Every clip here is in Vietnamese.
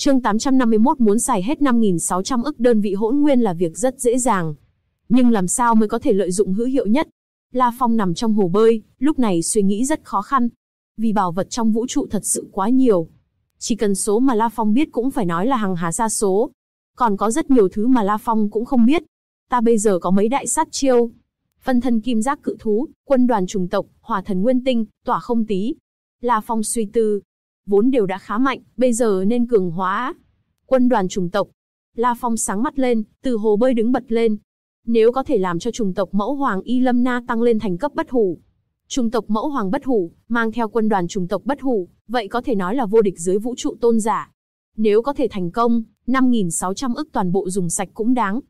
Chương 851 muốn xài hết 5.600 ức đơn vị hỗn nguyên là việc rất dễ dàng. Nhưng làm sao mới có thể lợi dụng hữu hiệu nhất? La Phong nằm trong hồ bơi, lúc này suy nghĩ rất khó khăn. Vì bảo vật trong vũ trụ thật sự quá nhiều. Chỉ cần số mà La Phong biết cũng phải nói là hàng hà xa số. Còn có rất nhiều thứ mà La Phong cũng không biết. Ta bây giờ có mấy đại sát chiêu. Phân thân kim giác cự thú, quân đoàn trùng tộc, hỏa thần nguyên tinh, tỏa không tí. La Phong suy tư, vốn đều đã khá mạnh, bây giờ nên cường hóa. Quân đoàn trùng tộc. La Phong sáng mắt lên, từ hồ bơi đứng bật lên. Nếu có thể làm cho trùng tộc mẫu hoàng Y Lâm Na tăng lên thành cấp bất hủ, trùng tộc mẫu hoàng bất hủ, mang theo quân đoàn trùng tộc bất hủ, vậy có thể nói là vô địch dưới vũ trụ tôn giả. Nếu có thể thành công, 5.600 ức toàn bộ dùng sạch cũng đáng.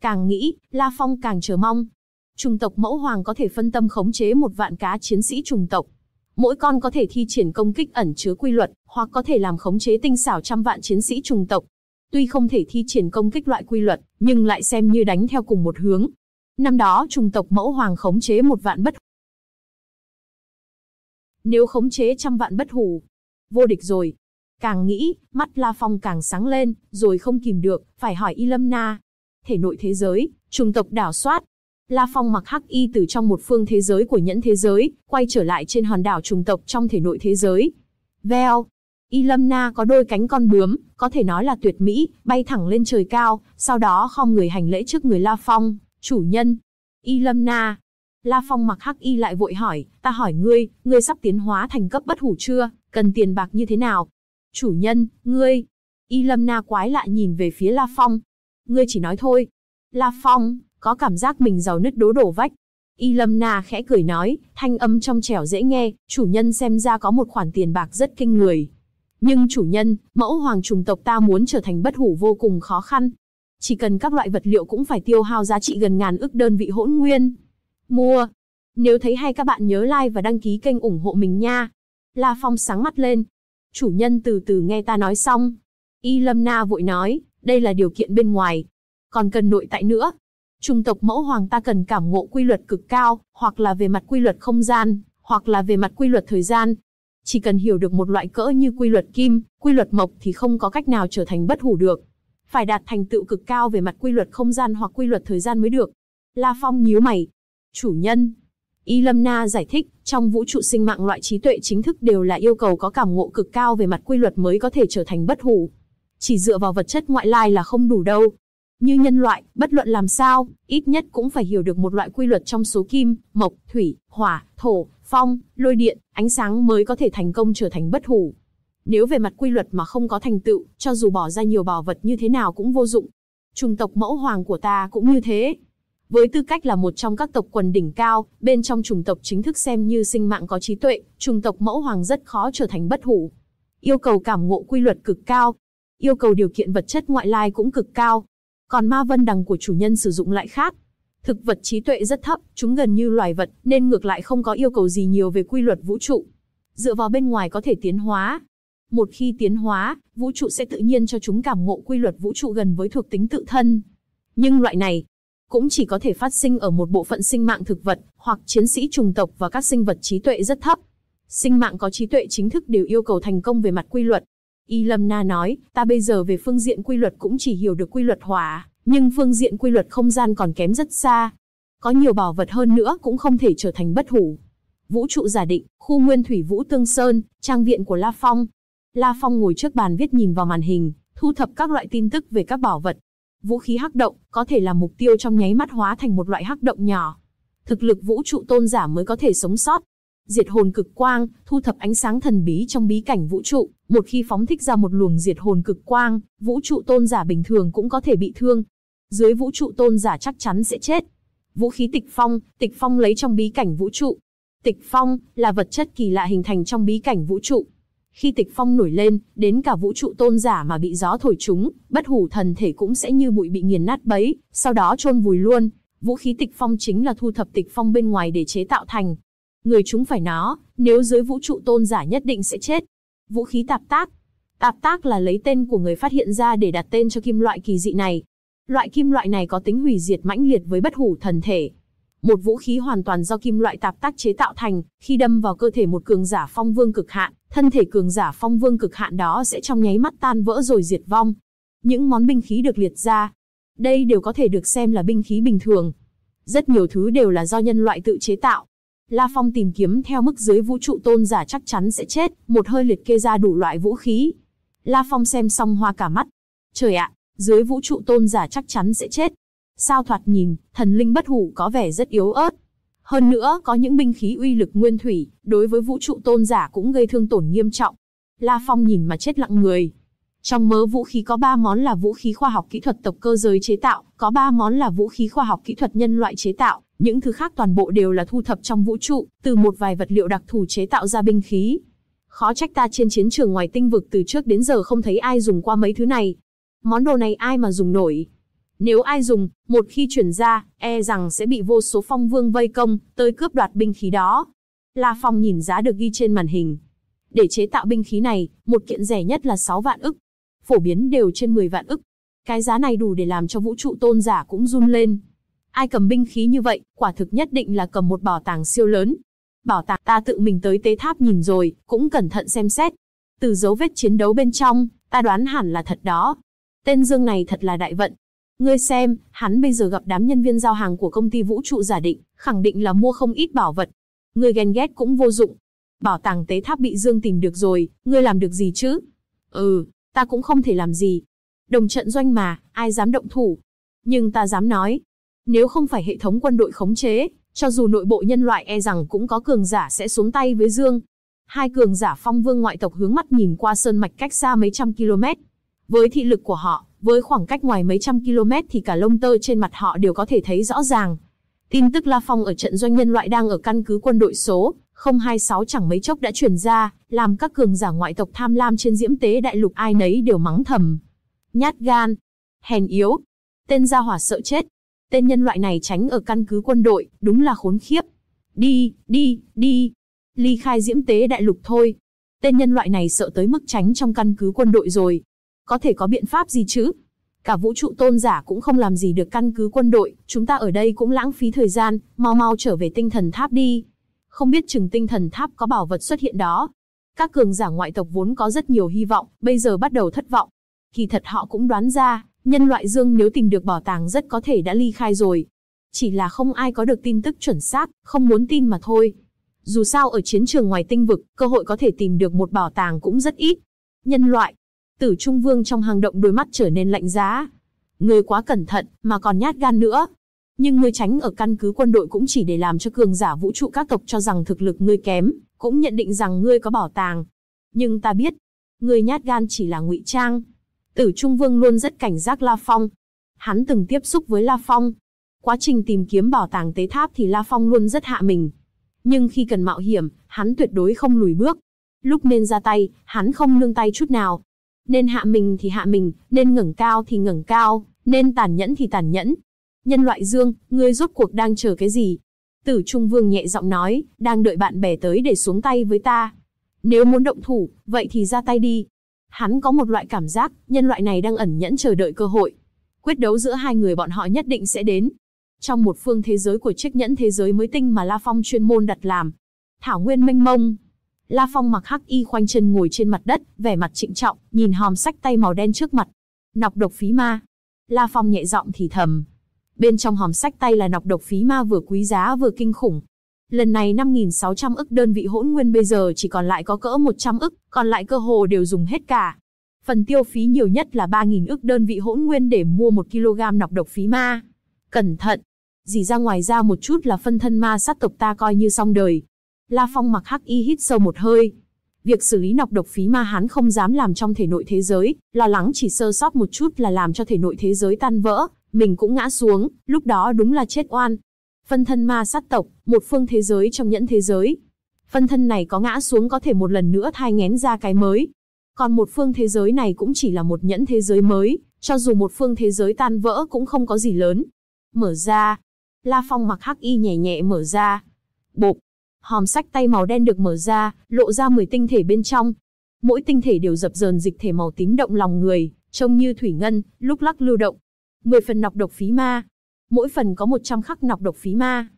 Càng nghĩ, La Phong càng chờ mong. Trùng tộc mẫu hoàng có thể phân tâm khống chế một vạn cá chiến sĩ trùng tộc, Mỗi con có thể thi triển công kích ẩn chứa quy luật, hoặc có thể làm khống chế tinh xảo trăm vạn chiến sĩ trùng tộc. Tuy không thể thi triển công kích loại quy luật, nhưng lại xem như đánh theo cùng một hướng. Năm đó trùng tộc mẫu hoàng khống chế một vạn bất nếu khống chế trăm vạn bất hủ, vô địch rồi. Càng nghĩ, mắt La Phong càng sáng lên, rồi không kìm được, phải hỏi Y Lâm Na. Thể nội thế giới, trùng tộc đảo soát, La Phong mặc hắc y từ trong một phương thế giới của nhẫn thế giới, quay trở lại trên hòn đảo trùng tộc trong thể nội thế giới. Veo, Y Lâm Na có đôi cánh con bướm, có thể nói là tuyệt mỹ, bay thẳng lên trời cao, sau đó khom người hành lễ trước người La Phong, chủ nhân. Y Lâm Na. La Phong mặc hắc y lại vội hỏi, ta hỏi ngươi, ngươi sắp tiến hóa thành cấp bất hủ chưa, cần tiền bạc như thế nào? Chủ nhân, ngươi. Y Lâm Na quái lạ nhìn về phía La Phong. Ngươi chỉ nói thôi. La Phong, có cảm giác mình giàu nứt đố đổ vách. Y Lâm Na khẽ cười nói, thanh âm trong trẻo dễ nghe, chủ nhân xem ra có một khoản tiền bạc rất kinh người. Nhưng chủ nhân, mẫu hoàng trùng tộc ta muốn trở thành bất hủ vô cùng khó khăn. Chỉ cần các loại vật liệu cũng phải tiêu hao giá trị gần ngàn ước đơn vị hỗn nguyên. Mua! Nếu thấy hay các bạn nhớ like và đăng ký kênh ủng hộ mình nha. La Phong sáng mắt lên. Chủ nhân từ từ nghe ta nói xong. Y Lâm Na vội nói, đây là điều kiện bên ngoài. Còn cần nội tại nữa, Trung tộc mẫu hoàng ta cần cảm ngộ quy luật cực cao, hoặc là về mặt quy luật không gian, hoặc là về mặt quy luật thời gian. Chỉ cần hiểu được một loại cỡ như quy luật kim, quy luật mộc thì không có cách nào trở thành bất hủ được. Phải đạt thành tựu cực cao về mặt quy luật không gian hoặc quy luật thời gian mới được. La Phong nhíu mày. Chủ nhân. Y Lâm Na giải thích, trong vũ trụ sinh mạng loại trí tuệ chính thức đều là yêu cầu có cảm ngộ cực cao về mặt quy luật mới có thể trở thành bất hủ. Chỉ dựa vào vật chất ngoại lai là không đủ đâu, như nhân loại, bất luận làm sao, ít nhất cũng phải hiểu được một loại quy luật trong số kim, mộc, thủy, hỏa, thổ, phong, lôi điện, ánh sáng mới có thể thành công trở thành bất hủ. Nếu về mặt quy luật mà không có thành tựu, cho dù bỏ ra nhiều bảo vật như thế nào cũng vô dụng. Trùng tộc mẫu hoàng của ta cũng như thế. Với tư cách là một trong các tộc quần đỉnh cao, bên trong trùng tộc chính thức xem như sinh mạng có trí tuệ, trùng tộc mẫu hoàng rất khó trở thành bất hủ. Yêu cầu cảm ngộ quy luật cực cao, yêu cầu điều kiện vật chất ngoại lai cũng cực cao, còn ma vân đằng của chủ nhân sử dụng lại khác. Thực vật trí tuệ rất thấp, chúng gần như loài vật, nên ngược lại không có yêu cầu gì nhiều về quy luật vũ trụ. Dựa vào bên ngoài có thể tiến hóa. Một khi tiến hóa, vũ trụ sẽ tự nhiên cho chúng cảm ngộ quy luật vũ trụ gần với thuộc tính tự thân. Nhưng loại này, cũng chỉ có thể phát sinh ở một bộ phận sinh mạng thực vật, hoặc chiến sĩ trùng tộc và các sinh vật trí tuệ rất thấp. Sinh mạng có trí tuệ chính thức đều yêu cầu thành công về mặt quy luật, Y Lâm Na nói, ta bây giờ về phương diện quy luật cũng chỉ hiểu được quy luật hỏa, nhưng phương diện quy luật không gian còn kém rất xa. Có nhiều bảo vật hơn nữa cũng không thể trở thành bất hủ. Vũ trụ giả định, khu nguyên thủy Vũ Tương Sơn, trang viện của La Phong. La Phong ngồi trước bàn viết nhìn vào màn hình, thu thập các loại tin tức về các bảo vật. Vũ khí hắc động, có thể là mục tiêu trong nháy mắt hóa thành một loại hắc động nhỏ. Thực lực vũ trụ tôn giả mới có thể sống sót. Diệt hồn cực quang, thu thập ánh sáng thần bí trong bí cảnh vũ trụ, một khi phóng thích ra một luồng diệt hồn cực quang, vũ trụ tôn giả bình thường cũng có thể bị thương. Dưới vũ trụ tôn giả chắc chắn sẽ chết. Vũ khí tịch phong, tịch phong lấy trong bí cảnh vũ trụ. Tịch phong là vật chất kỳ lạ hình thành trong bí cảnh vũ trụ. Khi tịch phong nổi lên, đến cả vũ trụ tôn giả mà bị gió thổi trúng, bất hủ thần thể cũng sẽ như bụi bị nghiền nát bấy, sau đó chôn vùi luôn. Vũ khí tịch phong chính là thu thập tịch phong bên ngoài để chế tạo thành, người chúng phải nó, nếu dưới vũ trụ tôn giả nhất định sẽ chết. Vũ khí tạp tác. Tạp tác là lấy tên của người phát hiện ra để đặt tên cho kim loại kỳ dị này. Loại kim loại này có tính hủy diệt mãnh liệt với bất hủ thần thể. Một vũ khí hoàn toàn do kim loại tạp tác chế tạo thành, khi đâm vào cơ thể một cường giả phong vương cực hạn, thân thể cường giả phong vương cực hạn đó sẽ trong nháy mắt tan vỡ rồi diệt vong. Những món binh khí được liệt ra, đây đều có thể được xem là binh khí bình thường. Rất nhiều thứ đều là do nhân loại tự chế tạo, La Phong tìm kiếm theo mức dưới vũ trụ tôn giả chắc chắn sẽ chết, một hơi liệt kê ra đủ loại vũ khí. La Phong xem xong hoa cả mắt. Trời ạ, dưới vũ trụ tôn giả chắc chắn sẽ chết. Sao thoạt nhìn, thần linh bất hủ có vẻ rất yếu ớt. Hơn nữa, có những binh khí uy lực nguyên thủy, đối với vũ trụ tôn giả cũng gây thương tổn nghiêm trọng. La Phong nhìn mà chết lặng người. Trong mớ vũ khí có 3 món là vũ khí khoa học kỹ thuật tộc cơ giới chế tạo, có 3 món là vũ khí khoa học kỹ thuật nhân loại chế tạo, những thứ khác toàn bộ đều là thu thập trong vũ trụ, từ một vài vật liệu đặc thù chế tạo ra binh khí. Khó trách ta trên chiến trường ngoài tinh vực từ trước đến giờ không thấy ai dùng qua mấy thứ này. Món đồ này ai mà dùng nổi? Nếu ai dùng, một khi chuyển ra, e rằng sẽ bị vô số phong vương vây công, tới cướp đoạt binh khí đó. La Phong nhìn giá được ghi trên màn hình. Để chế tạo binh khí này, một kiện rẻ nhất là 6 vạn ức. Phổ biến đều trên 10 vạn ức. Cái giá này đủ để làm cho vũ trụ tôn giả cũng run lên ai cầm binh khí như vậy, quả thực nhất định là cầm một bảo tàng siêu lớn. Bảo tàng ta tự mình tới tế tháp nhìn rồi, cũng cẩn thận xem xét. Từ dấu vết chiến đấu bên trong, ta đoán hẳn là thật đó. Tên Dương này thật là đại vận. Ngươi xem, hắn bây giờ gặp đám nhân viên giao hàng của công ty vũ trụ giả định, khẳng định là mua không ít bảo vật. Ngươi ghen ghét cũng vô dụng. Bảo tàng tế tháp bị Dương tìm được rồi, ngươi làm được gì chứ? Ừ, ta cũng không thể làm gì. Đồng trận doanh mà, ai dám động thủ. Nhưng ta dám nói, nếu không phải hệ thống quân đội khống chế, cho dù nội bộ nhân loại e rằng cũng có cường giả sẽ xuống tay với Dương. Hai cường giả phong vương ngoại tộc hướng mắt nhìn qua sơn mạch cách xa mấy trăm km. Với thị lực của họ, với khoảng cách ngoài mấy trăm km thì cả lông tơ trên mặt họ đều có thể thấy rõ ràng. Tin tức La Phong ở trận doanh nhân loại đang ở căn cứ quân đội số 026 chẳng mấy chốc đã truyền ra, làm các cường giả ngoại tộc tham lam trên diễm tế đại lục ai nấy đều mắng thầm. Nhát gan, hèn yếu, tên gia hỏa sợ chết. Tên nhân loại này tránh ở căn cứ quân đội, đúng là khốn khiếp. Đi, đi, đi. Ly khai diễm tế đại lục thôi. Tên nhân loại này sợ tới mức tránh trong căn cứ quân đội rồi. Có thể có biện pháp gì chứ? Cả vũ trụ tôn giả cũng không làm gì được căn cứ quân đội, chúng ta ở đây cũng lãng phí thời gian, mau mau trở về tinh thần tháp đi. Không biết chừng tinh thần tháp có bảo vật xuất hiện đó. Các cường giả ngoại tộc vốn có rất nhiều hy vọng, bây giờ bắt đầu thất vọng. Kỳ thật họ cũng đoán ra, Nhân loại Dương nếu tìm được bảo tàng rất có thể đã ly khai rồi. Chỉ là không ai có được tin tức chuẩn xác, không muốn tin mà thôi. Dù sao ở chiến trường ngoài tinh vực, cơ hội có thể tìm được một bảo tàng cũng rất ít. Nhân loại, tử trung vương trong hang động đôi mắt trở nên lạnh giá. người quá cẩn thận, mà còn nhát gan nữa. Nhưng người tránh ở căn cứ quân đội cũng chỉ để làm cho cường giả vũ trụ các tộc cho rằng thực lực ngươi kém, cũng nhận định rằng ngươi có bảo tàng. Nhưng ta biết, người nhát gan chỉ là ngụy trang, Tử Trung Vương luôn rất cảnh giác La Phong. Hắn từng tiếp xúc với La Phong. Quá trình tìm kiếm bảo tàng tế tháp thì La Phong luôn rất hạ mình. Nhưng khi cần mạo hiểm, hắn tuyệt đối không lùi bước. Lúc nên ra tay, hắn không nương tay chút nào. Nên hạ mình thì hạ mình, nên ngẩng cao thì ngẩng cao, nên tàn nhẫn thì tàn nhẫn. Nhân loại dương, ngươi rốt cuộc đang chờ cái gì? Tử Trung Vương nhẹ giọng nói, đang đợi bạn bè tới để xuống tay với ta. Nếu muốn động thủ, vậy thì ra tay đi. Hắn có một loại cảm giác, nhân loại này đang ẩn nhẫn chờ đợi cơ hội. Quyết đấu giữa hai người bọn họ nhất định sẽ đến. Trong một phương thế giới của trích nhẫn thế giới mới tinh mà La Phong chuyên môn đặt làm. Thảo nguyên mênh mông. La Phong mặc hắc y khoanh chân ngồi trên mặt đất, vẻ mặt trịnh trọng, nhìn hòm sách tay màu đen trước mặt. Nọc độc phí ma. La Phong nhẹ giọng thì thầm. Bên trong hòm sách tay là nọc độc phí ma vừa quý giá vừa kinh khủng, Lần này 5.600 ức đơn vị hỗn nguyên bây giờ chỉ còn lại có cỡ 100 ức, còn lại cơ hồ đều dùng hết cả. Phần tiêu phí nhiều nhất là 3.000 ức đơn vị hỗn nguyên để mua 1 kg nọc độc phí ma. Cẩn thận! Dì ra ngoài ra một chút là phân thân ma sát tộc ta coi như xong đời. La Phong mặc hắc y hít sâu một hơi. Việc xử lý nọc độc phí ma hắn không dám làm trong thể nội thế giới, lo lắng chỉ sơ sót một chút là làm cho thể nội thế giới tan vỡ, mình cũng ngã xuống, lúc đó đúng là chết oan. Phân thân ma sát tộc, một phương thế giới trong nhẫn thế giới. Phân thân này có ngã xuống có thể một lần nữa thai ngén ra cái mới. Còn một phương thế giới này cũng chỉ là một nhẫn thế giới mới, cho dù một phương thế giới tan vỡ cũng không có gì lớn. Mở ra. La Phong mặc hắc y nhẹ nhẹ mở ra. Bộp. Hòm sách tay màu đen được mở ra, lộ ra 10 tinh thể bên trong. Mỗi tinh thể đều dập dờn dịch thể màu tím động lòng người, trông như thủy ngân, lúc lắc lưu động. 10 phần nọc độc phí ma, mỗi phần có 100 khắc nọc độc phí ma.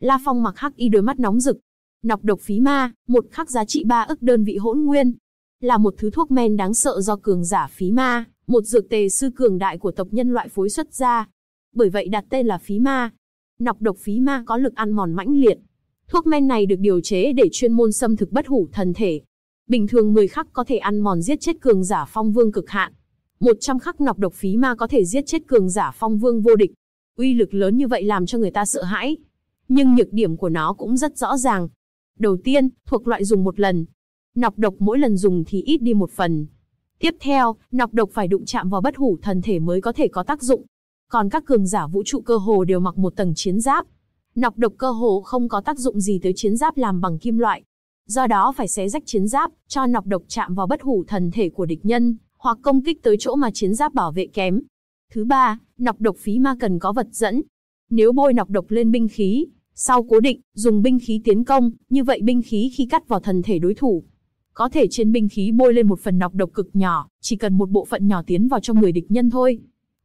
La Phong mặc khắc y đôi mắt nóng rực. Nọc độc phí ma, một khắc giá trị 3 ức đơn vị hỗn nguyên, là một thứ thuốc men đáng sợ do cường giả phí ma, một dược tề sư cường đại của tộc nhân loại phối xuất ra. Bởi vậy đặt tên là phí ma. Nọc độc phí ma có lực ăn mòn mãnh liệt. Thuốc men này được điều chế để chuyên môn xâm thực bất hủ thần thể. Bình thường 10 khắc có thể ăn mòn giết chết cường giả phong vương cực hạn. 100 khắc nọc độc phí ma có thể giết chết cường giả phong vương vô địch. Uy lực lớn như vậy làm cho người ta sợ hãi. Nhưng nhược điểm của nó cũng rất rõ ràng. Đầu tiên, thuộc loại dùng một lần. Nọc độc mỗi lần dùng thì ít đi một phần. Tiếp theo, nọc độc phải đụng chạm vào bất hủ thần thể mới có thể có tác dụng. Còn các cường giả vũ trụ cơ hồ đều mặc một tầng chiến giáp. Nọc độc cơ hồ không có tác dụng gì tới chiến giáp làm bằng kim loại. Do đó phải xé rách chiến giáp, cho nọc độc chạm vào bất hủ thần thể của địch nhân, hoặc công kích tới chỗ mà chiến giáp bảo vệ kém, Thứ ba, nọc độc phí ma cần có vật dẫn. Nếu bôi nọc độc lên binh khí, sau cố định, dùng binh khí tiến công, như vậy binh khí khi cắt vào thân thể đối thủ, có thể trên binh khí bôi lên một phần nọc độc cực nhỏ, chỉ cần một bộ phận nhỏ tiến vào trong người địch nhân thôi.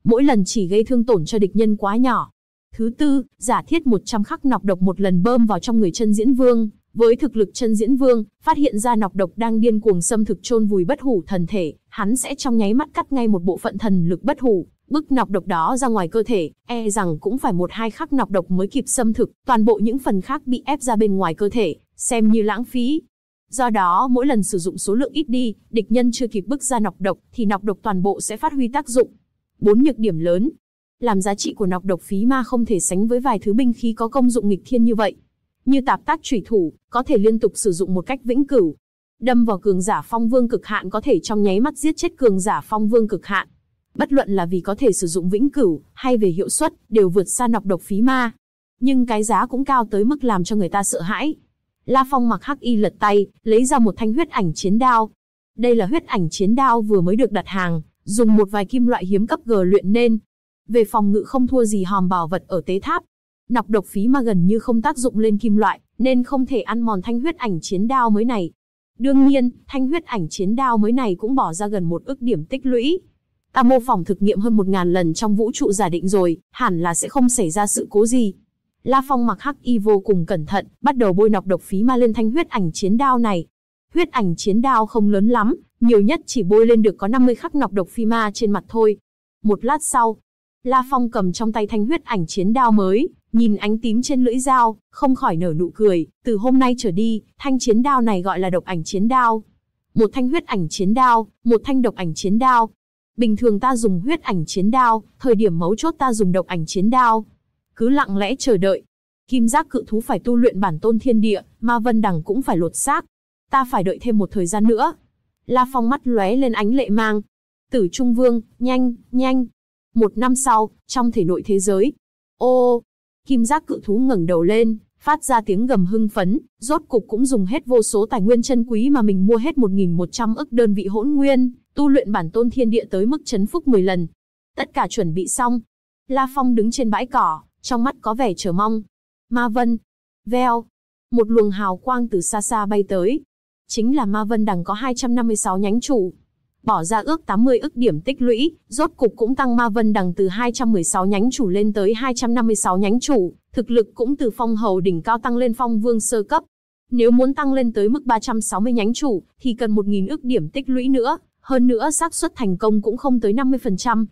Mỗi lần chỉ gây thương tổn cho địch nhân quá nhỏ. Thứ tư, giả thiết 100 khắc nọc độc một lần bơm vào trong người chân diễn vương, với thực lực chân diễn vương, phát hiện ra nọc độc đang điên cuồng xâm thực chôn vùi bất hủ thần thể, hắn sẽ trong nháy mắt cắt ngay một bộ phận thần lực bất hủ, bức nọc độc đó ra ngoài cơ thể, e rằng cũng phải một hai khắc nọc độc mới kịp xâm thực, toàn bộ những phần khác bị ép ra bên ngoài cơ thể, xem như lãng phí. Do đó, mỗi lần sử dụng số lượng ít đi, địch nhân chưa kịp bức ra nọc độc thì nọc độc toàn bộ sẽ phát huy tác dụng. Bốn nhược điểm lớn, làm giá trị của nọc độc phí ma không thể sánh với vài thứ binh khí có công dụng nghịch thiên như vậy như tạp tác trùy thủ, có thể liên tục sử dụng một cách vĩnh cửu. Đâm vào cường giả phong vương cực hạn có thể trong nháy mắt giết chết cường giả phong vương cực hạn. Bất luận là vì có thể sử dụng vĩnh cửu hay về hiệu suất, đều vượt xa nọc độc phí ma. Nhưng cái giá cũng cao tới mức làm cho người ta sợ hãi. La Phong mặc hắc y lật tay, lấy ra một thanh huyết ảnh chiến đao. Đây là huyết ảnh chiến đao vừa mới được đặt hàng, dùng một vài kim loại hiếm cấp G luyện nên. Về phòng ngự không thua gì hòm bảo vật ở tế tháp, nọc độc phí mà gần như không tác dụng lên kim loại, nên không thể ăn mòn thanh huyết ảnh chiến đao mới này. Đương nhiên, thanh huyết ảnh chiến đao mới này cũng bỏ ra gần một ức điểm tích lũy. Ta mô phỏng thực nghiệm hơn một ngàn lần trong vũ trụ giả định rồi, hẳn là sẽ không xảy ra sự cố gì. La Phong mặc hắc y vô cùng cẩn thận, bắt đầu bôi nọc độc phí ma lên thanh huyết ảnh chiến đao này. Huyết ảnh chiến đao không lớn lắm, nhiều nhất chỉ bôi lên được có 50 khắc nọc độc phí ma trên mặt thôi. Một lát sau, La Phong cầm trong tay thanh huyết ảnh chiến đao mới, Nhìn ánh tím trên lưỡi dao, không khỏi nở nụ cười, từ hôm nay trở đi, thanh chiến đao này gọi là độc ảnh chiến đao. Một thanh huyết ảnh chiến đao, một thanh độc ảnh chiến đao. Bình thường ta dùng huyết ảnh chiến đao, thời điểm mấu chốt ta dùng độc ảnh chiến đao. Cứ lặng lẽ chờ đợi. Kim giác cự thú phải tu luyện bản tôn thiên địa, ma vân đằng cũng phải lột xác. Ta phải đợi thêm một thời gian nữa. La Phong mắt lóe lên ánh lệ mang. Tử Trung Vương, nhanh, nhanh. Một năm sau, trong thể nội thế giới. Ô, Kim giác cự thú ngẩng đầu lên, phát ra tiếng gầm hưng phấn, rốt cục cũng dùng hết vô số tài nguyên chân quý mà mình mua hết 1.100 ức đơn vị hỗn nguyên, tu luyện bản tôn thiên địa tới mức chấn phúc 10 lần. Tất cả chuẩn bị xong. La Phong đứng trên bãi cỏ, trong mắt có vẻ chờ mong. Ma Vân. Veo. Một luồng hào quang từ xa xa bay tới. Chính là Ma Vân đằng có 256 nhánh chủ bỏ ra ước 80 ức điểm tích lũy, rốt cục cũng tăng Ma Vân Đằng từ 216 nhánh chủ lên tới 256 nhánh chủ, thực lực cũng từ phong hầu đỉnh cao tăng lên phong vương sơ cấp. Nếu muốn tăng lên tới mức 360 nhánh chủ, thì cần 1.000 ức điểm tích lũy nữa, hơn nữa xác suất thành công cũng không tới 50%.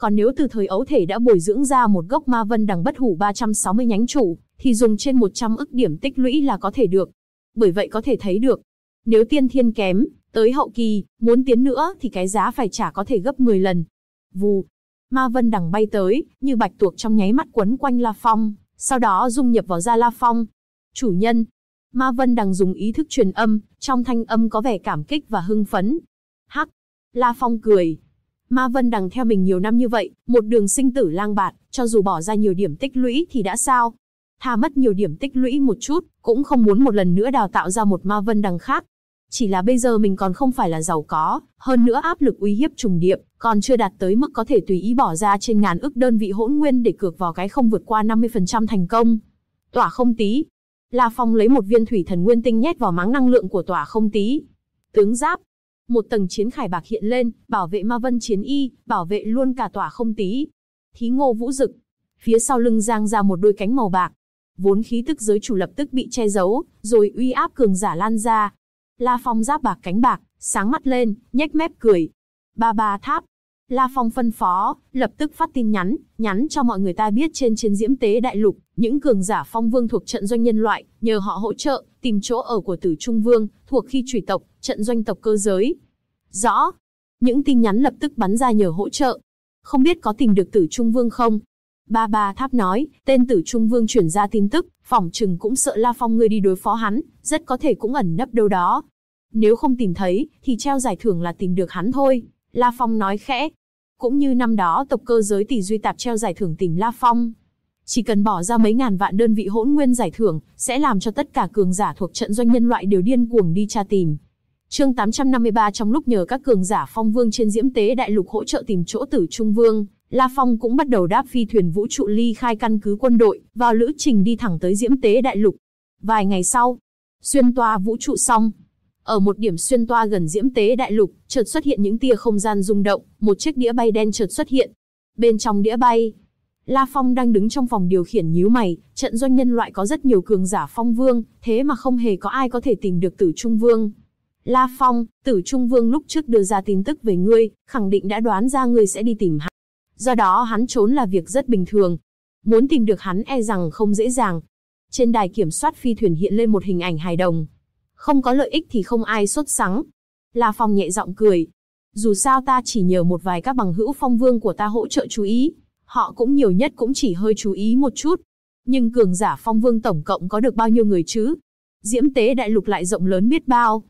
Còn nếu từ thời ấu thể đã bồi dưỡng ra một gốc ma vân đằng bất hủ 360 nhánh chủ, thì dùng trên 100 ức điểm tích lũy là có thể được. Bởi vậy có thể thấy được, nếu tiên thiên kém, Tới hậu kỳ, muốn tiến nữa thì cái giá phải trả có thể gấp 10 lần. Vù, ma vân đằng bay tới, như bạch tuộc trong nháy mắt quấn quanh La Phong, sau đó dung nhập vào da La Phong. Chủ nhân, ma vân đằng dùng ý thức truyền âm, trong thanh âm có vẻ cảm kích và hưng phấn. Hắc, La Phong cười. Ma Vân Đằng theo mình nhiều năm như vậy, một đường sinh tử lang bạt, cho dù bỏ ra nhiều điểm tích lũy thì đã sao? Thà mất nhiều điểm tích lũy một chút, cũng không muốn một lần nữa đào tạo ra một Ma Vân Đằng khác. Chỉ là bây giờ mình còn không phải là giàu có, hơn nữa áp lực uy hiếp trùng điệp, còn chưa đạt tới mức có thể tùy ý bỏ ra trên ngàn ức đơn vị hỗn nguyên để cược vào cái không vượt qua 50% thành công. Tỏa không tí. La Phong lấy một viên thủy thần nguyên tinh nhét vào máng năng lượng của tỏa không tí. Tướng giáp. Một tầng chiến khải bạc hiện lên, bảo vệ ma vân chiến y, bảo vệ luôn cả tỏa không tí. Thí ngô vũ dực. Phía sau lưng giang ra một đôi cánh màu bạc. Vốn khí tức giới chủ lập tức bị che giấu, rồi uy áp cường giả lan ra, La Phong giáp bạc cánh bạc, sáng mắt lên, nhếch mép cười. Ba ba tháp. La Phong phân phó, lập tức phát tin nhắn, nhắn cho mọi người ta biết trên chiến diễm tế đại lục, những cường giả phong vương thuộc trận doanh nhân loại, nhờ họ hỗ trợ, tìm chỗ ở của tử trung vương, thuộc khi chủy tộc, trận doanh tộc cơ giới. Rõ. Những tin nhắn lập tức bắn ra nhờ hỗ trợ. Không biết có tìm được tử trung vương không? Ba ba tháp nói, tên tử Trung Vương chuyển ra tin tức, phỏng chừng cũng sợ La Phong ngươi đi đối phó hắn, rất có thể cũng ẩn nấp đâu đó. Nếu không tìm thấy, thì treo giải thưởng là tìm được hắn thôi. La Phong nói khẽ. Cũng như năm đó tộc cơ giới tỷ duy tạp treo giải thưởng tìm La Phong. Chỉ cần bỏ ra mấy ngàn vạn đơn vị hỗn nguyên giải thưởng, sẽ làm cho tất cả cường giả thuộc trận doanh nhân loại đều điên cuồng đi tra tìm. Chương 853 trong lúc nhờ các cường giả phong vương trên diễm tế đại lục hỗ trợ tìm chỗ tử Trung Vương, La Phong cũng bắt đầu đáp phi thuyền vũ trụ ly khai căn cứ quân đội, vào lữ trình đi thẳng tới diễm tế đại lục. Vài ngày sau, xuyên toa vũ trụ xong. Ở một điểm xuyên toa gần diễm tế đại lục, chợt xuất hiện những tia không gian rung động, một chiếc đĩa bay đen chợt xuất hiện. Bên trong đĩa bay, La Phong đang đứng trong phòng điều khiển nhíu mày, trận doanh nhân loại có rất nhiều cường giả phong vương, thế mà không hề có ai có thể tìm được tử trung vương. La Phong, tử trung vương lúc trước đưa ra tin tức về ngươi, khẳng định đã đoán ra ngươi sẽ đi tìm hắn. Do đó hắn trốn là việc rất bình thường. Muốn tìm được hắn e rằng không dễ dàng. Trên đài kiểm soát phi thuyền hiện lên một hình ảnh hài đồng. Không có lợi ích thì không ai xuất sắng. La Phong nhẹ giọng cười. Dù sao ta chỉ nhờ một vài các bằng hữu phong vương của ta hỗ trợ chú ý. Họ cũng nhiều nhất cũng chỉ hơi chú ý một chút. Nhưng cường giả phong vương tổng cộng có được bao nhiêu người chứ? Diễm tế đại lục lại rộng lớn biết bao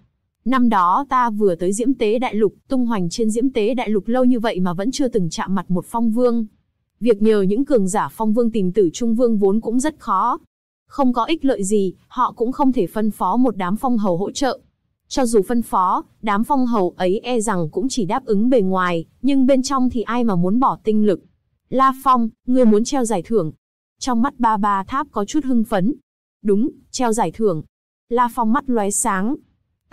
Năm đó ta vừa tới Diễm Tế Đại Lục, tung hoành trên Diễm Tế Đại Lục lâu như vậy mà vẫn chưa từng chạm mặt một phong vương. Việc nhờ những cường giả phong vương tìm tử trung vương vốn cũng rất khó. Không có ích lợi gì, họ cũng không thể phân phó một đám phong hầu hỗ trợ. Cho dù phân phó, đám phong hầu ấy e rằng cũng chỉ đáp ứng bề ngoài, nhưng bên trong thì ai mà muốn bỏ tinh lực. La Phong, ngươi muốn treo giải thưởng. Trong mắt ba ba tháp có chút hưng phấn. Đúng, treo giải thưởng. La Phong mắt lóe sáng,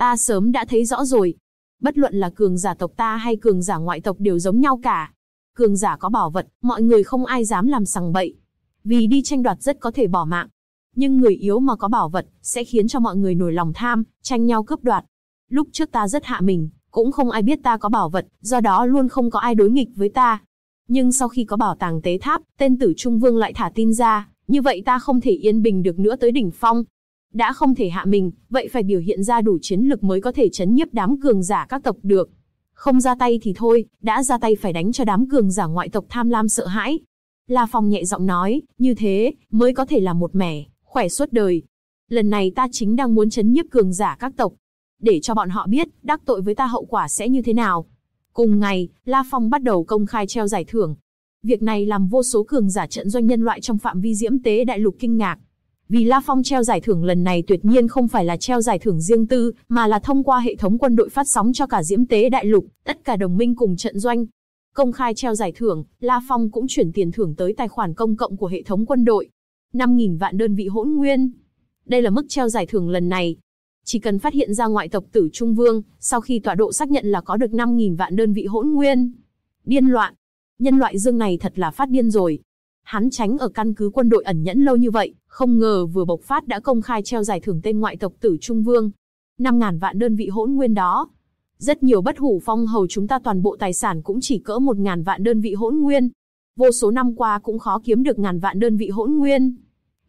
Ta sớm đã thấy rõ rồi. Bất luận là cường giả tộc ta hay cường giả ngoại tộc đều giống nhau cả. Cường giả có bảo vật, mọi người không ai dám làm sằng bậy. Vì đi tranh đoạt rất có thể bỏ mạng. Nhưng người yếu mà có bảo vật, sẽ khiến cho mọi người nổi lòng tham, tranh nhau cướp đoạt. Lúc trước ta rất hạ mình, cũng không ai biết ta có bảo vật, do đó luôn không có ai đối nghịch với ta. Nhưng sau khi có bảo tàng tế tháp, tên tử Trung Vương lại thả tin ra, như vậy ta không thể yên bình được nữa tới đỉnh phong, đã không thể hạ mình, vậy phải biểu hiện ra đủ chiến lực mới có thể chấn nhiếp đám cường giả các tộc được. Không ra tay thì thôi, đã ra tay phải đánh cho đám cường giả ngoại tộc tham lam sợ hãi. La Phong nhẹ giọng nói, như thế, mới có thể là một mẻ, khỏe suốt đời. Lần này ta chính đang muốn chấn nhiếp cường giả các tộc, để cho bọn họ biết đắc tội với ta hậu quả sẽ như thế nào. Cùng ngày, La Phong bắt đầu công khai treo giải thưởng. Việc này làm vô số cường giả trận doanh nhân loại trong phạm vi diễm tế đại lục kinh ngạc. Vì La Phong treo giải thưởng lần này tuyệt nhiên không phải là treo giải thưởng riêng tư, mà là thông qua hệ thống quân đội phát sóng cho cả diễm tế đại lục, tất cả đồng minh cùng trận doanh. Công khai treo giải thưởng, La Phong cũng chuyển tiền thưởng tới tài khoản công cộng của hệ thống quân đội. 5.000 vạn đơn vị hỗn nguyên. Đây là mức treo giải thưởng lần này. Chỉ cần phát hiện ra ngoại tộc tử Trung Vương, sau khi tọa độ xác nhận là có được 5.000 vạn đơn vị hỗn nguyên. Điên loạn. Nhân loại dương này thật là phát điên rồi, Hắn tránh ở căn cứ quân đội ẩn nhẫn lâu như vậy, không ngờ vừa bộc phát đã công khai treo giải thưởng tên ngoại tộc tử Trung Vương. 5.000 vạn đơn vị hỗn nguyên đó. Rất nhiều bất hủ phong hầu chúng ta toàn bộ tài sản cũng chỉ cỡ 1.000 vạn đơn vị hỗn nguyên. Vô số năm qua cũng khó kiếm được ngàn vạn đơn vị hỗn nguyên.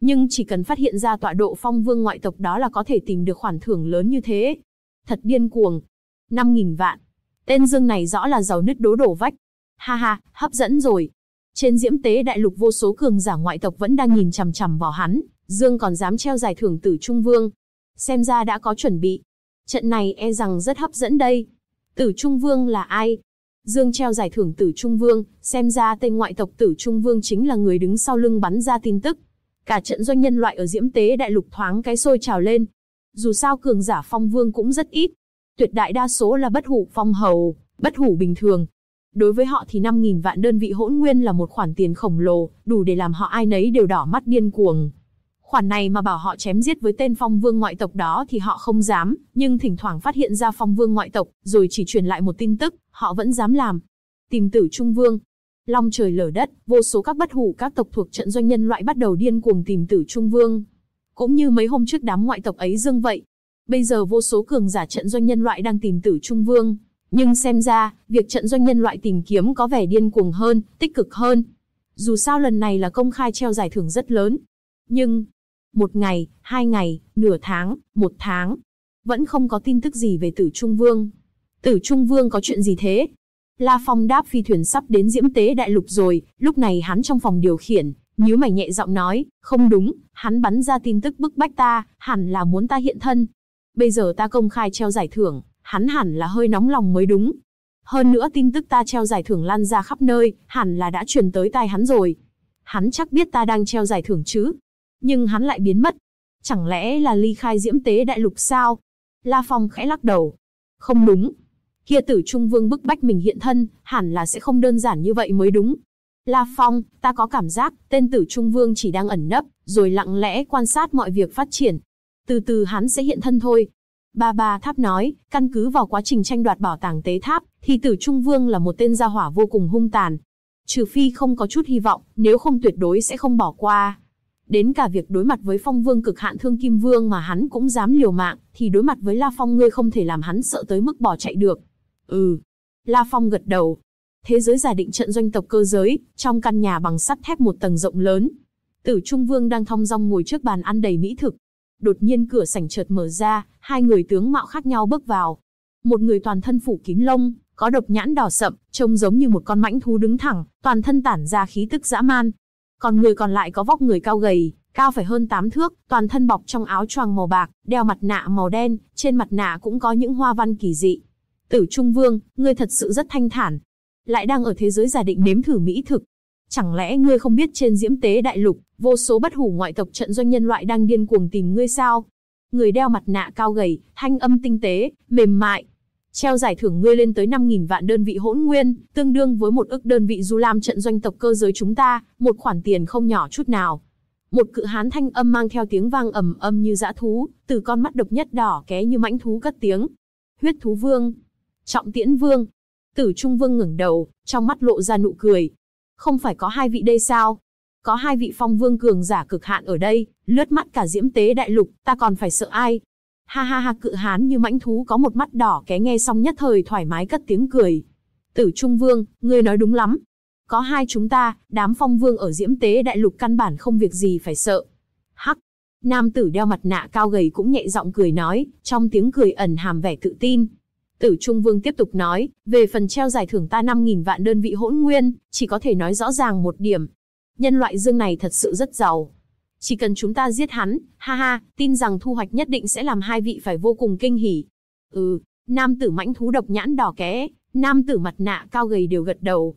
Nhưng chỉ cần phát hiện ra tọa độ phong vương ngoại tộc đó là có thể tìm được khoản thưởng lớn như thế. Thật điên cuồng. 5.000 vạn. Tên dương này rõ là giàu nứt đố đổ vách. Ha ha, hấp dẫn rồi, trên diễm tế đại lục vô số cường giả ngoại tộc vẫn đang nhìn chằm chằm vào hắn, Dương còn dám treo giải thưởng tử Trung Vương. Xem ra đã có chuẩn bị. Trận này e rằng rất hấp dẫn đây. Tử Trung Vương là ai? Dương treo giải thưởng tử Trung Vương, xem ra tên ngoại tộc tử Trung Vương chính là người đứng sau lưng bắn ra tin tức. Cả trận doanh nhân loại ở diễm tế đại lục thoáng cái sôi trào lên. Dù sao cường giả phong vương cũng rất ít. Tuyệt đại đa số là bất hủ phong hầu, bất hủ bình thường, Đối với họ thì 5.000 vạn đơn vị hỗn nguyên là một khoản tiền khổng lồ, đủ để làm họ ai nấy đều đỏ mắt điên cuồng. Khoản này mà bảo họ chém giết với tên phong vương ngoại tộc đó thì họ không dám, nhưng thỉnh thoảng phát hiện ra phong vương ngoại tộc, rồi chỉ truyền lại một tin tức, họ vẫn dám làm. Tìm tử trung vương. Long trời lở đất, vô số các bất hủ các tộc thuộc trận doanh nhân loại bắt đầu điên cuồng tìm tử trung vương. Cũng như mấy hôm trước đám ngoại tộc ấy dương vậy. Bây giờ vô số cường giả trận doanh nhân loại đang tìm tử trung vương, nhưng xem ra, việc trận doanh nhân loại tìm kiếm có vẻ điên cuồng hơn, tích cực hơn. Dù sao lần này là công khai treo giải thưởng rất lớn. Nhưng, một ngày, hai ngày, nửa tháng, một tháng, vẫn không có tin tức gì về tử Trung Vương. Tử Trung Vương có chuyện gì thế? La Phong đáp phi thuyền sắp đến diễm tế đại lục rồi, lúc này hắn trong phòng điều khiển, nhíu mày nhẹ giọng nói, không đúng, hắn bắn ra tin tức bức bách ta, hẳn là muốn ta hiện thân. Bây giờ ta công khai treo giải thưởng, Hắn hẳn là hơi nóng lòng mới đúng. Hơn nữa tin tức ta treo giải thưởng lan ra khắp nơi, hẳn là đã truyền tới tai hắn rồi. Hắn chắc biết ta đang treo giải thưởng chứ. Nhưng hắn lại biến mất. Chẳng lẽ là ly khai diễm tế đại lục sao? La Phong khẽ lắc đầu. Không đúng. Kia tử Trung Vương bức bách mình hiện thân, hẳn là sẽ không đơn giản như vậy mới đúng. La Phong, ta có cảm giác tên tử Trung Vương chỉ đang ẩn nấp, rồi lặng lẽ quan sát mọi việc phát triển. Từ từ hắn sẽ hiện thân thôi. Ba Ba Tháp nói, căn cứ vào quá trình tranh đoạt bảo tàng tế tháp, thì Tử Trung Vương là một tên gia hỏa vô cùng hung tàn. Trừ phi không có chút hy vọng, nếu không tuyệt đối sẽ không bỏ qua. Đến cả việc đối mặt với phong vương cực hạn thương kim vương mà hắn cũng dám liều mạng, thì đối mặt với La Phong ngươi không thể làm hắn sợ tới mức bỏ chạy được. Ừ. La Phong gật đầu. Thế giới giả định trận doanh tộc cơ giới, trong căn nhà bằng sắt thép một tầng rộng lớn. Tử Trung Vương đang thong dong ngồi trước bàn ăn đầy mỹ thực, đột nhiên cửa sảnh chợt mở ra, hai người tướng mạo khác nhau bước vào. Một người toàn thân phủ kín lông, có độc nhãn đỏ sậm, trông giống như một con mãnh thú đứng thẳng, toàn thân tản ra khí tức dã man. Còn người còn lại có vóc người cao gầy, cao phải hơn 8 thước, toàn thân bọc trong áo choàng màu bạc, đeo mặt nạ màu đen, trên mặt nạ cũng có những hoa văn kỳ dị. Tử Trung Vương, ngươi thật sự rất thanh thản. Lại đang ở thế giới giả định nếm thử mỹ thực, Chẳng lẽ ngươi không biết trên diễm tế đại lục, vô số bất hủ ngoại tộc trận doanh nhân loại đang điên cuồng tìm ngươi sao? Người đeo mặt nạ cao gầy, thanh âm tinh tế, mềm mại. Treo giải thưởng ngươi lên tới 5.000 vạn đơn vị hỗn nguyên, tương đương với một ức đơn vị du lam trận doanh tộc cơ giới chúng ta, một khoản tiền không nhỏ chút nào. Một cự hán thanh âm mang theo tiếng vang ầm âm như dã thú, từ con mắt độc nhất đỏ ké như mãnh thú cất tiếng. Huyết thú vương, trọng tiễn vương, Tử Trung Vương ngẩng đầu, trong mắt lộ ra nụ cười, không phải có hai vị đây sao? Có hai vị phong vương cường giả cực hạn ở đây, lướt mắt cả diễm tế đại lục, ta còn phải sợ ai? Ha ha ha cự hán như mãnh thú có một mắt đỏ ké nghe xong nhất thời thoải mái cất tiếng cười. Tử Trung Vương, ngươi nói đúng lắm. Có hai chúng ta, đám phong vương ở diễm tế đại lục căn bản không việc gì phải sợ. Hắc, nam tử đeo mặt nạ cao gầy cũng nhẹ giọng cười nói, trong tiếng cười ẩn hàm vẻ tự tin, Tử Trung Vương tiếp tục nói, về phần treo giải thưởng ta 5.000 vạn đơn vị hỗn nguyên, chỉ có thể nói rõ ràng một điểm. Nhân loại dương này thật sự rất giàu. Chỉ cần chúng ta giết hắn, ha ha, tin rằng thu hoạch nhất định sẽ làm hai vị phải vô cùng kinh hỉ. Ừ, nam tử mãnh thú độc nhãn đỏ ké, nam tử mặt nạ cao gầy đều gật đầu.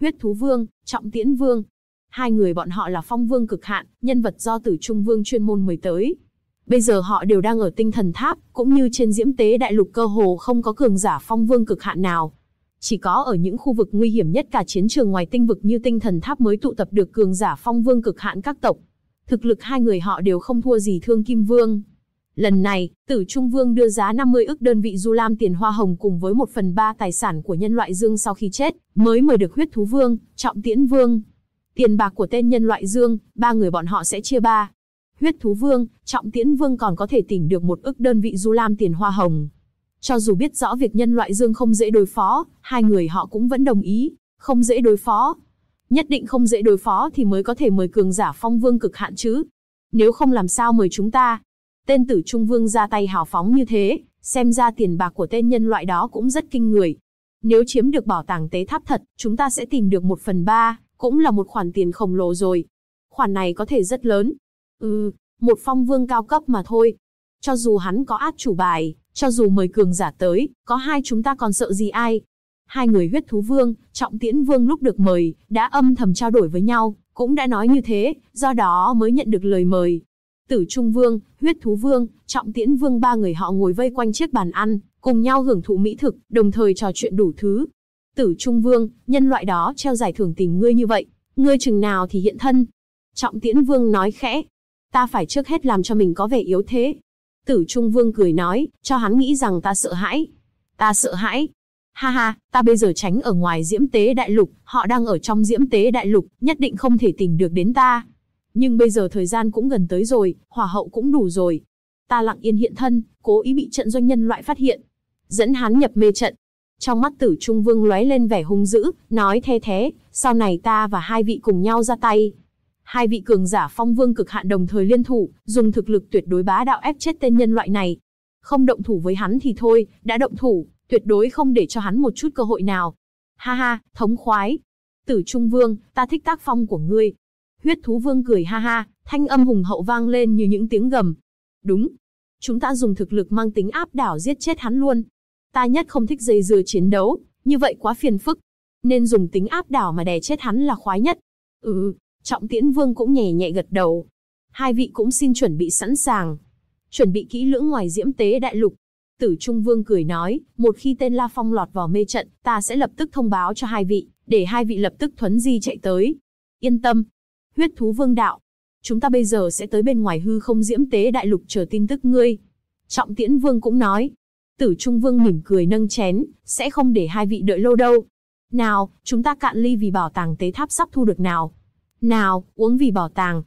Huyết thú vương, trọng tiễn vương. Hai người bọn họ là phong vương cực hạn, nhân vật do tử trung vương chuyên môn mới tới, Bây giờ họ đều đang ở tinh thần tháp, cũng như trên diễm tế đại lục cơ hồ không có cường giả phong vương cực hạn nào. Chỉ có ở những khu vực nguy hiểm nhất cả chiến trường ngoài tinh vực như tinh thần tháp mới tụ tập được cường giả phong vương cực hạn các tộc. Thực lực hai người họ đều không thua gì thương kim vương. Lần này, tử Trung Vương đưa giá 50 ức đơn vị Du Lam tiền hoa hồng cùng với 1 phần 3 tài sản của nhân loại Dương sau khi chết, mới mời được huyết thú vương, trọng tiễn vương. Tiền bạc của tên nhân loại Dương, ba người bọn họ sẽ chia ba huyết thú vương, trọng tiễn vương còn có thể tìm được một ức đơn vị du lam tiền hoa hồng. Cho dù biết rõ việc nhân loại dương không dễ đối phó, hai người họ cũng vẫn đồng ý, không dễ đối phó. Nhất định không dễ đối phó thì mới có thể mời cường giả phong vương cực hạn chứ. Nếu không làm sao mời chúng ta. Tên tử trung vương ra tay hào phóng như thế, xem ra tiền bạc của tên nhân loại đó cũng rất kinh người. Nếu chiếm được bảo tàng tế tháp thật, chúng ta sẽ tìm được một phần ba, cũng là một khoản tiền khổng lồ rồi. Khoản này có thể rất lớn, Ừ, một phong vương cao cấp mà thôi. Cho dù hắn có át chủ bài, cho dù mời cường giả tới, có hai chúng ta còn sợ gì ai. Hai người huyết thú vương, trọng tiễn vương lúc được mời, đã âm thầm trao đổi với nhau, cũng đã nói như thế, do đó mới nhận được lời mời. Tử Trung Vương, Huyết Thú Vương, Trọng Tiễn Vương ba người họ ngồi vây quanh chiếc bàn ăn, cùng nhau hưởng thụ mỹ thực, đồng thời trò chuyện đủ thứ. Tử Trung Vương, nhân loại đó treo giải thưởng tìm ngươi như vậy, ngươi chừng nào thì hiện thân. Trọng Tiễn Vương nói khẽ, ta phải trước hết làm cho mình có vẻ yếu thế. Tử Trung Vương cười nói, cho hắn nghĩ rằng ta sợ hãi. Ta sợ hãi. Ha ha, ta bây giờ tránh ở ngoài diễm tế đại lục, họ đang ở trong diễm tế đại lục, nhất định không thể tìm được đến ta. Nhưng bây giờ thời gian cũng gần tới rồi, hỏa hậu cũng đủ rồi. Ta lặng yên hiện thân, cố ý bị trận doanh nhân loại phát hiện. Dẫn hắn nhập mê trận, trong mắt tử trung vương lóe lên vẻ hung dữ, nói the thế, sau này ta và hai vị cùng nhau ra tay. Hai vị cường giả phong vương cực hạn đồng thời liên thủ, dùng thực lực tuyệt đối bá đạo ép chết tên nhân loại này. Không động thủ với hắn thì thôi, đã động thủ, tuyệt đối không để cho hắn một chút cơ hội nào. Ha ha, thống khoái. Tử Trung Vương, ta thích tác phong của ngươi. Huyết Thú Vương cười ha ha, thanh âm hùng hậu vang lên như những tiếng gầm. Đúng. Chúng ta dùng thực lực mang tính áp đảo giết chết hắn luôn. Ta nhất không thích dây dừa chiến đấu, như vậy quá phiền phức. Nên dùng tính áp đảo mà đè chết hắn là khoái nhất. Ừ, Trọng Tiễn Vương cũng nhẹ nhẹ gật đầu. Hai vị cũng xin chuẩn bị sẵn sàng. Chuẩn bị kỹ lưỡng ngoài diễm tế đại lục. Tử Trung Vương cười nói, một khi tên La Phong lọt vào mê trận, ta sẽ lập tức thông báo cho hai vị, để hai vị lập tức thuấn di chạy tới. Yên tâm. Huyết thú vương đạo. Chúng ta bây giờ sẽ tới bên ngoài hư không diễm tế đại lục chờ tin tức ngươi. Trọng Tiễn Vương cũng nói. Tử Trung Vương mỉm cười nâng chén, sẽ không để hai vị đợi lâu đâu. Nào, chúng ta cạn ly vì bảo tàng tế tháp sắp thu được nào. Nào, uống vì bảo tàng.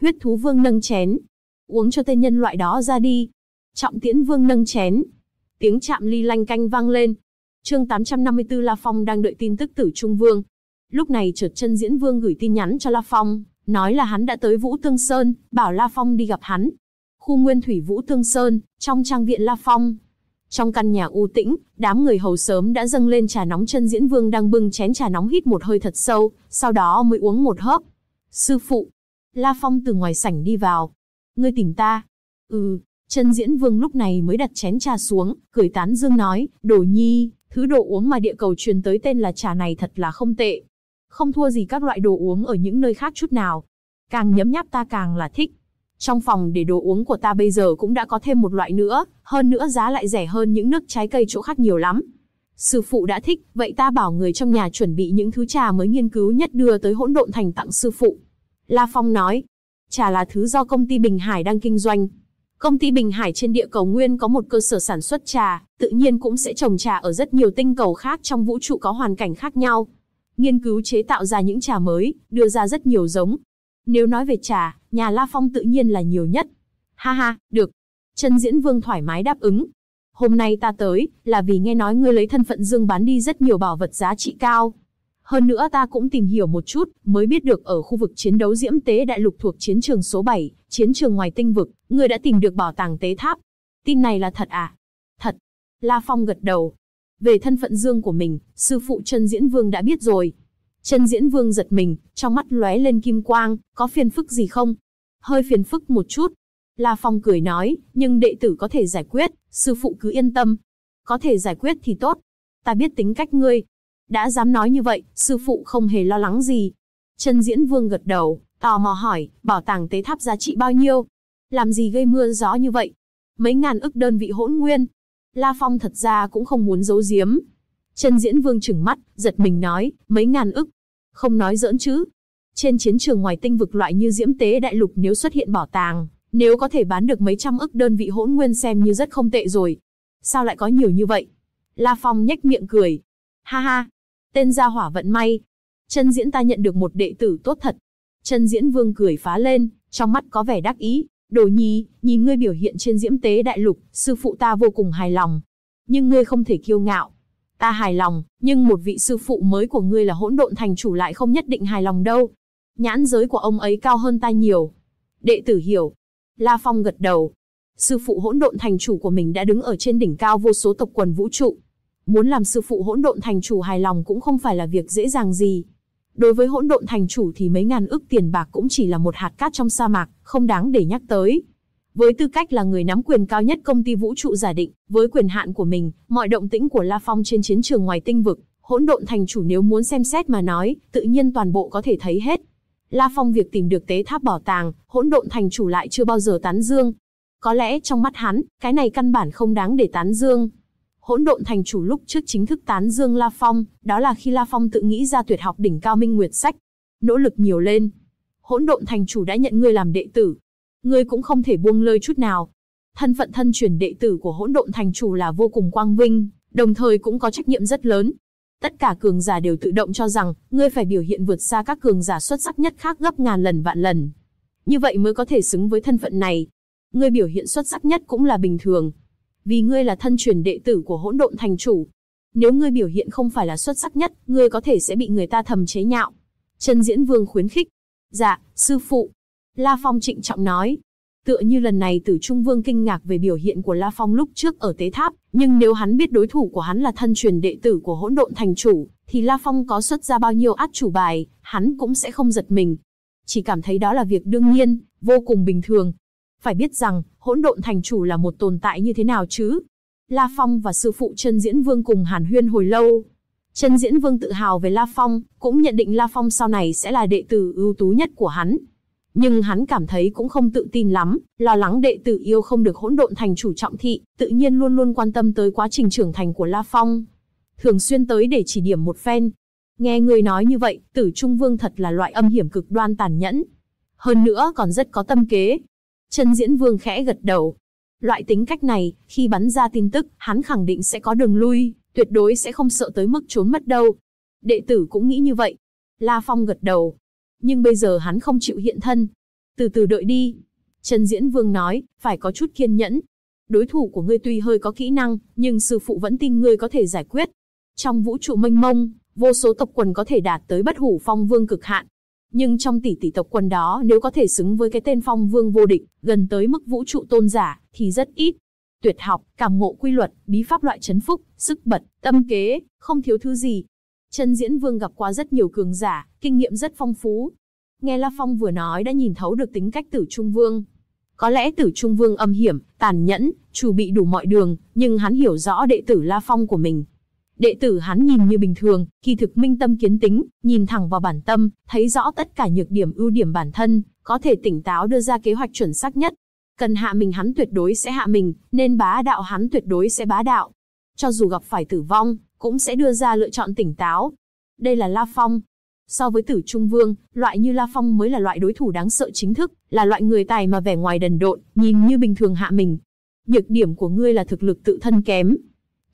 Huyết thú vương nâng chén. Uống cho tên nhân loại đó ra đi. Trọng tiễn vương nâng chén. Tiếng chạm ly lanh canh vang lên. chương 854 La Phong đang đợi tin tức tử Trung Vương. Lúc này trượt chân diễn vương gửi tin nhắn cho La Phong, nói là hắn đã tới Vũ Tương Sơn, bảo La Phong đi gặp hắn. Khu nguyên thủy Vũ Tương Sơn, trong trang viện La Phong. Trong căn nhà u tĩnh, đám người hầu sớm đã dâng lên trà nóng chân diễn vương đang bưng chén trà nóng hít một hơi thật sâu, sau đó mới uống một hớp, Sư phụ. La Phong từ ngoài sảnh đi vào. Ngươi tìm ta. Ừ. Trần Diễn Vương lúc này mới đặt chén trà xuống, cười tán dương nói, đồ nhi, thứ đồ uống mà địa cầu truyền tới tên là trà này thật là không tệ. Không thua gì các loại đồ uống ở những nơi khác chút nào. Càng nhấm nháp ta càng là thích. Trong phòng để đồ uống của ta bây giờ cũng đã có thêm một loại nữa, hơn nữa giá lại rẻ hơn những nước trái cây chỗ khác nhiều lắm. Sư phụ đã thích, vậy ta bảo người trong nhà chuẩn bị những thứ trà mới nghiên cứu nhất đưa tới hỗn độn thành tặng sư phụ. La Phong nói. Trà là thứ do công ty Bình Hải đang kinh doanh. Công ty Bình Hải trên địa cầu Nguyên có một cơ sở sản xuất trà, tự nhiên cũng sẽ trồng trà ở rất nhiều tinh cầu khác trong vũ trụ có hoàn cảnh khác nhau. Nghiên cứu chế tạo ra những trà mới, đưa ra rất nhiều giống. Nếu nói về trà, nhà La Phong tự nhiên là nhiều nhất. Ha ha, được. Trần Diễn Vương thoải mái đáp ứng. Hôm nay ta tới, là vì nghe nói ngươi lấy thân phận Dương bán đi rất nhiều bảo vật giá trị cao. Hơn nữa ta cũng tìm hiểu một chút, mới biết được ở khu vực chiến đấu diễm tế đại lục thuộc chiến trường số 7, chiến trường ngoài tinh vực, người đã tìm được bảo tàng tế tháp. Tin này là thật à? Thật. La Phong gật đầu. Về thân phận dương của mình, sư phụ Trân Diễn Vương đã biết rồi. Trân Diễn Vương giật mình, trong mắt lóe lên kim quang, có phiền phức gì không? Hơi phiền phức một chút. La Phong cười nói, nhưng đệ tử có thể giải quyết, sư phụ cứ yên tâm. Có thể giải quyết thì tốt. Ta biết tính cách ngươi, đã dám nói như vậy, sư phụ không hề lo lắng gì. Trần Diễn Vương gật đầu, tò mò hỏi, bảo tàng tế tháp giá trị bao nhiêu? Làm gì gây mưa gió như vậy? Mấy ngàn ức đơn vị hỗn nguyên. La Phong thật ra cũng không muốn giấu giếm. Trần Diễn Vương trừng mắt, giật mình nói, mấy ngàn ức. Không nói giỡn chứ. Trên chiến trường ngoài tinh vực loại như diễm tế đại lục nếu xuất hiện bảo tàng, nếu có thể bán được mấy trăm ức đơn vị hỗn nguyên xem như rất không tệ rồi. Sao lại có nhiều như vậy? La Phong nhếch miệng cười. Ha ha, Tên gia hỏa vận may. Chân diễn ta nhận được một đệ tử tốt thật. Chân diễn vương cười phá lên, trong mắt có vẻ đắc ý. Đồ nhi, nhìn ngươi biểu hiện trên diễm tế đại lục, sư phụ ta vô cùng hài lòng. Nhưng ngươi không thể kiêu ngạo. Ta hài lòng, nhưng một vị sư phụ mới của ngươi là hỗn độn thành chủ lại không nhất định hài lòng đâu. Nhãn giới của ông ấy cao hơn ta nhiều. Đệ tử hiểu. La Phong gật đầu. Sư phụ hỗn độn thành chủ của mình đã đứng ở trên đỉnh cao vô số tộc quần vũ trụ, Muốn làm sư phụ hỗn độn thành chủ hài lòng cũng không phải là việc dễ dàng gì. Đối với hỗn độn thành chủ thì mấy ngàn ức tiền bạc cũng chỉ là một hạt cát trong sa mạc, không đáng để nhắc tới. Với tư cách là người nắm quyền cao nhất công ty vũ trụ giả định, với quyền hạn của mình, mọi động tĩnh của La Phong trên chiến trường ngoài tinh vực, hỗn độn thành chủ nếu muốn xem xét mà nói, tự nhiên toàn bộ có thể thấy hết. La Phong việc tìm được tế tháp bảo tàng, hỗn độn thành chủ lại chưa bao giờ tán dương. Có lẽ trong mắt hắn, cái này căn bản không đáng để tán dương hỗn độn thành chủ lúc trước chính thức tán dương La Phong, đó là khi La Phong tự nghĩ ra tuyệt học đỉnh cao minh nguyệt sách. Nỗ lực nhiều lên. Hỗn độn thành chủ đã nhận ngươi làm đệ tử. Ngươi cũng không thể buông lơi chút nào. Thân phận thân truyền đệ tử của hỗn độn thành chủ là vô cùng quang vinh, đồng thời cũng có trách nhiệm rất lớn. Tất cả cường giả đều tự động cho rằng, ngươi phải biểu hiện vượt xa các cường giả xuất sắc nhất khác gấp ngàn lần vạn lần. Như vậy mới có thể xứng với thân phận này. Ngươi biểu hiện xuất sắc nhất cũng là bình thường, vì ngươi là thân truyền đệ tử của hỗn độn thành chủ. Nếu ngươi biểu hiện không phải là xuất sắc nhất, ngươi có thể sẽ bị người ta thầm chế nhạo. Trần Diễn Vương khuyến khích. Dạ, sư phụ. La Phong trịnh trọng nói. Tựa như lần này tử Trung Vương kinh ngạc về biểu hiện của La Phong lúc trước ở tế tháp, nhưng nếu hắn biết đối thủ của hắn là thân truyền đệ tử của hỗn độn thành chủ, thì La Phong có xuất ra bao nhiêu át chủ bài, hắn cũng sẽ không giật mình. Chỉ cảm thấy đó là việc đương nhiên, vô cùng bình thường, phải biết rằng, hỗn độn thành chủ là một tồn tại như thế nào chứ? La Phong và sư phụ Trần Diễn Vương cùng hàn huyên hồi lâu. Trần Diễn Vương tự hào về La Phong, cũng nhận định La Phong sau này sẽ là đệ tử ưu tú nhất của hắn. Nhưng hắn cảm thấy cũng không tự tin lắm, lo lắng đệ tử yêu không được hỗn độn thành chủ trọng thị, tự nhiên luôn luôn quan tâm tới quá trình trưởng thành của La Phong. Thường xuyên tới để chỉ điểm một phen. Nghe người nói như vậy, tử Trung Vương thật là loại âm hiểm cực đoan tàn nhẫn. Hơn nữa còn rất có tâm kế, Trần Diễn Vương khẽ gật đầu. Loại tính cách này, khi bắn ra tin tức, hắn khẳng định sẽ có đường lui, tuyệt đối sẽ không sợ tới mức trốn mất đâu. Đệ tử cũng nghĩ như vậy. La Phong gật đầu. Nhưng bây giờ hắn không chịu hiện thân. Từ từ đợi đi. Trần Diễn Vương nói, phải có chút kiên nhẫn. Đối thủ của ngươi tuy hơi có kỹ năng, nhưng sư phụ vẫn tin ngươi có thể giải quyết. Trong vũ trụ mênh mông, vô số tộc quần có thể đạt tới bất hủ phong vương cực hạn nhưng trong tỷ tỷ tộc quân đó nếu có thể xứng với cái tên phong vương vô địch, gần tới mức vũ trụ tôn giả, thì rất ít. Tuyệt học, cảm ngộ quy luật, bí pháp loại chấn phúc, sức bật, tâm kế, không thiếu thứ gì. Chân diễn vương gặp qua rất nhiều cường giả, kinh nghiệm rất phong phú. Nghe La Phong vừa nói đã nhìn thấu được tính cách tử trung vương. Có lẽ tử trung vương âm hiểm, tàn nhẫn, chủ bị đủ mọi đường, nhưng hắn hiểu rõ đệ tử La Phong của mình, Đệ tử hắn nhìn như bình thường, kỳ thực minh tâm kiến tính, nhìn thẳng vào bản tâm, thấy rõ tất cả nhược điểm ưu điểm bản thân, có thể tỉnh táo đưa ra kế hoạch chuẩn xác nhất. Cần hạ mình hắn tuyệt đối sẽ hạ mình, nên bá đạo hắn tuyệt đối sẽ bá đạo. Cho dù gặp phải tử vong, cũng sẽ đưa ra lựa chọn tỉnh táo. Đây là La Phong. So với tử Trung Vương, loại như La Phong mới là loại đối thủ đáng sợ chính thức, là loại người tài mà vẻ ngoài đần độn, nhìn như bình thường hạ mình. Nhược điểm của ngươi là thực lực tự thân kém,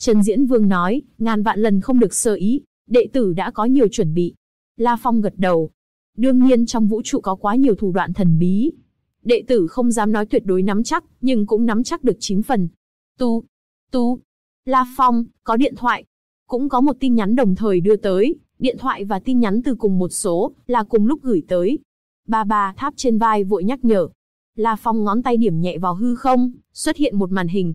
Trần Diễn Vương nói, ngàn vạn lần không được sơ ý, đệ tử đã có nhiều chuẩn bị. La Phong gật đầu. Đương nhiên trong vũ trụ có quá nhiều thủ đoạn thần bí. Đệ tử không dám nói tuyệt đối nắm chắc, nhưng cũng nắm chắc được chín phần. Tu, tu, La Phong, có điện thoại. Cũng có một tin nhắn đồng thời đưa tới, điện thoại và tin nhắn từ cùng một số, là cùng lúc gửi tới. Ba bà tháp trên vai vội nhắc nhở. La Phong ngón tay điểm nhẹ vào hư không, xuất hiện một màn hình,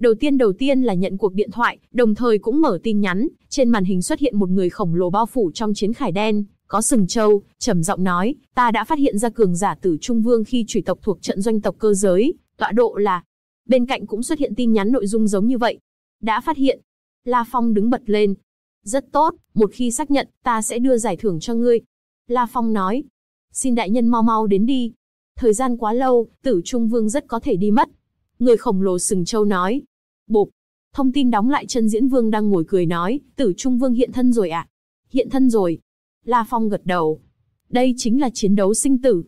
Đầu tiên đầu tiên là nhận cuộc điện thoại, đồng thời cũng mở tin nhắn, trên màn hình xuất hiện một người khổng lồ bao phủ trong chiến khải đen, có sừng trâu, trầm giọng nói, ta đã phát hiện ra cường giả tử Trung Vương khi chủy tộc thuộc trận doanh tộc cơ giới, tọa độ là. Bên cạnh cũng xuất hiện tin nhắn nội dung giống như vậy. Đã phát hiện. La Phong đứng bật lên. Rất tốt, một khi xác nhận, ta sẽ đưa giải thưởng cho ngươi. La Phong nói. Xin đại nhân mau mau đến đi. Thời gian quá lâu, tử Trung Vương rất có thể đi mất, Người khổng lồ sừng châu nói. Bộp. Thông tin đóng lại chân diễn vương đang ngồi cười nói, tử trung vương hiện thân rồi ạ. À? Hiện thân rồi. La Phong gật đầu. Đây chính là chiến đấu sinh tử.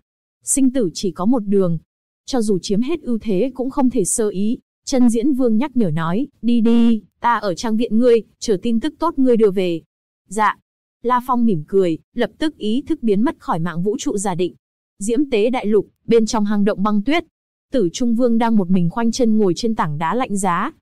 Sinh tử chỉ có một đường. Cho dù chiếm hết ưu thế cũng không thể sơ ý. Chân diễn vương nhắc nhở nói, đi đi, ta ở trang viện ngươi, chờ tin tức tốt ngươi đưa về. Dạ. La Phong mỉm cười, lập tức ý thức biến mất khỏi mạng vũ trụ giả định. Diễm tế đại lục, bên trong hang động băng tuyết, Tử Trung Vương đang một mình khoanh chân ngồi trên tảng đá lạnh giá.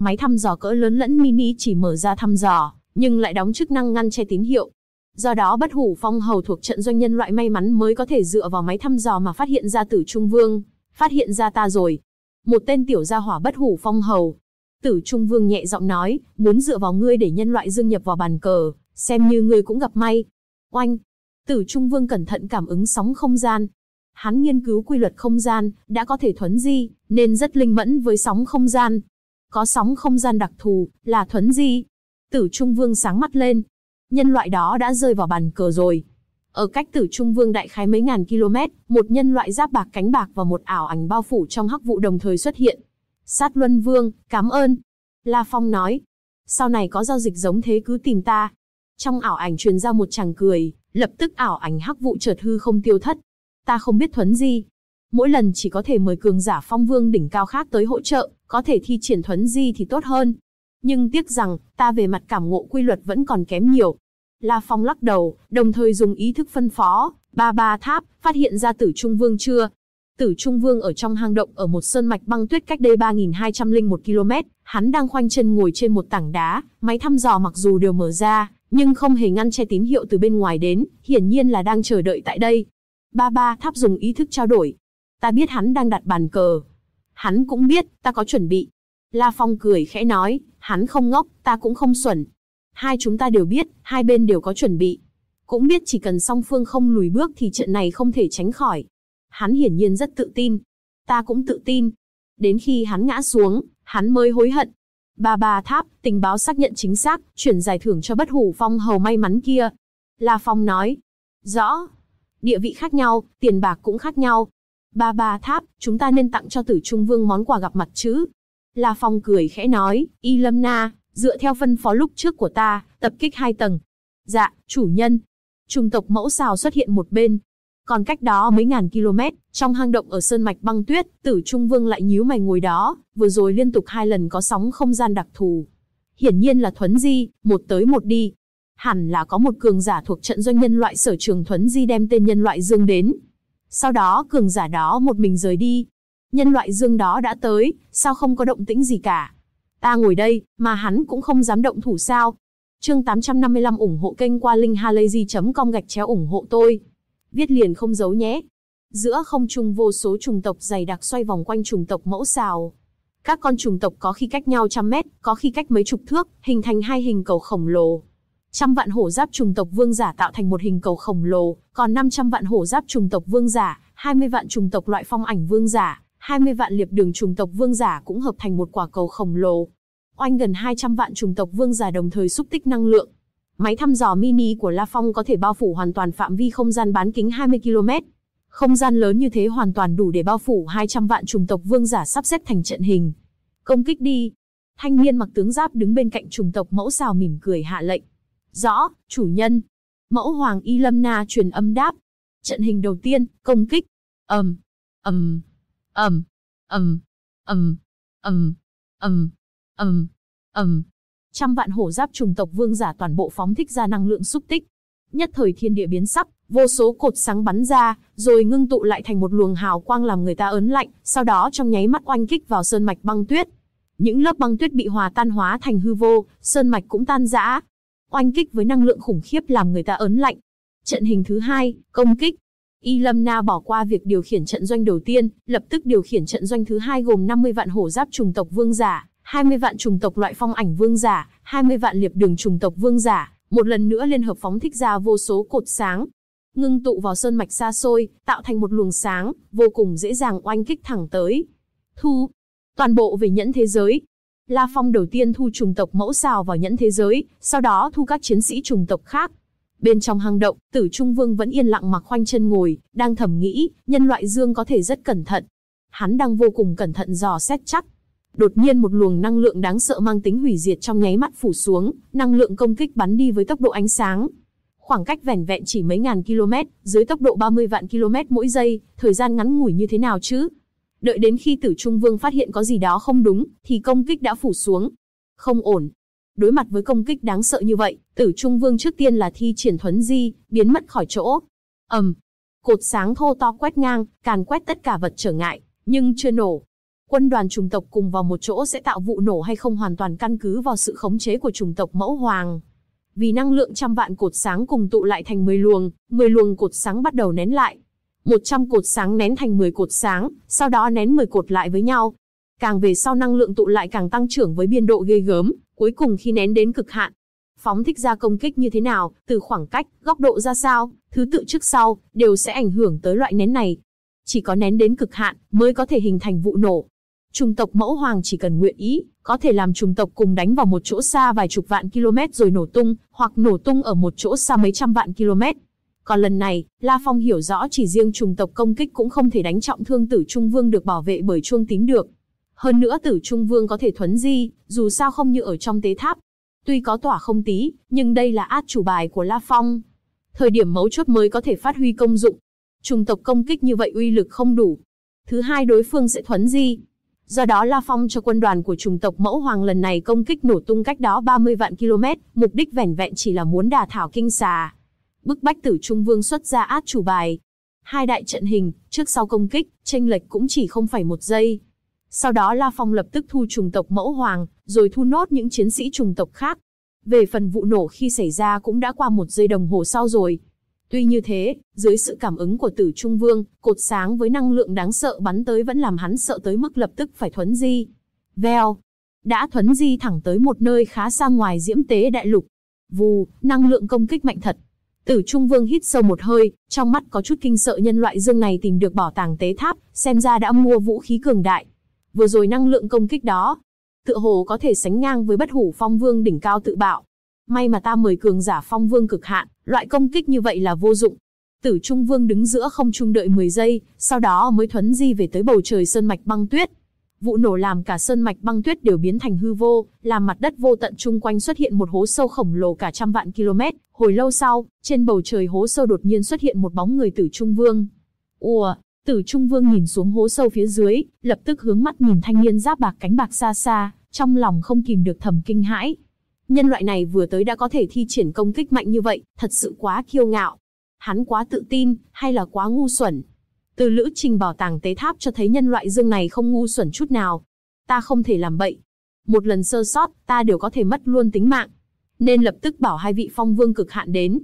Máy thăm dò cỡ lớn lẫn mini chỉ mở ra thăm dò, nhưng lại đóng chức năng ngăn che tín hiệu. Do đó bất hủ phong hầu thuộc trận doanh nhân loại may mắn mới có thể dựa vào máy thăm dò mà phát hiện ra Tử Trung Vương, phát hiện ra ta rồi. Một tên tiểu gia hỏa bất hủ phong hầu. Tử Trung Vương nhẹ giọng nói, muốn dựa vào ngươi để nhân loại dương nhập vào bàn cờ, xem như ngươi cũng gặp may. Oanh! Tử Trung Vương cẩn thận cảm ứng sóng không gian, hắn nghiên cứu quy luật không gian, đã có thể thuấn di, nên rất linh mẫn với sóng không gian. Có sóng không gian đặc thù, là thuấn di. Tử Trung Vương sáng mắt lên. Nhân loại đó đã rơi vào bàn cờ rồi. Ở cách tử Trung Vương đại khái mấy ngàn km, một nhân loại giáp bạc cánh bạc và một ảo ảnh bao phủ trong hắc vụ đồng thời xuất hiện. Sát Luân Vương, cảm ơn. La Phong nói. Sau này có giao dịch giống thế cứ tìm ta. Trong ảo ảnh truyền ra một chàng cười, lập tức ảo ảnh hắc vụ chợt hư không tiêu thất, ta không biết thuấn di. Mỗi lần chỉ có thể mời cường giả phong vương đỉnh cao khác tới hỗ trợ, có thể thi triển thuấn di thì tốt hơn. Nhưng tiếc rằng, ta về mặt cảm ngộ quy luật vẫn còn kém nhiều. La Phong lắc đầu, đồng thời dùng ý thức phân phó, ba ba tháp, phát hiện ra tử Trung Vương chưa? Tử Trung Vương ở trong hang động ở một sơn mạch băng tuyết cách đây 3.201 km, hắn đang khoanh chân ngồi trên một tảng đá, máy thăm dò mặc dù đều mở ra, nhưng không hề ngăn che tín hiệu từ bên ngoài đến, hiển nhiên là đang chờ đợi tại đây. Ba ba tháp dùng ý thức trao đổi. Ta biết hắn đang đặt bàn cờ. Hắn cũng biết, ta có chuẩn bị. La Phong cười khẽ nói, hắn không ngốc, ta cũng không xuẩn. Hai chúng ta đều biết, hai bên đều có chuẩn bị. Cũng biết chỉ cần song phương không lùi bước thì trận này không thể tránh khỏi. Hắn hiển nhiên rất tự tin. Ta cũng tự tin. Đến khi hắn ngã xuống, hắn mới hối hận. Ba ba tháp, tình báo xác nhận chính xác, chuyển giải thưởng cho bất hủ phong hầu may mắn kia. La Phong nói. Rõ, địa vị khác nhau, tiền bạc cũng khác nhau. Ba ba tháp, chúng ta nên tặng cho tử trung vương món quà gặp mặt chứ. La Phong cười khẽ nói, Y Lâm Na, dựa theo phân phó lúc trước của ta, tập kích hai tầng. Dạ, chủ nhân. Trung tộc mẫu xào xuất hiện một bên. Còn cách đó mấy ngàn km, trong hang động ở sơn mạch băng tuyết, tử trung vương lại nhíu mày ngồi đó, vừa rồi liên tục hai lần có sóng không gian đặc thù. Hiển nhiên là thuấn di, một tới một đi, hẳn là có một cường giả thuộc trận doanh nhân loại sở trường thuấn di đem tên nhân loại dương đến. Sau đó cường giả đó một mình rời đi. Nhân loại dương đó đã tới, sao không có động tĩnh gì cả. Ta ngồi đây, mà hắn cũng không dám động thủ sao. Chương 855 ủng hộ kênh qua linkhalazy.com gạch chéo ủng hộ tôi. Viết liền không giấu nhé. Giữa không trung vô số trùng tộc dày đặc xoay vòng quanh trùng tộc mẫu xào. Các con trùng tộc có khi cách nhau trăm mét, có khi cách mấy chục thước, hình thành hai hình cầu khổng lồ, Trăm vạn hổ giáp trùng tộc vương giả tạo thành một hình cầu khổng lồ, còn 500 vạn hổ giáp trùng tộc vương giả, 20 vạn trùng tộc loại phong ảnh vương giả, 20 vạn liệp đường trùng tộc vương giả cũng hợp thành một quả cầu khổng lồ. Oanh gần 200 vạn trùng tộc vương giả đồng thời xúc tích năng lượng. Máy thăm dò mini của La Phong có thể bao phủ hoàn toàn phạm vi không gian bán kính 20 km. Không gian lớn như thế hoàn toàn đủ để bao phủ 200 vạn trùng tộc vương giả sắp xếp thành trận hình. Công kích đi. Thanh niên mặc tướng giáp đứng bên cạnh trùng tộc mẫu xào mỉm cười hạ lệnh. Rõ, chủ nhân. Mẫu hoàng Y Lâm Na truyền âm đáp. Trận hình đầu tiên, công kích. ầm, ầm, ầm, ầm, ầm, ầm, ầm, ầm, ầm. Trăm vạn hổ giáp trùng tộc vương giả toàn bộ phóng thích ra năng lượng xúc tích. Nhất thời thiên địa biến sắc, vô số cột sáng bắn ra, rồi ngưng tụ lại thành một luồng hào quang làm người ta ớn lạnh, sau đó trong nháy mắt oanh kích vào sơn mạch băng tuyết. Những lớp băng tuyết bị hòa tan hóa thành hư vô, sơn mạch cũng tan rã, oanh kích với năng lượng khủng khiếp làm người ta ớn lạnh. Trận hình thứ hai, công kích. Y Lâm Na bỏ qua việc điều khiển trận doanh đầu tiên, lập tức điều khiển trận doanh thứ hai gồm 50 vạn hổ giáp trùng tộc vương giả, 20 vạn trùng tộc loại phong ảnh vương giả, 20 vạn liệp đường trùng tộc vương giả, một lần nữa liên hợp phóng thích ra vô số cột sáng, ngưng tụ vào sơn mạch xa xôi, tạo thành một luồng sáng, vô cùng dễ dàng oanh kích thẳng tới. Thu, toàn bộ về nhẫn thế giới, La Phong đầu tiên thu trùng tộc mẫu xào vào nhẫn thế giới, sau đó thu các chiến sĩ trùng tộc khác. Bên trong hang động, Tử Trung Vương vẫn yên lặng mặc khoanh chân ngồi, đang thầm nghĩ, nhân loại Dương có thể rất cẩn thận. Hắn đang vô cùng cẩn thận dò xét chắc. Đột nhiên một luồng năng lượng đáng sợ mang tính hủy diệt trong nháy mắt phủ xuống, năng lượng công kích bắn đi với tốc độ ánh sáng. Khoảng cách vẻn vẹn chỉ mấy ngàn km, dưới tốc độ 30 vạn km mỗi giây, thời gian ngắn ngủi như thế nào chứ? đợi đến khi tử trung vương phát hiện có gì đó không đúng, thì công kích đã phủ xuống. Không ổn. Đối mặt với công kích đáng sợ như vậy, tử trung vương trước tiên là thi triển thuấn di, biến mất khỏi chỗ. ầm, Cột sáng thô to quét ngang, càn quét tất cả vật trở ngại, nhưng chưa nổ. Quân đoàn trùng tộc cùng vào một chỗ sẽ tạo vụ nổ hay không hoàn toàn căn cứ vào sự khống chế của trùng tộc mẫu hoàng. Vì năng lượng trăm vạn cột sáng cùng tụ lại thành 10 luồng, 10 luồng cột sáng bắt đầu nén lại, 100 cột sáng nén thành 10 cột sáng, sau đó nén 10 cột lại với nhau. Càng về sau năng lượng tụ lại càng tăng trưởng với biên độ ghê gớm, cuối cùng khi nén đến cực hạn. Phóng thích ra công kích như thế nào, từ khoảng cách, góc độ ra sao, thứ tự trước sau, đều sẽ ảnh hưởng tới loại nén này. Chỉ có nén đến cực hạn mới có thể hình thành vụ nổ. Trùng tộc mẫu hoàng chỉ cần nguyện ý, có thể làm trùng tộc cùng đánh vào một chỗ xa vài chục vạn km rồi nổ tung, hoặc nổ tung ở một chỗ xa mấy trăm vạn km, còn lần này, La Phong hiểu rõ chỉ riêng trùng tộc công kích cũng không thể đánh trọng thương tử Trung Vương được bảo vệ bởi chuông tím được. Hơn nữa tử Trung Vương có thể thuấn di, dù sao không như ở trong tế tháp. Tuy có tỏa không tí, nhưng đây là át chủ bài của La Phong. Thời điểm mấu chốt mới có thể phát huy công dụng. Trùng tộc công kích như vậy uy lực không đủ. Thứ hai đối phương sẽ thuấn di. Do đó La Phong cho quân đoàn của trùng tộc Mẫu Hoàng lần này công kích nổ tung cách đó 30 vạn km, mục đích vẻn vẹn chỉ là muốn đà thảo kinh xà bức bách tử Trung Vương xuất ra át chủ bài. Hai đại trận hình, trước sau công kích, tranh lệch cũng chỉ không phải một giây. Sau đó La Phong lập tức thu trùng tộc mẫu hoàng, rồi thu nốt những chiến sĩ trùng tộc khác. Về phần vụ nổ khi xảy ra cũng đã qua một giây đồng hồ sau rồi. Tuy như thế, dưới sự cảm ứng của tử Trung Vương, cột sáng với năng lượng đáng sợ bắn tới vẫn làm hắn sợ tới mức lập tức phải thuấn di. Vèo, đã thuấn di thẳng tới một nơi khá xa ngoài diễm tế đại lục. Vù, năng lượng công kích mạnh thật, Tử Trung Vương hít sâu một hơi, trong mắt có chút kinh sợ nhân loại dương này tìm được bảo tàng tế tháp, xem ra đã mua vũ khí cường đại. Vừa rồi năng lượng công kích đó, tựa hồ có thể sánh ngang với bất hủ phong vương đỉnh cao tự bạo. May mà ta mời cường giả phong vương cực hạn, loại công kích như vậy là vô dụng. Tử Trung Vương đứng giữa không trung đợi 10 giây, sau đó mới thuấn di về tới bầu trời sơn mạch băng tuyết. Vụ nổ làm cả sơn mạch băng tuyết đều biến thành hư vô, làm mặt đất vô tận chung quanh xuất hiện một hố sâu khổng lồ cả trăm vạn km. Hồi lâu sau, trên bầu trời hố sâu đột nhiên xuất hiện một bóng người tử trung vương. Ùa, tử trung vương nhìn xuống hố sâu phía dưới, lập tức hướng mắt nhìn thanh niên giáp bạc cánh bạc xa xa, trong lòng không kìm được thầm kinh hãi. Nhân loại này vừa tới đã có thể thi triển công kích mạnh như vậy, thật sự quá kiêu ngạo. Hắn quá tự tin, hay là quá ngu xuẩn, từ lữ trình bảo tàng tế tháp cho thấy nhân loại dương này không ngu xuẩn chút nào. Ta không thể làm bậy. Một lần sơ sót, ta đều có thể mất luôn tính mạng. Nên lập tức bảo hai vị phong vương cực hạn đến.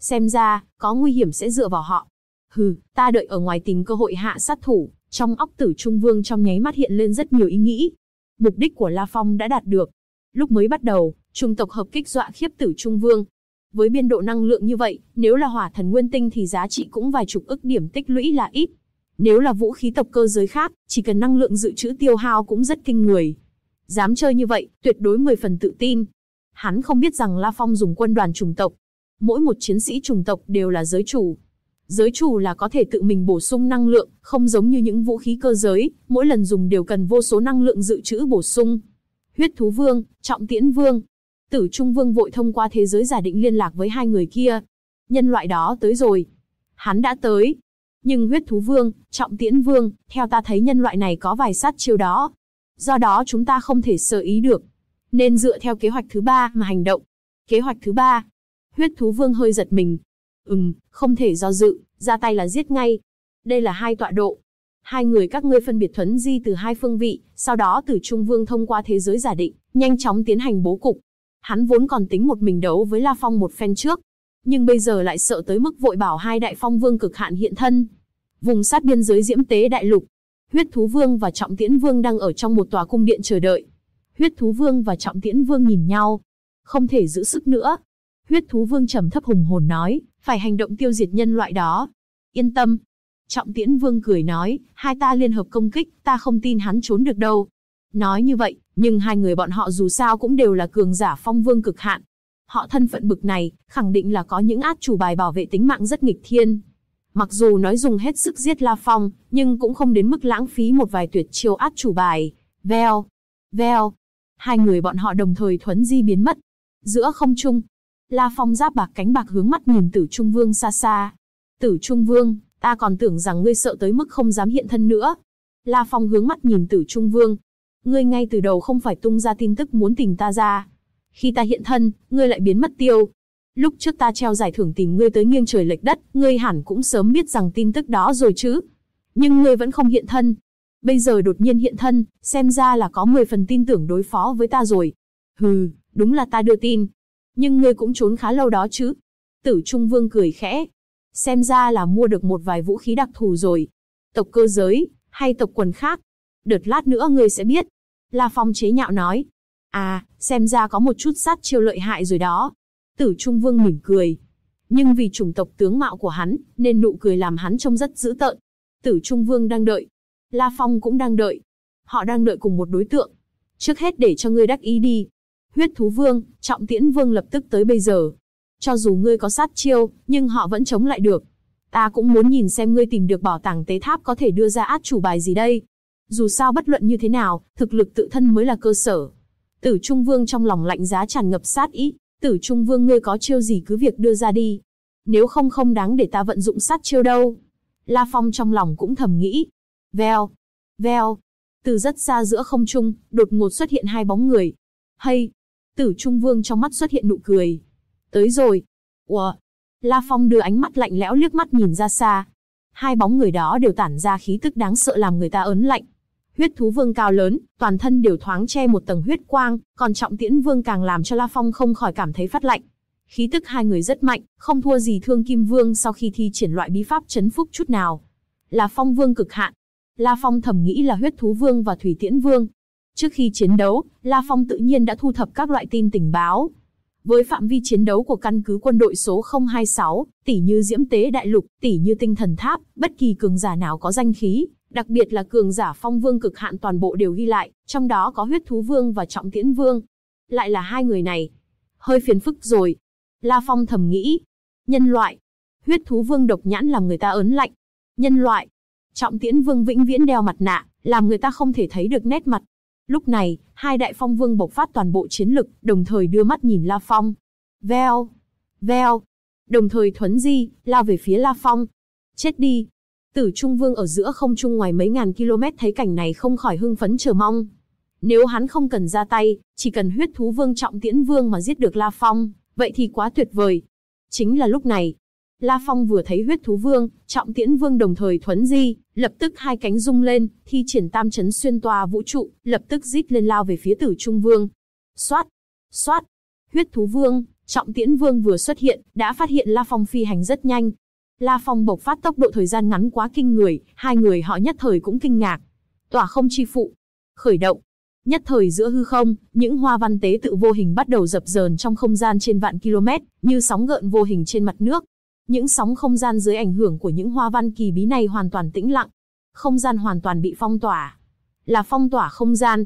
Xem ra, có nguy hiểm sẽ dựa vào họ. Hừ, ta đợi ở ngoài tìm cơ hội hạ sát thủ. Trong óc tử trung vương trong nháy mắt hiện lên rất nhiều ý nghĩ. Mục đích của La Phong đã đạt được. Lúc mới bắt đầu, trung tộc hợp kích dọa khiếp tử trung vương, với biên độ năng lượng như vậy, nếu là hỏa thần nguyên tinh thì giá trị cũng vài chục ức điểm tích lũy là ít. Nếu là vũ khí tộc cơ giới khác, chỉ cần năng lượng dự trữ tiêu hao cũng rất kinh người. Dám chơi như vậy, tuyệt đối 10 phần tự tin. Hắn không biết rằng La Phong dùng quân đoàn chủng tộc. Mỗi một chiến sĩ chủng tộc đều là giới chủ. Giới chủ là có thể tự mình bổ sung năng lượng, không giống như những vũ khí cơ giới, mỗi lần dùng đều cần vô số năng lượng dự trữ bổ sung. Huyết Thú Vương, Trọng Tiễn Vương, Tử Trung Vương vội thông qua thế giới giả định liên lạc với hai người kia. Nhân loại đó tới rồi. Hắn đã tới, nhưng huyết thú vương, trọng tiễn vương, theo ta thấy nhân loại này có vài sát chiêu đó. Do đó chúng ta không thể sơ ý được. Nên dựa theo kế hoạch thứ ba mà hành động. Kế hoạch thứ ba. Huyết thú vương hơi giật mình. Ừm, không thể do dự, ra tay là giết ngay. Đây là hai tọa độ. Hai người các ngươi phân biệt thuấn di từ hai phương vị, sau đó từ Trung Vương thông qua thế giới giả định, nhanh chóng tiến hành bố cục. Hắn vốn còn tính một mình đấu với La Phong một phen trước, nhưng bây giờ lại sợ tới mức vội bảo hai đại phong vương cực hạn hiện thân. Vùng sát biên giới diễm tế đại lục, huyết thú vương và trọng tiễn vương đang ở trong một tòa cung điện chờ đợi. Huyết thú vương và trọng tiễn vương nhìn nhau, không thể giữ sức nữa. Huyết thú vương trầm thấp hùng hồn nói, phải hành động tiêu diệt nhân loại đó. Yên tâm. Trọng tiễn vương cười nói, hai ta liên hợp công kích, ta không tin hắn trốn được đâu. Nói như vậy, nhưng hai người bọn họ dù sao cũng đều là cường giả phong vương cực hạn, Họ thân phận bực này, khẳng định là có những át chủ bài bảo vệ tính mạng rất nghịch thiên. Mặc dù nói dùng hết sức giết La Phong, nhưng cũng không đến mức lãng phí một vài tuyệt chiêu át chủ bài. Veo, veo, hai người bọn họ đồng thời thuấn di biến mất. Giữa không trung, La Phong giáp bạc cánh bạc hướng mắt nhìn Tử Trung Vương xa xa. Tử Trung Vương, ta còn tưởng rằng ngươi sợ tới mức không dám hiện thân nữa. La Phong hướng mắt nhìn Tử Trung Vương. Ngươi ngay từ đầu không phải tung ra tin tức muốn tình ta ra, khi ta hiện thân, ngươi lại biến mất tiêu. Lúc trước ta treo giải thưởng tìm ngươi tới nghiêng trời lệch đất, ngươi hẳn cũng sớm biết rằng tin tức đó rồi chứ. Nhưng ngươi vẫn không hiện thân. Bây giờ đột nhiên hiện thân, xem ra là có 10 phần tin tưởng đối phó với ta rồi. Hừ, đúng là ta đưa tin. Nhưng ngươi cũng trốn khá lâu đó chứ. Tử Trung Vương cười khẽ. Xem ra là mua được một vài vũ khí đặc thù rồi. Tộc cơ giới, hay tộc quần khác. Đợt lát nữa ngươi sẽ biết. La Phong chế nhạo nói, À, xem ra có một chút sát chiêu lợi hại rồi đó. Tử Trung Vương mỉm cười. Nhưng vì chủng tộc tướng mạo của hắn, nên nụ cười làm hắn trông rất dữ tợn. Tử Trung Vương đang đợi. La Phong cũng đang đợi. Họ đang đợi cùng một đối tượng. Trước hết để cho ngươi đắc ý đi. Huyết Thú Vương, Trọng Tiễn Vương lập tức tới bây giờ. Cho dù ngươi có sát chiêu, nhưng họ vẫn chống lại được. Ta cũng muốn nhìn xem ngươi tìm được bảo tàng tế tháp có thể đưa ra át chủ bài gì đây. Dù sao bất luận như thế nào, thực lực tự thân mới là cơ sở, Tử Trung Vương trong lòng lạnh giá tràn ngập sát ý, Tử Trung Vương ngươi có chiêu gì cứ việc đưa ra đi. Nếu không không đáng để ta vận dụng sát chiêu đâu. La Phong trong lòng cũng thầm nghĩ. Vèo, vèo, từ rất xa giữa không trung, đột ngột xuất hiện hai bóng người. Hay, Tử Trung Vương trong mắt xuất hiện nụ cười. Tới rồi. Ủa, La Phong đưa ánh mắt lạnh lẽo liếc mắt nhìn ra xa. Hai bóng người đó đều tản ra khí tức đáng sợ làm người ta ớn lạnh. Huyết thú vương cao lớn, toàn thân đều thoáng che một tầng huyết quang, còn trọng tiễn vương càng làm cho La Phong không khỏi cảm thấy phát lạnh. Khí tức hai người rất mạnh, không thua gì thương kim vương sau khi thi triển loại bí pháp chấn phúc chút nào. La Phong vương cực hạn. La Phong thầm nghĩ là huyết thú vương và thủy tiễn vương. Trước khi chiến đấu, La Phong tự nhiên đã thu thập các loại tin tình báo, với phạm vi chiến đấu của căn cứ quân đội số 026, tỷ như diễm tế đại lục, tỷ như tinh thần tháp, bất kỳ cường giả nào có danh khí, đặc biệt là cường giả phong vương cực hạn toàn bộ đều ghi lại, trong đó có huyết thú vương và trọng tiễn vương. Lại là hai người này. Hơi phiền phức rồi. La Phong thầm nghĩ. Nhân loại. Huyết thú vương độc nhãn làm người ta ớn lạnh. Nhân loại. Trọng tiễn vương vĩnh viễn đeo mặt nạ, làm người ta không thể thấy được nét mặt, Lúc này, hai đại phong vương bộc phát toàn bộ chiến lực, đồng thời đưa mắt nhìn La Phong. Veo, veo, đồng thời thuấn di, lao về phía La Phong. Chết đi. Tử Trung Vương ở giữa không trung ngoài mấy ngàn km thấy cảnh này không khỏi hưng phấn chờ mong. Nếu hắn không cần ra tay, chỉ cần huyết thú vương trọng tiễn vương mà giết được La Phong, vậy thì quá tuyệt vời. Chính là lúc này, La Phong vừa thấy huyết thú vương, trọng tiễn vương đồng thời thuấn di, lập tức hai cánh rung lên, thi triển tam chấn xuyên tòa vũ trụ, lập tức rít lên lao về phía tử trung vương. Xoát! Xoát! Huyết thú vương, trọng tiễn vương vừa xuất hiện, đã phát hiện La Phong phi hành rất nhanh. La Phong bộc phát tốc độ thời gian ngắn quá kinh người, hai người họ nhất thời cũng kinh ngạc. Tỏa không chi phụ. Khởi động. Nhất thời giữa hư không, những hoa văn tế tự vô hình bắt đầu dập dờn trong không gian trên vạn km, như sóng gợn vô hình trên mặt nước, những sóng không gian dưới ảnh hưởng của những hoa văn kỳ bí này hoàn toàn tĩnh lặng. Không gian hoàn toàn bị phong tỏa. Là phong tỏa không gian.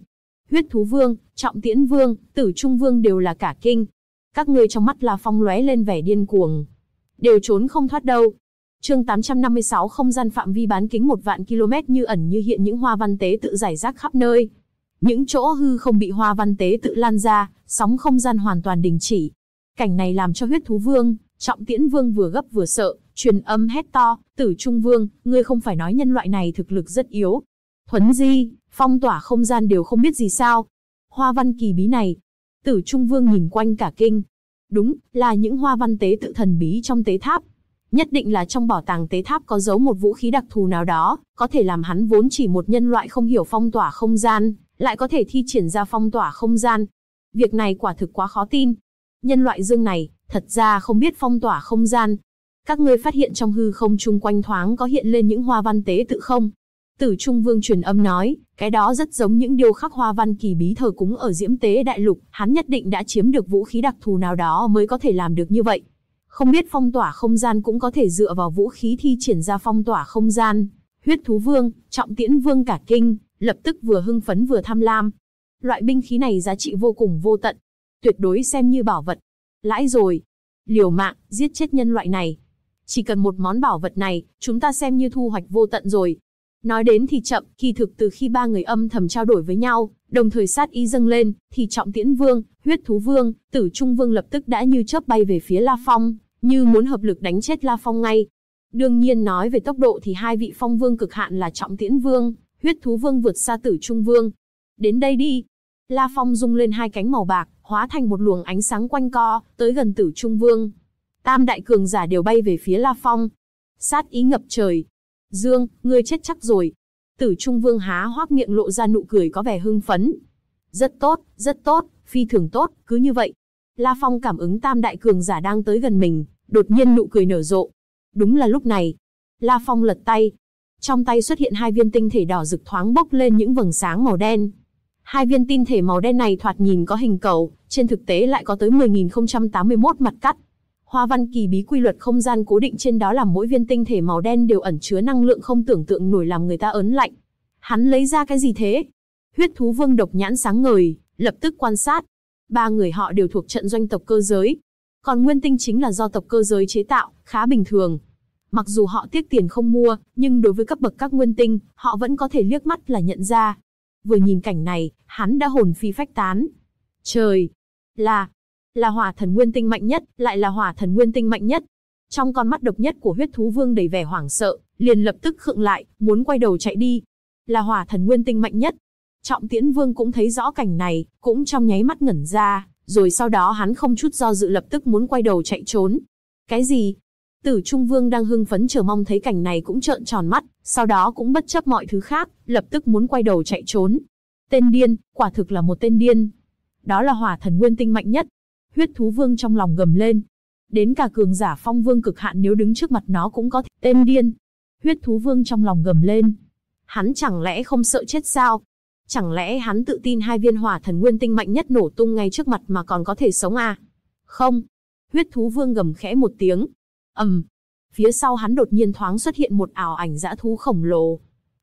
Huyết thú vương, trọng tiễn vương, tử trung vương đều là cả kinh. Các người trong mắt là phong lóe lên vẻ điên cuồng. Đều trốn không thoát đâu. Chương 856 không gian phạm vi bán kính một vạn km như ẩn như hiện những hoa văn tế tự giải rác khắp nơi. Những chỗ hư không bị hoa văn tế tự lan ra, sóng không gian hoàn toàn đình chỉ. Cảnh này làm cho huyết thú vương, Trọng Tiễn Vương vừa gấp vừa sợ, truyền âm hét to, Tử Trung Vương, ngươi không phải nói nhân loại này thực lực rất yếu. Thuấn Di, phong tỏa không gian đều không biết gì sao. Hoa văn kỳ bí này. Tử Trung Vương nhìn quanh cả kinh. Đúng, là những hoa văn tế tự thần bí trong tế tháp. Nhất định là trong bảo tàng tế tháp có giấu một vũ khí đặc thù nào đó, có thể làm hắn vốn chỉ một nhân loại không hiểu phong tỏa không gian, lại có thể thi triển ra phong tỏa không gian. Việc này quả thực quá khó tin. Nhân loại dương này, Thật ra không biết phong tỏa không gian. Các ngươi phát hiện trong hư không chung quanh thoáng có hiện lên những hoa văn tế tự không? Tử Trung Vương truyền âm nói, cái đó rất giống những điều khắc hoa văn kỳ bí thờ cúng ở diễm tế đại lục, hắn nhất định đã chiếm được vũ khí đặc thù nào đó mới có thể làm được như vậy. Không biết phong tỏa không gian cũng có thể dựa vào vũ khí thi triển ra phong tỏa không gian. Huyết Thú Vương, Trọng Tiễn Vương cả kinh, lập tức vừa hưng phấn vừa tham lam. Loại binh khí này giá trị vô cùng vô tận, tuyệt đối xem như bảo vật, lãi rồi. Liều mạng, giết chết nhân loại này. Chỉ cần một món bảo vật này, chúng ta xem như thu hoạch vô tận rồi. Nói đến thì chậm, kỳ thực từ khi ba người âm thầm trao đổi với nhau, đồng thời sát ý dâng lên, thì trọng tiễn vương, huyết thú vương, tử trung vương lập tức đã như chớp bay về phía La Phong, như muốn hợp lực đánh chết La Phong ngay. Đương nhiên nói về tốc độ thì hai vị phong vương cực hạn là trọng tiễn vương, huyết thú vương vượt xa tử trung vương. Đến đây đi, La Phong rung lên hai cánh màu bạc, hóa thành một luồng ánh sáng quanh co, tới gần Tử Trung Vương. Tam đại cường giả đều bay về phía La Phong. Sát ý ngập trời. Dương, ngươi chết chắc rồi. Tử Trung Vương há hoác miệng lộ ra nụ cười có vẻ hưng phấn. Rất tốt, rất tốt, phi thường tốt, cứ như vậy. La Phong cảm ứng tam đại cường giả đang tới gần mình, đột nhiên nụ cười nở rộ. Đúng là lúc này. La Phong lật tay. Trong tay xuất hiện hai viên tinh thể đỏ rực thoáng bốc lên những vầng sáng màu đen, Hai viên tinh thể màu đen này thoạt nhìn có hình cầu, trên thực tế lại có tới 10.081 mặt cắt. Hoa văn kỳ bí quy luật không gian cố định trên đó làm mỗi viên tinh thể màu đen đều ẩn chứa năng lượng không tưởng tượng nổi làm người ta ớn lạnh. Hắn lấy ra cái gì thế? Huyết thú vương độc nhãn sáng ngời, lập tức quan sát. Ba người họ đều thuộc trận doanh tộc cơ giới. Còn nguyên tinh chính là do tộc cơ giới chế tạo, khá bình thường. Mặc dù họ tiếc tiền không mua, nhưng đối với cấp bậc các nguyên tinh, họ vẫn có thể liếc mắt là nhận ra, vừa nhìn cảnh này, hắn đã hồn phi phách tán. Trời, là, là hỏa thần nguyên tinh mạnh nhất, lại là hỏa thần nguyên tinh mạnh nhất. Trong con mắt độc nhất của huyết thú vương đầy vẻ hoảng sợ, liền lập tức khựng lại, muốn quay đầu chạy đi. Là hỏa thần nguyên tinh mạnh nhất. Trọng tiễn vương cũng thấy rõ cảnh này, cũng trong nháy mắt ngẩn ra, rồi sau đó hắn không chút do dự lập tức muốn quay đầu chạy trốn. Cái gì? Tử Trung Vương đang hưng phấn chờ mong thấy cảnh này cũng trợn tròn mắt, sau đó cũng bất chấp mọi thứ khác, lập tức muốn quay đầu chạy trốn. Tên điên, quả thực là một tên điên. Đó là hỏa thần nguyên tinh mạnh nhất. Huyết thú vương trong lòng gầm lên. Đến cả cường giả phong vương cực hạn nếu đứng trước mặt nó cũng có thể. Tên điên. Huyết thú vương trong lòng gầm lên. Hắn chẳng lẽ không sợ chết sao? Chẳng lẽ hắn tự tin hai viên hỏa thần nguyên tinh mạnh nhất nổ tung ngay trước mặt mà còn có thể sống à? Không. Huyết thú vương gầm khẽ một tiếng, ầm, um, phía sau hắn đột nhiên thoáng xuất hiện một ảo ảnh dã thú khổng lồ.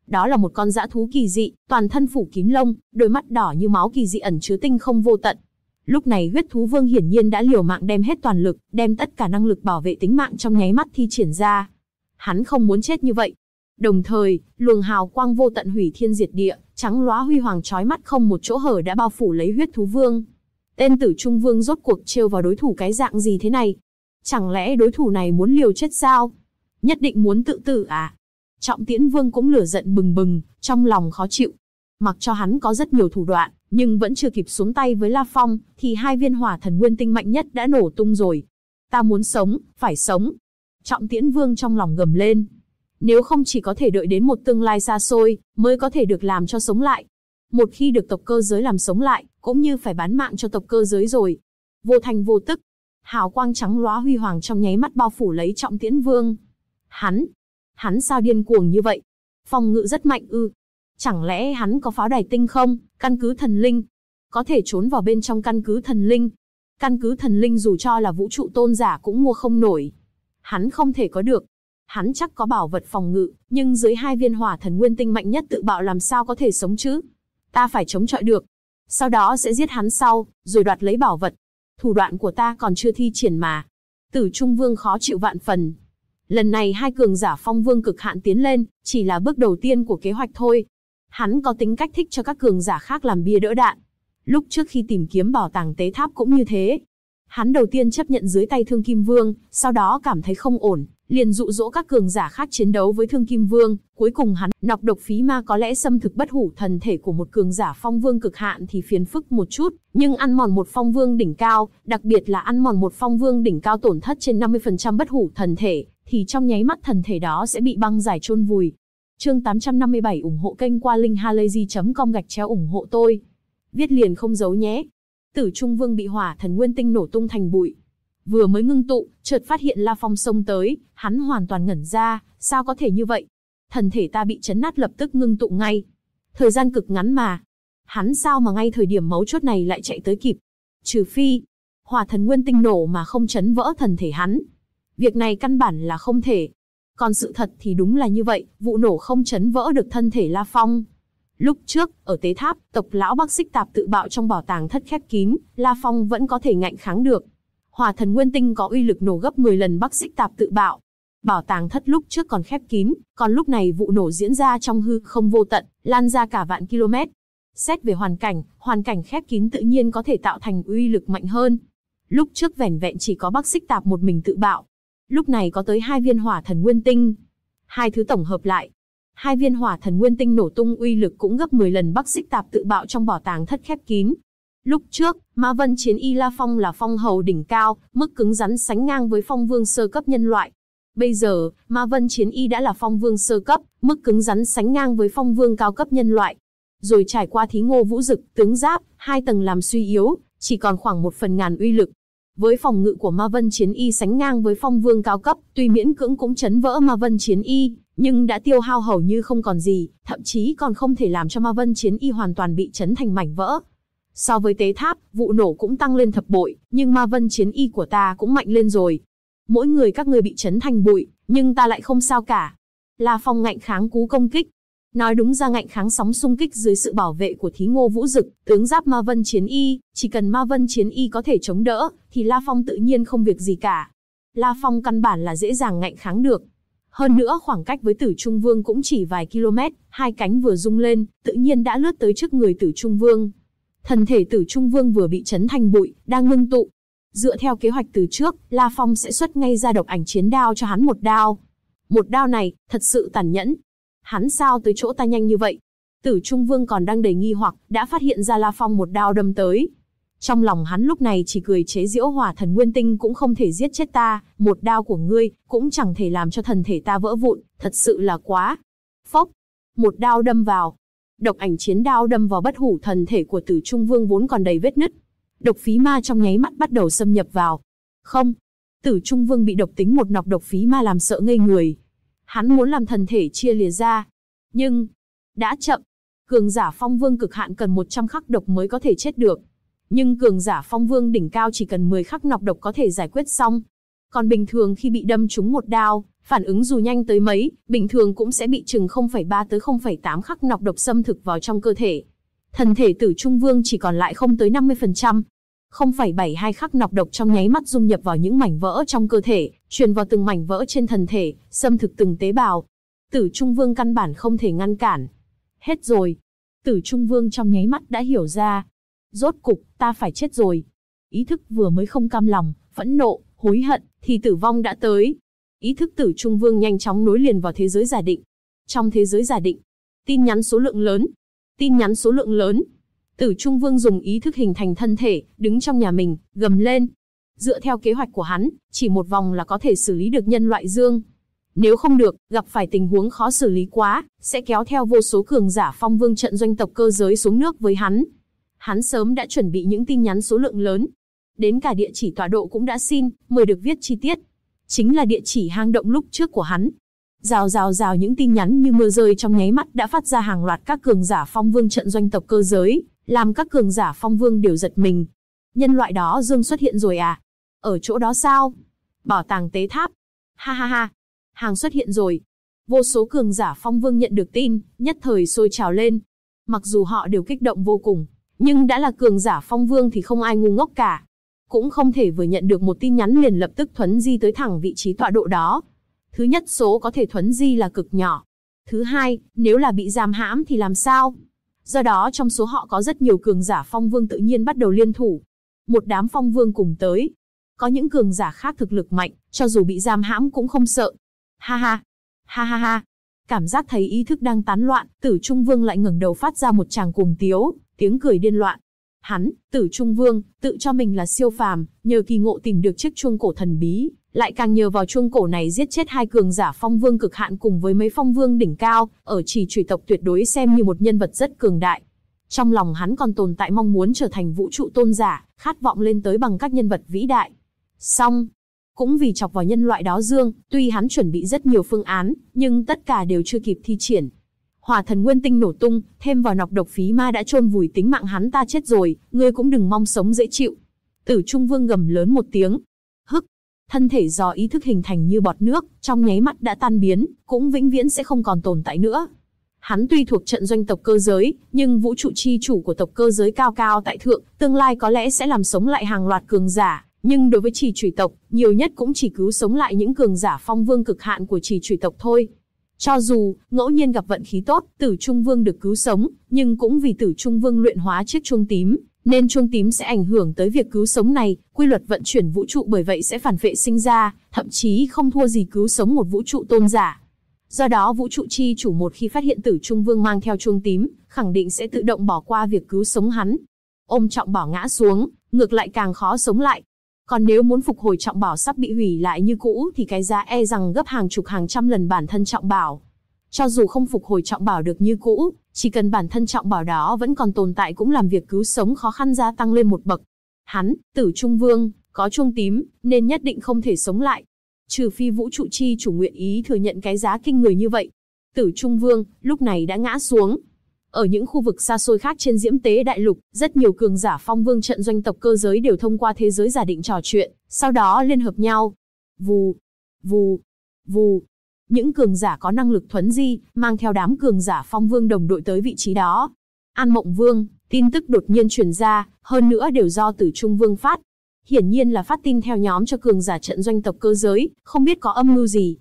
Đó là một con dã thú kỳ dị, toàn thân phủ kín lông, đôi mắt đỏ như máu kỳ dị ẩn chứa tinh không vô tận. Lúc này huyết thú vương hiển nhiên đã liều mạng đem hết toàn lực, đem tất cả năng lực bảo vệ tính mạng trong nháy mắt thi triển ra. Hắn không muốn chết như vậy. Đồng thời, luồng hào quang vô tận hủy thiên diệt địa, trắng lóa huy hoàng chói mắt không một chỗ hở đã bao phủ lấy huyết thú vương. Tên tử trung vương rốt cuộc trêu vào đối thủ cái dạng gì thế này, Chẳng lẽ đối thủ này muốn liều chết sao? Nhất định muốn tự tử à? Trọng Tiễn Vương cũng lửa giận bừng bừng, trong lòng khó chịu. Mặc cho hắn có rất nhiều thủ đoạn, nhưng vẫn chưa kịp xuống tay với La Phong, thì hai viên hỏa thần nguyên tinh mạnh nhất đã nổ tung rồi. Ta muốn sống, phải sống. Trọng Tiễn Vương trong lòng gầm lên. Nếu không chỉ có thể đợi đến một tương lai xa xôi, mới có thể được làm cho sống lại. Một khi được tộc cơ giới làm sống lại, cũng như phải bán mạng cho tộc cơ giới rồi. Vô thành vô tức, Hào quang trắng lóa huy hoàng trong nháy mắt bao phủ lấy Trọng Tiễn Vương. Hắn, hắn sao điên cuồng như vậy? Phòng ngự rất mạnh ư? Chẳng lẽ hắn có pháo đài tinh không? Căn cứ thần linh, có thể trốn vào bên trong căn cứ thần linh. Căn cứ thần linh dù cho là vũ trụ tôn giả cũng mua không nổi. Hắn không thể có được. Hắn chắc có bảo vật phòng ngự, nhưng dưới hai viên hỏa thần nguyên tinh mạnh nhất tự bạo làm sao có thể sống chứ? Ta phải chống chọi được. Sau đó sẽ giết hắn sau, rồi đoạt lấy bảo vật, thủ đoạn của ta còn chưa thi triển mà. Tử Trung Vương khó chịu vạn phần. Lần này hai cường giả phong vương cực hạn tiến lên, chỉ là bước đầu tiên của kế hoạch thôi. Hắn có tính cách thích cho các cường giả khác làm bia đỡ đạn. Lúc trước khi tìm kiếm bảo tàng tế tháp cũng như thế. Hắn đầu tiên chấp nhận dưới tay thương Kim Vương, sau đó cảm thấy không ổn, liền dụ dỗ các cường giả khác chiến đấu với Thương Kim Vương, cuối cùng hắn nọc độc phí ma có lẽ xâm thực bất hủ thần thể của một cường giả phong vương cực hạn thì phiền phức một chút, nhưng ăn mòn một phong vương đỉnh cao, đặc biệt là ăn mòn một phong vương đỉnh cao tổn thất trên 50% bất hủ thần thể, thì trong nháy mắt thần thể đó sẽ bị băng giải chôn vùi. Chương 857 ủng hộ kênh qua linkhalazy.com gạch chéo ủng hộ tôi. Viết liền không giấu nhé. Tử Trung Vương bị hỏa thần nguyên tinh nổ tung thành bụi vừa mới ngưng tụ, chợt phát hiện La Phong xông tới, hắn hoàn toàn ngẩn ra, sao có thể như vậy? Thần thể ta bị chấn nát lập tức ngưng tụ ngay. Thời gian cực ngắn mà. Hắn sao mà ngay thời điểm mấu chốt này lại chạy tới kịp? Trừ phi, hòa thần nguyên tinh nổ mà không chấn vỡ thần thể hắn. Việc này căn bản là không thể. Còn sự thật thì đúng là như vậy, vụ nổ không chấn vỡ được thân thể La Phong. Lúc trước, ở tế tháp, tộc lão bác xích tạp tự bạo trong bảo tàng thất khép kín, La Phong vẫn có thể ngạnh kháng được hỏa thần nguyên tinh có uy lực nổ gấp 10 lần bắc xích tạp tự bạo. Bảo tàng thất lúc trước còn khép kín, còn lúc này vụ nổ diễn ra trong hư không vô tận, lan ra cả vạn km. Xét về hoàn cảnh, hoàn cảnh khép kín tự nhiên có thể tạo thành uy lực mạnh hơn. Lúc trước vẻn vẹn chỉ có bắc xích tạp một mình tự bạo. Lúc này có tới hai viên hỏa thần nguyên tinh. Hai thứ tổng hợp lại. Hai viên hỏa thần nguyên tinh nổ tung uy lực cũng gấp 10 lần bắc xích tạp tự bạo trong bảo tàng thất khép kín, Lúc trước, Ma Vân chiến Y La Phong là phong hầu đỉnh cao, mức cứng rắn sánh ngang với phong vương sơ cấp nhân loại. Bây giờ, Ma Vân Chiến Y đã là phong vương sơ cấp, mức cứng rắn sánh ngang với phong vương cao cấp nhân loại. Rồi trải qua thí ngô vũ dực, tướng giáp, hai tầng làm suy yếu, chỉ còn khoảng một phần ngàn uy lực. Với phòng ngự của Ma Vân Chiến Y sánh ngang với phong vương cao cấp, tuy miễn cưỡng cũng chấn vỡ Ma Vân Chiến Y, nhưng đã tiêu hao hầu như không còn gì, thậm chí còn không thể làm cho Ma Vân Chiến Y hoàn toàn bị chấn thành mảnh vỡ. So với tế tháp, vụ nổ cũng tăng lên thập bội, nhưng ma vân chiến y của ta cũng mạnh lên rồi. Mỗi người các ngươi bị chấn thành bụi, nhưng ta lại không sao cả. La Phong ngạnh kháng cú công kích. Nói đúng ra ngạnh kháng sóng xung kích dưới sự bảo vệ của thí ngô vũ dực, tướng giáp ma vân chiến y, chỉ cần ma vân chiến y có thể chống đỡ, thì La Phong tự nhiên không việc gì cả. La Phong căn bản là dễ dàng ngạnh kháng được. Hơn nữa khoảng cách với tử Trung Vương cũng chỉ vài km, hai cánh vừa rung lên, tự nhiên đã lướt tới trước người tử Trung Vương thần thể tử Trung Vương vừa bị chấn thành bụi, đang ngưng tụ. Dựa theo kế hoạch từ trước, La Phong sẽ xuất ngay ra độc ảnh chiến đao cho hắn một đao. Một đao này, thật sự tàn nhẫn. Hắn sao tới chỗ ta nhanh như vậy? Tử Trung Vương còn đang đầy nghi hoặc, đã phát hiện ra La Phong một đao đâm tới. Trong lòng hắn lúc này chỉ cười chế giễu hỏa thần nguyên tinh cũng không thể giết chết ta, một đao của ngươi cũng chẳng thể làm cho thần thể ta vỡ vụn, thật sự là quá. Phốc, một đao đâm vào, độc ảnh chiến đao đâm vào bất hủ thần thể của tử trung vương vốn còn đầy vết nứt. Độc phí ma trong nháy mắt bắt đầu xâm nhập vào. Không, tử trung vương bị độc tính một nọc độc phí ma làm sợ ngây người. Hắn muốn làm thần thể chia lìa ra. Nhưng, đã chậm. Cường giả phong vương cực hạn cần một trăm khắc độc mới có thể chết được. Nhưng cường giả phong vương đỉnh cao chỉ cần mười khắc nọc độc có thể giải quyết xong. Còn bình thường khi bị đâm trúng một đao, Phản ứng dù nhanh tới mấy, bình thường cũng sẽ bị chừng 0,3 tới 0,8 khắc nọc độc xâm thực vào trong cơ thể. Thần thể tử trung vương chỉ còn lại không tới 50%. 0,72 khắc nọc độc trong nháy mắt dung nhập vào những mảnh vỡ trong cơ thể, truyền vào từng mảnh vỡ trên thần thể, xâm thực từng tế bào. Tử Trung Vương căn bản không thể ngăn cản. Hết rồi. Tử Trung Vương trong nháy mắt đã hiểu ra. Rốt cục, ta phải chết rồi. Ý thức vừa mới không cam lòng, phẫn nộ, hối hận, thì tử vong đã tới. Ý thức tử Trung Vương nhanh chóng nối liền vào thế giới giả định. Trong thế giới giả định, tin nhắn số lượng lớn, tin nhắn số lượng lớn. Tử Trung Vương dùng ý thức hình thành thân thể, đứng trong nhà mình, gầm lên. Dựa theo kế hoạch của hắn, chỉ một vòng là có thể xử lý được nhân loại dương. Nếu không được, gặp phải tình huống khó xử lý quá, sẽ kéo theo vô số cường giả phong vương trận doanh tộc cơ giới xuống nước với hắn. Hắn sớm đã chuẩn bị những tin nhắn số lượng lớn. Đến cả địa chỉ tọa độ cũng đã xin, mời được viết chi tiết chính là địa chỉ hang động lúc trước của hắn. Rào rào rào những tin nhắn như mưa rơi trong nháy mắt đã phát ra hàng loạt các cường giả phong vương trận doanh tộc cơ giới, làm các cường giả phong vương đều giật mình. Nhân loại đó Dương xuất hiện rồi à? Ở chỗ đó sao? Bảo tàng tế tháp. Ha ha ha. Hàng xuất hiện rồi. Vô số cường giả phong vương nhận được tin, nhất thời sôi trào lên. Mặc dù họ đều kích động vô cùng, nhưng đã là cường giả phong vương thì không ai ngu ngốc cả cũng không thể vừa nhận được một tin nhắn liền lập tức thuấn di tới thẳng vị trí tọa độ đó. Thứ nhất số có thể thuấn di là cực nhỏ. Thứ hai, nếu là bị giam hãm thì làm sao? Do đó trong số họ có rất nhiều cường giả phong vương tự nhiên bắt đầu liên thủ. Một đám phong vương cùng tới. Có những cường giả khác thực lực mạnh, cho dù bị giam hãm cũng không sợ. Ha ha, ha ha ha. Cảm giác thấy ý thức đang tán loạn, tử trung vương lại ngẩng đầu phát ra một tràng cuồng tiếu, tiếng cười điên loạn. Hắn, tử trung vương, tự cho mình là siêu phàm, nhờ kỳ ngộ tìm được chiếc chuông cổ thần bí, lại càng nhờ vào chuông cổ này giết chết hai cường giả phong vương cực hạn cùng với mấy phong vương đỉnh cao, ở chỉ trụy tộc tuyệt đối xem như một nhân vật rất cường đại. Trong lòng hắn còn tồn tại mong muốn trở thành vũ trụ tôn giả, khát vọng lên tới bằng các nhân vật vĩ đại. Xong, cũng vì chọc vào nhân loại đó dương, tuy hắn chuẩn bị rất nhiều phương án, nhưng tất cả đều chưa kịp thi triển, Hỏa thần nguyên tinh nổ tung, thêm vào nọc độc phí ma đã chôn vùi tính mạng hắn ta chết rồi, ngươi cũng đừng mong sống dễ chịu. Tử Trung Vương gầm lớn một tiếng. Hức, thân thể do ý thức hình thành như bọt nước, trong nháy mắt đã tan biến, cũng vĩnh viễn sẽ không còn tồn tại nữa. Hắn tuy thuộc trận doanh tộc cơ giới, nhưng vũ trụ chi chủ của tộc cơ giới cao cao tại thượng, tương lai có lẽ sẽ làm sống lại hàng loạt cường giả, nhưng đối với trì chủy tộc, nhiều nhất cũng chỉ cứu sống lại những cường giả phong vương cực hạn của trì chủy tộc thôi. Cho dù, ngẫu nhiên gặp vận khí tốt, tử Trung Vương được cứu sống, nhưng cũng vì tử Trung Vương luyện hóa chiếc chuông tím, nên chuông tím sẽ ảnh hưởng tới việc cứu sống này, quy luật vận chuyển vũ trụ bởi vậy sẽ phản vệ sinh ra, thậm chí không thua gì cứu sống một vũ trụ tôn giả. Do đó vũ trụ chi chủ một khi phát hiện tử Trung Vương mang theo chuông tím, khẳng định sẽ tự động bỏ qua việc cứu sống hắn. Ôm trọng bỏ ngã xuống, ngược lại càng khó sống lại, còn nếu muốn phục hồi trọng bảo sắp bị hủy lại như cũ thì cái giá e rằng gấp hàng chục hàng trăm lần bản thân trọng bảo. Cho dù không phục hồi trọng bảo được như cũ, chỉ cần bản thân trọng bảo đó vẫn còn tồn tại cũng làm việc cứu sống khó khăn gia tăng lên một bậc. Hắn, tử trung vương, có chuông tím, nên nhất định không thể sống lại. Trừ phi vũ trụ chi chủ nguyện ý thừa nhận cái giá kinh người như vậy. Tử trung vương, lúc này đã ngã xuống, ở những khu vực xa xôi khác trên diễm tế đại lục, rất nhiều cường giả phong vương trận doanh tộc cơ giới đều thông qua thế giới giả định trò chuyện, sau đó liên hợp nhau. Vù, vù, vù. Những cường giả có năng lực thuấn di, mang theo đám cường giả phong vương đồng đội tới vị trí đó. An Mộng Vương, tin tức đột nhiên truyền ra, hơn nữa đều do Tử Trung Vương phát. Hiển nhiên là phát tin theo nhóm cho cường giả trận doanh tộc cơ giới, không biết có âm mưu gì,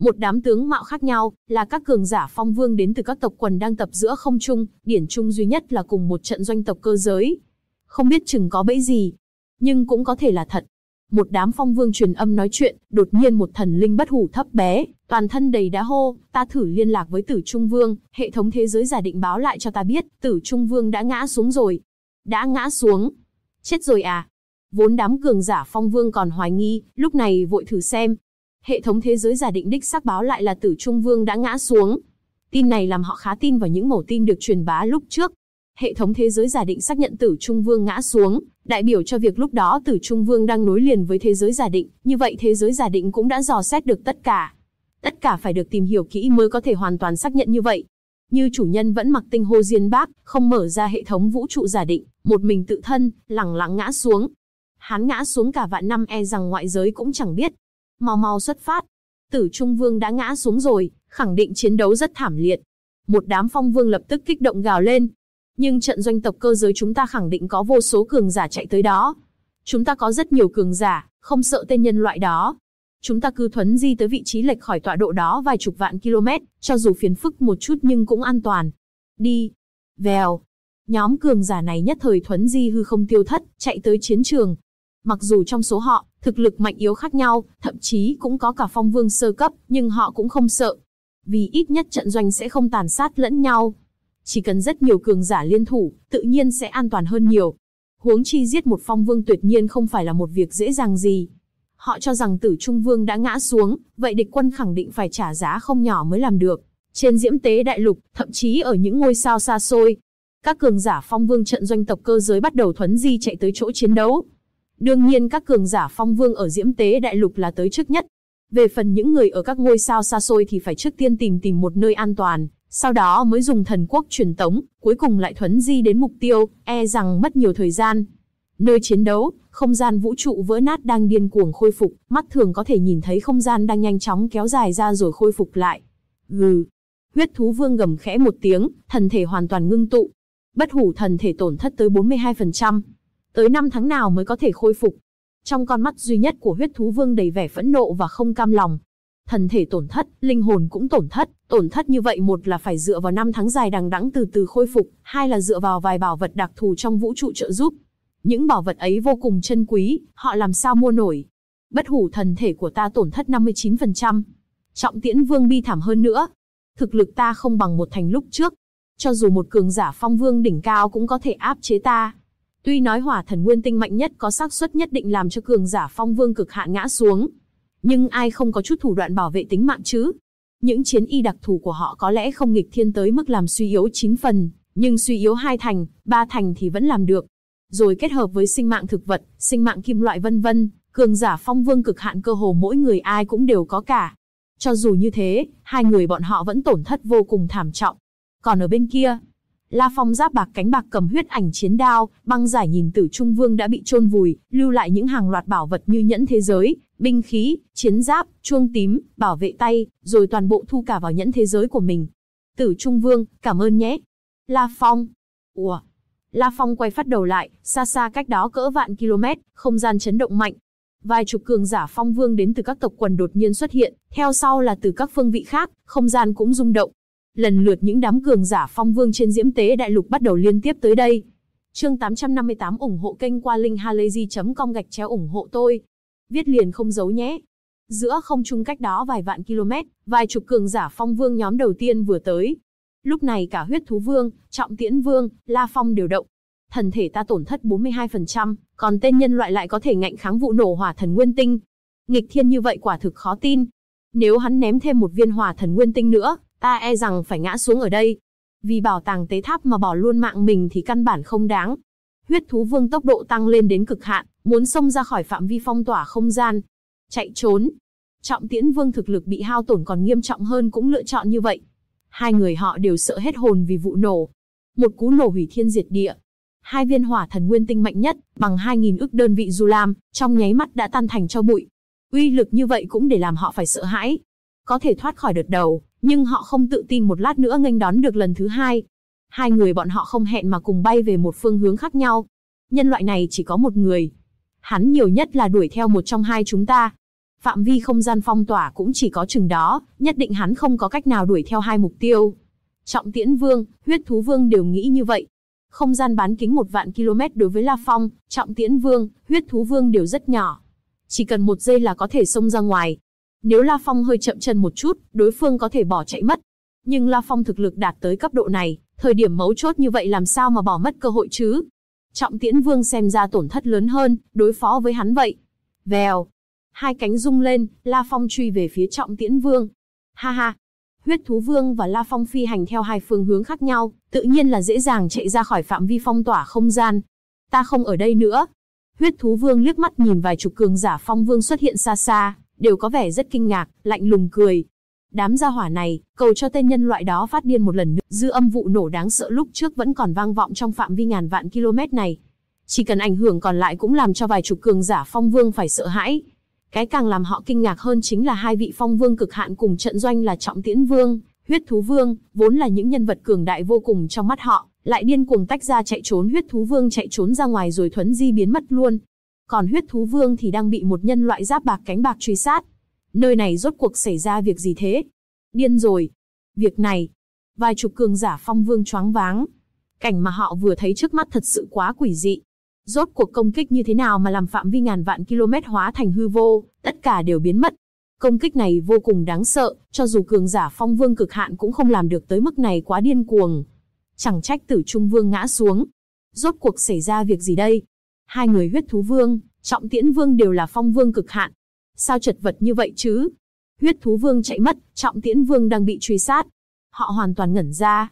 một đám tướng mạo khác nhau, là các cường giả phong vương đến từ các tộc quần đang tập giữa không trung, điển chung duy nhất là cùng một trận doanh tộc cơ giới. Không biết chừng có bẫy gì, nhưng cũng có thể là thật. Một đám phong vương truyền âm nói chuyện, đột nhiên một thần linh bất hủ thấp bé, toàn thân đầy đá hô, ta thử liên lạc với tử trung vương, hệ thống thế giới giả định báo lại cho ta biết, tử trung vương đã ngã xuống rồi. Đã ngã xuống. Chết rồi à? Vốn đám cường giả phong vương còn hoài nghi, lúc này vội thử xem, hệ thống thế giới giả định đích xác báo lại là tử trung vương đã ngã xuống. Tin này làm họ khá tin vào những mẩu tin được truyền bá lúc trước. Hệ thống thế giới giả định xác nhận tử trung vương ngã xuống, đại biểu cho việc lúc đó tử trung vương đang nối liền với thế giới giả định, như vậy thế giới giả định cũng đã dò xét được tất cả. Tất cả phải được tìm hiểu kỹ mới có thể hoàn toàn xác nhận như vậy. Như chủ nhân vẫn mặc tinh hô diên bác, không mở ra hệ thống vũ trụ giả định, một mình tự thân, lẳng lặng ngã xuống. Hắn ngã xuống cả vạn năm e rằng ngoại giới cũng chẳng biết, mau mau xuất phát. Tử Trung Vương đã ngã xuống rồi, khẳng định chiến đấu rất thảm liệt. Một đám phong vương lập tức kích động gào lên. Nhưng trận doanh tộc cơ giới chúng ta khẳng định có vô số cường giả chạy tới đó. Chúng ta có rất nhiều cường giả, không sợ tên nhân loại đó. Chúng ta cứ thuấn di tới vị trí lệch khỏi tọa độ đó vài chục vạn km, cho dù phiền phức một chút nhưng cũng an toàn. Đi. Vèo. Nhóm cường giả này nhất thời thuấn di hư không tiêu thất, chạy tới chiến trường. Mặc dù trong số họ, thực lực mạnh yếu khác nhau, thậm chí cũng có cả phong vương sơ cấp, nhưng họ cũng không sợ. Vì ít nhất trận doanh sẽ không tàn sát lẫn nhau. Chỉ cần rất nhiều cường giả liên thủ, tự nhiên sẽ an toàn hơn nhiều. Huống chi giết một phong vương tuyệt nhiên không phải là một việc dễ dàng gì. Họ cho rằng tử trung vương đã ngã xuống, vậy địch quân khẳng định phải trả giá không nhỏ mới làm được. Trên diễm tế đại lục, thậm chí ở những ngôi sao xa xôi, các cường giả phong vương trận doanh tộc cơ giới bắt đầu thuấn di chạy tới chỗ chiến đấu. Đương nhiên các cường giả phong vương ở diễm tế đại lục là tới trước nhất. Về phần những người ở các ngôi sao xa xôi thì phải trước tiên tìm tìm một nơi an toàn, sau đó mới dùng thần quốc truyền tống, cuối cùng lại thuấn di đến mục tiêu, e rằng mất nhiều thời gian. Nơi chiến đấu, không gian vũ trụ vỡ nát đang điên cuồng khôi phục, mắt thường có thể nhìn thấy không gian đang nhanh chóng kéo dài ra rồi khôi phục lại. Gừ. Huyết thú vương gầm khẽ một tiếng, thần thể hoàn toàn ngưng tụ. Bất hủ thần thể tổn thất tới 42% tới năm tháng nào mới có thể khôi phục. Trong con mắt duy nhất của huyết thú vương đầy vẻ phẫn nộ và không cam lòng. Thần thể tổn thất, linh hồn cũng tổn thất, tổn thất như vậy một là phải dựa vào năm tháng dài đằng đẵng từ từ khôi phục, hai là dựa vào vài bảo vật đặc thù trong vũ trụ trợ giúp. Những bảo vật ấy vô cùng chân quý, họ làm sao mua nổi. Bất hủ thần thể của ta tổn thất 59%. Trọng tiễn vương bi thảm hơn nữa. Thực lực ta không bằng một thành lúc trước, cho dù một cường giả phong vương đỉnh cao cũng có thể áp chế ta. Tuy nói hỏa thần nguyên tinh mạnh nhất có xác suất nhất định làm cho cường giả phong vương cực hạn ngã xuống, nhưng ai không có chút thủ đoạn bảo vệ tính mạng chứ? Những chiến y đặc thù của họ có lẽ không nghịch thiên tới mức làm suy yếu 9 phần, nhưng suy yếu hai thành, ba thành thì vẫn làm được. Rồi kết hợp với sinh mạng thực vật, sinh mạng kim loại vân vân, cường giả phong vương cực hạn cơ hồ mỗi người ai cũng đều có cả. Cho dù như thế, hai người bọn họ vẫn tổn thất vô cùng thảm trọng. Còn ở bên kia, La Phong giáp bạc cánh bạc cầm huyết ảnh chiến đao, băng giải nhìn Tử Trung Vương đã bị chôn vùi, lưu lại những hàng loạt bảo vật như nhẫn thế giới, binh khí, chiến giáp, chuông tím, bảo vệ tay, rồi toàn bộ thu cả vào nhẫn thế giới của mình. Tử Trung Vương, cảm ơn nhé. La Phong. Ủa. La Phong quay phát đầu lại, xa xa cách đó cỡ vạn km, không gian chấn động mạnh. Vài chục cường giả phong vương đến từ các tộc quần đột nhiên xuất hiện, theo sau là từ các phương vị khác, không gian cũng rung động lần lượt những đám cường giả phong vương trên diễm tế đại lục bắt đầu liên tiếp tới đây. Chương 858 ủng hộ kênh qua linkhalazy.com gạch chéo ủng hộ tôi. Viết liền không giấu nhé. Giữa không trung cách đó vài vạn km, vài chục cường giả phong vương nhóm đầu tiên vừa tới. Lúc này cả huyết thú vương, trọng tiễn vương, la phong đều động. Thần thể ta tổn thất 42%, còn tên nhân loại lại có thể ngạnh kháng vụ nổ hỏa thần nguyên tinh. Nghịch thiên như vậy quả thực khó tin. Nếu hắn ném thêm một viên hỏa thần nguyên tinh nữa, ta e rằng phải ngã xuống ở đây. Vì bảo tàng tế tháp mà bỏ luôn mạng mình thì căn bản không đáng. Huyết thú vương tốc độ tăng lên đến cực hạn, muốn xông ra khỏi phạm vi phong tỏa không gian. Chạy trốn. Trọng tiễn vương thực lực bị hao tổn còn nghiêm trọng hơn cũng lựa chọn như vậy. Hai người họ đều sợ hết hồn vì vụ nổ. Một cú nổ hủy thiên diệt địa. Hai viên hỏa thần nguyên tinh mạnh nhất, bằng 2.000 ức đơn vị du lam, trong nháy mắt đã tan thành cho bụi. Uy lực như vậy cũng để làm họ phải sợ hãi, có thể thoát khỏi đợt đầu, nhưng họ không tự tin một lát nữa nghênh đón được lần thứ hai. Hai người bọn họ không hẹn mà cùng bay về một phương hướng khác nhau. Nhân loại này chỉ có một người. Hắn nhiều nhất là đuổi theo một trong hai chúng ta. Phạm vi không gian phong tỏa cũng chỉ có chừng đó, nhất định hắn không có cách nào đuổi theo hai mục tiêu. Trọng Tiễn Vương, Huyết Thú Vương đều nghĩ như vậy. Không gian bán kính một vạn km đối với La Phong, Trọng Tiễn Vương, Huyết Thú Vương đều rất nhỏ. Chỉ cần một giây là có thể xông ra ngoài, nếu La Phong hơi chậm chân một chút, đối phương có thể bỏ chạy mất. Nhưng La Phong thực lực đạt tới cấp độ này, thời điểm mấu chốt như vậy làm sao mà bỏ mất cơ hội chứ? Trọng Tiễn Vương xem ra tổn thất lớn hơn, đối phó với hắn vậy. Vèo, hai cánh rung lên, La Phong truy về phía Trọng Tiễn Vương. Ha ha, huyết thú vương và La Phong phi hành theo hai phương hướng khác nhau, tự nhiên là dễ dàng chạy ra khỏi phạm vi phong tỏa không gian. Ta không ở đây nữa. Huyết thú vương liếc mắt nhìn vài chục cường giả phong vương xuất hiện xa xa, đều có vẻ rất kinh ngạc, lạnh lùng cười. Đám gia hỏa này, cầu cho tên nhân loại đó phát điên một lần nữa, dư âm vụ nổ đáng sợ lúc trước vẫn còn vang vọng trong phạm vi ngàn vạn km này. Chỉ cần ảnh hưởng còn lại cũng làm cho vài chục cường giả phong vương phải sợ hãi. Cái càng làm họ kinh ngạc hơn chính là hai vị phong vương cực hạn cùng trận doanh là Trọng Tiễn Vương, Huyết Thú Vương, vốn là những nhân vật cường đại vô cùng trong mắt họ, lại điên cuồng tách ra chạy trốn Huyết Thú Vương chạy trốn ra ngoài rồi thuấn di biến mất luôn, còn huyết thú vương thì đang bị một nhân loại giáp bạc cánh bạc truy sát. Nơi này rốt cuộc xảy ra việc gì thế? Điên rồi. Việc này, vài chục cường giả phong vương choáng váng. Cảnh mà họ vừa thấy trước mắt thật sự quá quỷ dị. Rốt cuộc công kích như thế nào mà làm phạm vi ngàn vạn km hóa thành hư vô, tất cả đều biến mất. Công kích này vô cùng đáng sợ, cho dù cường giả phong vương cực hạn cũng không làm được tới mức này quá điên cuồng. Chẳng trách tử trung vương ngã xuống. Rốt cuộc xảy ra việc gì đây? hai người huyết thú vương, trọng tiễn vương đều là phong vương cực hạn. Sao chật vật như vậy chứ? Huyết thú vương chạy mất, trọng tiễn vương đang bị truy sát. Họ hoàn toàn ngẩn ra.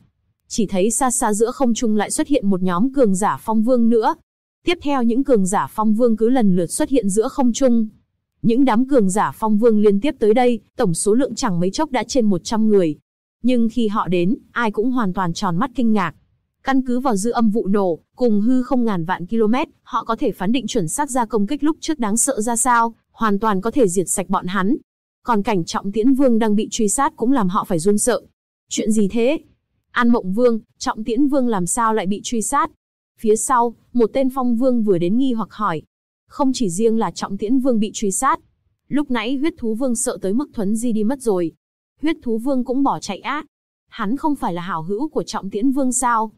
Chỉ thấy xa xa giữa không trung lại xuất hiện một nhóm cường giả phong vương nữa. Tiếp theo những cường giả phong vương cứ lần lượt xuất hiện giữa không trung. Những đám cường giả phong vương liên tiếp tới đây, tổng số lượng chẳng mấy chốc đã trên 100 người. Nhưng khi họ đến, ai cũng hoàn toàn tròn mắt kinh ngạc. Căn cứ vào dư âm vụ nổ, cùng hư không ngàn vạn km, họ có thể phán định chuẩn xác ra công kích lúc trước đáng sợ ra sao, hoàn toàn có thể diệt sạch bọn hắn. Còn cảnh trọng tiễn vương đang bị truy sát cũng làm họ phải run sợ. Chuyện gì thế? An mộng vương, trọng tiễn vương làm sao lại bị truy sát? Phía sau, một tên phong vương vừa đến nghi hoặc hỏi. Không chỉ riêng là trọng tiễn vương bị truy sát. Lúc nãy huyết thú vương sợ tới mức thuấn di đi mất rồi. Huyết thú vương cũng bỏ chạy ác Hắn không phải là hảo hữu của trọng tiễn vương sao?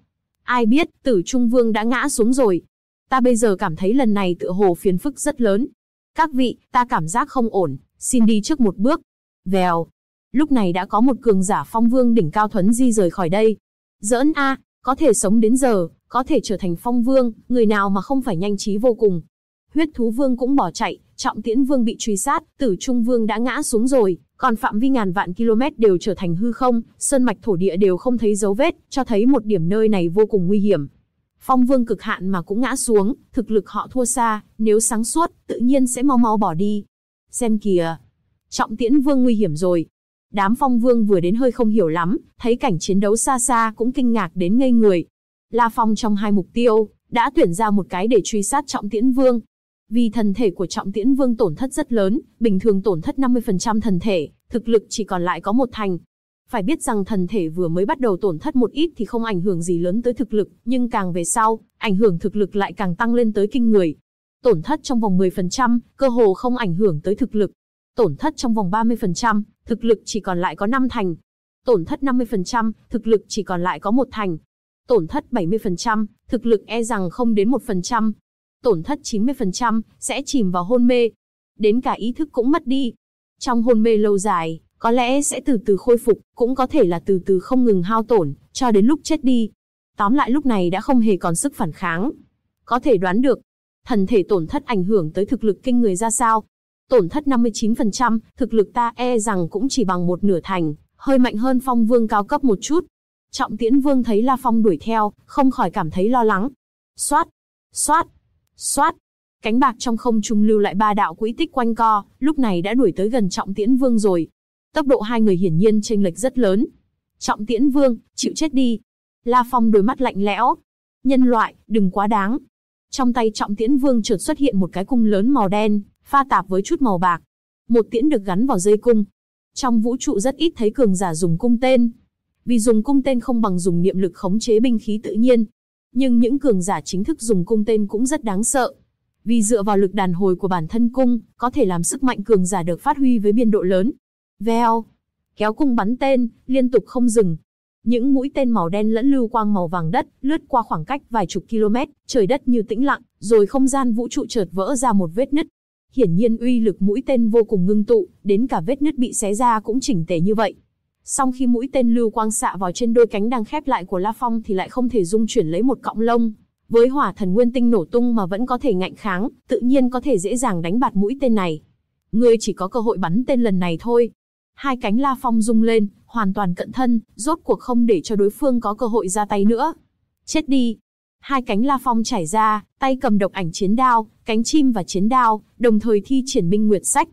Ai biết, tử Trung Vương đã ngã xuống rồi. Ta bây giờ cảm thấy lần này tựa hồ phiền phức rất lớn. Các vị, ta cảm giác không ổn, xin đi trước một bước. Vèo. Lúc này đã có một cường giả phong vương đỉnh cao thuấn di rời khỏi đây. Giỡn a, có thể sống đến giờ, có thể trở thành phong vương, người nào mà không phải nhanh trí vô cùng. Huyết thú vương cũng bỏ chạy, trọng tiễn vương bị truy sát, tử trung vương đã ngã xuống rồi, còn phạm vi ngàn vạn km đều trở thành hư không, sơn mạch thổ địa đều không thấy dấu vết, cho thấy một điểm nơi này vô cùng nguy hiểm. Phong vương cực hạn mà cũng ngã xuống, thực lực họ thua xa, nếu sáng suốt, tự nhiên sẽ mau mau bỏ đi. Xem kìa, trọng tiễn vương nguy hiểm rồi. Đám phong vương vừa đến hơi không hiểu lắm, thấy cảnh chiến đấu xa xa cũng kinh ngạc đến ngây người. La Phong trong hai mục tiêu, đã tuyển ra một cái để truy sát trọng tiễn vương, vì thần thể của trọng tiễn vương tổn thất rất lớn, bình thường tổn thất 50% thần thể, thực lực chỉ còn lại có một thành. Phải biết rằng thần thể vừa mới bắt đầu tổn thất một ít thì không ảnh hưởng gì lớn tới thực lực, nhưng càng về sau, ảnh hưởng thực lực lại càng tăng lên tới kinh người. Tổn thất trong vòng 10%, cơ hồ không ảnh hưởng tới thực lực. Tổn thất trong vòng 30%, thực lực chỉ còn lại có 5 thành. Tổn thất 50%, thực lực chỉ còn lại có một thành. Tổn thất 70%, thực lực e rằng không đến 1%, tổn thất 90%, sẽ chìm vào hôn mê. Đến cả ý thức cũng mất đi. Trong hôn mê lâu dài, có lẽ sẽ từ từ khôi phục, cũng có thể là từ từ không ngừng hao tổn, cho đến lúc chết đi. Tóm lại lúc này đã không hề còn sức phản kháng. Có thể đoán được, thần thể tổn thất ảnh hưởng tới thực lực kinh người ra sao. Tổn thất 59%, thực lực ta e rằng cũng chỉ bằng một nửa thành, hơi mạnh hơn phong vương cao cấp một chút. Trọng tiễn vương thấy La Phong đuổi theo, không khỏi cảm thấy lo lắng. Xoát, xoát, Xoát, cánh bạc trong không trung lưu lại ba đạo quỹ tích quanh co, lúc này đã đuổi tới gần Trọng Tiễn Vương rồi. Tốc độ hai người hiển nhiên chênh lệch rất lớn. Trọng Tiễn Vương, chịu chết đi. La Phong đôi mắt lạnh lẽo. Nhân loại, đừng quá đáng. Trong tay Trọng Tiễn Vương chợt xuất hiện một cái cung lớn màu đen, pha tạp với chút màu bạc. Một tiễn được gắn vào dây cung. Trong vũ trụ rất ít thấy cường giả dùng cung tên. Vì dùng cung tên không bằng dùng niệm lực khống chế binh khí tự nhiên, nhưng những cường giả chính thức dùng cung tên cũng rất đáng sợ. Vì dựa vào lực đàn hồi của bản thân cung, có thể làm sức mạnh cường giả được phát huy với biên độ lớn. Veo, kéo cung bắn tên, liên tục không dừng. Những mũi tên màu đen lẫn lưu quang màu vàng đất lướt qua khoảng cách vài chục km, trời đất như tĩnh lặng, rồi không gian vũ trụ chợt vỡ ra một vết nứt. Hiển nhiên uy lực mũi tên vô cùng ngưng tụ, đến cả vết nứt bị xé ra cũng chỉnh tề như vậy. Song khi mũi tên lưu quang xạ vào trên đôi cánh đang khép lại của La Phong thì lại không thể dung chuyển lấy một cọng lông. Với hỏa thần nguyên tinh nổ tung mà vẫn có thể ngạnh kháng, tự nhiên có thể dễ dàng đánh bạt mũi tên này. Ngươi chỉ có cơ hội bắn tên lần này thôi. Hai cánh La Phong rung lên, hoàn toàn cận thân, rốt cuộc không để cho đối phương có cơ hội ra tay nữa. Chết đi, hai cánh la phong trải ra, tay cầm độc ảnh chiến đao, cánh chim và chiến đao, đồng thời thi triển minh nguyệt sách.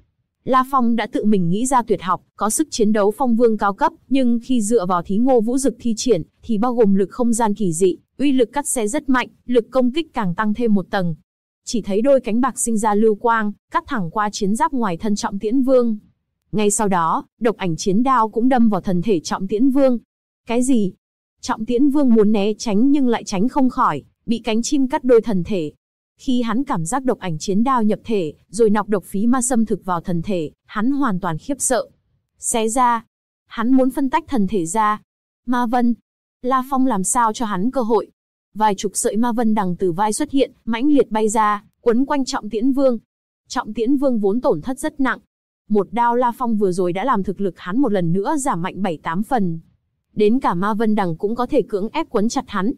La Phong đã tự mình nghĩ ra tuyệt học, có sức chiến đấu phong vương cao cấp, nhưng khi dựa vào thí ngô vũ dực thi triển, thì bao gồm lực không gian kỳ dị, uy lực cắt xé rất mạnh, lực công kích càng tăng thêm một tầng. Chỉ thấy đôi cánh bạc sinh ra lưu quang, cắt thẳng qua chiến giáp ngoài thân trọng tiễn vương. Ngay sau đó, độc ảnh chiến đao cũng đâm vào thần thể trọng tiễn vương. Cái gì? Trọng tiễn vương muốn né tránh nhưng lại tránh không khỏi, bị cánh chim cắt đôi thần thể, khi hắn cảm giác độc ảnh chiến đao nhập thể, rồi nọc độc phí ma xâm thực vào thần thể, hắn hoàn toàn khiếp sợ. Xé ra. Hắn muốn phân tách thần thể ra. Ma Vân. La Phong làm sao cho hắn cơ hội. Vài chục sợi ma vân đằng từ vai xuất hiện, mãnh liệt bay ra, quấn quanh trọng tiễn vương. Trọng tiễn vương vốn tổn thất rất nặng. Một đao La Phong vừa rồi đã làm thực lực hắn một lần nữa giảm mạnh 7-8 phần. Đến cả ma vân đằng cũng có thể cưỡng ép quấn chặt hắn,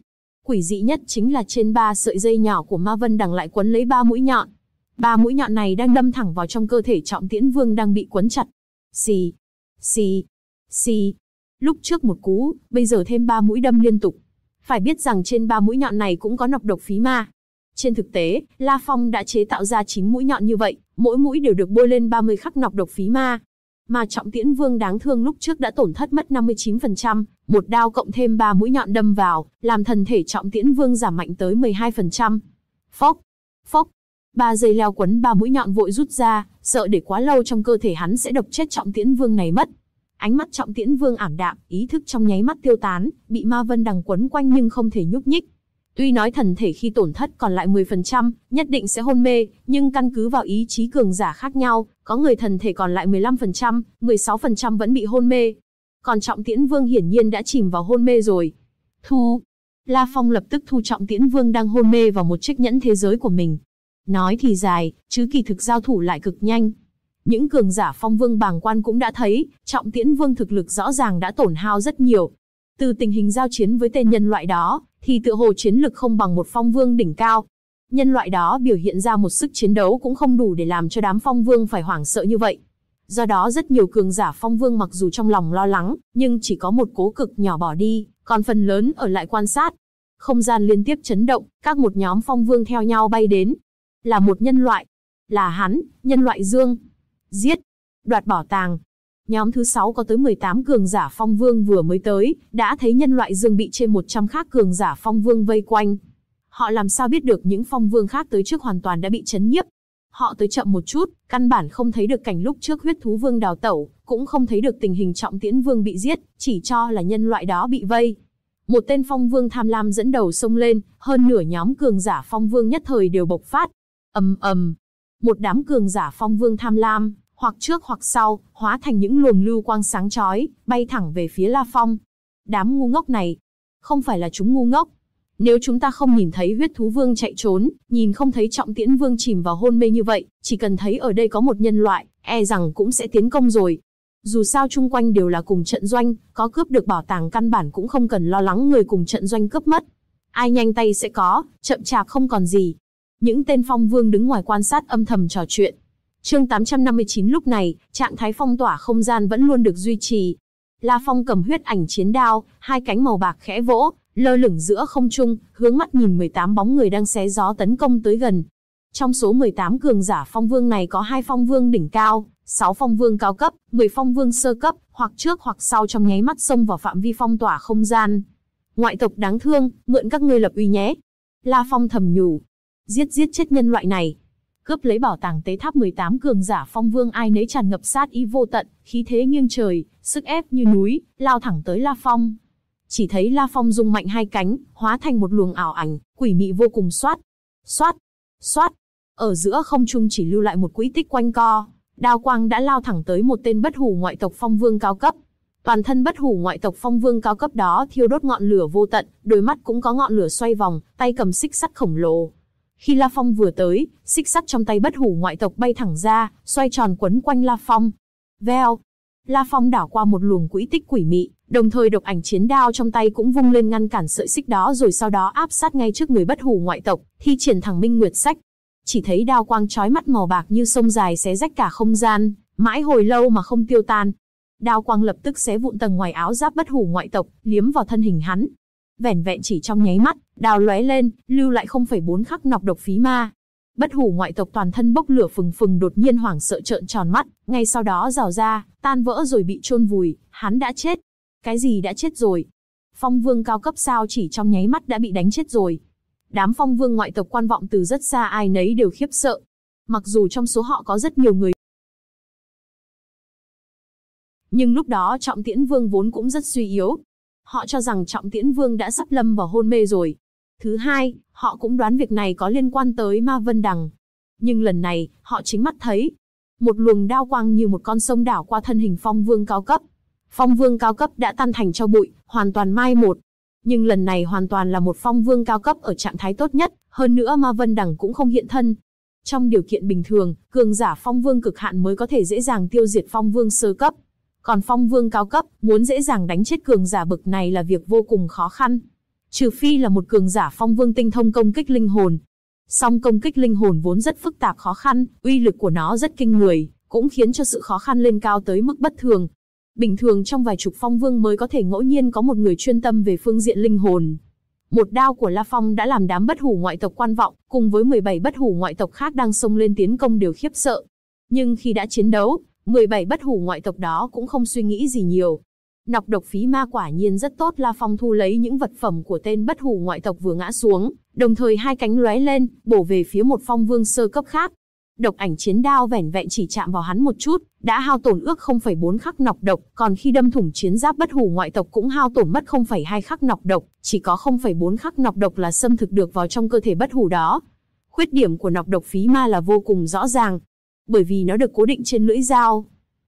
Quỷ dị nhất chính là trên ba sợi dây nhỏ của Ma Vân Đằng lại quấn lấy ba mũi nhọn. Ba mũi nhọn này đang đâm thẳng vào trong cơ thể Trọng Tiễn Vương đang bị quấn chặt. Xì, xì, xì. Lúc trước một cú, bây giờ thêm ba mũi đâm liên tục. Phải biết rằng trên ba mũi nhọn này cũng có nọc độc phí ma. Trên thực tế, La Phong đã chế tạo ra chín mũi nhọn như vậy, mỗi mũi đều được bôi lên ba mươi khắc nọc độc phí ma. Mà trọng tiễn vương đáng thương lúc trước đã tổn thất mất 59%, một đao cộng thêm 3 mũi nhọn đâm vào, làm thần thể trọng tiễn vương giảm mạnh tới 12%. Phốc, phốc, ba dây leo quấn ba mũi nhọn vội rút ra, sợ để quá lâu trong cơ thể hắn sẽ độc chết trọng tiễn vương này mất. Ánh mắt trọng tiễn vương ảm đạm, ý thức trong nháy mắt tiêu tán, bị ma vân đằng quấn quanh nhưng không thể nhúc nhích. Tuy nói thần thể khi tổn thất còn lại 10%, nhất định sẽ hôn mê, nhưng căn cứ vào ý chí cường giả khác nhau, có người thần thể còn lại 15%, 16% vẫn bị hôn mê. Còn Trọng Tiễn Vương hiển nhiên đã chìm vào hôn mê rồi. Thu. La Phong lập tức thu Trọng Tiễn Vương đang hôn mê vào một chiếc nhẫn thế giới của mình. Nói thì dài, chứ kỳ thực giao thủ lại cực nhanh. Những cường giả phong vương bàng quan cũng đã thấy, trọng tiễn vương thực lực rõ ràng đã tổn hao rất nhiều. Từ tình hình giao chiến với tên nhân loại đó, thì tựa hồ chiến lực không bằng một phong vương đỉnh cao. Nhân loại đó biểu hiện ra một sức chiến đấu cũng không đủ để làm cho đám phong vương phải hoảng sợ như vậy. Do đó rất nhiều cường giả phong vương mặc dù trong lòng lo lắng, nhưng chỉ có một cố cực nhỏ bỏ đi, còn phần lớn ở lại quan sát. Không gian liên tiếp chấn động, các một nhóm phong vương theo nhau bay đến. Là một nhân loại. Là hắn, nhân loại dương. Giết. Đoạt bảo tàng. Nhóm thứ 6 có tới 18 cường giả phong vương vừa mới tới, đã thấy nhân loại dương bị trên 100 khác cường giả phong vương vây quanh. Họ làm sao biết được những phong vương khác tới trước hoàn toàn đã bị chấn nhiếp. Họ tới chậm một chút, căn bản không thấy được cảnh lúc trước huyết thú vương đào tẩu, cũng không thấy được tình hình trọng tiễn vương bị giết, chỉ cho là nhân loại đó bị vây. Một tên phong vương tham lam dẫn đầu xông lên, hơn nửa nhóm cường giả phong vương nhất thời đều bộc phát. ầm ầm, một đám cường giả phong vương tham lam, hoặc trước hoặc sau, hóa thành những luồng lưu quang sáng chói, bay thẳng về phía La Phong. Đám ngu ngốc này, không phải là chúng ngu ngốc. Nếu chúng ta không nhìn thấy huyết thú vương chạy trốn, nhìn không thấy trọng tiễn vương chìm vào hôn mê như vậy, chỉ cần thấy ở đây có một nhân loại, e rằng cũng sẽ tiến công rồi. Dù sao chung quanh đều là cùng trận doanh, có cướp được bảo tàng căn bản cũng không cần lo lắng người cùng trận doanh cướp mất. Ai nhanh tay sẽ có, chậm chạp không còn gì. Những tên phong vương đứng ngoài quan sát âm thầm trò chuyện, Chương 859 lúc này, trạng thái phong tỏa không gian vẫn luôn được duy trì. La Phong cầm huyết ảnh chiến đao, hai cánh màu bạc khẽ vỗ, lơ lửng giữa không trung, hướng mắt nhìn 18 bóng người đang xé gió tấn công tới gần. Trong số 18 cường giả phong vương này có hai phong vương đỉnh cao, 6 phong vương cao cấp, 10 phong vương sơ cấp, hoặc trước hoặc sau trong nháy mắt xông vào phạm vi phong tỏa không gian. Ngoại tộc đáng thương, mượn các ngươi lập uy nhé. La Phong thầm nhủ, giết giết chết nhân loại này, cướp lấy bảo tàng tế tháp 18 cường giả phong vương ai nấy tràn ngập sát ý vô tận, khí thế nghiêng trời, sức ép như núi, lao thẳng tới La Phong. Chỉ thấy La Phong dùng mạnh hai cánh, hóa thành một luồng ảo ảnh, quỷ mị vô cùng xoát, xoát, xoát. Ở giữa không trung chỉ lưu lại một quỹ tích quanh co, đao quang đã lao thẳng tới một tên bất hủ ngoại tộc phong vương cao cấp. Toàn thân bất hủ ngoại tộc phong vương cao cấp đó thiêu đốt ngọn lửa vô tận, đôi mắt cũng có ngọn lửa xoay vòng, tay cầm xích sắt khổng lồ, khi La Phong vừa tới, xích sắt trong tay bất hủ ngoại tộc bay thẳng ra, xoay tròn quấn quanh La Phong. Veo! La Phong đảo qua một luồng quỹ tích quỷ mị, đồng thời độc ảnh chiến đao trong tay cũng vung lên ngăn cản sợi xích đó rồi sau đó áp sát ngay trước người bất hủ ngoại tộc, thi triển thẳng minh nguyệt sách. Chỉ thấy đao quang chói mắt màu bạc như sông dài xé rách cả không gian, mãi hồi lâu mà không tiêu tan. Đao quang lập tức xé vụn tầng ngoài áo giáp bất hủ ngoại tộc, liếm vào thân hình hắn, vẻn vẹn chỉ trong nháy mắt, đào lóe lên, lưu lại 0,4 khắc nọc độc phí ma. Bất hủ ngoại tộc toàn thân bốc lửa phừng phừng đột nhiên hoảng sợ trợn tròn mắt, ngay sau đó rào ra, tan vỡ rồi bị chôn vùi, hắn đã chết. Cái gì đã chết rồi? Phong vương cao cấp sao chỉ trong nháy mắt đã bị đánh chết rồi. Đám phong vương ngoại tộc quan vọng từ rất xa ai nấy đều khiếp sợ. Mặc dù trong số họ có rất nhiều người Nhưng lúc đó trọng tiễn vương vốn cũng rất suy yếu, họ cho rằng Trọng Tiễn Vương đã sắp lâm vào hôn mê rồi. Thứ hai, họ cũng đoán việc này có liên quan tới Ma Vân Đằng. Nhưng lần này, họ chính mắt thấy. Một luồng đao quang như một con sông đảo qua thân hình phong vương cao cấp. Phong vương cao cấp đã tan thành cho bụi, hoàn toàn mai một. Nhưng lần này hoàn toàn là một phong vương cao cấp ở trạng thái tốt nhất, hơn nữa Ma Vân Đằng cũng không hiện thân. Trong điều kiện bình thường, cường giả phong vương cực hạn mới có thể dễ dàng tiêu diệt phong vương sơ cấp. Còn phong vương cao cấp, muốn dễ dàng đánh chết cường giả bực này là việc vô cùng khó khăn. Trừ phi là một cường giả phong vương tinh thông công kích linh hồn. Song công kích linh hồn vốn rất phức tạp khó khăn, uy lực của nó rất kinh người, cũng khiến cho sự khó khăn lên cao tới mức bất thường. Bình thường trong vài chục phong vương mới có thể ngẫu nhiên có một người chuyên tâm về phương diện linh hồn. Một đao của La Phong đã làm đám bất hủ ngoại tộc quan vọng, cùng với 17 bất hủ ngoại tộc khác đang xông lên tiến công đều khiếp sợ. Nhưng khi đã chiến đấu, 17 bất hủ ngoại tộc đó cũng không suy nghĩ gì nhiều. Nọc độc phí ma quả nhiên rất tốt La Phong thu lấy những vật phẩm của tên bất hủ ngoại tộc vừa ngã xuống, đồng thời hai cánh lóe lên, bổ về phía một phong vương sơ cấp khác. Độc ảnh chiến đao vẻn vẹn chỉ chạm vào hắn một chút, đã hao tổn ước 0,4 khắc nọc độc, còn khi đâm thủng chiến giáp bất hủ ngoại tộc cũng hao tổn mất 0,2 khắc nọc độc, chỉ có 0,4 khắc nọc độc là xâm thực được vào trong cơ thể bất hủ đó. Khuyết điểm của nọc độc phí ma là vô cùng rõ ràng, bởi vì nó được cố định trên lưỡi dao.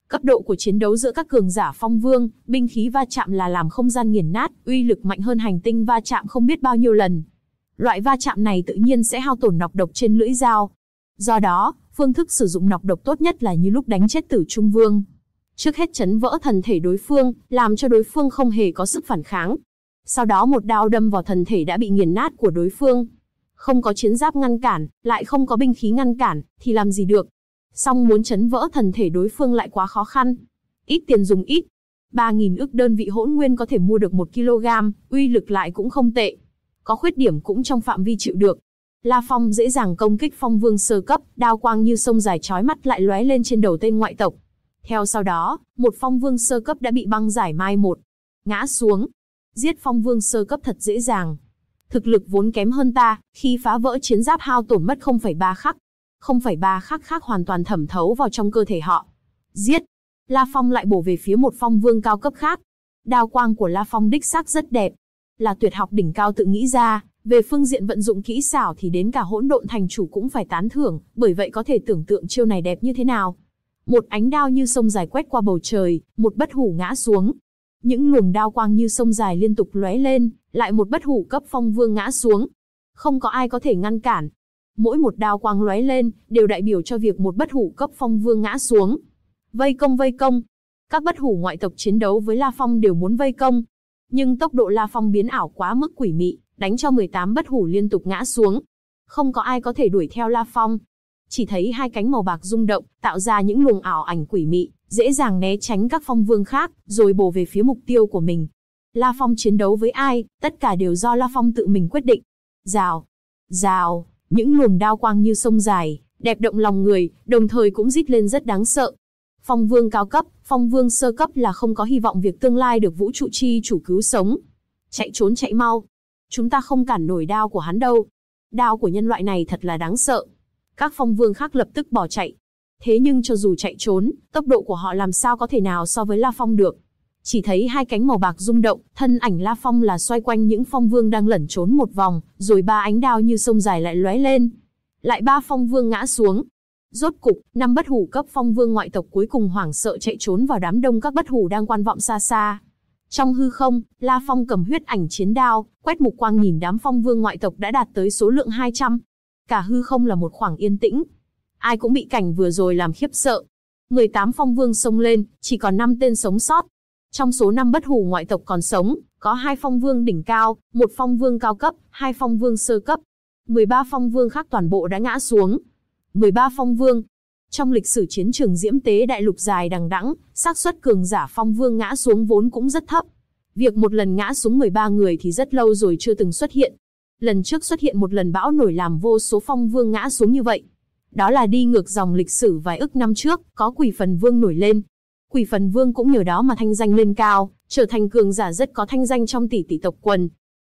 Cấp độ của chiến đấu giữa các cường giả phong vương, binh khí va chạm là làm không gian nghiền nát, uy lực mạnh hơn hành tinh va chạm không biết bao nhiêu lần. Loại va chạm này tự nhiên sẽ hao tổn nọc độc trên lưỡi dao. Do đó, phương thức sử dụng nọc độc tốt nhất là như lúc đánh chết tử trung vương. Trước hết chấn vỡ thần thể đối phương, làm cho đối phương không hề có sức phản kháng. Sau đó một đao đâm vào thần thể đã bị nghiền nát của đối phương. Không có chiến giáp ngăn cản, lại không có binh khí ngăn cản, thì làm gì được, Song muốn chấn vỡ thần thể đối phương lại quá khó khăn. Ít tiền dùng ít. 3.000 ức đơn vị hỗn nguyên có thể mua được 1 kg, uy lực lại cũng không tệ. Có khuyết điểm cũng trong phạm vi chịu được. La Phong dễ dàng công kích phong vương sơ cấp, đao quang như sông dài trói mắt lại lóe lên trên đầu tên ngoại tộc. Theo sau đó, một phong vương sơ cấp đã bị băng giải mai một. Ngã xuống. Giết phong vương sơ cấp thật dễ dàng. Thực lực vốn kém hơn ta, khi phá vỡ chiến giáp hao tổn mất 0,3 khắc, không phải ba khắc khác hoàn toàn thẩm thấu vào trong cơ thể họ. Giết! La Phong lại bổ về phía một phong vương cao cấp khác. Đao quang của La Phong đích xác rất đẹp, là tuyệt học đỉnh cao tự nghĩ ra, về phương diện vận dụng kỹ xảo thì đến cả hỗn độn thành chủ cũng phải tán thưởng, bởi vậy có thể tưởng tượng chiêu này đẹp như thế nào. Một ánh đao như sông dài quét qua bầu trời, một bất hủ ngã xuống. Những luồng đao quang như sông dài liên tục lóe lên, lại một bất hủ cấp phong vương ngã xuống. Không có ai có thể ngăn cản, mỗi một đao quang lóe lên, đều đại biểu cho việc một bất hủ cấp phong vương ngã xuống. Vây công vây công. Các bất hủ ngoại tộc chiến đấu với La Phong đều muốn vây công. Nhưng tốc độ La Phong biến ảo quá mức quỷ mị, đánh cho 18 bất hủ liên tục ngã xuống. Không có ai có thể đuổi theo La Phong. Chỉ thấy hai cánh màu bạc rung động, tạo ra những luồng ảo ảnh quỷ mị, dễ dàng né tránh các phong vương khác, rồi bổ về phía mục tiêu của mình. La Phong chiến đấu với ai, tất cả đều do La Phong tự mình quyết định. Rào, rào, những luồng đao quang như sông dài, đẹp động lòng người, đồng thời cũng rít lên rất đáng sợ. Phong vương cao cấp, phong vương sơ cấp là không có hy vọng việc tương lai được vũ trụ chi chủ cứu sống. Chạy trốn chạy mau. Chúng ta không cản nổi đao của hắn đâu. Đao của nhân loại này thật là đáng sợ. Các phong vương khác lập tức bỏ chạy. Thế nhưng cho dù chạy trốn, tốc độ của họ làm sao có thể nào so với La Phong được. Chỉ thấy hai cánh màu bạc rung động, thân ảnh La Phong là xoay quanh những phong vương đang lẩn trốn một vòng, rồi ba ánh đao như sông dài lại lóe lên. Lại ba phong vương ngã xuống. Rốt cục, năm bất hủ cấp phong vương ngoại tộc cuối cùng hoảng sợ chạy trốn vào đám đông các bất hủ đang quan vọng xa xa. Trong hư không, La Phong cầm huyết ảnh chiến đao, quét mục quang nhìn đám phong vương ngoại tộc đã đạt tới số lượng 200. Cả hư không là một khoảng yên tĩnh. Ai cũng bị cảnh vừa rồi làm khiếp sợ. 18 phong vương xông lên, chỉ còn 5 tên sống sót. Trong số năm bất hủ ngoại tộc còn sống, có hai phong vương đỉnh cao, một phong vương cao cấp, hai phong vương sơ cấp. 13 phong vương khác toàn bộ đã ngã xuống. 13 phong vương. Trong lịch sử chiến trường diễm tế đại lục dài đằng đẵng, xác suất cường giả phong vương ngã xuống vốn cũng rất thấp. Việc một lần ngã xuống 13 người thì rất lâu rồi chưa từng xuất hiện. Lần trước xuất hiện một lần bão nổi làm vô số phong vương ngã xuống như vậy. Đó là đi ngược dòng lịch sử vài ức năm trước, có quỷ phần vương nổi lên, Quỷ Phần Vương cũng nhờ đó mà thanh danh lên cao, trở thành cường giả rất có thanh danh trong tỷ tỷ tộc quần.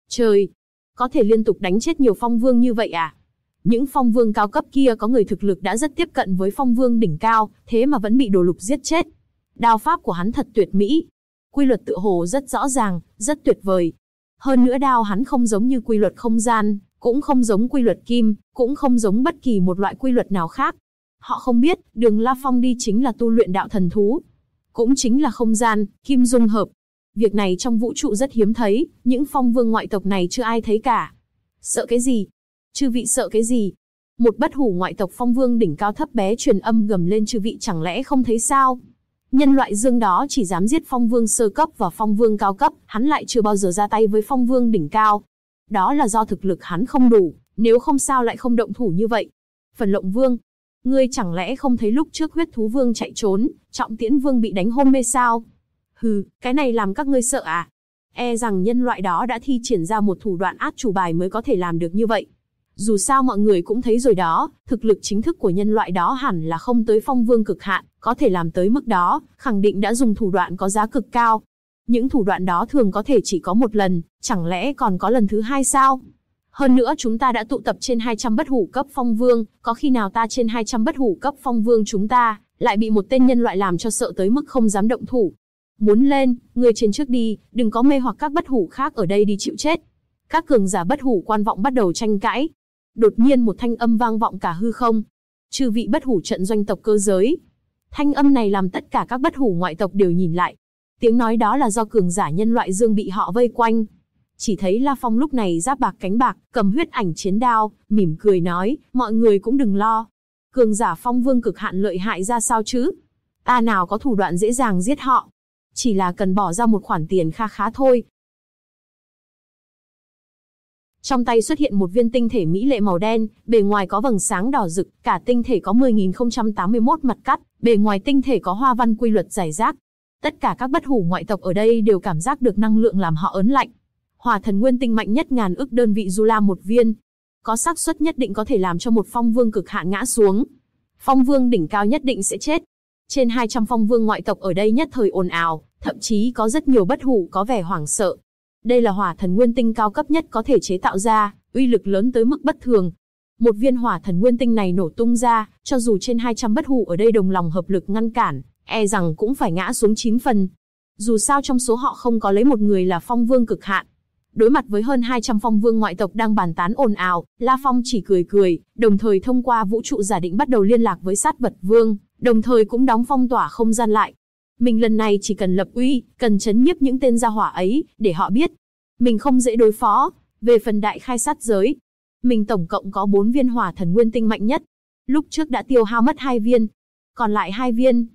Trời, có thể liên tục đánh chết nhiều phong vương như vậy à? Những phong vương cao cấp kia có người thực lực đã rất tiếp cận với phong vương đỉnh cao, thế mà vẫn bị đồ lục giết chết. Đao pháp của hắn thật tuyệt mỹ. Quy luật tự hồ rất rõ ràng, rất tuyệt vời. Hơn nữa đao hắn không giống như quy luật không gian, cũng không giống quy luật kim, cũng không giống bất kỳ một loại quy luật nào khác. Họ không biết, đường La Phong đi chính là tu luyện đạo thần thú, cũng chính là không gian, kim dung hợp. Việc này trong vũ trụ rất hiếm thấy, những phong vương ngoại tộc này chưa ai thấy cả. Sợ cái gì? Chư vị sợ cái gì? Một bất hủ ngoại tộc phong vương đỉnh cao thấp bé truyền âm gầm lên chư vị chẳng lẽ không thấy sao? Nhân loại dương đó chỉ dám giết phong vương sơ cấp và phong vương cao cấp, hắn lại chưa bao giờ ra tay với phong vương đỉnh cao. Đó là do thực lực hắn không đủ, nếu không sao lại không động thủ như vậy. Phần lộng vương, Ngươi chẳng lẽ không thấy lúc trước huyết thú vương chạy trốn, trọng tiễn vương bị đánh hôn mê sao? Hừ, cái này làm các ngươi sợ à? E rằng nhân loại đó đã thi triển ra một thủ đoạn át chủ bài mới có thể làm được như vậy. Dù sao mọi người cũng thấy rồi đó, thực lực chính thức của nhân loại đó hẳn là không tới phong vương cực hạn, có thể làm tới mức đó, khẳng định đã dùng thủ đoạn có giá cực cao. Những thủ đoạn đó thường có thể chỉ có một lần, chẳng lẽ còn có lần thứ hai sao? Hơn nữa chúng ta đã tụ tập trên 200 bất hủ cấp phong vương, có khi nào ta trên 200 bất hủ cấp phong vương chúng ta, lại bị một tên nhân loại làm cho sợ tới mức không dám động thủ. Muốn lên, người trên trước đi, đừng có mê hoặc các bất hủ khác ở đây đi chịu chết. Các cường giả bất hủ quan vọng bắt đầu tranh cãi. Đột nhiên một thanh âm vang vọng cả hư không. Chư vị bất hủ trận doanh tộc cơ giới. Thanh âm này làm tất cả các bất hủ ngoại tộc đều nhìn lại. Tiếng nói đó là do cường giả nhân loại dương bị họ vây quanh, chỉ thấy La Phong lúc này giáp bạc cánh bạc, cầm huyết ảnh chiến đao, mỉm cười nói, mọi người cũng đừng lo. Cường giả phong vương cực hạn lợi hại ra sao chứ? Ta nào có thủ đoạn dễ dàng giết họ. Chỉ là cần bỏ ra một khoản tiền kha khá thôi. Trong tay xuất hiện một viên tinh thể mỹ lệ màu đen, bề ngoài có vầng sáng đỏ rực, cả tinh thể có 10.081 mặt cắt, bề ngoài tinh thể có hoa văn quy luật giải rác. Tất cả các bất hủ ngoại tộc ở đây đều cảm giác được năng lượng làm họ ớn lạnh, hỏa thần nguyên tinh mạnh nhất ngàn ức đơn vị du một viên, có xác suất nhất định có thể làm cho một phong vương cực hạn ngã xuống. Phong vương đỉnh cao nhất định sẽ chết. Trên 200 phong vương ngoại tộc ở đây nhất thời ồn ào, thậm chí có rất nhiều bất hủ có vẻ hoảng sợ. Đây là hỏa thần nguyên tinh cao cấp nhất có thể chế tạo ra, uy lực lớn tới mức bất thường. Một viên hỏa thần nguyên tinh này nổ tung ra, cho dù trên 200 bất hủ ở đây đồng lòng hợp lực ngăn cản, e rằng cũng phải ngã xuống 9 phần. Dù sao trong số họ không có lấy một người là phong vương cực hạn, Đối mặt với hơn 200 phong vương ngoại tộc đang bàn tán ồn ào, La Phong chỉ cười cười, đồng thời thông qua vũ trụ giả định bắt đầu liên lạc với sát vật vương, đồng thời cũng đóng phong tỏa không gian lại. Mình lần này chỉ cần lập uy, cần chấn nhiếp những tên gia hỏa ấy, để họ biết. Mình không dễ đối phó, về phần đại khai sát giới. Mình tổng cộng có 4 viên hỏa thần nguyên tinh mạnh nhất. Lúc trước đã tiêu hao mất hai viên. Còn lại hai viên,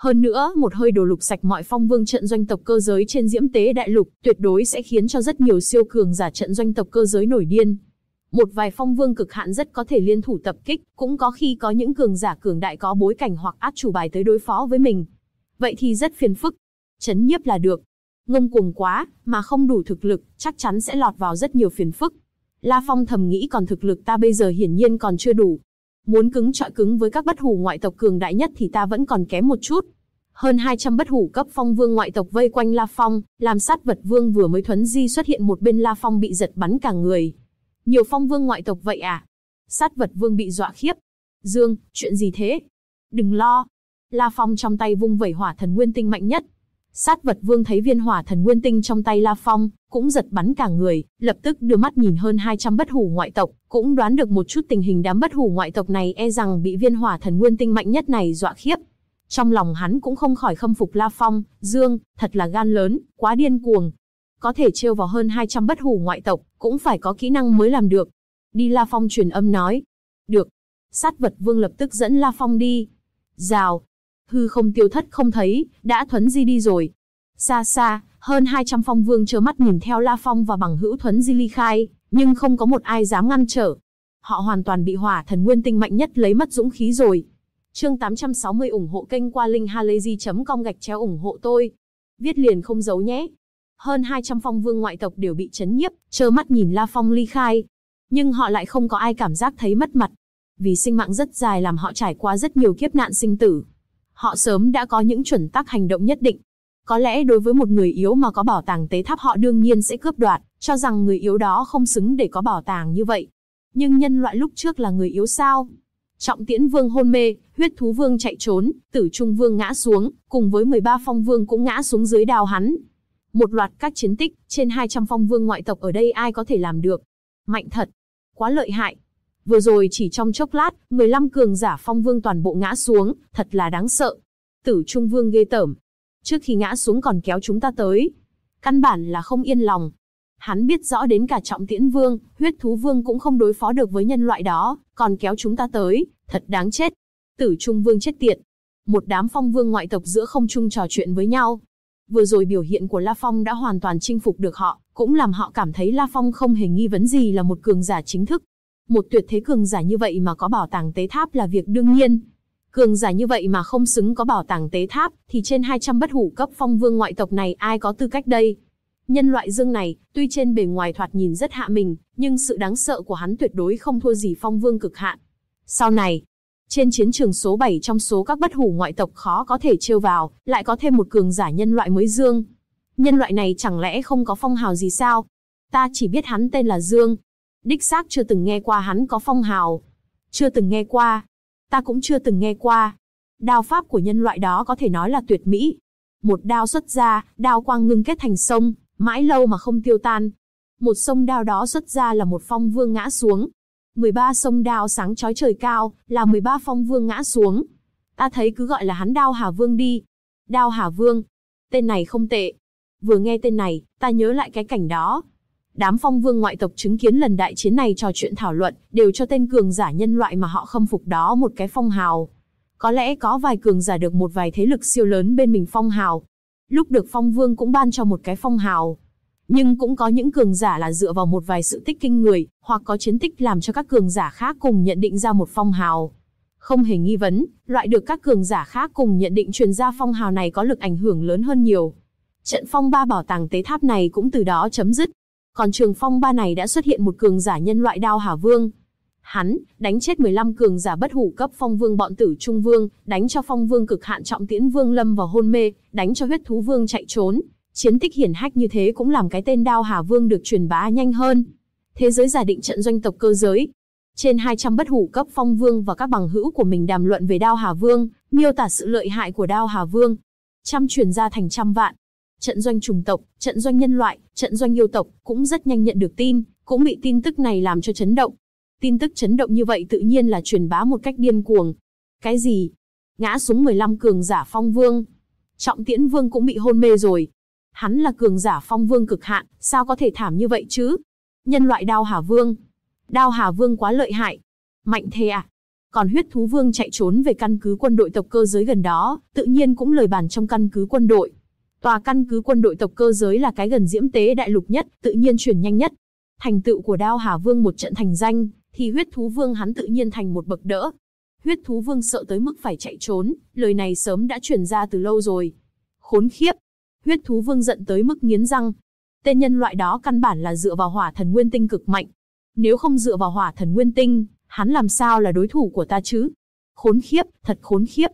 hơn nữa, một hơi đổ lục sạch mọi phong vương trận doanh tộc cơ giới trên diễm tế đại lục, tuyệt đối sẽ khiến cho rất nhiều siêu cường giả trận doanh tộc cơ giới nổi điên. Một vài phong vương cực hạn rất có thể liên thủ tập kích, cũng có khi có những cường giả cường đại có bối cảnh hoặc át chủ bài tới đối phó với mình. Vậy thì rất phiền phức. Chấn nhiếp là được. Ngông cuồng quá, mà không đủ thực lực, chắc chắn sẽ lọt vào rất nhiều phiền phức. La Phong thầm nghĩ còn thực lực ta bây giờ hiển nhiên còn chưa đủ, muốn cứng trọi cứng với các bất hủ ngoại tộc cường đại nhất thì ta vẫn còn kém một chút. Hơn 200 bất hủ cấp phong vương ngoại tộc vây quanh La Phong, làm sát vật vương vừa mới thuấn di xuất hiện một bên La Phong bị giật bắn cả người. Nhiều phong vương ngoại tộc vậy à? Sát vật vương bị dọa khiếp. Dương, chuyện gì thế? Đừng lo. La Phong trong tay vung vẩy hỏa thần nguyên tinh mạnh nhất, Sát vật vương thấy viên hỏa thần nguyên tinh trong tay La Phong, cũng giật bắn cả người, lập tức đưa mắt nhìn hơn 200 bất hủ ngoại tộc, cũng đoán được một chút tình hình đám bất hủ ngoại tộc này e rằng bị viên hỏa thần nguyên tinh mạnh nhất này dọa khiếp. Trong lòng hắn cũng không khỏi khâm phục La Phong, Dương, thật là gan lớn, quá điên cuồng. Có thể trêu vào hơn 200 bất hủ ngoại tộc, cũng phải có kỹ năng mới làm được. Đi La Phong truyền âm nói. Được. Sát vật vương lập tức dẫn La Phong đi. Rào, hư không tiêu thất không thấy, đã thuấn di đi rồi. Xa xa, hơn 200 phong vương chớ mắt nhìn theo La Phong và bằng hữu thuấn di ly khai, nhưng không có một ai dám ngăn trở. Họ hoàn toàn bị hỏa thần nguyên tinh mạnh nhất lấy mất dũng khí rồi. Chương 860 ủng hộ kênh qua linkhalazy.com gạch chéo ủng hộ tôi. Viết liền không giấu nhé. Hơn 200 phong vương ngoại tộc đều bị chấn nhiếp, trơ mắt nhìn La Phong ly khai. Nhưng họ lại không có ai cảm giác thấy mất mặt. Vì sinh mạng rất dài làm họ trải qua rất nhiều kiếp nạn sinh tử họ sớm đã có những chuẩn tắc hành động nhất định. Có lẽ đối với một người yếu mà có bảo tàng tế tháp họ đương nhiên sẽ cướp đoạt, cho rằng người yếu đó không xứng để có bảo tàng như vậy. Nhưng nhân loại lúc trước là người yếu sao? Trọng Tiễn Vương hôn mê, Huyết Thú Vương chạy trốn, Tử Trung Vương ngã xuống, cùng với 13 phong vương cũng ngã xuống dưới đào hắn. Một loạt các chiến tích, trên 200 phong vương ngoại tộc ở đây ai có thể làm được? Mạnh thật, quá lợi hại, vừa rồi chỉ trong chốc lát, 15 cường giả phong vương toàn bộ ngã xuống, thật là đáng sợ. Tử Trung Vương ghê tởm. Trước khi ngã xuống còn kéo chúng ta tới. Căn bản là không yên lòng. Hắn biết rõ đến cả trọng tiễn vương, huyết thú vương cũng không đối phó được với nhân loại đó, còn kéo chúng ta tới, thật đáng chết. Tử Trung Vương chết tiệt. Một đám phong vương ngoại tộc giữa không trung trò chuyện với nhau. Vừa rồi biểu hiện của La Phong đã hoàn toàn chinh phục được họ, cũng làm họ cảm thấy La Phong không hề nghi vấn gì là một cường giả chính thức một tuyệt thế cường giả như vậy mà có bảo tàng tế tháp là việc đương nhiên. Cường giả như vậy mà không xứng có bảo tàng tế tháp, thì trên 200 bất hủ cấp phong vương ngoại tộc này ai có tư cách đây? Nhân loại dương này, tuy trên bề ngoài thoạt nhìn rất hạ mình, nhưng sự đáng sợ của hắn tuyệt đối không thua gì phong vương cực hạn. Sau này, trên chiến trường số 7 trong số các bất hủ ngoại tộc khó có thể trêu vào, lại có thêm một cường giả nhân loại mới dương. Nhân loại này chẳng lẽ không có phong hào gì sao? Ta chỉ biết hắn tên là Dương, đích xác chưa từng nghe qua hắn có phong hào. Chưa từng nghe qua. Ta cũng chưa từng nghe qua. Đao pháp của nhân loại đó có thể nói là tuyệt mỹ. Một đao xuất ra, đao quang ngưng kết thành sông, mãi lâu mà không tiêu tan. Một sông đao đó xuất ra là một phong vương ngã xuống. 13 sông đao sáng chói trời cao, là 13 phong vương ngã xuống. Ta thấy cứ gọi là hắn đao Hà Vương đi. Đao Hà Vương. Tên này không tệ. Vừa nghe tên này, ta nhớ lại cái cảnh đó, Đám phong vương ngoại tộc chứng kiến lần đại chiến này trò chuyện thảo luận, đều cho tên cường giả nhân loại mà họ khâm phục đó một cái phong hào. Có lẽ có vài cường giả được một vài thế lực siêu lớn bên mình phong hào. Lúc được phong vương cũng ban cho một cái phong hào. Nhưng cũng có những cường giả là dựa vào một vài sự tích kinh người, hoặc có chiến tích làm cho các cường giả khác cùng nhận định ra một phong hào không hề nghi vấn, loại được các cường giả khác cùng nhận định truyền ra phong hào này có lực ảnh hưởng lớn hơn nhiều. Trận phong ba bảo tàng tế tháp này cũng từ đó chấm dứt. Còn Trường Phong ba này đã xuất hiện một cường giả nhân loại đao Hà Vương. Hắn, đánh chết 15 cường giả bất hủ cấp phong vương bọn tử trung vương, đánh cho phong vương cực hạn trọng tiễn vương lâm vào hôn mê, đánh cho huyết thú vương chạy trốn. Chiến tích hiển hách như thế cũng làm cái tên đao Hà Vương được truyền bá nhanh hơn. Thế giới giả định trận doanh tộc cơ giới, trên 200 bất hủ cấp phong vương và các bằng hữu của mình đàm luận về đao Hà Vương, miêu tả sự lợi hại của đao Hà Vương. Trăm truyền ra thành trăm vạn, trận doanh trùng tộc, trận doanh nhân loại, trận doanh yêu tộc cũng rất nhanh nhận được tin, cũng bị tin tức này làm cho chấn động. Tin tức chấn động như vậy tự nhiên là truyền bá một cách điên cuồng. Cái gì? Ngã xuống 15 cường giả phong vương. Trọng Tiễn Vương cũng bị hôn mê rồi. Hắn là cường giả phong vương cực hạn, sao có thể thảm như vậy chứ? Nhân loại Đao Hà Vương. Đao Hà Vương quá lợi hại. Mạnh thế à? còn huyết thú vương chạy trốn về căn cứ quân đội tộc cơ giới gần đó, tự nhiên cũng lời bàn trong căn cứ quân đội. Tòa căn cứ quân đội tộc cơ giới là cái gần diễm tế đại lục nhất, tự nhiên chuyển nhanh nhất. Thành tựu của Đao Hà Vương một trận thành danh, thì huyết thú vương hắn tự nhiên thành một bậc đỡ. Huyết thú vương sợ tới mức phải chạy trốn, lời này sớm đã truyền ra từ lâu rồi. Khốn khiếp! Huyết thú vương giận tới mức nghiến răng. Tên nhân loại đó căn bản là dựa vào hỏa thần nguyên tinh cực mạnh. Nếu không dựa vào hỏa thần nguyên tinh, hắn làm sao là đối thủ của ta chứ? Khốn khiếp, thật khốn khiếp.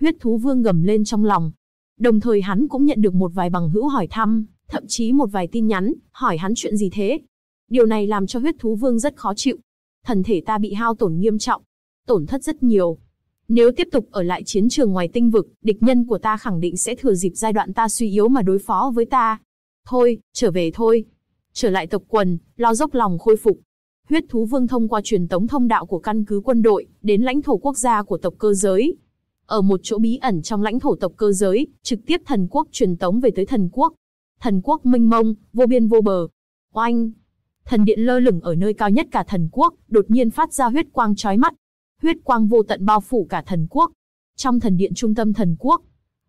Huyết thú vương gầm lên trong lòng, Đồng thời hắn cũng nhận được một vài bằng hữu hỏi thăm, thậm chí một vài tin nhắn, hỏi hắn chuyện gì thế. Điều này làm cho huyết thú vương rất khó chịu. Thần thể ta bị hao tổn nghiêm trọng, tổn thất rất nhiều. Nếu tiếp tục ở lại chiến trường ngoài tinh vực, địch nhân của ta khẳng định sẽ thừa dịp giai đoạn ta suy yếu mà đối phó với ta. Thôi, trở về thôi. Trở lại tộc quần, lo dốc lòng khôi phục. Huyết thú vương thông qua truyền tống thông đạo của căn cứ quân đội, đến lãnh thổ quốc gia của tộc cơ giới, ở một chỗ bí ẩn trong lãnh thổ tộc cơ giới, trực tiếp thần quốc truyền tống về tới thần quốc. Thần quốc mênh mông, vô biên vô bờ. Oanh! Thần điện lơ lửng ở nơi cao nhất cả thần quốc, đột nhiên phát ra huyết quang chói mắt. Huyết quang vô tận bao phủ cả thần quốc. Trong thần điện trung tâm thần quốc,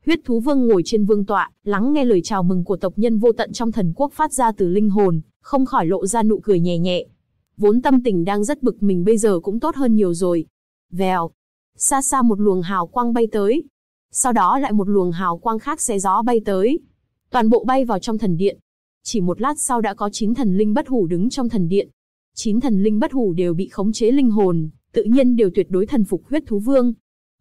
huyết thú vương ngồi trên vương tọa, lắng nghe lời chào mừng của tộc nhân vô tận trong thần quốc phát ra từ linh hồn, không khỏi lộ ra nụ cười nhẹ nhẹ. Vốn tâm tình đang rất bực mình bây giờ cũng tốt hơn nhiều rồi. Vèo, Xa xa một luồng hào quang bay tới. Sau đó lại một luồng hào quang khác xé gió bay tới. Toàn bộ bay vào trong thần điện. Chỉ một lát sau đã có 9 thần linh bất hủ đứng trong thần điện. 9 thần linh bất hủ đều bị khống chế linh hồn, tự nhiên đều tuyệt đối thần phục huyết thú vương.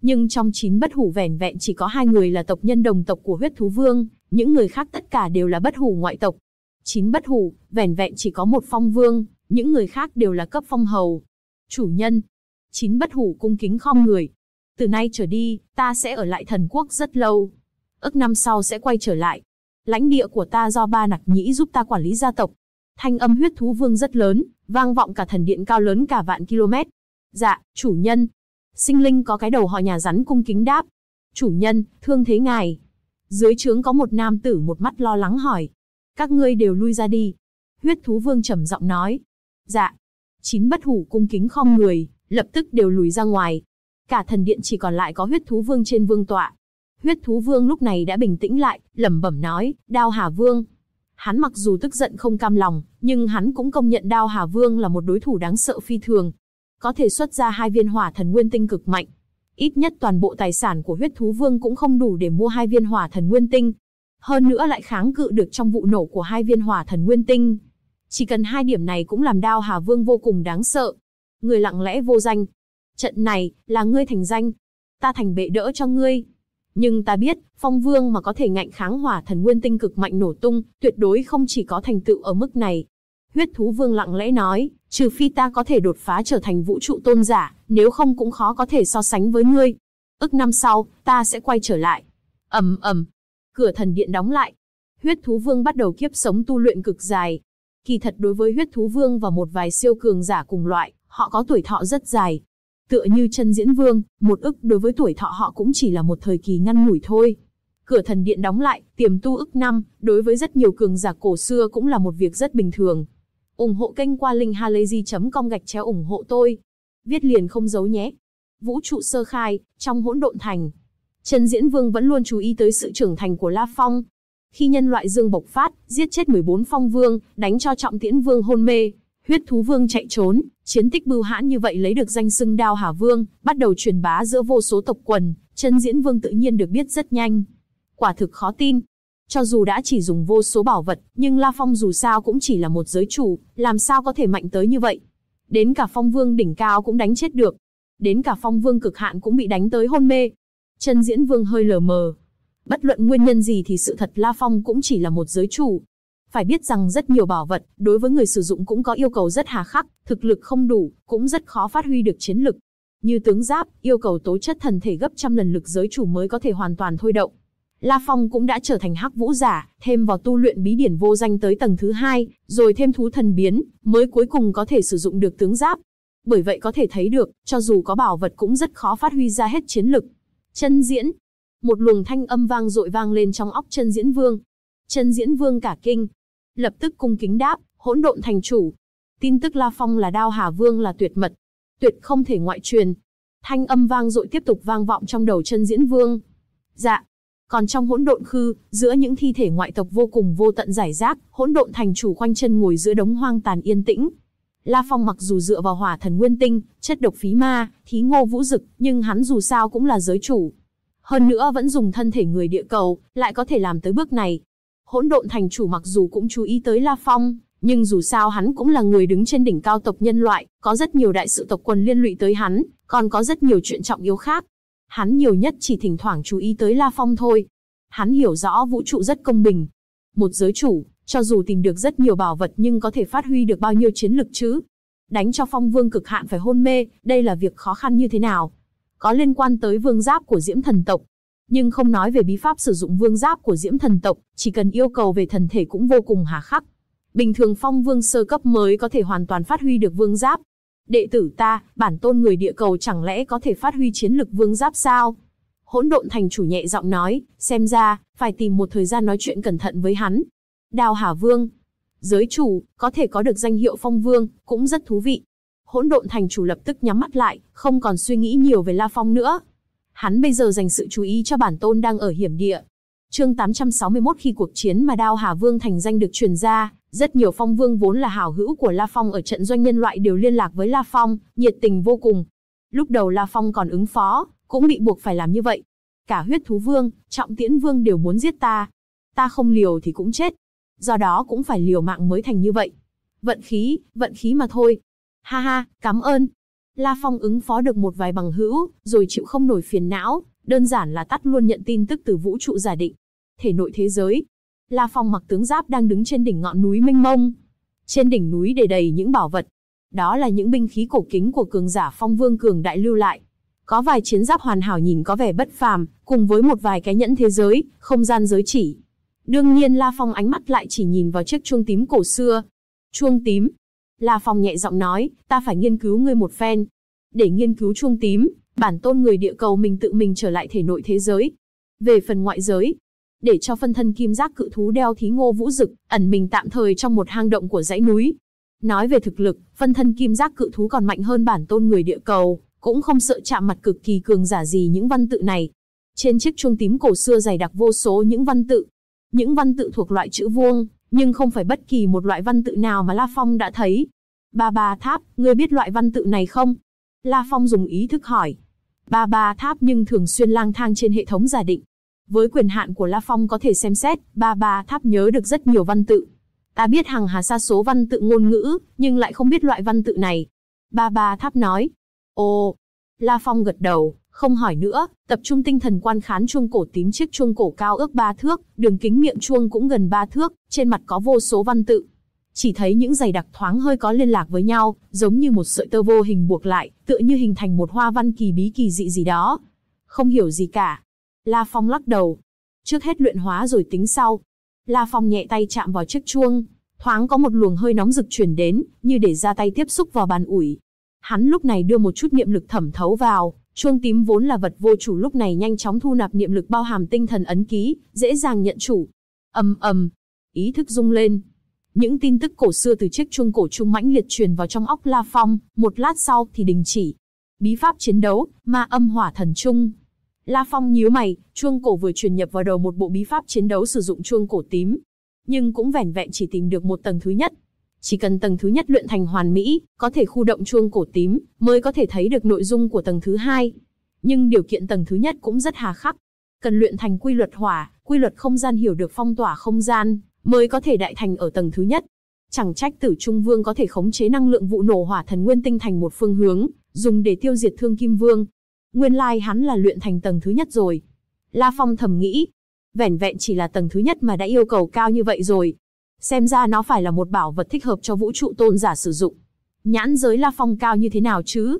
Nhưng trong 9 bất hủ vẻn vẹn chỉ có hai người là tộc nhân đồng tộc của huyết thú vương, những người khác tất cả đều là bất hủ ngoại tộc. 9 bất hủ, vẻn vẹn chỉ có một phong vương, những người khác đều là cấp phong hầu. Chủ nhân, Chín bất hủ cung kính khom người. Từ nay trở đi, ta sẽ ở lại thần quốc rất lâu. Ước năm sau sẽ quay trở lại. Lãnh địa của ta do ba nặc nhĩ giúp ta quản lý gia tộc. Thanh âm huyết thú vương rất lớn, vang vọng cả thần điện cao lớn cả vạn km. Dạ, chủ nhân. Sinh linh có cái đầu họ nhà rắn cung kính đáp. Chủ nhân, thương thế ngài. Dưới trướng có một nam tử một mắt lo lắng hỏi. Các ngươi đều lui ra đi. Huyết thú vương trầm giọng nói. Dạ. Chín bất hủ cung kính khom người, lập tức đều lùi ra ngoài. Cả thần điện chỉ còn lại có huyết thú vương trên vương tọa. Huyết thú vương lúc này đã bình tĩnh lại, lẩm bẩm nói, đao hà vương. Hắn mặc dù tức giận không cam lòng, nhưng hắn cũng công nhận đao hà vương là một đối thủ đáng sợ phi thường. Có thể xuất ra hai viên hỏa thần nguyên tinh cực mạnh. Ít nhất toàn bộ tài sản của huyết thú vương cũng không đủ để mua hai viên hỏa thần nguyên tinh. Hơn nữa lại kháng cự được trong vụ nổ của hai viên hỏa thần nguyên tinh. Chỉ cần hai điểm này cũng làm đao Hà Vương vô cùng đáng sợ, người lặng lẽ vô danh. Trận này, là ngươi thành danh. Ta thành bệ đỡ cho ngươi. Nhưng ta biết, phong vương mà có thể ngạnh kháng hỏa thần nguyên tinh cực mạnh nổ tung, tuyệt đối không chỉ có thành tựu ở mức này. Huyết thú vương lặng lẽ nói, trừ phi ta có thể đột phá trở thành vũ trụ tôn giả, nếu không cũng khó có thể so sánh với ngươi. Ước năm sau, ta sẽ quay trở lại. ầm ầm, cửa thần điện đóng lại. Huyết thú vương bắt đầu kiếp sống tu luyện cực dài. Kỳ thật đối với huyết thú vương và một vài siêu cường giả cùng loại, họ có tuổi thọ rất dài. Tựa như chân diễn vương, một ức đối với tuổi thọ họ cũng chỉ là một thời kỳ ngăn ngủi thôi. Cửa thần điện đóng lại, tiềm tu ức năm, đối với rất nhiều cường giả cổ xưa cũng là một việc rất bình thường. ủng hộ kênh qua linkhalazy.com gạch chéo ủng hộ tôi. Viết liền không giấu nhé. Vũ trụ sơ khai, trong hỗn độn thành. Trần Diễn Vương vẫn luôn chú ý tới sự trưởng thành của La Phong. Khi nhân loại Dương bộc phát, giết chết 14 phong vương, đánh cho trọng tiễn vương hôn mê, huyết thú vương chạy trốn, chiến tích bưu hãn như vậy lấy được danh xưng đao hà vương, bắt đầu truyền bá giữa vô số tộc quần, chân diễn vương tự nhiên được biết rất nhanh. Quả thực khó tin. Cho dù đã chỉ dùng vô số bảo vật, nhưng La Phong dù sao cũng chỉ là một giới chủ, làm sao có thể mạnh tới như vậy. Đến cả phong vương đỉnh cao cũng đánh chết được. Đến cả phong vương cực hạn cũng bị đánh tới hôn mê. Chân diễn vương hơi lờ mờ. Bất luận nguyên nhân gì thì sự thật La Phong cũng chỉ là một giới chủ, phải biết rằng rất nhiều bảo vật, đối với người sử dụng cũng có yêu cầu rất hà khắc, thực lực không đủ, cũng rất khó phát huy được chiến lực. Như tướng giáp, yêu cầu tố chất thần thể gấp trăm lần lực giới chủ mới có thể hoàn toàn thôi động. La Phong cũng đã trở thành hắc vũ giả, thêm vào tu luyện bí điển vô danh tới tầng thứ hai, rồi thêm thú thần biến, mới cuối cùng có thể sử dụng được tướng giáp. Bởi vậy có thể thấy được, cho dù có bảo vật cũng rất khó phát huy ra hết chiến lực. Chân diễn. Một luồng thanh âm vang dội vang lên trong óc chân diễn vương. Chân diễn vương cả kinh, lập tức cung kính đáp, hỗn độn thành chủ. Tin tức La Phong là đao Hà Vương là tuyệt mật, tuyệt không thể ngoại truyền. Thanh âm vang dội tiếp tục vang vọng trong đầu chân diễn vương. Dạ. Còn trong hỗn độn khư, giữa những thi thể ngoại tộc vô cùng vô tận giải rác, hỗn độn thành chủ quanh chân ngồi giữa đống hoang tàn yên tĩnh. La Phong mặc dù dựa vào hỏa thần nguyên tinh, chất độc phí ma, thí ngô vũ dực, nhưng hắn dù sao cũng là giới chủ. Hơn nữa vẫn dùng thân thể người địa cầu, lại có thể làm tới bước này, Hỗn độn thành chủ mặc dù cũng chú ý tới La Phong, nhưng dù sao hắn cũng là người đứng trên đỉnh cao tộc nhân loại, có rất nhiều đại sự tộc quần liên lụy tới hắn, còn có rất nhiều chuyện trọng yếu khác. Hắn nhiều nhất chỉ thỉnh thoảng chú ý tới La Phong thôi. Hắn hiểu rõ vũ trụ rất công bình. Một giới chủ, cho dù tìm được rất nhiều bảo vật nhưng có thể phát huy được bao nhiêu chiến lực chứ? Đánh cho phong vương cực hạn phải hôn mê, đây là việc khó khăn như thế nào? Có liên quan tới vương giáp của diễm thần tộc, nhưng không nói về bí pháp sử dụng vương giáp của diễm thần tộc, chỉ cần yêu cầu về thần thể cũng vô cùng hà khắc. Bình thường phong vương sơ cấp mới có thể hoàn toàn phát huy được vương giáp. Đệ tử ta, bản tôn người địa cầu chẳng lẽ có thể phát huy chiến lực vương giáp sao? Hỗn độn thành chủ nhẹ giọng nói, xem ra, phải tìm một thời gian nói chuyện cẩn thận với hắn. Đào Hà Vương, giới chủ, có thể có được danh hiệu phong vương, cũng rất thú vị. Hỗn độn thành chủ lập tức nhắm mắt lại, không còn suy nghĩ nhiều về La Phong nữa, hắn bây giờ dành sự chú ý cho bản tôn đang ở hiểm địa. Chương 861 khi cuộc chiến mà Đao Hà Vương thành danh được truyền ra, rất nhiều phong vương vốn là hảo hữu của La Phong ở trận doanh nhân loại đều liên lạc với La Phong, nhiệt tình vô cùng. Lúc đầu La Phong còn ứng phó, cũng bị buộc phải làm như vậy. Cả huyết thú vương, trọng tiễn vương đều muốn giết ta. Ta không liều thì cũng chết. Do đó cũng phải liều mạng mới thành như vậy. Vận khí, vận khí mà thôi. Ha ha, cảm ơn, La Phong ứng phó được một vài bằng hữu, rồi chịu không nổi phiền não, đơn giản là tắt luôn nhận tin tức từ vũ trụ giả định. Thể nội thế giới, La Phong mặc tướng giáp đang đứng trên đỉnh ngọn núi mênh mông. Trên đỉnh núi để đầy những bảo vật. Đó là những binh khí cổ kính của cường giả phong vương cường đại lưu lại. Có vài chiến giáp hoàn hảo nhìn có vẻ bất phàm, cùng với một vài cái nhẫn thế giới, không gian giới chỉ. Đương nhiên La Phong ánh mắt lại chỉ nhìn vào chiếc chuông tím cổ xưa. Chuông tím, La Phong nhẹ giọng nói, ta phải nghiên cứu ngươi một phen. Để nghiên cứu chuông tím, bản tôn người địa cầu mình tự mình trở lại thể nội thế giới. Về phần ngoại giới, để cho phân thân kim giác cự thú đeo thí ngô vũ dực, ẩn mình tạm thời trong một hang động của dãy núi. Nói về thực lực, phân thân kim giác cự thú còn mạnh hơn bản tôn người địa cầu, cũng không sợ chạm mặt cực kỳ cường giả gì những văn tự này. Trên chiếc chuông tím cổ xưa dày đặc vô số những văn tự. Những văn tự thuộc loại chữ vuông, nhưng không phải bất kỳ một loại văn tự nào mà La Phong đã thấy. Ba ba tháp, ngươi biết loại văn tự này không? La Phong dùng ý thức hỏi. Ba ba tháp nhưng thường xuyên lang thang trên hệ thống giả định. Với quyền hạn của La Phong có thể xem xét, ba ba tháp nhớ được rất nhiều văn tự. Ta biết hàng hà sa số văn tự ngôn ngữ, nhưng lại không biết loại văn tự này. Ba ba tháp nói. Ồ, La Phong gật đầu, không hỏi nữa, tập trung tinh thần quan khán chuông cổ tím chiếc chuông cổ cao ước ba thước, đường kính miệng chuông cũng gần ba thước, trên mặt có vô số văn tự. Chỉ thấy những giày đặc thoáng hơi có liên lạc với nhau, giống như một sợi tơ vô hình buộc lại, tựa như hình thành một hoa văn kỳ bí kỳ dị gì đó. Không hiểu gì cả. La Phong lắc đầu. Trước hết luyện hóa rồi tính sau. La Phong nhẹ tay chạm vào chiếc chuông, thoáng có một luồng hơi nóng rực chuyển đến, như để ra tay tiếp xúc vào bàn ủi. Hắn lúc này đưa một chút niệm lực thẩm thấu vào, Chuông tím vốn là vật vô chủ lúc này nhanh chóng thu nạp niệm lực bao hàm tinh thần ấn ký, dễ dàng nhận chủ. Ầm ầm, ý thức rung lên. Những tin tức cổ xưa từ chiếc chuông cổ trung mãnh liệt truyền vào trong óc La Phong, một lát sau thì đình chỉ. Bí pháp chiến đấu, ma âm hỏa thần trung. La Phong nhíu mày, chuông cổ vừa truyền nhập vào đầu một bộ bí pháp chiến đấu sử dụng chuông cổ tím, nhưng cũng vẻn vẹn chỉ tìm được một tầng thứ nhất. Chỉ cần tầng thứ nhất luyện thành hoàn mỹ, có thể khu động chuông cổ tím, mới có thể thấy được nội dung của tầng thứ hai. Nhưng điều kiện tầng thứ nhất cũng rất hà khắc. Cần luyện thành quy luật hỏa, quy luật không gian hiểu được phong tỏa không gian, mới có thể đại thành ở tầng thứ nhất. Chẳng trách tử Trung Vương có thể khống chế năng lượng vụ nổ hỏa thần nguyên tinh thành một phương hướng, dùng để tiêu diệt thương Kim Vương. Nguyên lai hắn là luyện thành tầng thứ nhất rồi. La Phong thầm nghĩ, vẻn vẹn chỉ là tầng thứ nhất mà đã yêu cầu cao như vậy rồi, Xem ra nó phải là một bảo vật thích hợp cho vũ trụ tôn giả sử dụng. Nhãn giới La Phong cao như thế nào chứ?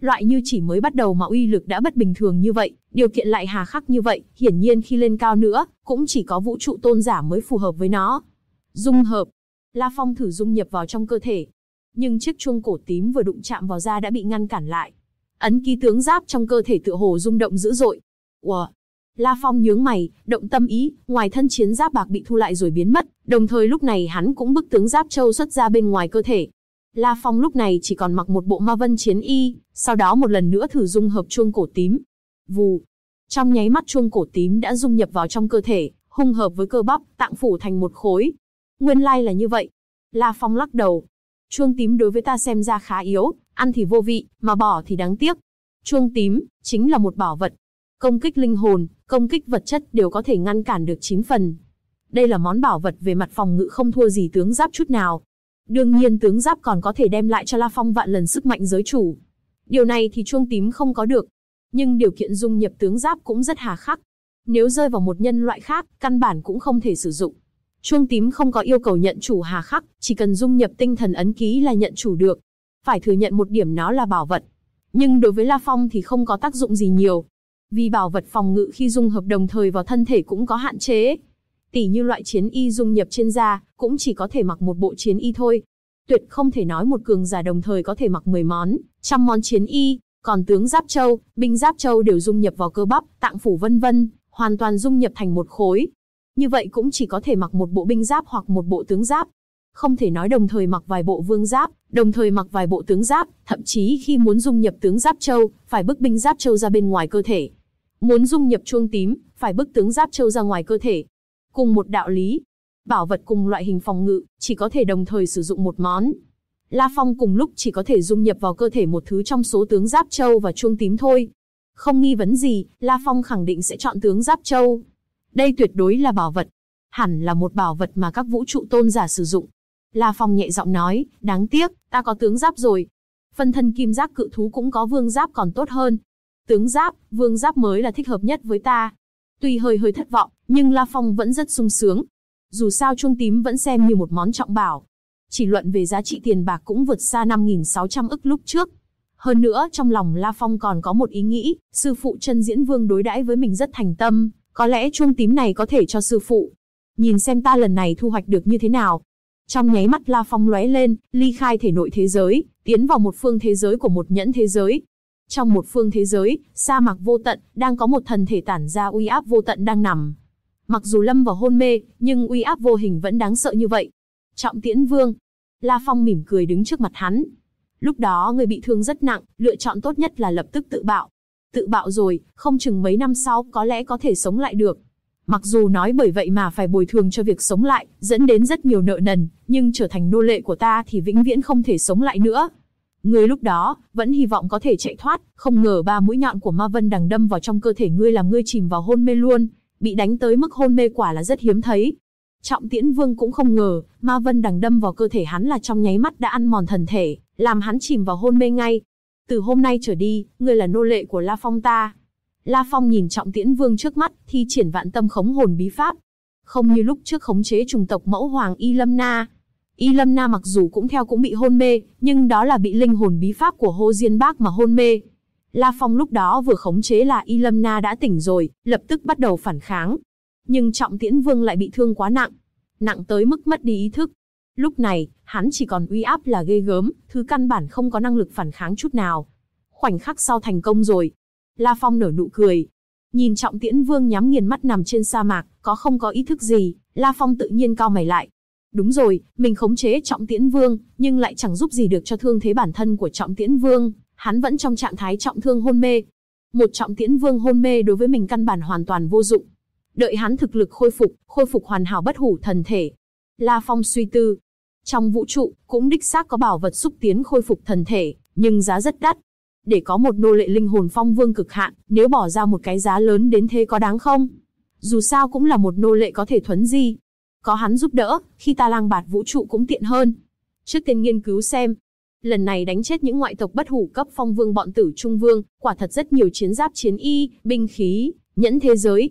Loại như chỉ mới bắt đầu mà uy lực đã bất bình thường như vậy, điều kiện lại hà khắc như vậy, hiển nhiên khi lên cao nữa, cũng chỉ có vũ trụ tôn giả mới phù hợp với nó. Dung hợp. La Phong thử dung nhập vào trong cơ thể. Nhưng chiếc chuông cổ tím vừa đụng chạm vào da đã bị ngăn cản lại. Ấn ký tướng giáp trong cơ thể tựa hồ rung động dữ dội. Wow, La Phong nhướng mày, động tâm ý, ngoài thân chiến giáp bạc bị thu lại rồi biến mất, đồng thời lúc này hắn cũng bức tướng giáp châu xuất ra bên ngoài cơ thể. La Phong lúc này chỉ còn mặc một bộ ma vân chiến y, sau đó một lần nữa thử dung hợp chuông cổ tím. Vù. Trong nháy mắt chuông cổ tím đã dung nhập vào trong cơ thể, hung hợp với cơ bắp, tạng phủ thành một khối. Nguyên lai là như vậy. La Phong lắc đầu. Chuông tím đối với ta xem ra khá yếu, ăn thì vô vị, mà bỏ thì đáng tiếc. Chuông tím, chính là một bảo vật, công kích linh hồn, công kích vật chất đều có thể ngăn cản được 9 phần. Đây là món bảo vật về mặt phòng ngự không thua gì tướng giáp chút nào. Đương nhiên tướng giáp còn có thể đem lại cho La Phong vạn lần sức mạnh giới chủ. Điều này thì chuông tím không có được. Nhưng điều kiện dung nhập tướng giáp cũng rất hà khắc. Nếu rơi vào một nhân loại khác, căn bản cũng không thể sử dụng. Chuông tím không có yêu cầu nhận chủ hà khắc, chỉ cần dung nhập tinh thần ấn ký là nhận chủ được. Phải thừa nhận một điểm nó là bảo vật. Nhưng đối với La Phong thì không có tác dụng gì nhiều, vì bảo vật phòng ngự khi dung hợp đồng thời vào thân thể cũng có hạn chế. Tỷ như loại chiến y dung nhập trên da, cũng chỉ có thể mặc một bộ chiến y thôi. Tuyệt không thể nói một cường giả đồng thời có thể mặc 10 món, trăm món chiến y, còn tướng giáp châu, binh giáp châu đều dung nhập vào cơ bắp, tạng phủ vân vân, hoàn toàn dung nhập thành một khối. Như vậy cũng chỉ có thể mặc một bộ binh giáp hoặc một bộ tướng giáp. Không thể nói đồng thời mặc vài bộ vương giáp, đồng thời mặc vài bộ tướng giáp, thậm chí khi muốn dung nhập tướng giáp châu, phải bức binh giáp châu ra bên ngoài cơ thể, Muốn dung nhập chuông tím, phải bức tướng giáp châu ra ngoài cơ thể. Cùng một đạo lý, bảo vật cùng loại hình phòng ngự, chỉ có thể đồng thời sử dụng một món. La Phong cùng lúc chỉ có thể dung nhập vào cơ thể một thứ trong số tướng giáp châu và chuông tím thôi. Không nghi vấn gì, La Phong khẳng định sẽ chọn tướng giáp châu. Đây tuyệt đối là bảo vật. Hẳn là một bảo vật mà các vũ trụ tôn giả sử dụng. La Phong nhẹ giọng nói, đáng tiếc, ta có tướng giáp rồi. Phân thân kim giác cự thú cũng có vương giáp còn tốt hơn, Tướng giáp, vương giáp mới là thích hợp nhất với ta. Tuy hơi hơi thất vọng, nhưng La Phong vẫn rất sung sướng. Dù sao chuông tím vẫn xem như một món trọng bảo. Chỉ luận về giá trị tiền bạc cũng vượt xa 5.600 ức lúc trước. Hơn nữa, trong lòng La Phong còn có một ý nghĩ, sư phụ chân diễn vương đối đãi với mình rất thành tâm, có lẽ chuông tím này có thể cho sư phụ. Nhìn xem ta lần này thu hoạch được như thế nào. Trong nháy mắt La Phong lóe lên, ly khai thể nội thế giới, tiến vào một phương thế giới của một nhẫn thế giới. Trong một phương thế giới, sa mạc vô tận, đang có một thần thể tản ra uy áp vô tận đang nằm. Mặc dù lâm vào hôn mê, nhưng uy áp vô hình vẫn đáng sợ như vậy. Trọng tiễn vương. La Phong mỉm cười đứng trước mặt hắn. Lúc đó người bị thương rất nặng, lựa chọn tốt nhất là lập tức tự bạo. Tự bạo rồi, không chừng mấy năm sau có lẽ có thể sống lại được. Mặc dù nói bởi vậy mà phải bồi thường cho việc sống lại, dẫn đến rất nhiều nợ nần, nhưng trở thành nô lệ của ta thì vĩnh viễn không thể sống lại nữa. Ngươi lúc đó, vẫn hy vọng có thể chạy thoát, không ngờ ba mũi nhọn của ma vân đằng đâm vào trong cơ thể ngươi làm ngươi chìm vào hôn mê luôn, bị đánh tới mức hôn mê quả là rất hiếm thấy. Trọng Tiễn Vương cũng không ngờ, ma vân đằng đâm vào cơ thể hắn là trong nháy mắt đã ăn mòn thần thể, làm hắn chìm vào hôn mê ngay. Từ hôm nay trở đi, ngươi là nô lệ của La Phong ta. La Phong nhìn Trọng Tiễn Vương trước mắt, thi triển vạn tâm khống hồn bí pháp. Không như lúc trước khống chế trùng tộc mẫu hoàng Y Lâm Na, Y Lâm Na mặc dù cũng theo cũng bị hôn mê, nhưng đó là bị linh hồn bí pháp của Hồ Diên Bác mà hôn mê. La Phong lúc đó vừa khống chế là Y Lâm Na đã tỉnh rồi, lập tức bắt đầu phản kháng. Nhưng Trọng Tiễn Vương lại bị thương quá nặng, nặng tới mức mất đi ý thức. Lúc này, hắn chỉ còn uy áp là ghê gớm, thứ căn bản không có năng lực phản kháng chút nào. Khoảnh khắc sau thành công rồi. La Phong nở nụ cười. Nhìn Trọng Tiễn Vương nhắm nghiền mắt nằm trên sa mạc, có không có ý thức gì, La Phong tự nhiên cao mày lại, Đúng rồi, mình khống chế trọng tiễn vương, nhưng lại chẳng giúp gì được cho thương thế bản thân của trọng tiễn vương, hắn vẫn trong trạng thái trọng thương hôn mê. Một trọng tiễn vương hôn mê đối với mình căn bản hoàn toàn vô dụng. Đợi hắn thực lực khôi phục, khôi phục hoàn hảo bất hủ thần thể. La Phong suy tư. Trong vũ trụ, cũng đích xác có bảo vật xúc tiến khôi phục thần thể, nhưng giá rất đắt. Để có một nô lệ linh hồn phong vương cực hạn, nếu bỏ ra một cái giá lớn đến thế có đáng không? Dù sao cũng là một nô lệ có thể thuấn di, có hắn giúp đỡ, khi ta lang bạt vũ trụ cũng tiện hơn. Trước tiên nghiên cứu xem, lần này đánh chết những ngoại tộc bất hủ cấp phong vương bọn tử trung vương, quả thật rất nhiều chiến giáp chiến y, binh khí, nhẫn thế giới.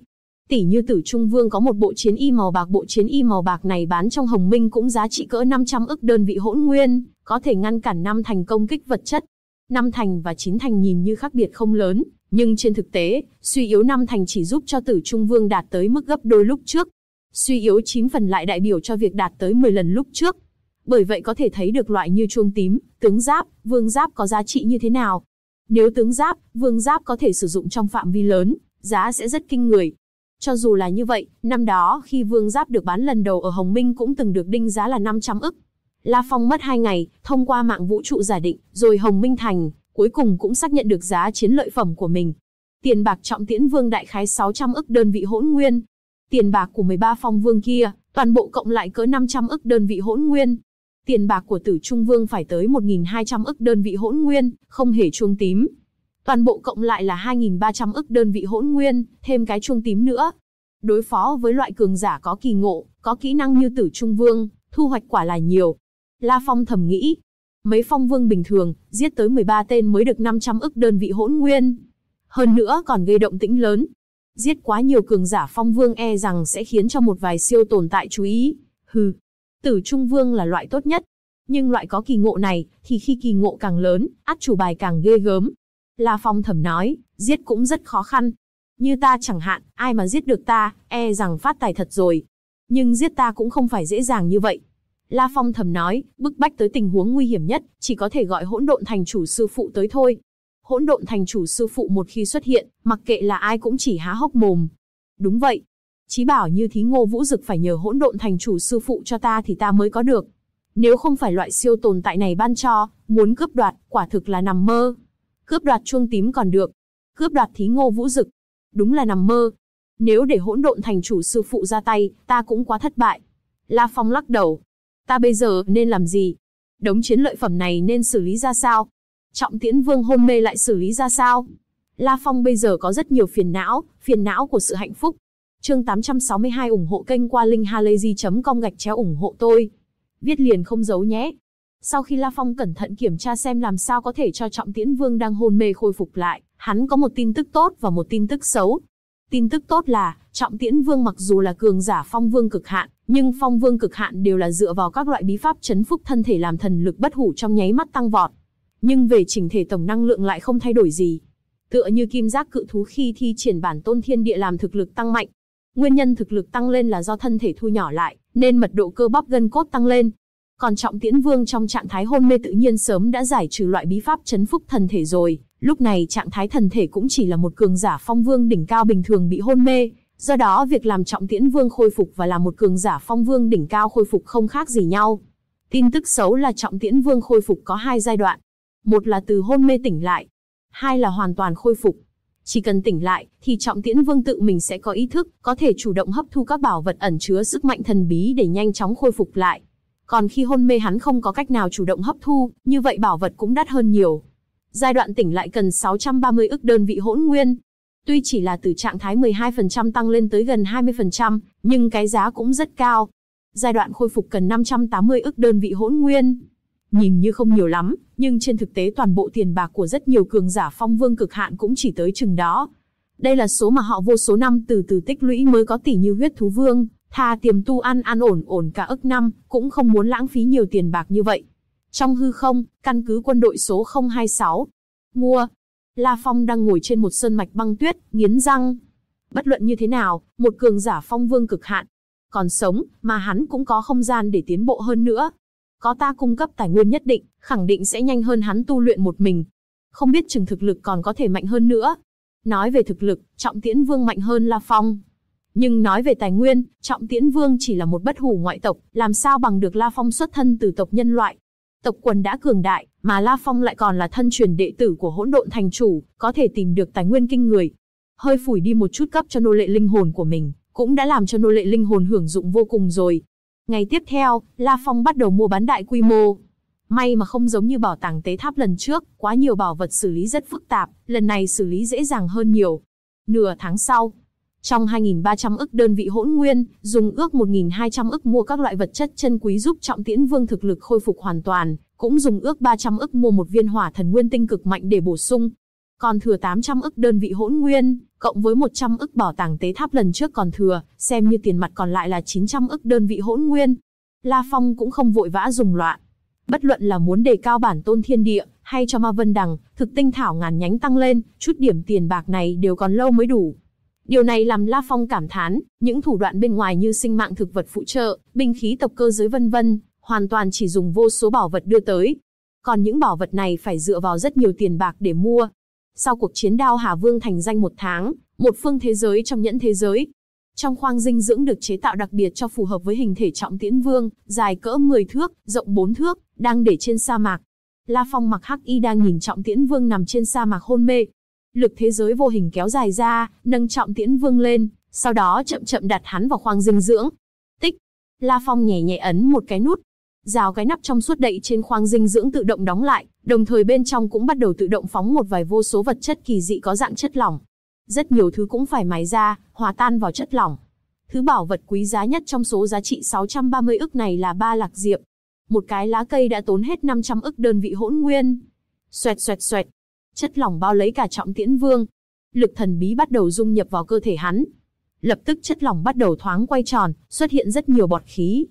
Tỷ như tử trung vương có một bộ chiến y màu bạc, bộ chiến y màu bạc này bán trong hồng minh cũng giá trị cỡ 500 ức đơn vị hỗn nguyên, có thể ngăn cản năm thành công kích vật chất. Năm thành và chín thành nhìn như khác biệt không lớn, nhưng trên thực tế, suy yếu năm thành chỉ giúp cho tử trung vương đạt tới mức gấp đôi lúc trước, suy yếu 9 phần lại đại biểu cho việc đạt tới 10 lần lúc trước. Bởi vậy có thể thấy được loại như chuông tím, tướng giáp, vương giáp có giá trị như thế nào. Nếu tướng giáp, vương giáp có thể sử dụng trong phạm vi lớn, giá sẽ rất kinh người. Cho dù là như vậy, năm đó khi vương giáp được bán lần đầu ở Hồng Minh cũng từng được đinh giá là 500 ức. La Phong mất 2 ngày, thông qua mạng vũ trụ giả định, rồi Hồng Minh Thành, cuối cùng cũng xác nhận được giá chiến lợi phẩm của mình. Tiền bạc trọng tiễn vương đại khái 600 ức đơn vị hỗn nguyên, Tiền bạc của 13 phong vương kia, toàn bộ cộng lại cỡ 500 ức đơn vị hỗn nguyên. Tiền bạc của tử trung vương phải tới 1.200 ức đơn vị hỗn nguyên, không hề chuông tím. Toàn bộ cộng lại là 2.300 ức đơn vị hỗn nguyên, thêm cái chuông tím nữa. Đối phó với loại cường giả có kỳ ngộ, có kỹ năng như tử trung vương, thu hoạch quả là nhiều. La Phong thầm nghĩ, mấy phong vương bình thường, giết tới 13 tên mới được 500 ức đơn vị hỗn nguyên. Hơn nữa còn gây động tĩnh lớn, Giết quá nhiều cường giả phong vương e rằng sẽ khiến cho một vài siêu tồn tại chú ý. Hừ, tử trung vương là loại tốt nhất. Nhưng loại có kỳ ngộ này, thì khi kỳ ngộ càng lớn, át chủ bài càng ghê gớm. La Phong thầm nói, giết cũng rất khó khăn. Như ta chẳng hạn, ai mà giết được ta, e rằng phát tài thật rồi. Nhưng giết ta cũng không phải dễ dàng như vậy. La Phong thầm nói, bức bách tới tình huống nguy hiểm nhất, chỉ có thể gọi hỗn độn thành chủ sư phụ tới thôi hỗn độn thành chủ sư phụ một khi xuất hiện, mặc kệ là ai cũng chỉ há hốc mồm. Đúng vậy. Chí bảo như thí ngô vũ dực phải nhờ hỗn độn thành chủ sư phụ cho ta thì ta mới có được. Nếu không phải loại siêu tồn tại này ban cho, muốn cướp đoạt, quả thực là nằm mơ. Cướp đoạt chuông tím còn được. Cướp đoạt thí ngô vũ dực. Đúng là nằm mơ. Nếu để hỗn độn thành chủ sư phụ ra tay, ta cũng quá thất bại. La Phong lắc đầu. Ta bây giờ nên làm gì? Đống chiến lợi phẩm này nên xử lý ra sao? Trọng Tiễn Vương hôn mê lại xử lý ra sao? La Phong bây giờ có rất nhiều phiền não, phiền não của sự hạnh phúc. Chương 862 ủng hộ kênh qua linkhalazy.com gạch chéo ủng hộ tôi. Viết liền không giấu nhé. Sau khi La Phong cẩn thận kiểm tra xem làm sao có thể cho Trọng Tiễn Vương đang hôn mê khôi phục lại, hắn có một tin tức tốt và một tin tức xấu. Tin tức tốt là, Trọng Tiễn Vương mặc dù là cường giả Phong Vương cực hạn, nhưng Phong Vương cực hạn đều là dựa vào các loại bí pháp chấn phúc thân thể làm thần lực bất hủ trong nháy mắt tăng vọt nhưng về chỉnh thể tổng năng lượng lại không thay đổi gì. Tựa như kim giác cự thú khi thi triển bản tôn thiên địa làm thực lực tăng mạnh. Nguyên nhân thực lực tăng lên là do thân thể thu nhỏ lại, nên mật độ cơ bắp gân cốt tăng lên. Còn trọng tiễn vương trong trạng thái hôn mê tự nhiên sớm đã giải trừ loại bí pháp chấn phúc thần thể rồi. Lúc này trạng thái thần thể cũng chỉ là một cường giả phong vương đỉnh cao bình thường bị hôn mê. Do đó việc làm trọng tiễn vương khôi phục và làm một cường giả phong vương đỉnh cao khôi phục không khác gì nhau. Tin tức xấu là trọng tiễn vương khôi phục có hai giai đoạn, một là từ hôn mê tỉnh lại, hai là hoàn toàn khôi phục. Chỉ cần tỉnh lại, thì trọng tiễn vương tự mình sẽ có ý thức, có thể chủ động hấp thu các bảo vật ẩn chứa sức mạnh thần bí để nhanh chóng khôi phục lại. Còn khi hôn mê hắn không có cách nào chủ động hấp thu, như vậy bảo vật cũng đắt hơn nhiều. Giai đoạn tỉnh lại cần 630 ức đơn vị hỗn nguyên. Tuy chỉ là từ trạng thái 12% tăng lên tới gần 20%, nhưng cái giá cũng rất cao. Giai đoạn khôi phục cần 580 ức đơn vị hỗn nguyên. Nhìn như không nhiều lắm, nhưng trên thực tế toàn bộ tiền bạc của rất nhiều cường giả phong vương cực hạn cũng chỉ tới chừng đó. Đây là số mà họ vô số năm từ từ tích lũy mới có tỷ như huyết thú vương, tha tiềm tu ăn ăn ổn ổn cả ức năm, cũng không muốn lãng phí nhiều tiền bạc như vậy. Trong hư không, căn cứ quân đội số 026. Mua. La Phong đang ngồi trên một sơn mạch băng tuyết, nghiến răng. Bất luận như thế nào, một cường giả phong vương cực hạn. Còn sống, mà hắn cũng có không gian để tiến bộ hơn nữa. Có ta cung cấp tài nguyên nhất định, khẳng định sẽ nhanh hơn hắn tu luyện một mình. Không biết chừng thực lực còn có thể mạnh hơn nữa. Nói về thực lực, Trọng Tiễn Vương mạnh hơn La Phong. Nhưng nói về tài nguyên, Trọng Tiễn Vương chỉ là một bất hủ ngoại tộc, làm sao bằng được La Phong xuất thân từ tộc nhân loại. Tộc quần đã cường đại, mà La Phong lại còn là thân truyền đệ tử của hỗn độn thành chủ, có thể tìm được tài nguyên kinh người. Hơi phủi đi một chút cấp cho nô lệ linh hồn của mình, cũng đã làm cho nô lệ linh hồn hưởng dụng vô cùng rồi. Ngày tiếp theo, La Phong bắt đầu mua bán đại quy mô. May mà không giống như bảo tàng tế tháp lần trước, quá nhiều bảo vật xử lý rất phức tạp, lần này xử lý dễ dàng hơn nhiều. Nửa tháng sau, trong 2.300 ức đơn vị hỗn nguyên, dùng ước 1.200 ức mua các loại vật chất chân quý giúp trọng tiễn vương thực lực khôi phục hoàn toàn, cũng dùng ước 300 ức mua một viên hỏa thần nguyên tinh cực mạnh để bổ sung, còn thừa 800 ức đơn vị hỗn nguyên, cộng với 100 ức bảo tàng tế tháp lần trước còn thừa, xem như tiền mặt còn lại là 900 ức đơn vị hỗn nguyên. La Phong cũng không vội vã dùng loạn. Bất luận là muốn đề cao bản tôn thiên địa, hay cho ma vân đằng, thực tinh thảo ngàn nhánh tăng lên, chút điểm tiền bạc này đều còn lâu mới đủ. Điều này làm La Phong cảm thán, những thủ đoạn bên ngoài như sinh mạng thực vật phụ trợ, binh khí tập cơ giới vân vân, hoàn toàn chỉ dùng vô số bảo vật đưa tới. Còn những bảo vật này phải dựa vào rất nhiều tiền bạc để mua, sau cuộc chiến đao Hà Vương thành danh một tháng, một phương thế giới trong nhẫn thế giới. Trong khoang dinh dưỡng được chế tạo đặc biệt cho phù hợp với hình thể trọng tiễn vương, dài cỡ 10 thước, rộng 4 thước, đang để trên sa mạc. La Phong mặc hắc y đang nhìn trọng tiễn vương nằm trên sa mạc hôn mê. Lực thế giới vô hình kéo dài ra, nâng trọng tiễn vương lên, sau đó chậm chậm đặt hắn vào khoang dinh dưỡng. Tích. La Phong nhẹ nhẹ ấn một cái nút, rào cái nắp trong suốt đậy trên khoang dinh dưỡng tự động đóng lại, đồng thời bên trong cũng bắt đầu tự động phóng một vài vô số vật chất kỳ dị có dạng chất lỏng. Rất nhiều thứ cũng phải mài ra, hòa tan vào chất lỏng. Thứ bảo vật quý giá nhất trong số giá trị 630 ức này là ba lạc diệp. Một cái lá cây đã tốn hết 500 ức đơn vị hỗn nguyên. Xoẹt xoẹt xoẹt. Chất lỏng bao lấy cả trọng tiễn vương. Lực thần bí bắt đầu dung nhập vào cơ thể hắn. Lập tức chất lỏng bắt đầu thoáng quay tròn, xuất hiện rất nhiều bọt khí.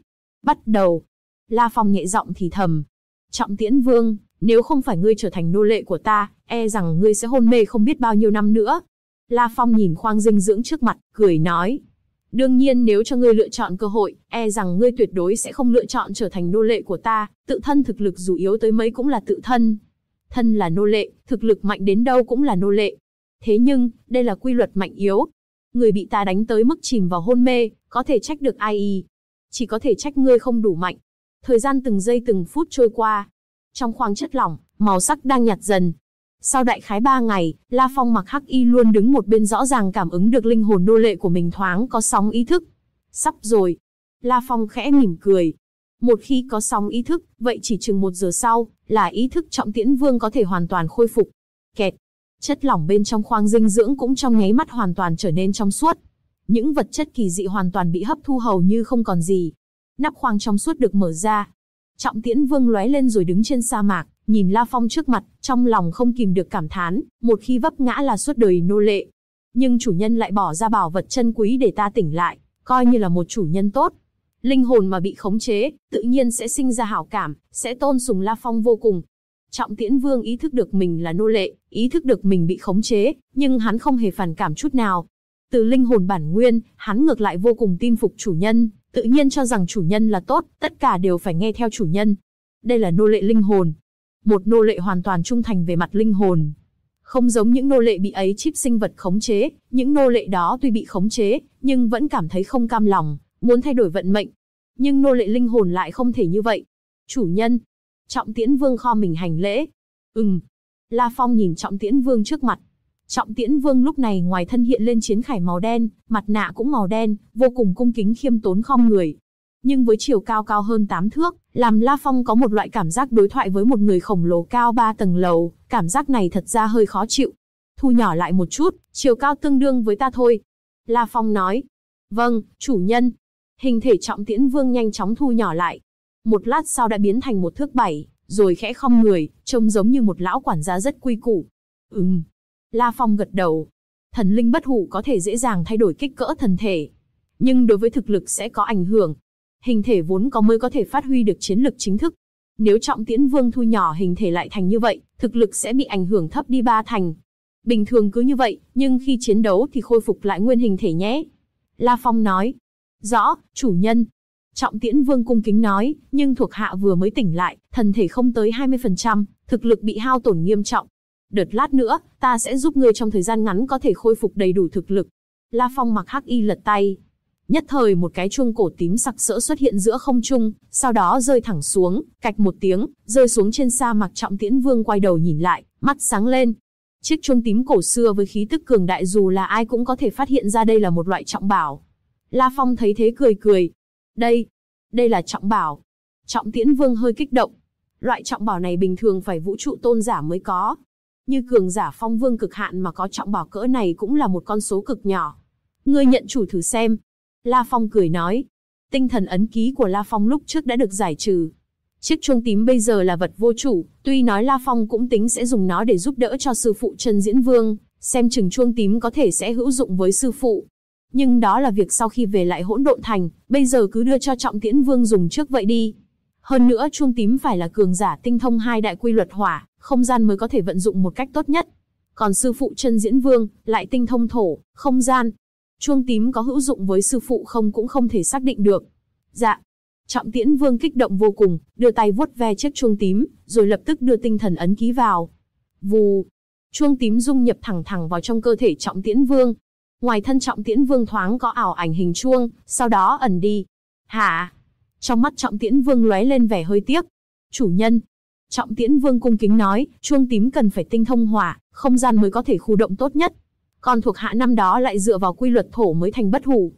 Bắt đầu, La Phong nhẹ giọng thì thầm. Trọng Tiễn Vương, nếu không phải ngươi trở thành nô lệ của ta, e rằng ngươi sẽ hôn mê không biết bao nhiêu năm nữa. La Phong nhìn khoang dinh dưỡng trước mặt, cười nói. Đương nhiên nếu cho ngươi lựa chọn cơ hội, e rằng ngươi tuyệt đối sẽ không lựa chọn trở thành nô lệ của ta, tự thân thực lực dù yếu tới mấy cũng là tự thân. Thân là nô lệ, thực lực mạnh đến đâu cũng là nô lệ. Thế nhưng, đây là quy luật mạnh yếu. Người bị ta đánh tới mức chìm vào hôn mê, có thể trách được ai y. Chỉ có thể trách ngươi không đủ mạnh, Thời gian từng giây từng phút trôi qua. Trong khoang chất lỏng, màu sắc đang nhạt dần. Sau đại khái ba ngày, La Phong mặc hắc y luôn đứng một bên rõ ràng cảm ứng được linh hồn nô lệ của mình thoáng có sóng ý thức. Sắp rồi. La Phong khẽ mỉm cười. Một khi có sóng ý thức, vậy chỉ chừng một giờ sau, là ý thức trọng tiễn vương có thể hoàn toàn khôi phục. Kẹt. Chất lỏng bên trong khoang dinh dưỡng cũng trong nháy mắt hoàn toàn trở nên trong suốt. Những vật chất kỳ dị hoàn toàn bị hấp thu hầu như không còn gì. Nắp khoang trong suốt được mở ra. Trọng Tiễn Vương lóe lên rồi đứng trên sa mạc, nhìn La Phong trước mặt, trong lòng không kìm được cảm thán, một khi vấp ngã là suốt đời nô lệ. Nhưng chủ nhân lại bỏ ra bảo vật chân quý để ta tỉnh lại, coi như là một chủ nhân tốt. Linh hồn mà bị khống chế, tự nhiên sẽ sinh ra hảo cảm, sẽ tôn sùng La Phong vô cùng. Trọng Tiễn Vương ý thức được mình là nô lệ, ý thức được mình bị khống chế, nhưng hắn không hề phản cảm chút nào. Từ linh hồn bản nguyên, hắn ngược lại vô cùng tin phục chủ nhân tự nhiên cho rằng chủ nhân là tốt, tất cả đều phải nghe theo chủ nhân. Đây là nô lệ linh hồn. Một nô lệ hoàn toàn trung thành về mặt linh hồn. Không giống những nô lệ bị ấy chip sinh vật khống chế, những nô lệ đó tuy bị khống chế, nhưng vẫn cảm thấy không cam lòng, muốn thay đổi vận mệnh. Nhưng nô lệ linh hồn lại không thể như vậy. Chủ nhân. Trọng Tiễn Vương kho mình hành lễ. Ừm. La Phong nhìn Trọng Tiễn Vương trước mặt, Trọng Tiễn Vương lúc này ngoài thân hiện lên chiến khải màu đen, mặt nạ cũng màu đen, vô cùng cung kính khiêm tốn khom người. Nhưng với chiều cao cao hơn 8 thước, làm La Phong có một loại cảm giác đối thoại với một người khổng lồ cao 3 tầng lầu, cảm giác này thật ra hơi khó chịu. Thu nhỏ lại một chút, chiều cao tương đương với ta thôi. La Phong nói. Vâng, chủ nhân. Hình thể trọng tiễn vương nhanh chóng thu nhỏ lại. Một lát sau đã biến thành một thước bảy, rồi khẽ khom người, trông giống như một lão quản gia rất quy củ. Ừm, La Phong gật đầu. Thần linh bất hủ có thể dễ dàng thay đổi kích cỡ thần thể, nhưng đối với thực lực sẽ có ảnh hưởng. Hình thể vốn có mới có thể phát huy được chiến lực chính thức. Nếu trọng tiễn vương thu nhỏ hình thể lại thành như vậy, thực lực sẽ bị ảnh hưởng thấp đi ba thành. Bình thường cứ như vậy, nhưng khi chiến đấu thì khôi phục lại nguyên hình thể nhé. La Phong nói. Rõ, chủ nhân. Trọng tiễn vương cung kính nói, nhưng thuộc hạ vừa mới tỉnh lại, thần thể không tới 20%, thực lực bị hao tổn nghiêm trọng đợt lát nữa, ta sẽ giúp ngươi trong thời gian ngắn có thể khôi phục đầy đủ thực lực. La Phong mặc hắc y lật tay. Nhất thời một cái chuông cổ tím sặc sỡ xuất hiện giữa không trung, sau đó rơi thẳng xuống, cạch một tiếng, rơi xuống trên sa mạc trọng tiễn vương quay đầu nhìn lại, mắt sáng lên. Chiếc chuông tím cổ xưa với khí tức cường đại dù là ai cũng có thể phát hiện ra đây là một loại trọng bảo. La Phong thấy thế cười cười. Đây, đây là trọng bảo. Trọng tiễn vương hơi kích động. Loại trọng bảo này bình thường phải vũ trụ tôn giả mới có, như cường giả phong vương cực hạn mà có trọng bảo cỡ này cũng là một con số cực nhỏ. Ngươi nhận chủ thử xem. La Phong cười nói. Tinh thần ấn ký của La Phong lúc trước đã được giải trừ. Chiếc chuông tím bây giờ là vật vô chủ, tuy nói La Phong cũng tính sẽ dùng nó để giúp đỡ cho sư phụ Trần Diễn Vương, xem chừng chuông tím có thể sẽ hữu dụng với sư phụ. Nhưng đó là việc sau khi về lại hỗn độn thành, bây giờ cứ đưa cho Trọng Tiễn Vương dùng trước vậy đi. Hơn nữa chuông tím phải là cường giả tinh thông hai đại quy luật hỏa, không gian mới có thể vận dụng một cách tốt nhất. Còn sư phụ chân diễn vương, lại tinh thông thổ, không gian. Chuông tím có hữu dụng với sư phụ không cũng không thể xác định được. Dạ. Trọng tiễn vương kích động vô cùng, đưa tay vuốt ve chiếc chuông tím, rồi lập tức đưa tinh thần ấn ký vào. Vù. Chuông tím dung nhập thẳng thẳng vào trong cơ thể trọng tiễn vương. Ngoài thân trọng tiễn vương thoáng có ảo ảnh hình chuông, sau đó ẩn đi. Hả? Trong mắt trọng tiễn vương lóe lên vẻ hơi tiếc. Chủ nhân, Trọng Tiễn Vương cung kính nói, chuông tím cần phải tinh thông hỏa, không gian mới có thể khu động tốt nhất. Còn thuộc hạ năm đó lại dựa vào quy luật thổ mới thành bất hủ.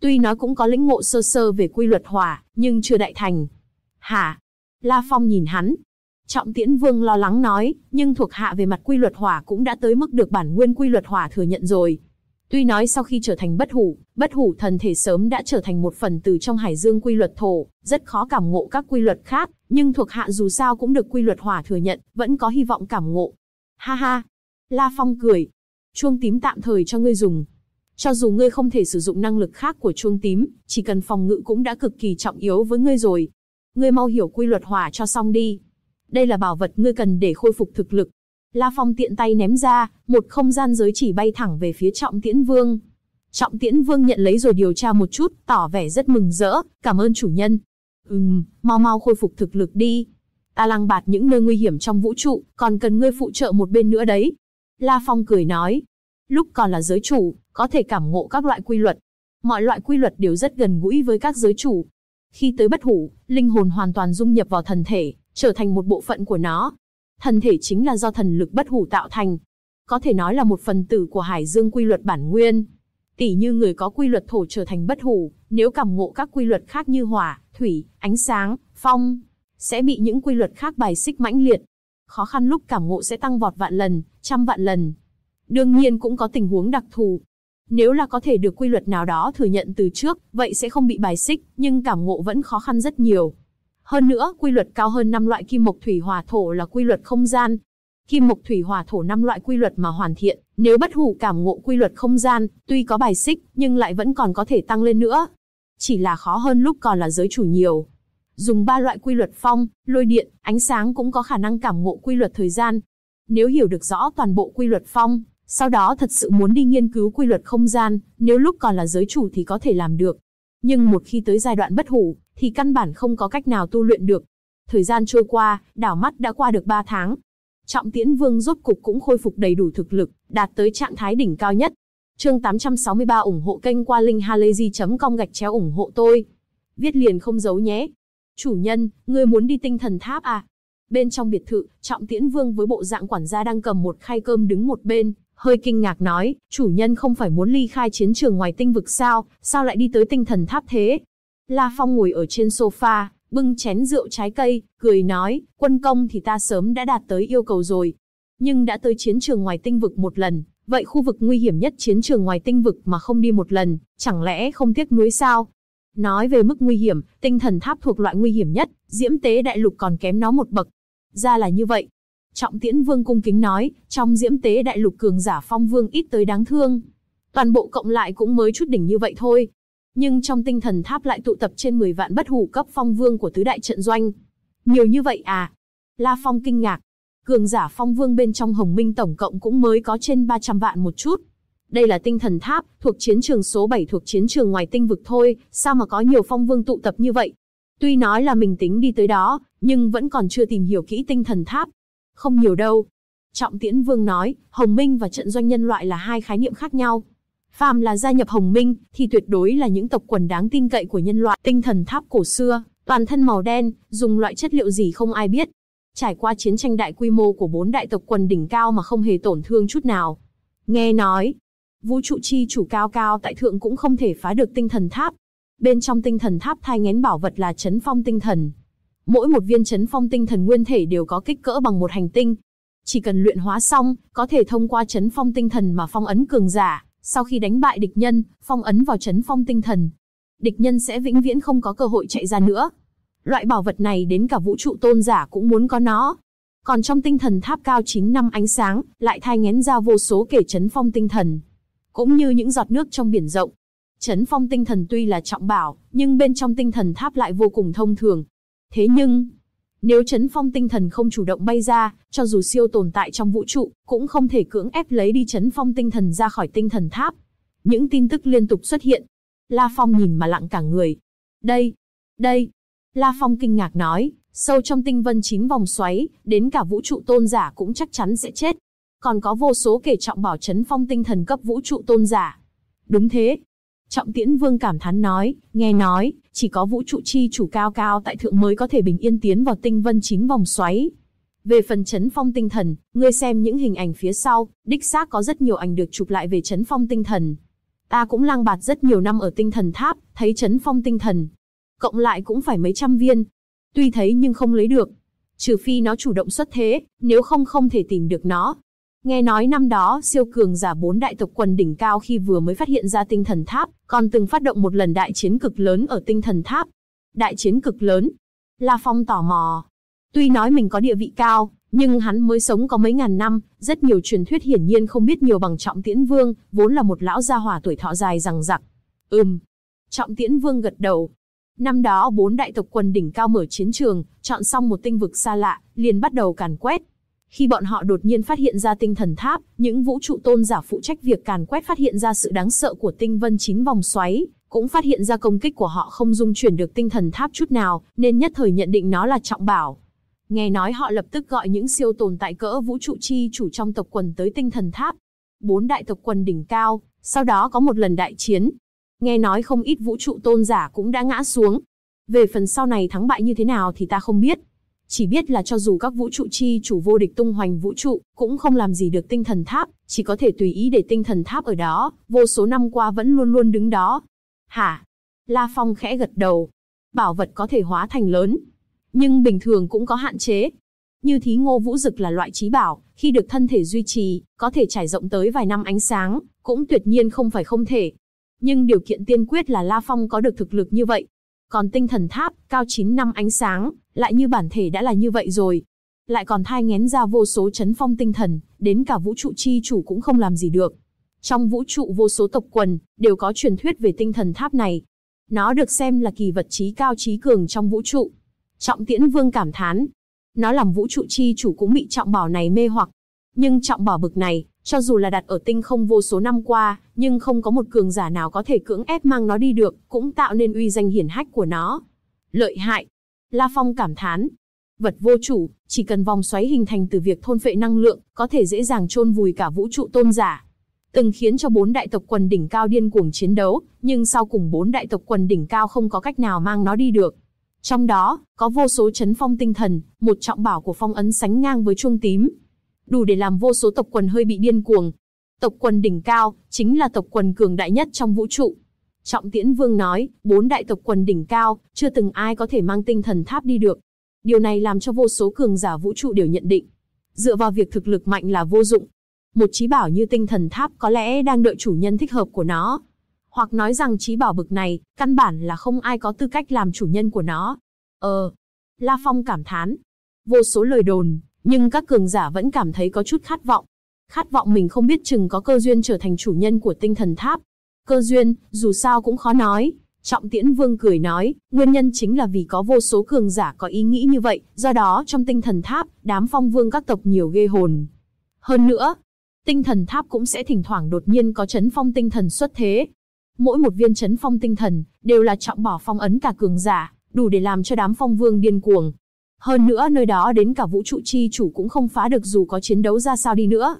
Tuy nói cũng có lĩnh ngộ sơ sơ về quy luật hỏa, nhưng chưa đại thành. Hả? La Phong nhìn hắn. Trọng Tiễn Vương lo lắng nói, nhưng thuộc hạ về mặt quy luật hỏa cũng đã tới mức được bản nguyên quy luật hỏa thừa nhận rồi, Tuy nói sau khi trở thành bất hủ, bất hủ thần thể sớm đã trở thành một phần từ trong hải dương quy luật thổ, rất khó cảm ngộ các quy luật khác, nhưng thuộc hạ dù sao cũng được quy luật hỏa thừa nhận, vẫn có hy vọng cảm ngộ. Ha ha! La Phong cười. Chuông tím tạm thời cho ngươi dùng. Cho dù ngươi không thể sử dụng năng lực khác của chuông tím, chỉ cần phòng ngự cũng đã cực kỳ trọng yếu với ngươi rồi. Ngươi mau hiểu quy luật hỏa cho xong đi. Đây là bảo vật ngươi cần để khôi phục thực lực, La Phong tiện tay ném ra, một không gian giới chỉ bay thẳng về phía Trọng Tiễn Vương. Trọng Tiễn Vương nhận lấy rồi điều tra một chút, tỏ vẻ rất mừng rỡ, cảm ơn chủ nhân. Ừm, mau mau khôi phục thực lực đi. Ta lăng bạt những nơi nguy hiểm trong vũ trụ, còn cần ngươi phụ trợ một bên nữa đấy. La Phong cười nói. Lúc còn là giới chủ, có thể cảm ngộ các loại quy luật. Mọi loại quy luật đều rất gần gũi với các giới chủ. Khi tới bất hủ, linh hồn hoàn toàn dung nhập vào thần thể, trở thành một bộ phận của nó, Thần thể chính là do thần lực bất hủ tạo thành, có thể nói là một phần tử của hải dương quy luật bản nguyên. Tỷ như người có quy luật thổ trở thành bất hủ, nếu cảm ngộ các quy luật khác như hỏa, thủy, ánh sáng, phong, sẽ bị những quy luật khác bài xích mãnh liệt. Khó khăn lúc cảm ngộ sẽ tăng vọt vạn lần, trăm vạn lần. Đương nhiên cũng có tình huống đặc thù. Nếu là có thể được quy luật nào đó thừa nhận từ trước, vậy sẽ không bị bài xích, nhưng cảm ngộ vẫn khó khăn rất nhiều. Hơn nữa, quy luật cao hơn năm loại kim mộc thủy hỏa thổ là quy luật không gian. Kim mộc thủy hỏa thổ năm loại quy luật mà hoàn thiện, nếu bất hủ cảm ngộ quy luật không gian, tuy có bài xích, nhưng lại vẫn còn có thể tăng lên nữa. Chỉ là khó hơn lúc còn là giới chủ nhiều. Dùng ba loại quy luật phong, lôi điện, ánh sáng cũng có khả năng cảm ngộ quy luật thời gian. Nếu hiểu được rõ toàn bộ quy luật phong, sau đó thật sự muốn đi nghiên cứu quy luật không gian, nếu lúc còn là giới chủ thì có thể làm được. Nhưng một khi tới giai đoạn bất hủ, thì căn bản không có cách nào tu luyện được. Thời gian trôi qua, đảo mắt đã qua được 3 tháng. Trọng Tiễn Vương rốt cục cũng khôi phục đầy đủ thực lực, đạt tới trạng thái đỉnh cao nhất. Chương 863 ủng hộ kênh qua linkhalazy.com gạch chéo ủng hộ tôi. Viết liền không giấu nhé. Chủ nhân, ngươi muốn đi tinh thần tháp à? Bên trong biệt thự, Trọng Tiễn Vương với bộ dạng quản gia đang cầm một khay cơm đứng một bên, hơi kinh ngạc nói, chủ nhân không phải muốn ly khai chiến trường ngoài tinh vực sao, sao lại đi tới tinh thần tháp thế? La Phong ngồi ở trên sofa, bưng chén rượu trái cây, cười nói, quân công thì ta sớm đã đạt tới yêu cầu rồi. Nhưng đã tới chiến trường ngoài tinh vực một lần, vậy khu vực nguy hiểm nhất chiến trường ngoài tinh vực mà không đi một lần, chẳng lẽ không tiếc nuối sao? Nói về mức nguy hiểm, tinh thần tháp thuộc loại nguy hiểm nhất, diễm tế đại lục còn kém nó một bậc. Ra là như vậy. Trọng tiễn vương cung kính nói, trong diễm tế đại lục cường giả phong vương ít tới đáng thương. Toàn bộ cộng lại cũng mới chút đỉnh như vậy thôi, nhưng trong tinh thần tháp lại tụ tập trên 10 vạn bất hủ cấp phong vương của tứ đại trận doanh. Nhiều như vậy à? La Phong kinh ngạc. Cường giả phong vương bên trong Hồng Minh tổng cộng cũng mới có trên 300 vạn một chút. Đây là tinh thần tháp, thuộc chiến trường số 7 thuộc chiến trường ngoài tinh vực thôi, sao mà có nhiều phong vương tụ tập như vậy? Tuy nói là mình tính đi tới đó, nhưng vẫn còn chưa tìm hiểu kỹ tinh thần tháp. Không nhiều đâu. Trọng Tiễn Vương nói, Hồng Minh và trận doanh nhân loại là hai khái niệm khác nhau, Phàm là gia nhập Hồng Minh, thì tuyệt đối là những tộc quần đáng tin cậy của nhân loại. Tinh thần tháp cổ xưa, toàn thân màu đen, dùng loại chất liệu gì không ai biết. Trải qua chiến tranh đại quy mô của bốn đại tộc quần đỉnh cao mà không hề tổn thương chút nào. Nghe nói, vũ trụ chi chủ cao cao tại thượng cũng không thể phá được tinh thần tháp. Bên trong tinh thần tháp thai ngén bảo vật là chấn phong tinh thần. Mỗi một viên chấn phong tinh thần nguyên thể đều có kích cỡ bằng một hành tinh. Chỉ cần luyện hóa xong, có thể thông qua chấn phong tinh thần mà phong ấn cường giả, sau khi đánh bại địch nhân, phong ấn vào chấn phong tinh thần. Địch nhân sẽ vĩnh viễn không có cơ hội chạy ra nữa. Loại bảo vật này đến cả vũ trụ tôn giả cũng muốn có nó. Còn trong tinh thần tháp cao 9 năm ánh sáng, lại thai ngén ra vô số kể chấn phong tinh thần. Cũng như những giọt nước trong biển rộng. Chấn phong tinh thần tuy là trọng bảo, nhưng bên trong tinh thần tháp lại vô cùng thông thường. Thế nhưng, nếu chấn phong tinh thần không chủ động bay ra, cho dù siêu tồn tại trong vũ trụ, cũng không thể cưỡng ép lấy đi chấn phong tinh thần ra khỏi tinh thần tháp. Những tin tức liên tục xuất hiện. La Phong nhìn mà lặng cả người. Đây, đây. La Phong kinh ngạc nói, sâu trong tinh vân chín vòng xoáy, đến cả vũ trụ tôn giả cũng chắc chắn sẽ chết. Còn có vô số kể trọng bảo chấn phong tinh thần cấp vũ trụ tôn giả. Đúng thế, Trọng Tiễn Vương cảm thán nói, nghe nói, chỉ có vũ trụ chi chủ cao cao tại thượng mới có thể bình yên tiến vào tinh vân chín vòng xoáy. Về phần chấn phong tinh thần, ngươi xem những hình ảnh phía sau, đích xác có rất nhiều ảnh được chụp lại về chấn phong tinh thần. Ta cũng lang bạt rất nhiều năm ở tinh thần tháp, thấy chấn phong tinh thần. Cộng lại cũng phải mấy trăm viên. Tuy thấy nhưng không lấy được. Trừ phi nó chủ động xuất thế, nếu không không thể tìm được nó, Nghe nói năm đó, siêu cường giả bốn đại tộc quần đỉnh cao khi vừa mới phát hiện ra tinh thần tháp, còn từng phát động một lần đại chiến cực lớn ở tinh thần tháp. Đại chiến cực lớn. La Phong tò mò. Tuy nói mình có địa vị cao, nhưng hắn mới sống có mấy ngàn năm, rất nhiều truyền thuyết hiển nhiên không biết nhiều bằng Trọng Tiễn Vương, vốn là một lão gia hỏa tuổi thọ dài rằng rặc. Ừm. Trọng Tiễn Vương gật đầu. Năm đó bốn đại tộc quần đỉnh cao mở chiến trường, chọn xong một tinh vực xa lạ, liền bắt đầu càn quét khi bọn họ đột nhiên phát hiện ra tinh thần tháp, những vũ trụ tôn giả phụ trách việc càn quét phát hiện ra sự đáng sợ của tinh vân chín vòng xoáy, cũng phát hiện ra công kích của họ không dung chuyển được tinh thần tháp chút nào, nên nhất thời nhận định nó là trọng bảo. Nghe nói họ lập tức gọi những siêu tồn tại cỡ vũ trụ chi chủ trong tộc quần tới tinh thần tháp. Bốn đại tộc quần đỉnh cao, sau đó có một lần đại chiến. Nghe nói không ít vũ trụ tôn giả cũng đã ngã xuống. Về phần sau này thắng bại như thế nào thì ta không biết, chỉ biết là cho dù các vũ trụ chi chủ vô địch tung hoành vũ trụ, cũng không làm gì được tinh thần tháp, chỉ có thể tùy ý để tinh thần tháp ở đó, vô số năm qua vẫn luôn luôn đứng đó. Hả? La Phong khẽ gật đầu. Bảo vật có thể hóa thành lớn, nhưng bình thường cũng có hạn chế. Như thí ngô vũ dực là loại trí bảo, khi được thân thể duy trì, có thể trải rộng tới vài năm ánh sáng, cũng tuyệt nhiên không phải không thể. Nhưng điều kiện tiên quyết là La Phong có được thực lực như vậy, còn tinh thần tháp, cao 9 năm ánh sáng, lại như bản thể đã là như vậy rồi. Lại còn thai ngén ra vô số chấn phong tinh thần, đến cả vũ trụ chi chủ cũng không làm gì được. Trong vũ trụ vô số tộc quần, đều có truyền thuyết về tinh thần tháp này. Nó được xem là kỳ vật trí cao trí cường trong vũ trụ. Trọng Tiễn Vương cảm thán. Nó làm vũ trụ chi chủ cũng bị trọng bảo này mê hoặc. Nhưng trọng bảo bực này, cho dù là đặt ở tinh không vô số năm qua, nhưng không có một cường giả nào có thể cưỡng ép mang nó đi được, cũng tạo nên uy danh hiển hách của nó. Lợi hại! La Phong cảm thán. Vật vô chủ, chỉ cần vòng xoáy hình thành từ việc thôn phệ năng lượng, có thể dễ dàng chôn vùi cả vũ trụ tôn giả. Từng khiến cho bốn đại tộc quần đỉnh cao điên cuồng chiến đấu, nhưng sau cùng bốn đại tộc quần đỉnh cao không có cách nào mang nó đi được. Trong đó, có vô số chấn phong tinh thần, một trọng bảo của phong ấn sánh ngang với chuông tím. Đủ để làm vô số tộc quần hơi bị điên cuồng, Tộc quần đỉnh cao, chính là tộc quần cường đại nhất trong vũ trụ. Trọng Tiễn Vương nói, bốn đại tộc quần đỉnh cao, chưa từng ai có thể mang tinh thần tháp đi được. Điều này làm cho vô số cường giả vũ trụ đều nhận định. Dựa vào việc thực lực mạnh là vô dụng. Một trí bảo như tinh thần tháp có lẽ đang đợi chủ nhân thích hợp của nó. Hoặc nói rằng trí bảo bực này, căn bản là không ai có tư cách làm chủ nhân của nó. Ờ, La Phong cảm thán. Vô số lời đồn, nhưng các cường giả vẫn cảm thấy có chút khát vọng khát vọng mình không biết chừng có cơ duyên trở thành chủ nhân của tinh thần tháp. Cơ duyên, dù sao cũng khó nói. Trọng Tiễn Vương cười nói, nguyên nhân chính là vì có vô số cường giả có ý nghĩ như vậy, do đó trong tinh thần tháp, đám phong vương các tộc nhiều ghê hồn. Hơn nữa, tinh thần tháp cũng sẽ thỉnh thoảng đột nhiên có chấn phong tinh thần xuất thế. Mỗi một viên chấn phong tinh thần, đều là trọng bỏ phong ấn cả cường giả, đủ để làm cho đám phong vương điên cuồng. Hơn nữa nơi đó đến cả vũ trụ chi chủ cũng không phá được dù có chiến đấu ra sao đi nữa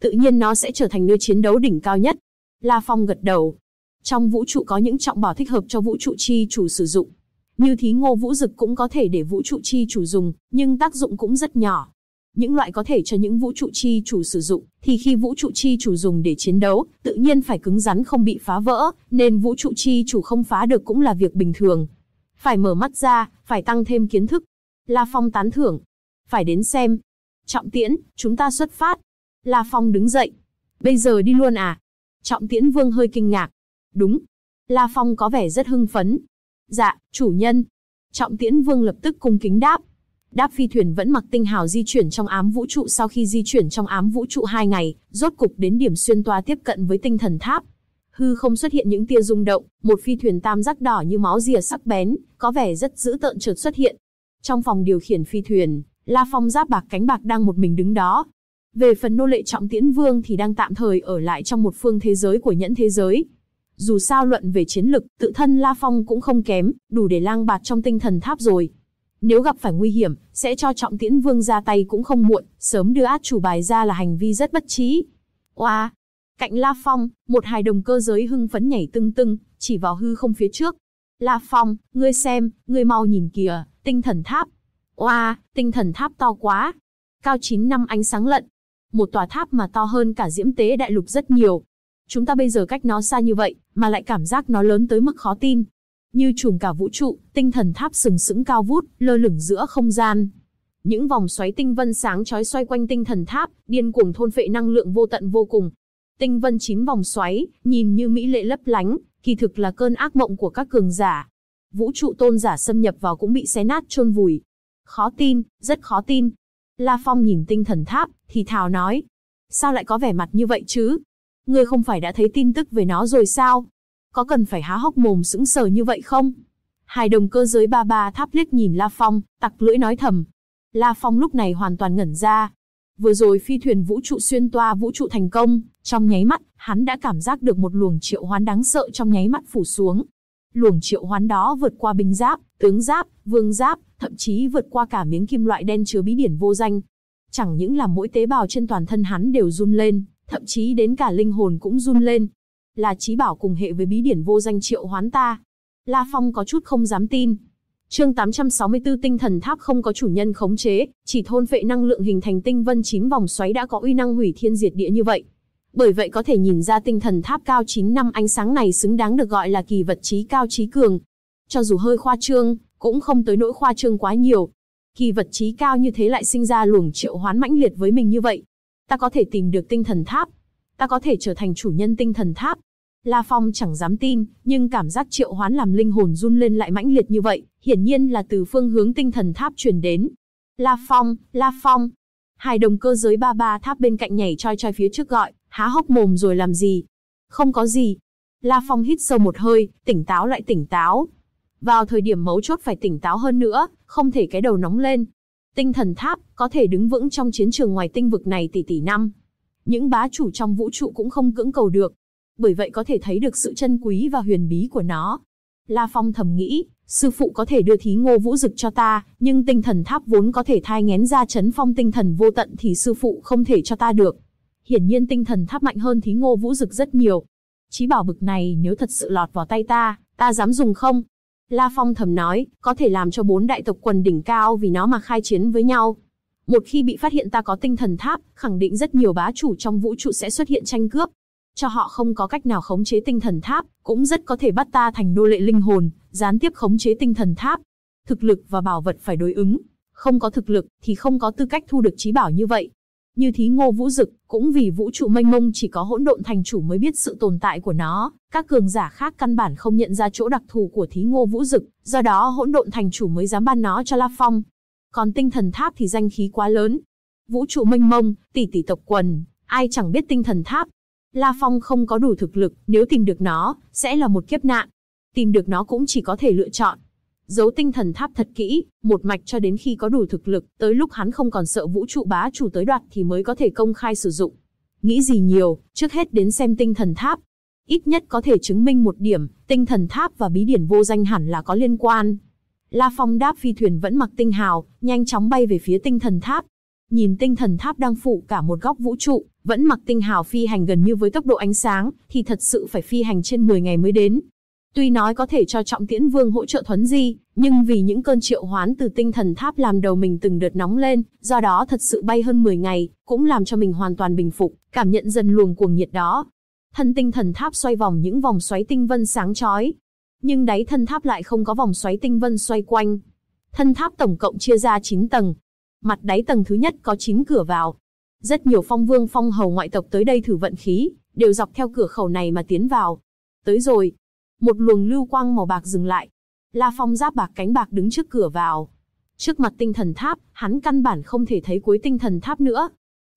tự nhiên nó sẽ trở thành nơi chiến đấu đỉnh cao nhất. La Phong gật đầu. Trong vũ trụ có những trọng bảo thích hợp cho vũ trụ chi chủ sử dụng. Như thí ngô vũ dực cũng có thể để vũ trụ chi chủ dùng, nhưng tác dụng cũng rất nhỏ. Những loại có thể cho những vũ trụ chi chủ sử dụng, thì khi vũ trụ chi chủ dùng để chiến đấu, tự nhiên phải cứng rắn không bị phá vỡ, nên vũ trụ chi chủ không phá được cũng là việc bình thường. Phải mở mắt ra, phải tăng thêm kiến thức. La Phong tán thưởng. Phải đến xem. Trọng tiễn, chúng ta xuất phát. La Phong đứng dậy. Bây giờ đi luôn à? Trọng Tiễn Vương hơi kinh ngạc. Đúng. La Phong có vẻ rất hưng phấn. Dạ, chủ nhân. Trọng Tiễn Vương lập tức cung kính đáp. Đáp phi thuyền vẫn mặc tinh hào di chuyển trong ám vũ trụ sau khi di chuyển trong ám vũ trụ 2 ngày, rốt cục đến điểm xuyên toa tiếp cận với tinh thần tháp. Hư không xuất hiện những tia rung động, một phi thuyền tam giác đỏ như máu rìa sắc bén, có vẻ rất dữ tợn chợt xuất hiện. Trong phòng điều khiển phi thuyền, La Phong giáp bạc cánh bạc đang một mình đứng đó, về phần nô lệ trọng tiễn vương thì đang tạm thời ở lại trong một phương thế giới của nhẫn thế giới. Dù sao luận về chiến lực, tự thân La Phong cũng không kém, đủ để lang bạt trong tinh thần tháp rồi. Nếu gặp phải nguy hiểm, sẽ cho trọng tiễn vương ra tay cũng không muộn, sớm đưa át chủ bài ra là hành vi rất bất trí. Oa! Cạnh La Phong, một hài đồng cơ giới hưng phấn nhảy tưng tưng, chỉ vào hư không phía trước. La Phong, ngươi xem, ngươi mau nhìn kìa, tinh thần tháp. Oa, tinh thần tháp to quá. Cao 9 năm ánh sáng lận, một tòa tháp mà to hơn cả diễm tế đại lục rất nhiều. Chúng ta bây giờ cách nó xa như vậy, mà lại cảm giác nó lớn tới mức khó tin. Như trùm cả vũ trụ, tinh thần tháp sừng sững cao vút, lơ lửng giữa không gian. Những vòng xoáy tinh vân sáng chói xoay quanh tinh thần tháp, điên cuồng thôn phệ năng lượng vô tận vô cùng. Tinh vân chín vòng xoáy, nhìn như mỹ lệ lấp lánh, kỳ thực là cơn ác mộng của các cường giả. Vũ trụ tôn giả xâm nhập vào cũng bị xé nát chôn vùi. Khó tin, rất khó tin. La Phong nhìn tinh thần tháp, thì thào nói. Sao lại có vẻ mặt như vậy chứ? Ngươi không phải đã thấy tin tức về nó rồi sao? Có cần phải há hốc mồm sững sờ như vậy không? Hai đồng cơ giới ba ba tháp liếc nhìn La Phong, tặc lưỡi nói thầm. La Phong lúc này hoàn toàn ngẩn ra. Vừa rồi phi thuyền vũ trụ xuyên toa vũ trụ thành công, trong nháy mắt, hắn đã cảm giác được một luồng triệu hoán đáng sợ trong nháy mắt phủ xuống. Luồng triệu hoán đó vượt qua binh giáp, tướng giáp, vương giáp, thậm chí vượt qua cả miếng kim loại đen chứa bí điển vô danh, chẳng những là mỗi tế bào trên toàn thân hắn đều run lên, thậm chí đến cả linh hồn cũng run lên. Là trí bảo cùng hệ với bí điển vô danh triệu hoán ta. La Phong có chút không dám tin. Chương 864 tinh thần tháp không có chủ nhân khống chế, chỉ thôn phệ năng lượng hình thành tinh vân chín vòng xoáy đã có uy năng hủy thiên diệt địa như vậy. Bởi vậy có thể nhìn ra tinh thần tháp cao 9 năm ánh sáng này xứng đáng được gọi là kỳ vật trí cao trí cường. Cho dù hơi khoa trương, cũng không tới nỗi khoa trương quá nhiều, kỳ vật trí cao như thế lại sinh ra luồng triệu hoán mãnh liệt với mình như vậy. Ta có thể tìm được tinh thần tháp, ta có thể trở thành chủ nhân tinh thần tháp. La Phong chẳng dám tin, nhưng cảm giác triệu hoán làm linh hồn run lên lại mãnh liệt như vậy, hiển nhiên là từ phương hướng tinh thần tháp truyền đến. La Phong, La Phong. Hai đồng cơ giới ba ba tháp bên cạnh nhảy choi choi phía trước gọi, há hốc mồm rồi làm gì? Không có gì. La Phong hít sâu một hơi, tỉnh táo lại tỉnh táo, vào thời điểm mấu chốt phải tỉnh táo hơn nữa, không thể cái đầu nóng lên. Tinh thần tháp có thể đứng vững trong chiến trường ngoài tinh vực này tỷ tỷ năm. Những bá chủ trong vũ trụ cũng không cưỡng cầu được, bởi vậy có thể thấy được sự chân quý và huyền bí của nó. La Phong thầm nghĩ, sư phụ có thể đưa thí ngô vũ dực cho ta, nhưng tinh thần tháp vốn có thể thai ngén ra chấn phong tinh thần vô tận thì sư phụ không thể cho ta được. Hiển nhiên tinh thần tháp mạnh hơn thí ngô vũ dực rất nhiều. Chí bảo bực này nếu thật sự lọt vào tay ta, ta dám dùng không? La Phong thầm nói, có thể làm cho bốn đại tộc quần đỉnh cao vì nó mà khai chiến với nhau. Một khi bị phát hiện ta có tinh thần tháp, khẳng định rất nhiều bá chủ trong vũ trụ sẽ xuất hiện tranh cướp. Cho họ không có cách nào khống chế tinh thần tháp, cũng rất có thể bắt ta thành nô lệ linh hồn, gián tiếp khống chế tinh thần tháp. Thực lực và bảo vật phải đối ứng. Không có thực lực thì không có tư cách thu được trí bảo như vậy. Như thí ngô vũ dực, cũng vì vũ trụ mênh mông chỉ có hỗn độn thành chủ mới biết sự tồn tại của nó, các cường giả khác căn bản không nhận ra chỗ đặc thù của thí ngô vũ dực, do đó hỗn độn thành chủ mới dám ban nó cho La Phong. Còn tinh thần tháp thì danh khí quá lớn. Vũ trụ mênh mông, tỷ tỷ tộc quần, ai chẳng biết tinh thần tháp. La Phong không có đủ thực lực, nếu tìm được nó, sẽ là một kiếp nạn. Tìm được nó cũng chỉ có thể lựa chọn, Giấu tinh thần tháp thật kỹ, một mạch cho đến khi có đủ thực lực, tới lúc hắn không còn sợ vũ trụ bá chủ tới đoạt thì mới có thể công khai sử dụng. Nghĩ gì nhiều, trước hết đến xem tinh thần tháp. Ít nhất có thể chứng minh một điểm, tinh thần tháp và bí điển vô danh hẳn là có liên quan. La Phong đáp phi thuyền vẫn mặc tinh hào, nhanh chóng bay về phía tinh thần tháp. Nhìn tinh thần tháp đang phụ cả một góc vũ trụ, vẫn mặc tinh hào phi hành gần như với tốc độ ánh sáng, thì thật sự phải phi hành trên 10 ngày mới đến, Tuy nói có thể cho trọng tiễn vương hỗ trợ thuấn di, nhưng vì những cơn triệu hoán từ tinh thần tháp làm đầu mình từng đợt nóng lên, do đó thật sự bay hơn 10 ngày, cũng làm cho mình hoàn toàn bình phục, cảm nhận dần luồng cuồng nhiệt đó. Thân tinh thần tháp xoay vòng những vòng xoáy tinh vân sáng chói, nhưng đáy thân tháp lại không có vòng xoáy tinh vân xoay quanh. Thân tháp tổng cộng chia ra 9 tầng, mặt đáy tầng thứ nhất có 9 cửa vào. Rất nhiều phong vương phong hầu ngoại tộc tới đây thử vận khí, đều dọc theo cửa khẩu này mà tiến vào. Tới rồi, một luồng lưu quang màu bạc dừng lại. La Phong giáp bạc cánh bạc đứng trước cửa vào. Trước mặt tinh thần tháp, hắn căn bản không thể thấy cuối tinh thần tháp nữa.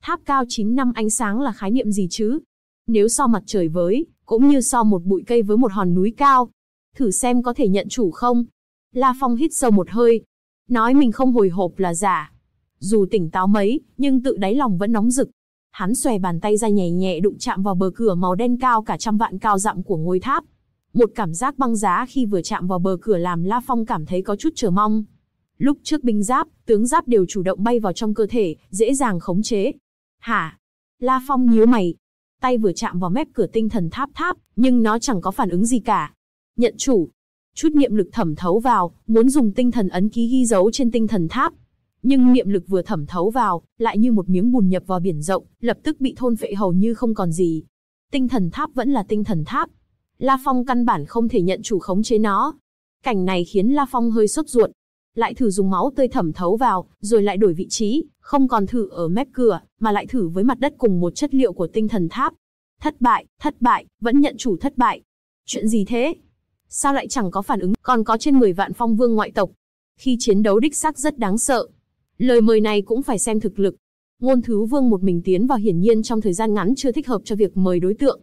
Tháp cao 9 năm ánh sáng là khái niệm gì chứ? Nếu so mặt trời với, cũng như so một bụi cây với một hòn núi cao. Thử xem có thể nhận chủ không? La Phong hít sâu một hơi. Nói mình không hồi hộp là giả. Dù tỉnh táo mấy, nhưng tự đáy lòng vẫn nóng rực. Hắn xòe bàn tay ra nhẹ nhẹ đụng chạm vào bờ cửa màu đen cao cả trăm vạn cao dặm của ngôi tháp một cảm giác băng giá khi vừa chạm vào bờ cửa làm La Phong cảm thấy có chút chờ mong. Lúc trước binh giáp, tướng giáp đều chủ động bay vào trong cơ thể, dễ dàng khống chế. Hả? La Phong nhíu mày. Tay vừa chạm vào mép cửa tinh thần tháp tháp, nhưng nó chẳng có phản ứng gì cả. Nhận chủ. Chút niệm lực thẩm thấu vào, muốn dùng tinh thần ấn ký ghi dấu trên tinh thần tháp. Nhưng niệm lực vừa thẩm thấu vào, lại như một miếng bùn nhập vào biển rộng, lập tức bị thôn phệ hầu như không còn gì. Tinh thần tháp vẫn là tinh thần tháp, La Phong căn bản không thể nhận chủ khống chế nó. Cảnh này khiến La Phong hơi sốt ruột. Lại thử dùng máu tươi thẩm thấu vào, rồi lại đổi vị trí, không còn thử ở mép cửa, mà lại thử với mặt đất cùng một chất liệu của tinh thần tháp. Thất bại, thất bại, vẫn nhận chủ thất bại. Chuyện gì thế? Sao lại chẳng có phản ứng, còn có trên 10 vạn phong vương ngoại tộc. Khi chiến đấu đích xác rất đáng sợ. Lời mời này cũng phải xem thực lực. Ngôn Thứ Vương một mình tiến vào hiển nhiên trong thời gian ngắn chưa thích hợp cho việc mời đối tượng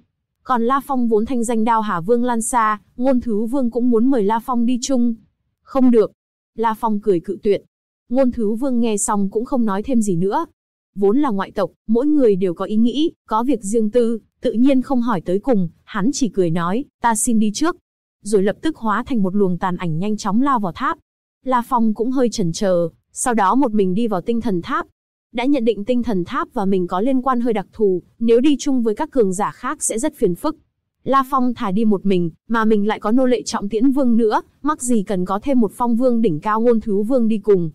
còn La Phong vốn thanh danh đao Hà Vương Lan xa, Ngôn Thứ Vương cũng muốn mời La Phong đi chung. Không được. La Phong cười cự tuyệt. Ngôn Thứ Vương nghe xong cũng không nói thêm gì nữa. Vốn là ngoại tộc, mỗi người đều có ý nghĩ, có việc riêng tư, tự nhiên không hỏi tới cùng, hắn chỉ cười nói, ta xin đi trước. Rồi lập tức hóa thành một luồng tàn ảnh nhanh chóng lao vào tháp. La Phong cũng hơi chần chờ, sau đó một mình đi vào tinh thần tháp, đã nhận định tinh thần tháp và mình có liên quan hơi đặc thù, nếu đi chung với các cường giả khác sẽ rất phiền phức. La Phong thả đi một mình, mà mình lại có nô lệ trọng tiễn vương nữa, mắc gì cần có thêm một phong vương đỉnh cao ngôn thú vương đi cùng.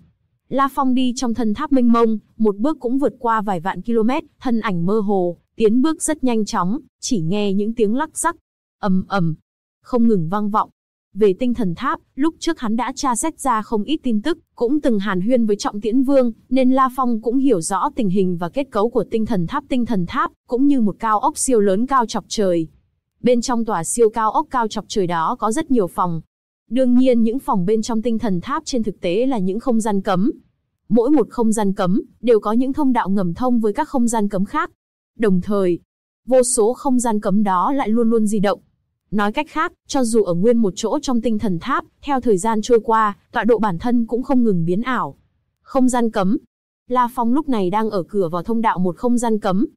La Phong đi trong thân tháp mênh mông, một bước cũng vượt qua vài vạn km, thân ảnh mơ hồ, tiến bước rất nhanh chóng, chỉ nghe những tiếng lắc sắc, ầm ầm, không ngừng vang vọng, về tinh thần tháp, lúc trước hắn đã tra xét ra không ít tin tức, cũng từng hàn huyên với Trọng Tiễn Vương, nên La Phong cũng hiểu rõ tình hình và kết cấu của tinh thần tháp tinh thần tháp, cũng như một cao ốc siêu lớn cao chọc trời. Bên trong tòa siêu cao ốc cao chọc trời đó có rất nhiều phòng. Đương nhiên những phòng bên trong tinh thần tháp trên thực tế là những không gian cấm. Mỗi một không gian cấm đều có những thông đạo ngầm thông với các không gian cấm khác. Đồng thời, vô số không gian cấm đó lại luôn luôn di động, Nói cách khác, cho dù ở nguyên một chỗ trong tinh thần tháp, theo thời gian trôi qua, tọa độ bản thân cũng không ngừng biến ảo. Không gian cấm. La Phong lúc này đang ở cửa vào thông đạo một không gian cấm.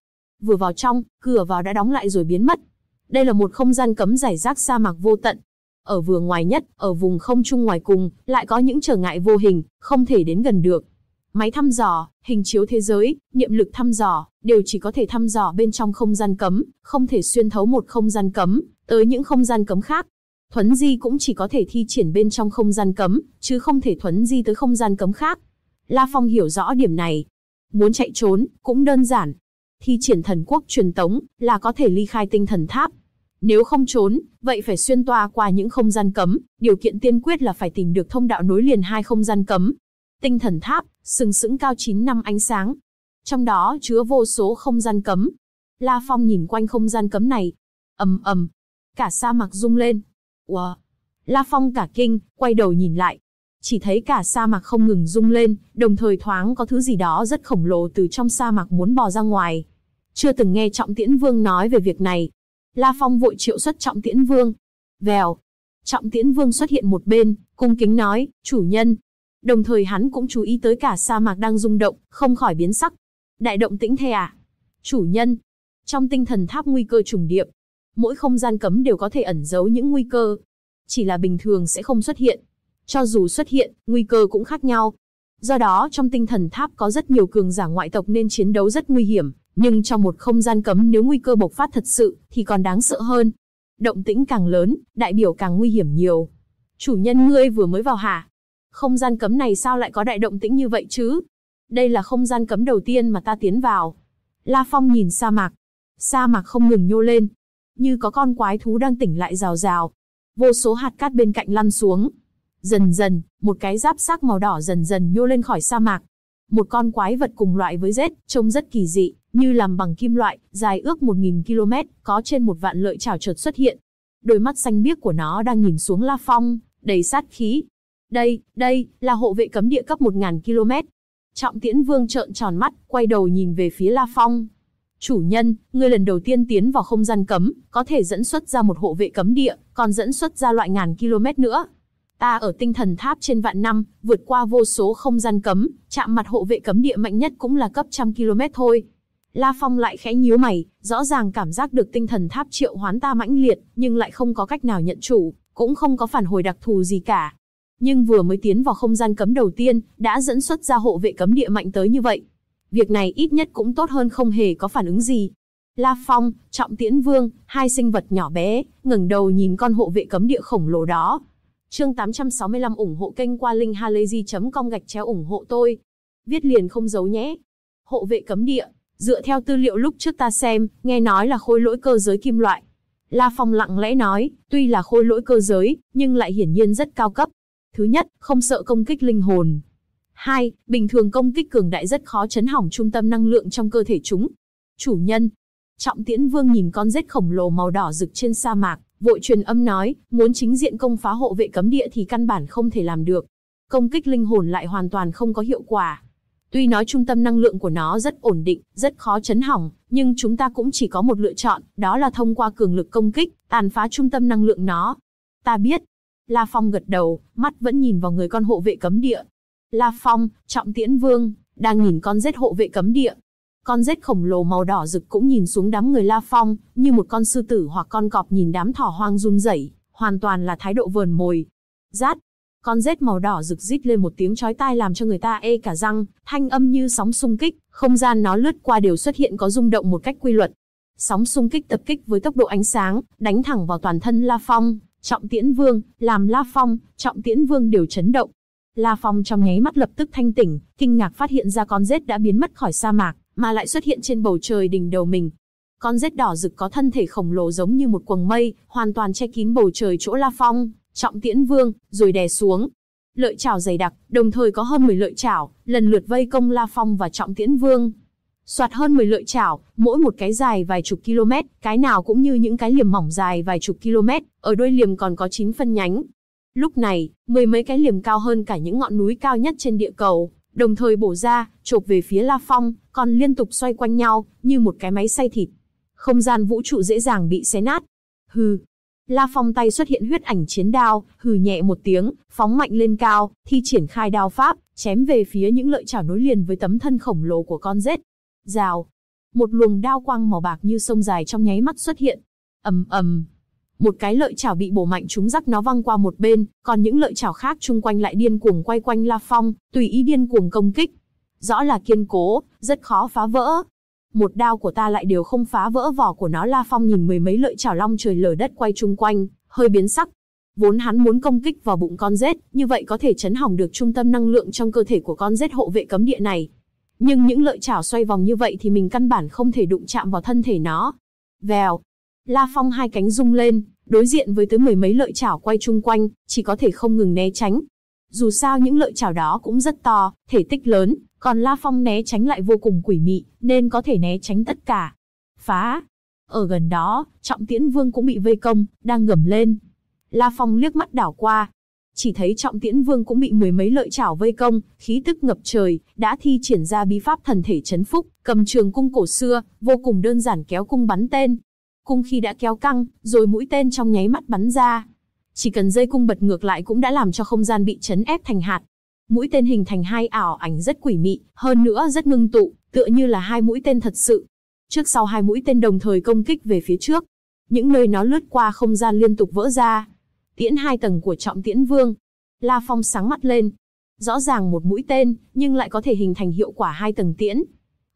Vừa vào trong, cửa vào đã đóng lại rồi biến mất. Đây là một không gian cấm giải rác sa mạc vô tận. Ở vừa ngoài nhất, ở vùng không trung ngoài cùng, lại có những trở ngại vô hình, không thể đến gần được. Máy thăm dò, hình chiếu thế giới, niệm lực thăm dò, đều chỉ có thể thăm dò bên trong không gian cấm, không thể xuyên thấu một không gian cấm, Tới những không gian cấm khác, thuấn di cũng chỉ có thể thi triển bên trong không gian cấm, chứ không thể thuấn di tới không gian cấm khác. La Phong hiểu rõ điểm này. Muốn chạy trốn, cũng đơn giản. Thi triển thần quốc truyền tống là có thể ly khai tinh thần tháp. Nếu không trốn, vậy phải xuyên toa qua những không gian cấm, điều kiện tiên quyết là phải tìm được thông đạo nối liền hai không gian cấm. Tinh thần tháp, sừng sững cao 9 năm ánh sáng. Trong đó chứa vô số không gian cấm. La Phong nhìn quanh không gian cấm này. ầm ầm, cả sa mạc rung lên. Wow! La Phong cả kinh, quay đầu nhìn lại. Chỉ thấy cả sa mạc không ngừng rung lên, đồng thời thoáng có thứ gì đó rất khổng lồ từ trong sa mạc muốn bò ra ngoài. Chưa từng nghe Trọng Tiễn Vương nói về việc này. La Phong vội triệu xuất Trọng Tiễn Vương. Vèo! Trọng Tiễn Vương xuất hiện một bên, cung kính nói, chủ nhân. Đồng thời hắn cũng chú ý tới cả sa mạc đang rung động, không khỏi biến sắc. Đại động tĩnh thế à? Chủ nhân! Trong tinh thần tháp nguy cơ trùng điệp, mỗi không gian cấm đều có thể ẩn giấu những nguy cơ. Chỉ là bình thường sẽ không xuất hiện. Cho dù xuất hiện, nguy cơ cũng khác nhau. Do đó trong tinh thần tháp có rất nhiều cường giả ngoại tộc nên chiến đấu rất nguy hiểm, nhưng trong một không gian cấm nếu nguy cơ bộc phát thật sự thì còn đáng sợ hơn. Động tĩnh càng lớn, đại biểu càng nguy hiểm nhiều. Chủ nhân ngươi vừa mới vào hả? Không gian cấm này sao lại có đại động tĩnh như vậy chứ? Đây là không gian cấm đầu tiên mà ta tiến vào. La Phong nhìn sa mạc. Sa mạc không ngừng nhô lên, như có con quái thú đang tỉnh lại rào rào. Vô số hạt cát bên cạnh lăn xuống. Dần dần, một cái giáp xác màu đỏ dần dần nhô lên khỏi sa mạc. Một con quái vật cùng loại với rết, trông rất kỳ dị, như làm bằng kim loại, dài ước 1.000 km, có trên một vạn lợi chảo chợt xuất hiện. Đôi mắt xanh biếc của nó đang nhìn xuống La Phong, đầy sát khí. Đây, đây, là hộ vệ cấm địa cấp 1.000 km. Trọng Tiễn Vương trợn tròn mắt, quay đầu nhìn về phía La Phong. Chủ nhân, ngươi lần đầu tiên tiến vào không gian cấm, có thể dẫn xuất ra một hộ vệ cấm địa, còn dẫn xuất ra loại ngàn km nữa. Ta ở tinh thần tháp trên vạn năm, vượt qua vô số không gian cấm, chạm mặt hộ vệ cấm địa mạnh nhất cũng là cấp trăm km thôi. La Phong lại khẽ nhíu mày, rõ ràng cảm giác được tinh thần tháp triệu hoán ta mãnh liệt, nhưng lại không có cách nào nhận chủ, cũng không có phản hồi đặc thù gì cả. Nhưng vừa mới tiến vào không gian cấm đầu tiên, đã dẫn xuất ra hộ vệ cấm địa mạnh tới như vậy, việc này ít nhất cũng tốt hơn không hề có phản ứng gì. La Phong, Trọng Tiễn Vương, hai sinh vật nhỏ bé, ngẩng đầu nhìn con hộ vệ cấm địa khổng lồ đó. Chương 865 ủng hộ kênh qua linkhalazy.com gạch chéo ủng hộ tôi. Viết liền không giấu nhé. Hộ vệ cấm địa, dựa theo tư liệu lúc trước ta xem, nghe nói là khối lỗi cơ giới kim loại. La Phong lặng lẽ nói, tuy là khối lỗi cơ giới, nhưng lại hiển nhiên rất cao cấp. Thứ nhất, không sợ công kích linh hồn, 2. Bình thường công kích cường đại rất khó chấn hỏng trung tâm năng lượng trong cơ thể chúng. Chủ nhân. Trọng Tiễn Vương nhìn con rết khổng lồ màu đỏ rực trên sa mạc, vội truyền âm nói, muốn chính diện công phá hộ vệ cấm địa thì căn bản không thể làm được. Công kích linh hồn lại hoàn toàn không có hiệu quả. Tuy nói trung tâm năng lượng của nó rất ổn định, rất khó chấn hỏng, nhưng chúng ta cũng chỉ có một lựa chọn, đó là thông qua cường lực công kích, tàn phá trung tâm năng lượng nó. Ta biết. La Phong gật đầu, mắt vẫn nhìn vào người con hộ vệ cấm địa, La Phong, Trọng Tiễn Vương, đang nhìn con rết hộ vệ cấm địa. Con rết khổng lồ màu đỏ rực cũng nhìn xuống đám người La Phong, như một con sư tử hoặc con cọp nhìn đám thỏ hoang run rẩy, hoàn toàn là thái độ vờn mồi. Rát! Con rết màu đỏ rực rít lên một tiếng chói tai làm cho người ta ê cả răng, thanh âm như sóng xung kích, không gian nó lướt qua đều xuất hiện có rung động một cách quy luật. Sóng xung kích tập kích với tốc độ ánh sáng, đánh thẳng vào toàn thân La Phong, Trọng Tiễn Vương, làm La Phong, Trọng Tiễn Vương đều chấn động, La Phong trong nháy mắt lập tức thanh tỉnh, kinh ngạc phát hiện ra con rết đã biến mất khỏi sa mạc, mà lại xuất hiện trên bầu trời đỉnh đầu mình. Con rết đỏ rực có thân thể khổng lồ giống như một quầng mây, hoàn toàn che kín bầu trời chỗ La Phong, trọng tiễn vương, rồi đè xuống. Lợi chảo dày đặc, đồng thời có hơn 10 lợi chảo, lần lượt vây công La Phong và trọng tiễn vương. Soạt hơn 10 lợi chảo, mỗi một cái dài vài chục km, cái nào cũng như những cái liềm mỏng dài vài chục km, ở đôi liềm còn có 9 phân nhánh, Lúc này, mười mấy cái liềm cao hơn cả những ngọn núi cao nhất trên địa cầu, đồng thời bổ ra, chộp về phía La Phong, còn liên tục xoay quanh nhau, như một cái máy xay thịt. Không gian vũ trụ dễ dàng bị xé nát. Hừ. La Phong tay xuất hiện huyết ảnh chiến đao, hừ nhẹ một tiếng, phóng mạnh lên cao, thi triển khai đao pháp, chém về phía những lợi chảo nối liền với tấm thân khổng lồ của con rết. Rào. Một luồng đao quang màu bạc như sông dài trong nháy mắt xuất hiện. ầm ầm, một cái lợi chảo bị bổ mạnh chúng rắc nó văng qua một bên, còn những lợi chảo khác chung quanh lại điên cuồng quay quanh La Phong, tùy ý điên cuồng công kích. Rõ là kiên cố, rất khó phá vỡ. Một đao của ta lại đều không phá vỡ vỏ của nó La Phong nhìn mười mấy lợi chảo long trời lở đất quay chung quanh, hơi biến sắc. Vốn hắn muốn công kích vào bụng con rết, như vậy có thể chấn hỏng được trung tâm năng lượng trong cơ thể của con rết hộ vệ cấm địa này. Nhưng những lợi chảo xoay vòng như vậy thì mình căn bản không thể đụng chạm vào thân thể nó. Vèo, La Phong hai cánh rung lên, đối diện với tới mười mấy lợi chảo quay chung quanh, chỉ có thể không ngừng né tránh. Dù sao những lợi chảo đó cũng rất to, thể tích lớn, còn La Phong né tránh lại vô cùng quỷ mị, nên có thể né tránh tất cả. Phá! Ở gần đó, Trọng Tiễn Vương cũng bị vây công, đang ngầm lên. La Phong liếc mắt đảo qua, chỉ thấy Trọng Tiễn Vương cũng bị mười mấy lợi chảo vây công, khí tức ngập trời, đã thi triển ra bí pháp thần thể chấn phúc, cầm trường cung cổ xưa, vô cùng đơn giản kéo cung bắn tên, Cung khi đã kéo căng, rồi mũi tên trong nháy mắt bắn ra. Chỉ cần dây cung bật ngược lại cũng đã làm cho không gian bị chấn ép thành hạt. Mũi tên hình thành hai ảo ảnh rất quỷ mị, hơn nữa rất ngưng tụ, tựa như là hai mũi tên thật sự. Trước sau hai mũi tên đồng thời công kích về phía trước. Những nơi nó lướt qua không gian liên tục vỡ ra. Tiễn hai tầng của trọng tiễn vương. La Phong sáng mắt lên. Rõ ràng một mũi tên, nhưng lại có thể hình thành hiệu quả hai tầng tiễn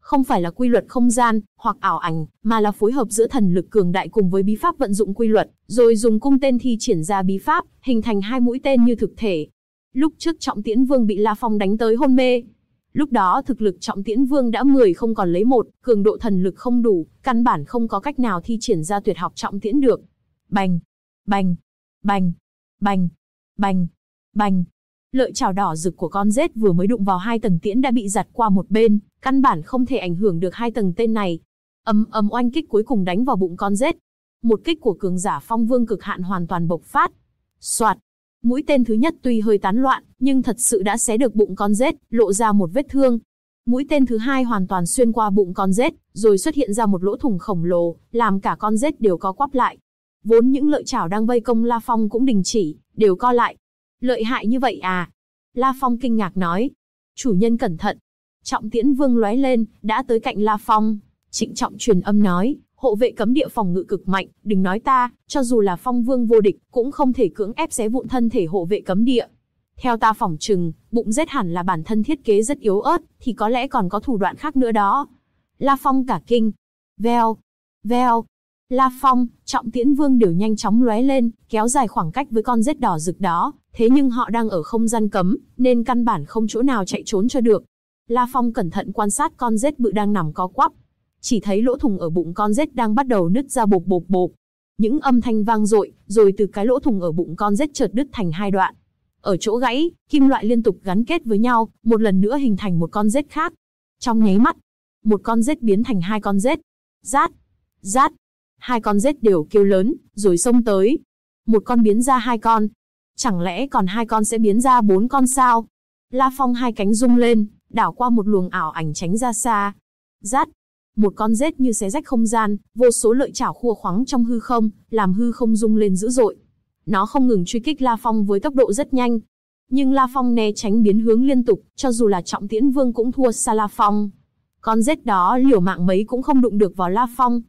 không phải là quy luật không gian hoặc ảo ảnh, mà là phối hợp giữa thần lực cường đại cùng với bí pháp vận dụng quy luật, rồi dùng cung tên thi triển ra bí pháp, hình thành hai mũi tên như thực thể. Lúc trước Trọng Tiễn Vương bị La Phong đánh tới hôn mê, lúc đó thực lực Trọng Tiễn Vương đã 10 không còn lấy một, cường độ thần lực không đủ, căn bản không có cách nào thi triển ra tuyệt học Trọng Tiễn được. Bành, bành, bành, bành, bành, bành. Lợi chảo đỏ rực của con rết vừa mới đụng vào hai tầng tiễn đã bị giặt qua một bên, căn bản không thể ảnh hưởng được hai tầng tên này. Ầm ầm oanh kích cuối cùng đánh vào bụng con rết. Một kích của cường giả phong vương cực hạn hoàn toàn bộc phát. Soạt, mũi tên thứ nhất tuy hơi tán loạn, nhưng thật sự đã xé được bụng con rết, lộ ra một vết thương. Mũi tên thứ hai hoàn toàn xuyên qua bụng con rết, rồi xuất hiện ra một lỗ thủng khổng lồ, làm cả con rết đều có quắp lại. Vốn những lợi chảo đang vây công La Phong cũng đình chỉ, đều co lại, Lợi hại như vậy à? La Phong kinh ngạc nói. Chủ nhân cẩn thận. Trọng tiễn vương lóe lên, đã tới cạnh La Phong. Trịnh trọng truyền âm nói, hộ vệ cấm địa phòng ngự cực mạnh, đừng nói ta, cho dù là phong vương vô địch, cũng không thể cưỡng ép xé vụn thân thể hộ vệ cấm địa. Theo ta phỏng chừng, bụng rết hẳn là bản thân thiết kế rất yếu ớt, thì có lẽ còn có thủ đoạn khác nữa đó. La Phong cả kinh. Veo, veo, La Phong, Trọng Tiễn Vương đều nhanh chóng lóe lên, kéo dài khoảng cách với con rết đỏ rực đó, thế nhưng họ đang ở không gian cấm, nên căn bản không chỗ nào chạy trốn cho được. La Phong cẩn thận quan sát con rết bự đang nằm co quắp. Chỉ thấy lỗ thùng ở bụng con rết đang bắt đầu nứt ra bột bột bột. Những âm thanh vang dội, rồi từ cái lỗ thùng ở bụng con rết chợt đứt thành hai đoạn. Ở chỗ gãy, kim loại liên tục gắn kết với nhau, một lần nữa hình thành một con rết khác. Trong nháy mắt, một con rết biến thành hai con rết. Rát, rát, Hai con rết đều kêu lớn, rồi xông tới. Một con biến ra hai con. Chẳng lẽ còn hai con sẽ biến ra bốn con sao? La Phong hai cánh rung lên, đảo qua một luồng ảo ảnh tránh ra xa. Rát! Một con rết như xé rách không gian, vô số lợi chảo khua khoáng trong hư không, làm hư không rung lên dữ dội. Nó không ngừng truy kích La Phong với tốc độ rất nhanh. Nhưng La Phong né tránh biến hướng liên tục, cho dù là trọng tiễn vương cũng thua xa La Phong. Con rết đó liều mạng mấy cũng không đụng được vào La Phong,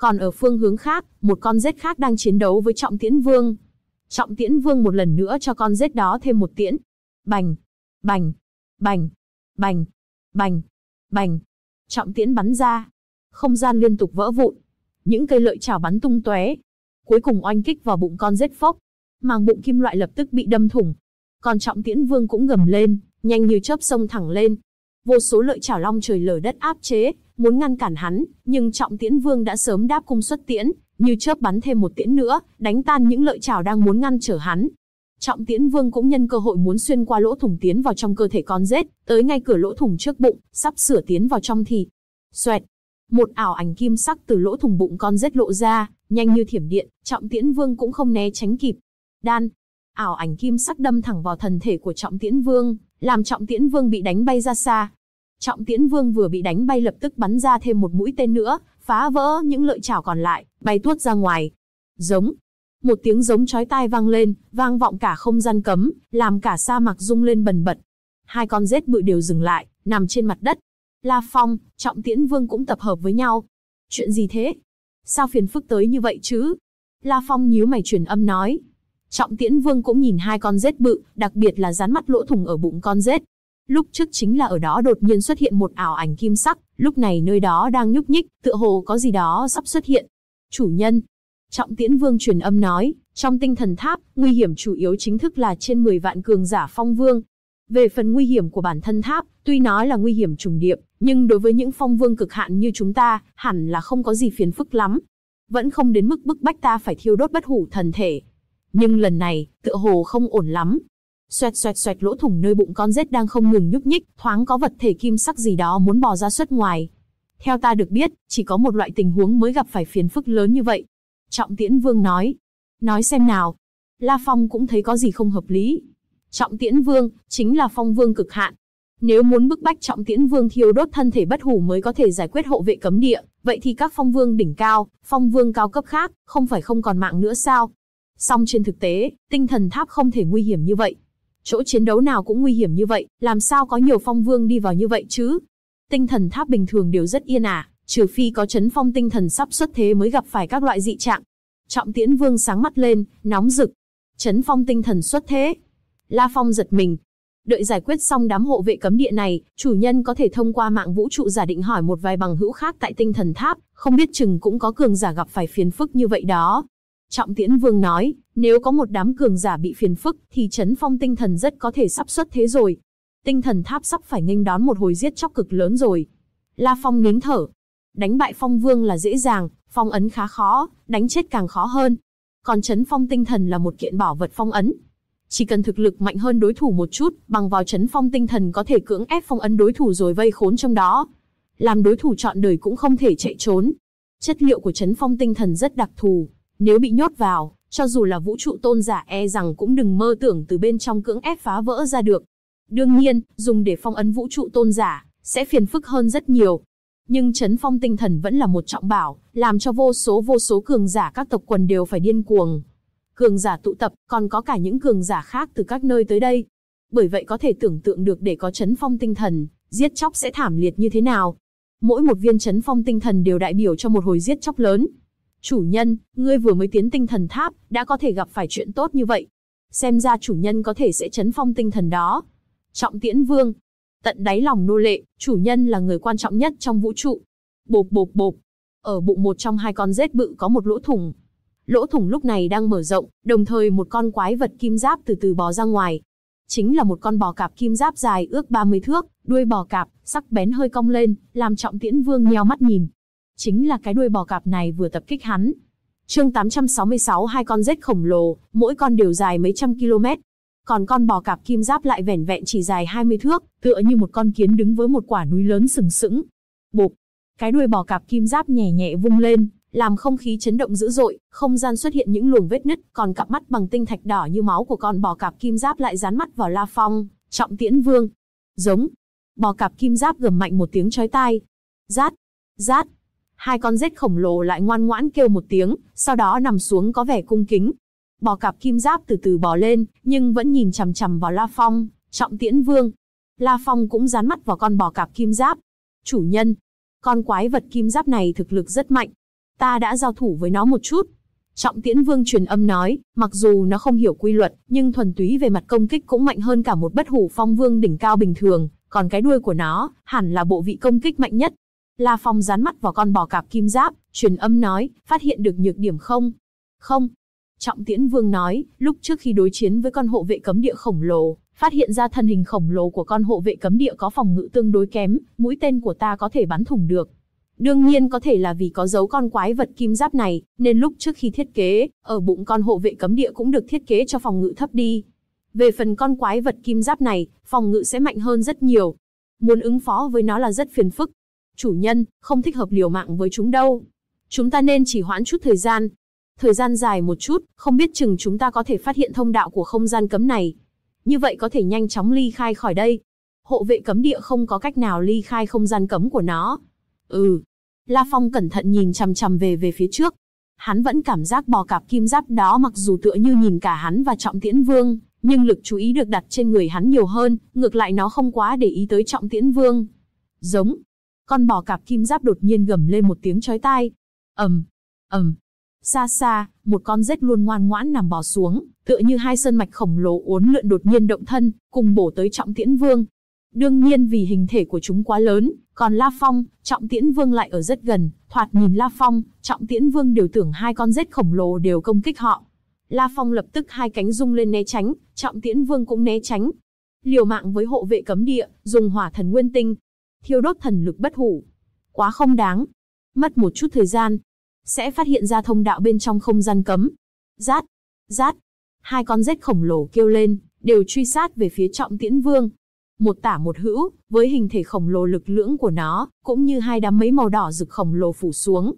còn ở phương hướng khác, một con rết khác đang chiến đấu với Trọng Tiễn Vương. Trọng Tiễn Vương một lần nữa cho con rết đó thêm một tiễn. Bành, bành, bành, bành, bành, bành. Trọng Tiễn bắn ra. Không gian liên tục vỡ vụn. Những cây lợi chảo bắn tung tóe, cuối cùng oanh kích vào bụng con rết phốc. Màng bụng kim loại lập tức bị đâm thủng. Còn Trọng Tiễn Vương cũng gầm lên, nhanh như chớp xông thẳng lên. Vô số lợi chảo long trời lở đất áp chế, muốn ngăn cản hắn, nhưng Trọng Tiễn Vương đã sớm đáp cung xuất tiễn, như chớp bắn thêm một tiễn nữa, đánh tan những lợi chảo đang muốn ngăn trở hắn. Trọng Tiễn Vương cũng nhân cơ hội muốn xuyên qua lỗ thủng tiến vào trong cơ thể con rết, tới ngay cửa lỗ thủng trước bụng, sắp sửa tiến vào trong thì xoẹt, một ảo ảnh kim sắc từ lỗ thủng bụng con rết lộ ra, nhanh như thiểm điện, Trọng Tiễn Vương cũng không né tránh kịp. Đan, ảo ảnh kim sắc đâm thẳng vào thần thể của Trọng Tiễn Vương, làm Trọng Tiễn Vương bị đánh bay ra xa, Trọng Tiễn Vương vừa bị đánh bay lập tức bắn ra thêm một mũi tên nữa, phá vỡ những lợi chảo còn lại, bay tuốt ra ngoài. Giống. Một tiếng giống chói tai vang lên, vang vọng cả không gian cấm, làm cả sa mạc rung lên bần bật. Hai con rết bự đều dừng lại, nằm trên mặt đất. La Phong, Trọng Tiễn Vương cũng tập hợp với nhau. Chuyện gì thế? Sao phiền phức tới như vậy chứ? La Phong nhíu mày truyền âm nói. Trọng Tiễn Vương cũng nhìn hai con rết bự, đặc biệt là dán mắt lỗ thủng ở bụng con rết, Lúc trước chính là ở đó đột nhiên xuất hiện một ảo ảnh kim sắc, lúc này nơi đó đang nhúc nhích, tựa hồ có gì đó sắp xuất hiện. Chủ nhân, Trọng Tiễn Vương truyền âm nói, trong tinh thần tháp, nguy hiểm chủ yếu chính thức là trên 10 vạn cường giả phong vương. Về phần nguy hiểm của bản thân tháp, tuy nói là nguy hiểm trùng điệp, nhưng đối với những phong vương cực hạn như chúng ta, hẳn là không có gì phiền phức lắm. Vẫn không đến mức bức bách ta phải thiêu đốt bất hủ thần thể. Nhưng lần này, tựa hồ không ổn lắm, Xoẹt xoẹt xoẹt lỗ thủng nơi bụng con rết đang không ngừng nhúc nhích, thoáng có vật thể kim sắc gì đó muốn bò ra xuất ngoài. Theo ta được biết, chỉ có một loại tình huống mới gặp phải phiền phức lớn như vậy. Trọng Tiễn Vương nói. Nói xem nào. La Phong cũng thấy có gì không hợp lý. Trọng Tiễn Vương, chính là Phong Vương cực hạn. Nếu muốn bức bách Trọng Tiễn Vương thiêu đốt thân thể bất hủ mới có thể giải quyết hộ vệ cấm địa, vậy thì các Phong Vương đỉnh cao, Phong Vương cao cấp khác, không phải không còn mạng nữa sao? Song trên thực tế, tinh thần tháp không thể nguy hiểm như vậy, chỗ chiến đấu nào cũng nguy hiểm như vậy, làm sao có nhiều phong vương đi vào như vậy chứ? Tinh thần tháp bình thường đều rất yên ả, trừ phi có chấn phong tinh thần sắp xuất thế mới gặp phải các loại dị trạng. Trọng tiễn vương sáng mắt lên, nóng rực. Chấn phong tinh thần xuất thế. La Phong giật mình. Đợi giải quyết xong đám hộ vệ cấm địa này, chủ nhân có thể thông qua mạng vũ trụ giả định hỏi một vài bằng hữu khác tại tinh thần tháp, không biết chừng cũng có cường giả gặp phải phiền phức như vậy đó. Trọng tiễn vương nói, nếu có một đám cường giả bị phiền phức, thì chấn Phong tinh thần rất có thể sắp xuất thế rồi. Tinh thần tháp sắp phải nghênh đón một hồi giết chóc cực lớn rồi. La Phong nín thở. Đánh bại Phong Vương là dễ dàng, Phong ấn khá khó, đánh chết càng khó hơn. Còn chấn Phong tinh thần là một kiện bảo vật Phong ấn. Chỉ cần thực lực mạnh hơn đối thủ một chút, bằng vào chấn Phong tinh thần có thể cưỡng ép Phong ấn đối thủ rồi vây khốn trong đó. Làm đối thủ chọn đời cũng không thể chạy trốn. Chất liệu của chấn Phong tinh thần rất đặc thù. Nếu bị nhốt vào, cho dù là vũ trụ tôn giả e rằng cũng đừng mơ tưởng từ bên trong cưỡng ép phá vỡ ra được. Đương nhiên, dùng để phong ấn vũ trụ tôn giả, sẽ phiền phức hơn rất nhiều. Nhưng chấn phong tinh thần vẫn là một trọng bảo, làm cho vô số vô số cường giả các tộc quần đều phải điên cuồng. Cường giả tụ tập, còn có cả những cường giả khác từ các nơi tới đây. Bởi vậy có thể tưởng tượng được để có chấn phong tinh thần, giết chóc sẽ thảm liệt như thế nào. Mỗi một viên chấn phong tinh thần đều đại biểu cho một hồi giết chóc lớn, chủ nhân, ngươi vừa mới tiến tinh thần tháp, đã có thể gặp phải chuyện tốt như vậy. Xem ra chủ nhân có thể sẽ chấn phong tinh thần đó. Trọng tiễn vương, tận đáy lòng nô lệ, chủ nhân là người quan trọng nhất trong vũ trụ. Bộp bộp bộp, ở bụng một trong hai con rết bự có một lỗ thủng. Lỗ thủng lúc này đang mở rộng, đồng thời một con quái vật kim giáp từ từ bò ra ngoài. Chính là một con bò cạp kim giáp dài ước 30 thước, đuôi bò cạp, sắc bén hơi cong lên, làm trọng tiễn vương nheo mắt nhìn. Chính là cái đuôi bò cạp này vừa tập kích hắn. Chương 866 hai con rết khổng lồ, mỗi con đều dài mấy trăm km. Còn con bò cạp kim giáp lại vẻn vẹn chỉ dài 20 thước, tựa như một con kiến đứng với một quả núi lớn sừng sững. Bụp, cái đuôi bò cạp kim giáp nhẹ nhẹ vung lên, làm không khí chấn động dữ dội, không gian xuất hiện những luồng vết nứt, còn cặp mắt bằng tinh thạch đỏ như máu của con bò cạp kim giáp lại dán mắt vào La Phong, Trọng Tiễn Vương. Giống. Bò cạp kim giáp gầm mạnh một tiếng chói tai. Rát, rát, Hai con rết khổng lồ lại ngoan ngoãn kêu một tiếng, sau đó nằm xuống có vẻ cung kính. Bò cạp kim giáp từ từ bò lên, nhưng vẫn nhìn chằm chằm vào La Phong, trọng tiễn vương. La Phong cũng dán mắt vào con bò cạp kim giáp. Chủ nhân, con quái vật kim giáp này thực lực rất mạnh. Ta đã giao thủ với nó một chút. Trọng tiễn vương truyền âm nói, mặc dù nó không hiểu quy luật, nhưng thuần túy về mặt công kích cũng mạnh hơn cả một bất hủ phong vương đỉnh cao bình thường, còn cái đuôi của nó, hẳn là bộ vị công kích mạnh nhất. La Phong dán mắt vào con bò cạp kim giáp, truyền âm nói, phát hiện được nhược điểm không? Không. Trọng Tiễn Vương nói, lúc trước khi đối chiến với con hộ vệ cấm địa khổng lồ, phát hiện ra thân hình khổng lồ của con hộ vệ cấm địa có phòng ngự tương đối kém, mũi tên của ta có thể bắn thủng được. Đương nhiên có thể là vì có dấu con quái vật kim giáp này, nên lúc trước khi thiết kế, ở bụng con hộ vệ cấm địa cũng được thiết kế cho phòng ngự thấp đi. Về phần con quái vật kim giáp này, phòng ngự sẽ mạnh hơn rất nhiều. Muốn ứng phó với nó là rất phiền phức, chủ nhân, không thích hợp liều mạng với chúng đâu. Chúng ta nên chỉ hoãn chút thời gian. Thời gian dài một chút, không biết chừng chúng ta có thể phát hiện thông đạo của không gian cấm này. Như vậy có thể nhanh chóng ly khai khỏi đây. Hộ vệ cấm địa không có cách nào ly khai không gian cấm của nó. Ừ. La Phong cẩn thận nhìn chằm chằm về về phía trước. Hắn vẫn cảm giác bò cạp kim giáp đó mặc dù tựa như nhìn cả hắn và trọng tiễn vương, nhưng lực chú ý được đặt trên người hắn nhiều hơn, ngược lại nó không quá để ý tới trọng tiễn vương. Giống, con bò cạp kim giáp đột nhiên gầm lên một tiếng chói tai. ầm, ầm. Xa xa, một con rết luôn ngoan ngoãn nằm bò xuống, tựa như hai sơn mạch khổng lồ uốn lượn đột nhiên động thân, cùng bổ tới trọng tiễn vương. Đương nhiên vì hình thể của chúng quá lớn, còn La Phong, Trọng Tiễn Vương lại ở rất gần, thoạt nhìn La Phong, Trọng Tiễn Vương đều tưởng hai con rết khổng lồ đều công kích họ. La Phong lập tức hai cánh rung lên né tránh, Trọng Tiễn Vương cũng né tránh. Liều mạng với hộ vệ cấm địa, dùng hỏa thần nguyên tinh, Thiêu đốt thần lực bất hủ. Quá không đáng. Mất một chút thời gian, sẽ phát hiện ra thông đạo bên trong không gian cấm. Rát, rát. Hai con rết khổng lồ kêu lên, đều truy sát về phía trọng tiễn vương. Một tả một hữu, với hình thể khổng lồ lực lưỡng của nó, cũng như hai đám mấy màu đỏ rực khổng lồ phủ xuống.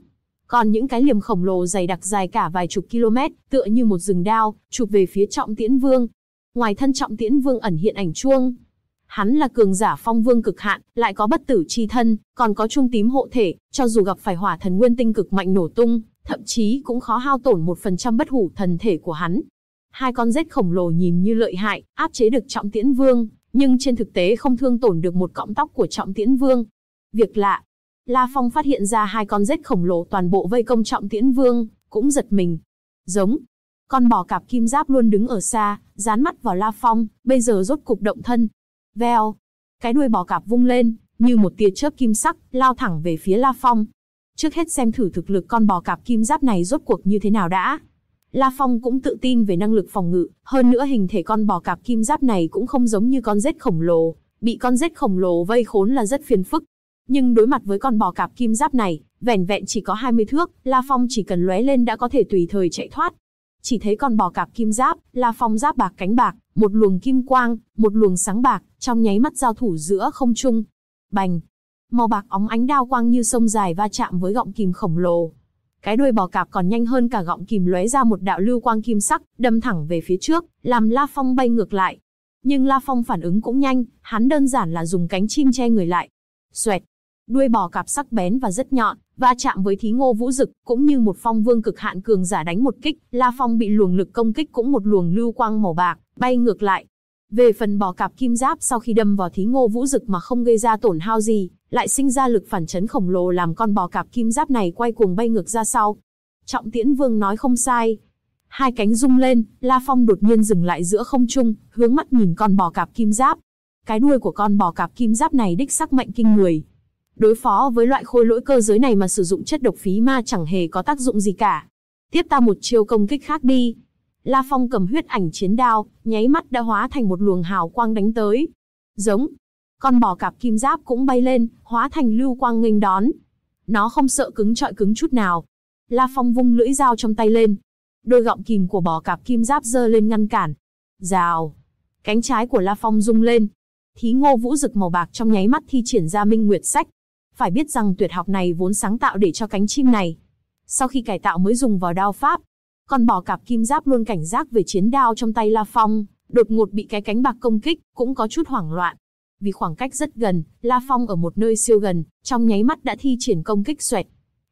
Còn những cái liềm khổng lồ dày đặc dài cả vài chục km, tựa như một rừng đao, chụp về phía trọng tiễn vương. Ngoài thân trọng tiễn vương ẩn hiện ảnh chuông, Hắn là cường giả phong vương cực hạn, lại có bất tử chi thân, còn có trung tím hộ thể, cho dù gặp phải hỏa thần nguyên tinh cực mạnh nổ tung, thậm chí cũng khó hao tổn một phần trăm bất hủ thần thể của hắn. Hai con rết khổng lồ nhìn như lợi hại, áp chế được trọng tiễn vương, nhưng trên thực tế không thương tổn được một cọng tóc của trọng tiễn vương. Việc lạ, La Phong phát hiện ra hai con rết khổng lồ toàn bộ vây công trọng tiễn vương, cũng giật mình. Giống, con bò cạp kim giáp luôn đứng ở xa, dán mắt vào La Phong, bây giờ rốt cục động thân. Veo. Cái đuôi bò cạp vung lên, như một tia chớp kim sắc, lao thẳng về phía La Phong. Trước hết xem thử thực lực con bò cạp kim giáp này rốt cuộc như thế nào đã. La Phong cũng tự tin về năng lực phòng ngự, hơn nữa hình thể con bò cạp kim giáp này cũng không giống như con rết khổng lồ, bị con rết khổng lồ vây khốn là rất phiền phức. Nhưng đối mặt với con bò cạp kim giáp này, vẻn vẹn chỉ có 20 thước, La Phong chỉ cần lóe lên đã có thể tùy thời chạy thoát, chỉ thấy con bò cạp kim giáp, la phong giáp bạc cánh bạc, một luồng kim quang, một luồng sáng bạc, trong nháy mắt giao thủ giữa không trung. Bành! Màu bạc óng ánh đao quang như sông dài va chạm với gọng kìm khổng lồ. Cái đuôi bò cạp còn nhanh hơn cả gọng kìm lóe ra một đạo lưu quang kim sắc, đâm thẳng về phía trước, làm La Phong bay ngược lại. Nhưng La Phong phản ứng cũng nhanh, hắn đơn giản là dùng cánh chim che người lại. Xoẹt! đuôi bò cạp sắc bén và rất nhọn, va chạm với thí ngô vũ dực, cũng như một phong vương cực hạn cường giả đánh một kích, La Phong bị luồng lực công kích cũng một luồng lưu quang màu bạc, bay ngược lại. Về phần bò cạp kim giáp sau khi đâm vào thí ngô vũ dực mà không gây ra tổn hao gì, lại sinh ra lực phản chấn khổng lồ làm con bò cạp kim giáp này quay cuồng bay ngược ra sau. Trọng Tiễn Vương nói không sai. Hai cánh rung lên, La Phong đột nhiên dừng lại giữa không trung, hướng mắt nhìn con bò cạp kim giáp. Cái đuôi của con bò cạp kim giáp này đích sắc mạnh kinh người, Đối phó với loại khôi lỗi cơ giới này mà sử dụng chất độc phí ma chẳng hề có tác dụng gì cả. Tiếp ta một chiêu công kích khác đi. La Phong cầm huyết ảnh chiến đao, nháy mắt đã hóa thành một luồng hào quang đánh tới. Giống. Con bò cạp kim giáp cũng bay lên, hóa thành lưu quang nghênh đón. Nó không sợ cứng trọi cứng chút nào. La Phong vung lưỡi dao trong tay lên. Đôi gọng kìm của bò cạp kim giáp giơ lên ngăn cản. Rào. Cánh trái của La Phong rung lên. Thí ngô vũ rực màu bạc trong nháy mắt thi triển ra minh nguyệt sách phải biết rằng tuyệt học này vốn sáng tạo để cho cánh chim này. Sau khi cải tạo mới dùng vào đao pháp, còn bỏ cặp kim giáp luôn cảnh giác về chiến đao trong tay La Phong, đột ngột bị cái cánh bạc công kích, cũng có chút hoảng loạn. Vì khoảng cách rất gần, La Phong ở một nơi siêu gần, trong nháy mắt đã thi triển công kích xoẹt.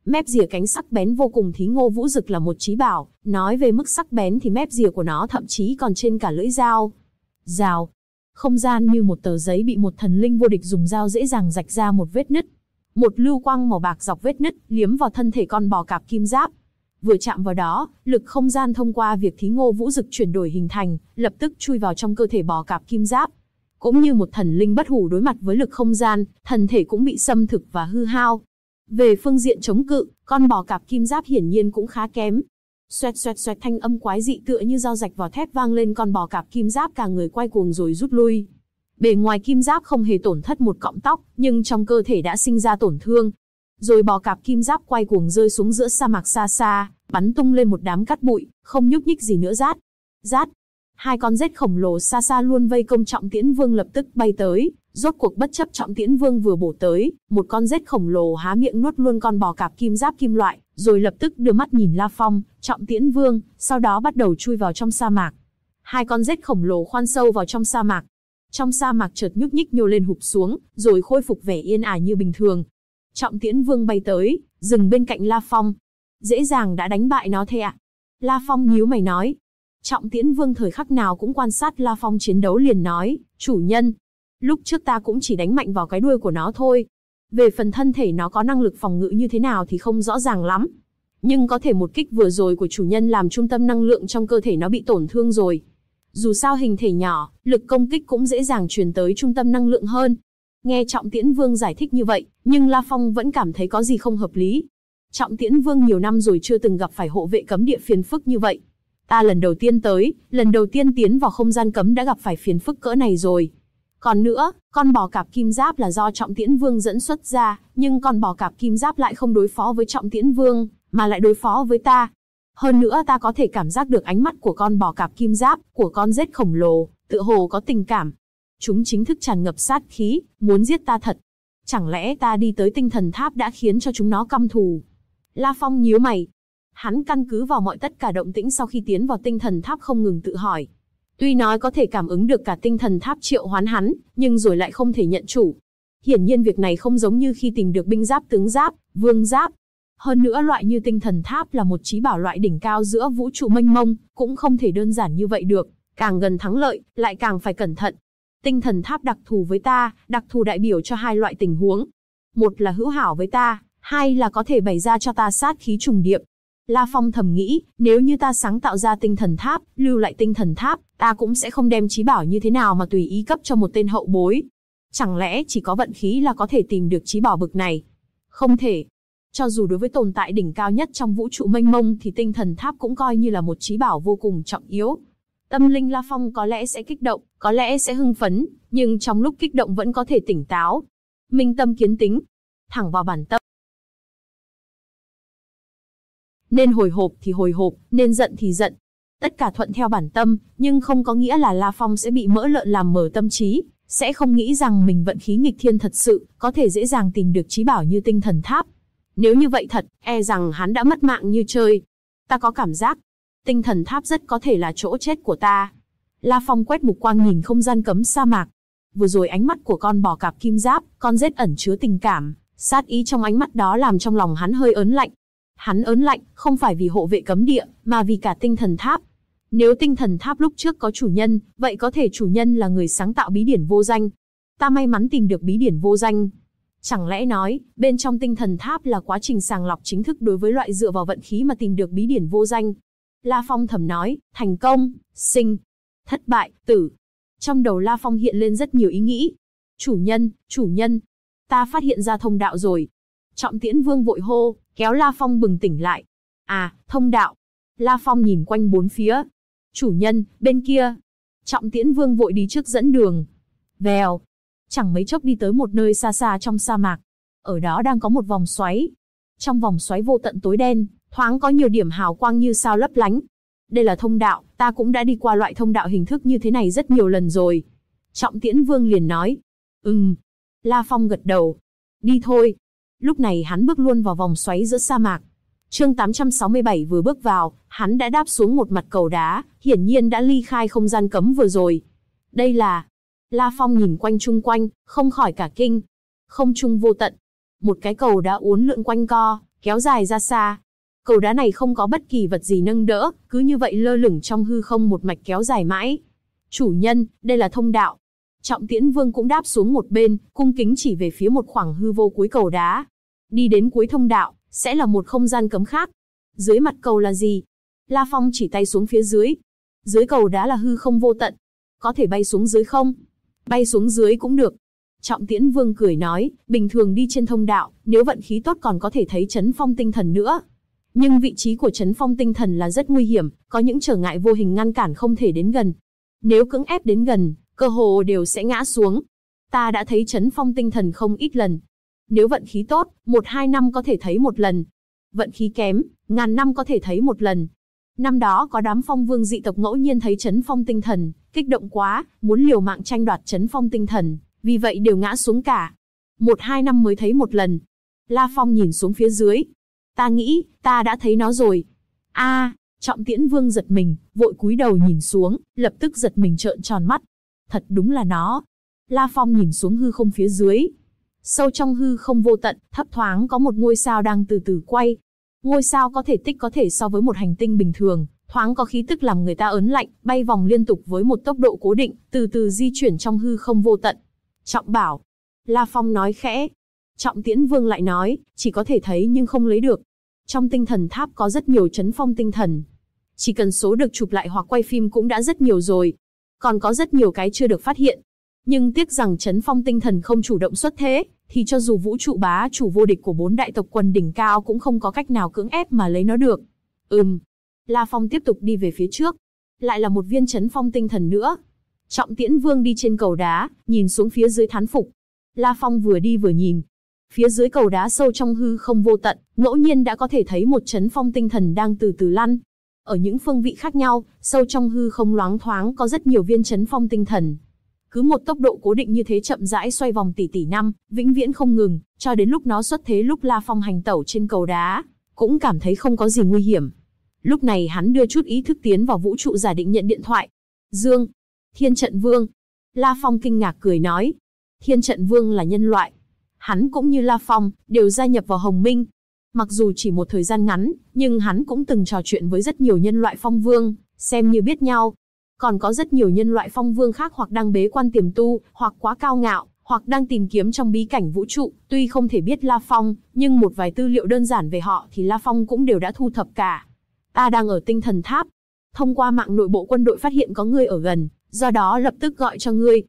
Mép rìa cánh sắc bén vô cùng thí ngô vũ dực là một trí bảo, nói về mức sắc bén thì mép rìa của nó thậm chí còn trên cả lưỡi dao. Rào, không gian như một tờ giấy bị một thần linh vô địch dùng dao dễ dàng rạch ra một vết nứt một lưu quang màu bạc dọc vết nứt liếm vào thân thể con bò cạp kim giáp. Vừa chạm vào đó, lực không gian thông qua việc thí ngô vũ dực chuyển đổi hình thành, lập tức chui vào trong cơ thể bò cạp kim giáp. Cũng như một thần linh bất hủ đối mặt với lực không gian, thần thể cũng bị xâm thực và hư hao. Về phương diện chống cự, con bò cạp kim giáp hiển nhiên cũng khá kém. Xoẹt xoẹt xoẹt thanh âm quái dị tựa như dao rạch vào thép vang lên con bò cạp kim giáp cả người quay cuồng rồi rút lui Bề ngoài kim giáp không hề tổn thất một cọng tóc, nhưng trong cơ thể đã sinh ra tổn thương. Rồi bò cạp kim giáp quay cuồng rơi xuống giữa sa mạc xa xa, bắn tung lên một đám cát bụi, không nhúc nhích gì nữa rát. Rát. Hai con rết khổng lồ xa xa luôn vây công trọng tiễn vương lập tức bay tới, rốt cuộc bất chấp trọng tiễn vương vừa bổ tới, một con rết khổng lồ há miệng nuốt luôn con bò cạp kim giáp kim loại, rồi lập tức đưa mắt nhìn La Phong, trọng tiễn vương, sau đó bắt đầu chui vào trong sa mạc. Hai con rết khổng lồ khoan sâu vào trong sa mạc, trong sa mạc chợt nhúc nhích nhô lên hụp xuống, rồi khôi phục vẻ yên ả như bình thường. Trọng Tiễn Vương bay tới, dừng bên cạnh La Phong. Dễ dàng đã đánh bại nó thế ạ? La Phong nhíu mày nói. Trọng Tiễn Vương thời khắc nào cũng quan sát La Phong chiến đấu liền nói, chủ nhân. Lúc trước ta cũng chỉ đánh mạnh vào cái đuôi của nó thôi. Về phần thân thể nó có năng lực phòng ngự như thế nào thì không rõ ràng lắm. Nhưng có thể một kích vừa rồi của chủ nhân làm trung tâm năng lượng trong cơ thể nó bị tổn thương rồi dù sao hình thể nhỏ, lực công kích cũng dễ dàng truyền tới trung tâm năng lượng hơn. Nghe Trọng Tiễn Vương giải thích như vậy, nhưng La Phong vẫn cảm thấy có gì không hợp lý. Trọng Tiễn Vương nhiều năm rồi chưa từng gặp phải hộ vệ cấm địa phiền phức như vậy. Ta lần đầu tiên tới, lần đầu tiên tiến vào không gian cấm đã gặp phải phiền phức cỡ này rồi. Còn nữa, con bò cạp kim giáp là do Trọng Tiễn Vương dẫn xuất ra, nhưng con bò cạp kim giáp lại không đối phó với Trọng Tiễn Vương, mà lại đối phó với ta. Hơn nữa ta có thể cảm giác được ánh mắt của con bò cạp kim giáp, của con rết khổng lồ, tựa hồ có tình cảm. Chúng chính thức tràn ngập sát khí, muốn giết ta thật. Chẳng lẽ ta đi tới tinh thần tháp đã khiến cho chúng nó căm thù? La Phong nhíu mày. Hắn căn cứ vào mọi tất cả động tĩnh sau khi tiến vào tinh thần tháp không ngừng tự hỏi. Tuy nói có thể cảm ứng được cả tinh thần tháp triệu hoán hắn, nhưng rồi lại không thể nhận chủ. Hiển nhiên việc này không giống như khi tìm được binh giáp tướng giáp, vương giáp, hơn nữa loại như tinh thần tháp là một trí bảo loại đỉnh cao giữa vũ trụ mênh mông, cũng không thể đơn giản như vậy được, càng gần thắng lợi, lại càng phải cẩn thận. Tinh thần tháp đặc thù với ta, đặc thù đại biểu cho hai loại tình huống. Một là hữu hảo với ta, hai là có thể bày ra cho ta sát khí trùng điệp. La Phong thầm nghĩ, nếu như ta sáng tạo ra tinh thần tháp, lưu lại tinh thần tháp, ta cũng sẽ không đem trí bảo như thế nào mà tùy ý cấp cho một tên hậu bối. Chẳng lẽ chỉ có vận khí là có thể tìm được trí bảo bực này? Không thể, cho dù đối với tồn tại đỉnh cao nhất trong vũ trụ mênh mông thì tinh thần tháp cũng coi như là một trí bảo vô cùng trọng yếu. Tâm linh La Phong có lẽ sẽ kích động, có lẽ sẽ hưng phấn, nhưng trong lúc kích động vẫn có thể tỉnh táo. Minh tâm kiến tính, thẳng vào bản tâm. Nên hồi hộp thì hồi hộp, nên giận thì giận. Tất cả thuận theo bản tâm, nhưng không có nghĩa là La Phong sẽ bị mỡ lợn làm mở tâm trí, sẽ không nghĩ rằng mình vận khí nghịch thiên thật sự, có thể dễ dàng tìm được trí bảo như tinh thần tháp. Nếu như vậy thật, e rằng hắn đã mất mạng như chơi. Ta có cảm giác, tinh thần tháp rất có thể là chỗ chết của ta. La Phong quét mục quang nhìn không gian cấm sa mạc. Vừa rồi ánh mắt của con bò cạp kim giáp, con rết ẩn chứa tình cảm, sát ý trong ánh mắt đó làm trong lòng hắn hơi ớn lạnh. Hắn ớn lạnh, không phải vì hộ vệ cấm địa, mà vì cả tinh thần tháp. Nếu tinh thần tháp lúc trước có chủ nhân, vậy có thể chủ nhân là người sáng tạo bí điển vô danh. Ta may mắn tìm được bí điển vô danh, Chẳng lẽ nói, bên trong tinh thần tháp là quá trình sàng lọc chính thức đối với loại dựa vào vận khí mà tìm được bí điển vô danh. La Phong thầm nói, thành công, sinh, thất bại, tử. Trong đầu La Phong hiện lên rất nhiều ý nghĩ. Chủ nhân, chủ nhân, ta phát hiện ra thông đạo rồi. Trọng tiễn vương vội hô, kéo La Phong bừng tỉnh lại. À, thông đạo. La Phong nhìn quanh bốn phía. Chủ nhân, bên kia. Trọng tiễn vương vội đi trước dẫn đường. Vèo, Chẳng mấy chốc đi tới một nơi xa xa trong sa mạc. Ở đó đang có một vòng xoáy. Trong vòng xoáy vô tận tối đen, thoáng có nhiều điểm hào quang như sao lấp lánh. Đây là thông đạo, ta cũng đã đi qua loại thông đạo hình thức như thế này rất nhiều lần rồi. Trọng Tiễn Vương liền nói. Ừm. La Phong gật đầu. Đi thôi. Lúc này hắn bước luôn vào vòng xoáy giữa sa mạc. Chương 867 vừa bước vào, hắn đã đáp xuống một mặt cầu đá, hiển nhiên đã ly khai không gian cấm vừa rồi. Đây là La Phong nhìn quanh chung quanh, không khỏi cả kinh. Không chung vô tận. Một cái cầu đá uốn lượn quanh co, kéo dài ra xa. Cầu đá này không có bất kỳ vật gì nâng đỡ, cứ như vậy lơ lửng trong hư không một mạch kéo dài mãi. Chủ nhân, đây là thông đạo. Trọng Tiễn Vương cũng đáp xuống một bên, cung kính chỉ về phía một khoảng hư vô cuối cầu đá. Đi đến cuối thông đạo, sẽ là một không gian cấm khác. Dưới mặt cầu là gì? La Phong chỉ tay xuống phía dưới. Dưới cầu đá là hư không vô tận. Có thể bay xuống dưới không? bay xuống dưới cũng được. Trọng Tiễn Vương cười nói, bình thường đi trên thông đạo, nếu vận khí tốt còn có thể thấy chấn phong tinh thần nữa. Nhưng vị trí của chấn phong tinh thần là rất nguy hiểm, có những trở ngại vô hình ngăn cản không thể đến gần. Nếu cưỡng ép đến gần, cơ hồ đều sẽ ngã xuống. Ta đã thấy chấn phong tinh thần không ít lần. Nếu vận khí tốt, một hai năm có thể thấy một lần. Vận khí kém, ngàn năm có thể thấy một lần. Năm đó có đám phong vương dị tộc ngẫu nhiên thấy chấn phong tinh thần, Kích động quá, muốn liều mạng tranh đoạt chấn phong tinh thần, vì vậy đều ngã xuống cả. Một hai năm mới thấy một lần. La Phong nhìn xuống phía dưới. Ta nghĩ, ta đã thấy nó rồi. a trọng tiễn vương giật mình, vội cúi đầu nhìn xuống, lập tức giật mình trợn tròn mắt. Thật đúng là nó. La Phong nhìn xuống hư không phía dưới. Sâu trong hư không vô tận, thấp thoáng có một ngôi sao đang từ từ quay. Ngôi sao có thể tích có thể so với một hành tinh bình thường, thoáng có khí tức làm người ta ớn lạnh, bay vòng liên tục với một tốc độ cố định, từ từ di chuyển trong hư không vô tận. Trọng bảo. La Phong nói khẽ. Trọng Tiễn Vương lại nói, chỉ có thể thấy nhưng không lấy được. Trong tinh thần tháp có rất nhiều chấn phong tinh thần. Chỉ cần số được chụp lại hoặc quay phim cũng đã rất nhiều rồi. Còn có rất nhiều cái chưa được phát hiện. Nhưng tiếc rằng chấn phong tinh thần không chủ động xuất thế, thì cho dù vũ trụ bá chủ vô địch của bốn đại tộc quần đỉnh cao cũng không có cách nào cưỡng ép mà lấy nó được. Ừm, La Phong tiếp tục đi về phía trước. Lại là một viên chấn phong tinh thần nữa. Trọng Tiễn Vương đi trên cầu đá, nhìn xuống phía dưới thán phục. La Phong vừa đi vừa nhìn. Phía dưới cầu đá sâu trong hư không vô tận, ngẫu nhiên đã có thể thấy một chấn phong tinh thần đang từ từ lăn. Ở những phương vị khác nhau, sâu trong hư không loáng thoáng có rất nhiều viên chấn phong tinh thần. Cứ một tốc độ cố định như thế chậm rãi xoay vòng tỷ tỷ năm, vĩnh viễn không ngừng, cho đến lúc nó xuất thế lúc La Phong hành tẩu trên cầu đá, cũng cảm thấy không có gì nguy hiểm. Lúc này hắn đưa chút ý thức tiến vào vũ trụ giả định nhận điện thoại. Dương, Thiên Trận Vương. La Phong kinh ngạc cười nói. Thiên Trận Vương là nhân loại. Hắn cũng như La Phong, đều gia nhập vào Hồng Minh. Mặc dù chỉ một thời gian ngắn, nhưng hắn cũng từng trò chuyện với rất nhiều nhân loại phong vương, xem như biết nhau. Còn có rất nhiều nhân loại phong vương khác hoặc đang bế quan tiềm tu, hoặc quá cao ngạo, hoặc đang tìm kiếm trong bí cảnh vũ trụ, tuy không thể biết La Phong, nhưng một vài tư liệu đơn giản về họ thì La Phong cũng đều đã thu thập cả ta đang ở tinh thần tháp. Thông qua mạng nội bộ quân đội phát hiện có ngươi ở gần, do đó lập tức gọi cho ngươi.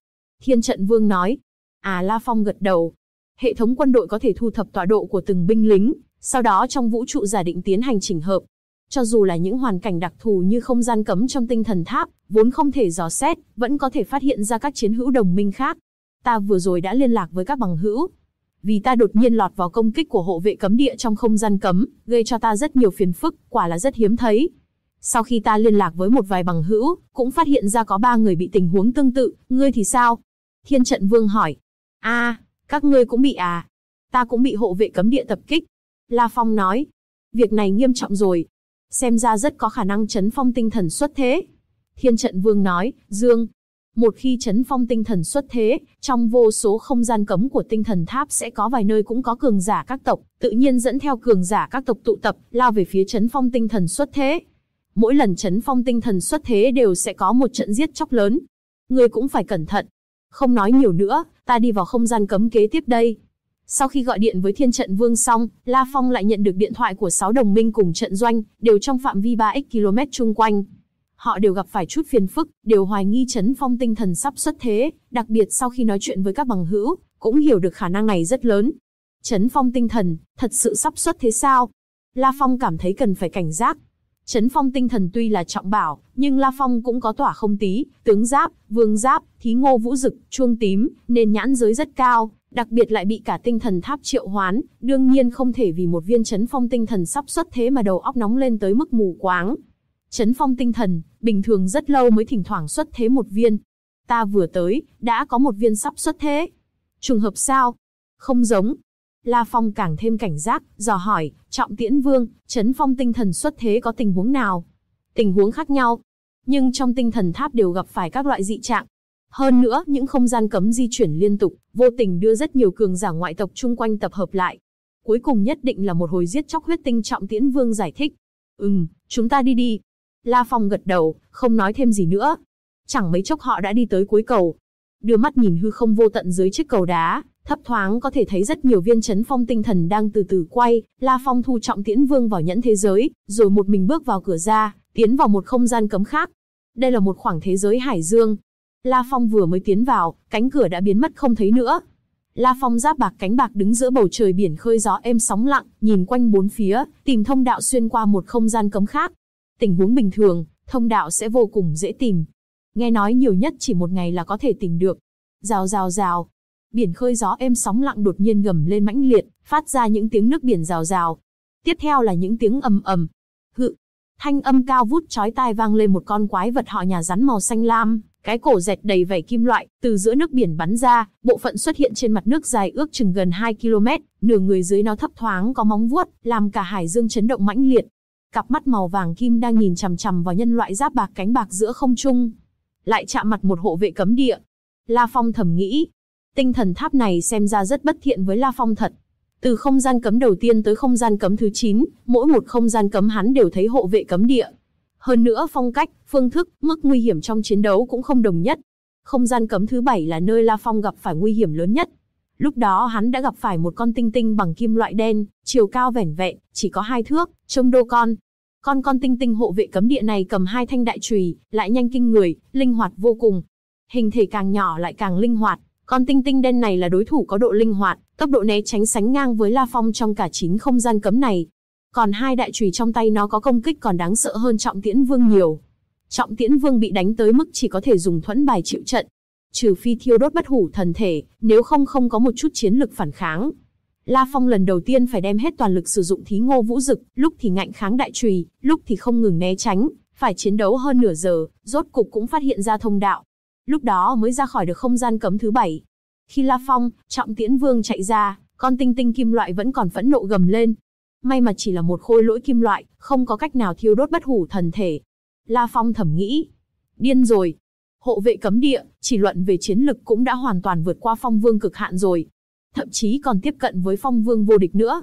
Thiên trận vương nói. À La Phong gật đầu. Hệ thống quân đội có thể thu thập tọa độ của từng binh lính, sau đó trong vũ trụ giả định tiến hành chỉnh hợp. Cho dù là những hoàn cảnh đặc thù như không gian cấm trong tinh thần tháp, vốn không thể dò xét, vẫn có thể phát hiện ra các chiến hữu đồng minh khác. Ta vừa rồi đã liên lạc với các bằng hữu, vì ta đột nhiên lọt vào công kích của hộ vệ cấm địa trong không gian cấm, gây cho ta rất nhiều phiền phức, quả là rất hiếm thấy. Sau khi ta liên lạc với một vài bằng hữu, cũng phát hiện ra có ba người bị tình huống tương tự, ngươi thì sao? Thiên trận vương hỏi. a à, các ngươi cũng bị à? Ta cũng bị hộ vệ cấm địa tập kích. La Phong nói. Việc này nghiêm trọng rồi. Xem ra rất có khả năng chấn phong tinh thần xuất thế. Thiên trận vương nói, Dương, một khi chấn phong tinh thần xuất thế, trong vô số không gian cấm của tinh thần tháp sẽ có vài nơi cũng có cường giả các tộc, tự nhiên dẫn theo cường giả các tộc tụ tập, lao về phía chấn phong tinh thần xuất thế. Mỗi lần chấn phong tinh thần xuất thế đều sẽ có một trận giết chóc lớn. Người cũng phải cẩn thận. Không nói nhiều nữa, ta đi vào không gian cấm kế tiếp đây. Sau khi gọi điện với Thiên Trận Vương xong, La Phong lại nhận được điện thoại của 6 đồng minh cùng trận doanh, đều trong phạm vi 3x km chung quanh. Họ đều gặp phải chút phiền phức, đều hoài nghi Trấn Phong tinh thần sắp xuất thế, đặc biệt sau khi nói chuyện với các bằng hữu, cũng hiểu được khả năng này rất lớn. Trấn Phong tinh thần, thật sự sắp xuất thế sao? La Phong cảm thấy cần phải cảnh giác. Trấn Phong tinh thần tuy là trọng bảo, nhưng La Phong cũng có tỏa không tí, tướng giáp, vương giáp, thí ngô vũ dực, chuông tím, nên nhãn giới rất cao, đặc biệt lại bị cả tinh thần tháp triệu hoán, đương nhiên không thể vì một viên chấn phong tinh thần sắp xuất thế mà đầu óc nóng lên tới mức mù quáng, Chấn phong tinh thần, bình thường rất lâu mới thỉnh thoảng xuất thế một viên. Ta vừa tới, đã có một viên sắp xuất thế. Trùng hợp sao? Không giống. La Phong càng thêm cảnh giác, dò hỏi, trọng tiễn vương, chấn phong tinh thần xuất thế có tình huống nào? Tình huống khác nhau. Nhưng trong tinh thần tháp đều gặp phải các loại dị trạng. Hơn nữa, những không gian cấm di chuyển liên tục, vô tình đưa rất nhiều cường giả ngoại tộc chung quanh tập hợp lại. Cuối cùng nhất định là một hồi giết chóc huyết tinh trọng tiễn vương giải thích. Ừm, chúng ta đi đi. La Phong gật đầu, không nói thêm gì nữa. Chẳng mấy chốc họ đã đi tới cuối cầu. Đưa mắt nhìn hư không vô tận dưới chiếc cầu đá, thấp thoáng có thể thấy rất nhiều viên chấn phong tinh thần đang từ từ quay. La Phong thu trọng tiễn vương vào nhẫn thế giới, rồi một mình bước vào cửa ra, tiến vào một không gian cấm khác. Đây là một khoảng thế giới hải dương. La Phong vừa mới tiến vào, cánh cửa đã biến mất không thấy nữa. La Phong giáp bạc cánh bạc đứng giữa bầu trời biển khơi gió êm sóng lặng, nhìn quanh bốn phía, tìm thông đạo xuyên qua một không gian cấm khác, Tình huống bình thường, thông đạo sẽ vô cùng dễ tìm. Nghe nói nhiều nhất chỉ một ngày là có thể tìm được. Rào rào rào. Biển khơi gió êm sóng lặng đột nhiên gầm lên mãnh liệt, phát ra những tiếng nước biển rào rào. Tiếp theo là những tiếng ầm ầm. Hự. Thanh âm cao vút chói tai vang lên một con quái vật họ nhà rắn màu xanh lam, cái cổ dẹt đầy vảy kim loại, từ giữa nước biển bắn ra, bộ phận xuất hiện trên mặt nước dài ước chừng gần 2 km, nửa người dưới nó thấp thoáng có móng vuốt, làm cả hải dương chấn động mãnh liệt cặp mắt màu vàng kim đang nhìn chằm chằm vào nhân loại giáp bạc cánh bạc giữa không trung. Lại chạm mặt một hộ vệ cấm địa. La Phong thầm nghĩ, tinh thần tháp này xem ra rất bất thiện với La Phong thật. Từ không gian cấm đầu tiên tới không gian cấm thứ 9, mỗi một không gian cấm hắn đều thấy hộ vệ cấm địa. Hơn nữa phong cách, phương thức, mức nguy hiểm trong chiến đấu cũng không đồng nhất. Không gian cấm thứ 7 là nơi La Phong gặp phải nguy hiểm lớn nhất. Lúc đó hắn đã gặp phải một con tinh tinh bằng kim loại đen, chiều cao vẻn vẹn, chỉ có hai thước, trông đô con, con con tinh tinh hộ vệ cấm địa này cầm hai thanh đại chùy, lại nhanh kinh người, linh hoạt vô cùng. Hình thể càng nhỏ lại càng linh hoạt, con tinh tinh đen này là đối thủ có độ linh hoạt, tốc độ né tránh sánh ngang với La Phong trong cả chín không gian cấm này. Còn hai đại chùy trong tay nó có công kích còn đáng sợ hơn Trọng Tiễn Vương nhiều. Trọng Tiễn Vương bị đánh tới mức chỉ có thể dùng thuẫn bài chịu trận, trừ phi thiêu đốt bất hủ thần thể, nếu không không có một chút chiến lực phản kháng. La Phong lần đầu tiên phải đem hết toàn lực sử dụng thí ngô vũ dực, lúc thì ngạnh kháng đại trùy, lúc thì không ngừng né tránh, phải chiến đấu hơn nửa giờ, rốt cục cũng phát hiện ra thông đạo. Lúc đó mới ra khỏi được không gian cấm thứ bảy. Khi La Phong, Trọng Tiễn Vương chạy ra, con tinh tinh kim loại vẫn còn phẫn nộ gầm lên. May mà chỉ là một khôi lỗi kim loại, không có cách nào thiêu đốt bất hủ thần thể. La Phong thầm nghĩ, điên rồi. Hộ vệ cấm địa, chỉ luận về chiến lực cũng đã hoàn toàn vượt qua phong vương cực hạn rồi, thậm chí còn tiếp cận với phong vương vô địch nữa.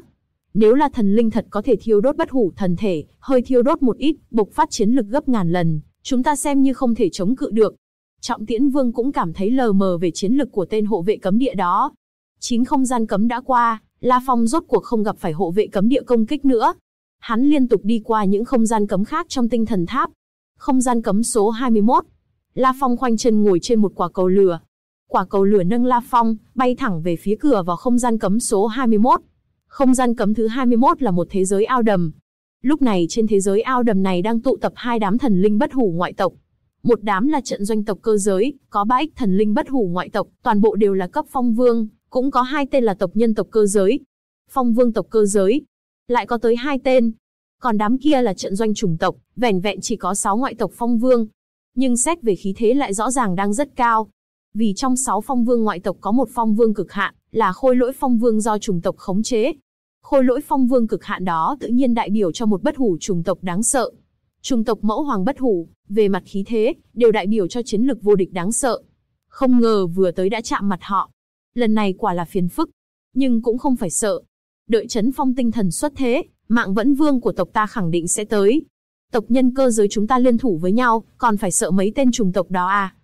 Nếu là thần linh thật có thể thiêu đốt bất hủ thần thể, hơi thiêu đốt một ít, bộc phát chiến lực gấp ngàn lần, chúng ta xem như không thể chống cự được. Trọng Tiễn Vương cũng cảm thấy lờ mờ về chiến lực của tên hộ vệ cấm địa đó. Chín không gian cấm đã qua, La Phong rốt cuộc không gặp phải hộ vệ cấm địa công kích nữa. Hắn liên tục đi qua những không gian cấm khác trong tinh thần tháp. Không gian cấm số 21. La Phong khoanh chân ngồi trên một quả cầu lửa, quả cầu lửa nâng La Phong, bay thẳng về phía cửa vào không gian cấm số 21. Không gian cấm thứ 21 là một thế giới ao đầm. Lúc này trên thế giới ao đầm này đang tụ tập hai đám thần linh bất hủ ngoại tộc. Một đám là trận doanh tộc cơ giới, có ba ích thần linh bất hủ ngoại tộc, toàn bộ đều là cấp phong vương, cũng có hai tên là tộc nhân tộc cơ giới. Phong vương tộc cơ giới, lại có tới hai tên. Còn đám kia là trận doanh chủng tộc, vẻn vẹn chỉ có sáu ngoại tộc phong vương. Nhưng xét về khí thế lại rõ ràng đang rất cao, vì trong 6 phong vương ngoại tộc có một phong vương cực hạn, là khôi lỗi phong vương do chủng tộc khống chế. Khôi lỗi phong vương cực hạn đó tự nhiên đại biểu cho một bất hủ chủng tộc đáng sợ. Chủng tộc mẫu hoàng bất hủ, về mặt khí thế, đều đại biểu cho chiến lực vô địch đáng sợ. Không ngờ vừa tới đã chạm mặt họ. Lần này quả là phiền phức, nhưng cũng không phải sợ. Đợi chấn phong tinh thần xuất thế, mạng vẫn vương của tộc ta khẳng định sẽ tới. Tộc nhân cơ giới chúng ta liên thủ với nhau, còn phải sợ mấy tên trùng tộc đó à?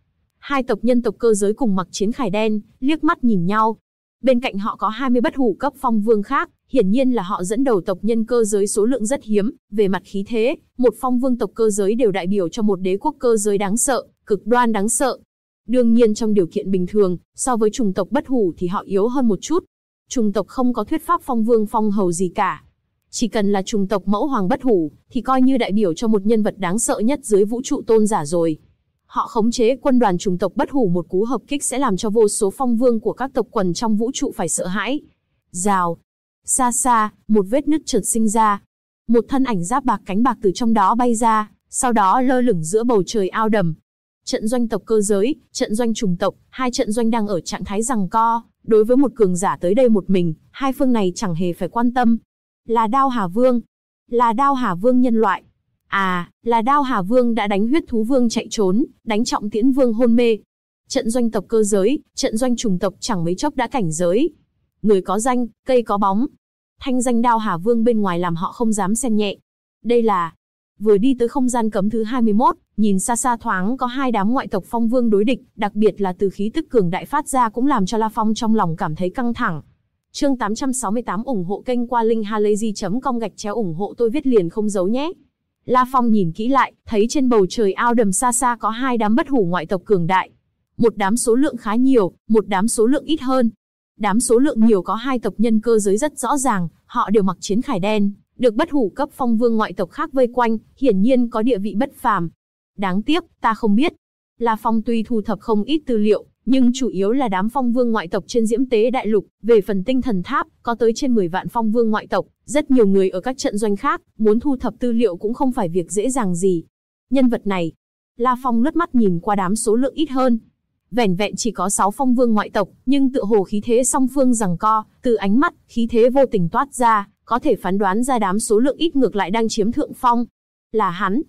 Hai tộc nhân tộc cơ giới cùng mặc chiến khải đen, liếc mắt nhìn nhau. Bên cạnh họ có 20 bất hủ cấp phong vương khác, hiển nhiên là họ dẫn đầu tộc nhân cơ giới số lượng rất hiếm, về mặt khí thế, một phong vương tộc cơ giới đều đại biểu cho một đế quốc cơ giới đáng sợ, cực đoan đáng sợ. Đương nhiên trong điều kiện bình thường, so với chủng tộc bất hủ thì họ yếu hơn một chút. Chủng tộc không có thuyết pháp phong vương phong hầu gì cả. Chỉ cần là chủng tộc mẫu hoàng bất hủ, thì coi như đại biểu cho một nhân vật đáng sợ nhất dưới vũ trụ tôn giả rồi họ khống chế quân đoàn chủng tộc bất hủ một cú hợp kích sẽ làm cho vô số phong vương của các tộc quần trong vũ trụ phải sợ hãi. Rào. Xa xa, một vết nứt trượt sinh ra. Một thân ảnh giáp bạc cánh bạc từ trong đó bay ra, sau đó lơ lửng giữa bầu trời ao đầm. Trận doanh tộc cơ giới, trận doanh chủng tộc, hai trận doanh đang ở trạng thái rằng co. Đối với một cường giả tới đây một mình, hai phương này chẳng hề phải quan tâm. Là Đao Hà Vương. Là Đao Hà Vương nhân loại À, là Đao Hà Vương đã đánh huyết thú vương chạy trốn, đánh trọng tiễn vương hôn mê. Trận doanh tộc cơ giới, trận doanh trùng tộc chẳng mấy chốc đã cảnh giới. Người có danh, cây có bóng. Thanh danh Đao Hà Vương bên ngoài làm họ không dám xem nhẹ. Đây là... Vừa đi tới không gian cấm thứ 21, nhìn xa xa thoáng có hai đám ngoại tộc phong vương đối địch, đặc biệt là từ khí tức cường đại phát ra cũng làm cho La Phong trong lòng cảm thấy căng thẳng. Chương 868 ủng hộ kênh qua linkhalazy.com gạch chéo ủng hộ tôi viết liền không giấu nhé. La Phong nhìn kỹ lại, thấy trên bầu trời ao đầm xa xa có hai đám bất hủ ngoại tộc cường đại. Một đám số lượng khá nhiều, một đám số lượng ít hơn. Đám số lượng nhiều có hai tộc nhân cơ giới rất rõ ràng, họ đều mặc chiến khải đen, được bất hủ cấp phong vương ngoại tộc khác vây quanh, hiển nhiên có địa vị bất phàm. Đáng tiếc, ta không biết. La Phong tuy thu thập không ít tư liệu, nhưng chủ yếu là đám phong vương ngoại tộc trên diễm tế đại lục, về phần tinh thần tháp, có tới trên 10 vạn phong vương ngoại tộc, rất nhiều người ở các trận doanh khác, muốn thu thập tư liệu cũng không phải việc dễ dàng gì. Nhân vật này, La Phong lướt mắt nhìn qua đám số lượng ít hơn. Vẻn vẹn chỉ có 6 phong vương ngoại tộc, nhưng tựa hồ khí thế song phương rằng co, từ ánh mắt, khí thế vô tình toát ra, có thể phán đoán ra đám số lượng ít ngược lại đang chiếm thượng phong. Là hắn.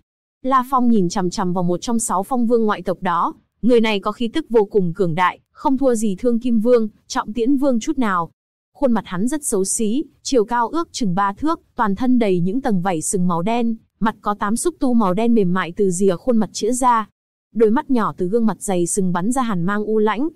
La Phong nhìn chằm chằm vào một trong 6 phong vương ngoại tộc đó, người này có khí tức vô cùng cường đại, không thua gì Thương Kim Vương, Trọng Tiễn Vương chút nào. Khuôn mặt hắn rất xấu xí, chiều cao ước chừng ba thước, toàn thân đầy những tầng vảy sừng màu đen, mặt có tám xúc tu màu đen mềm mại từ rìa khuôn mặt chữa ra. Đôi mắt nhỏ từ gương mặt dày sừng bắn ra hàn mang u lãnh.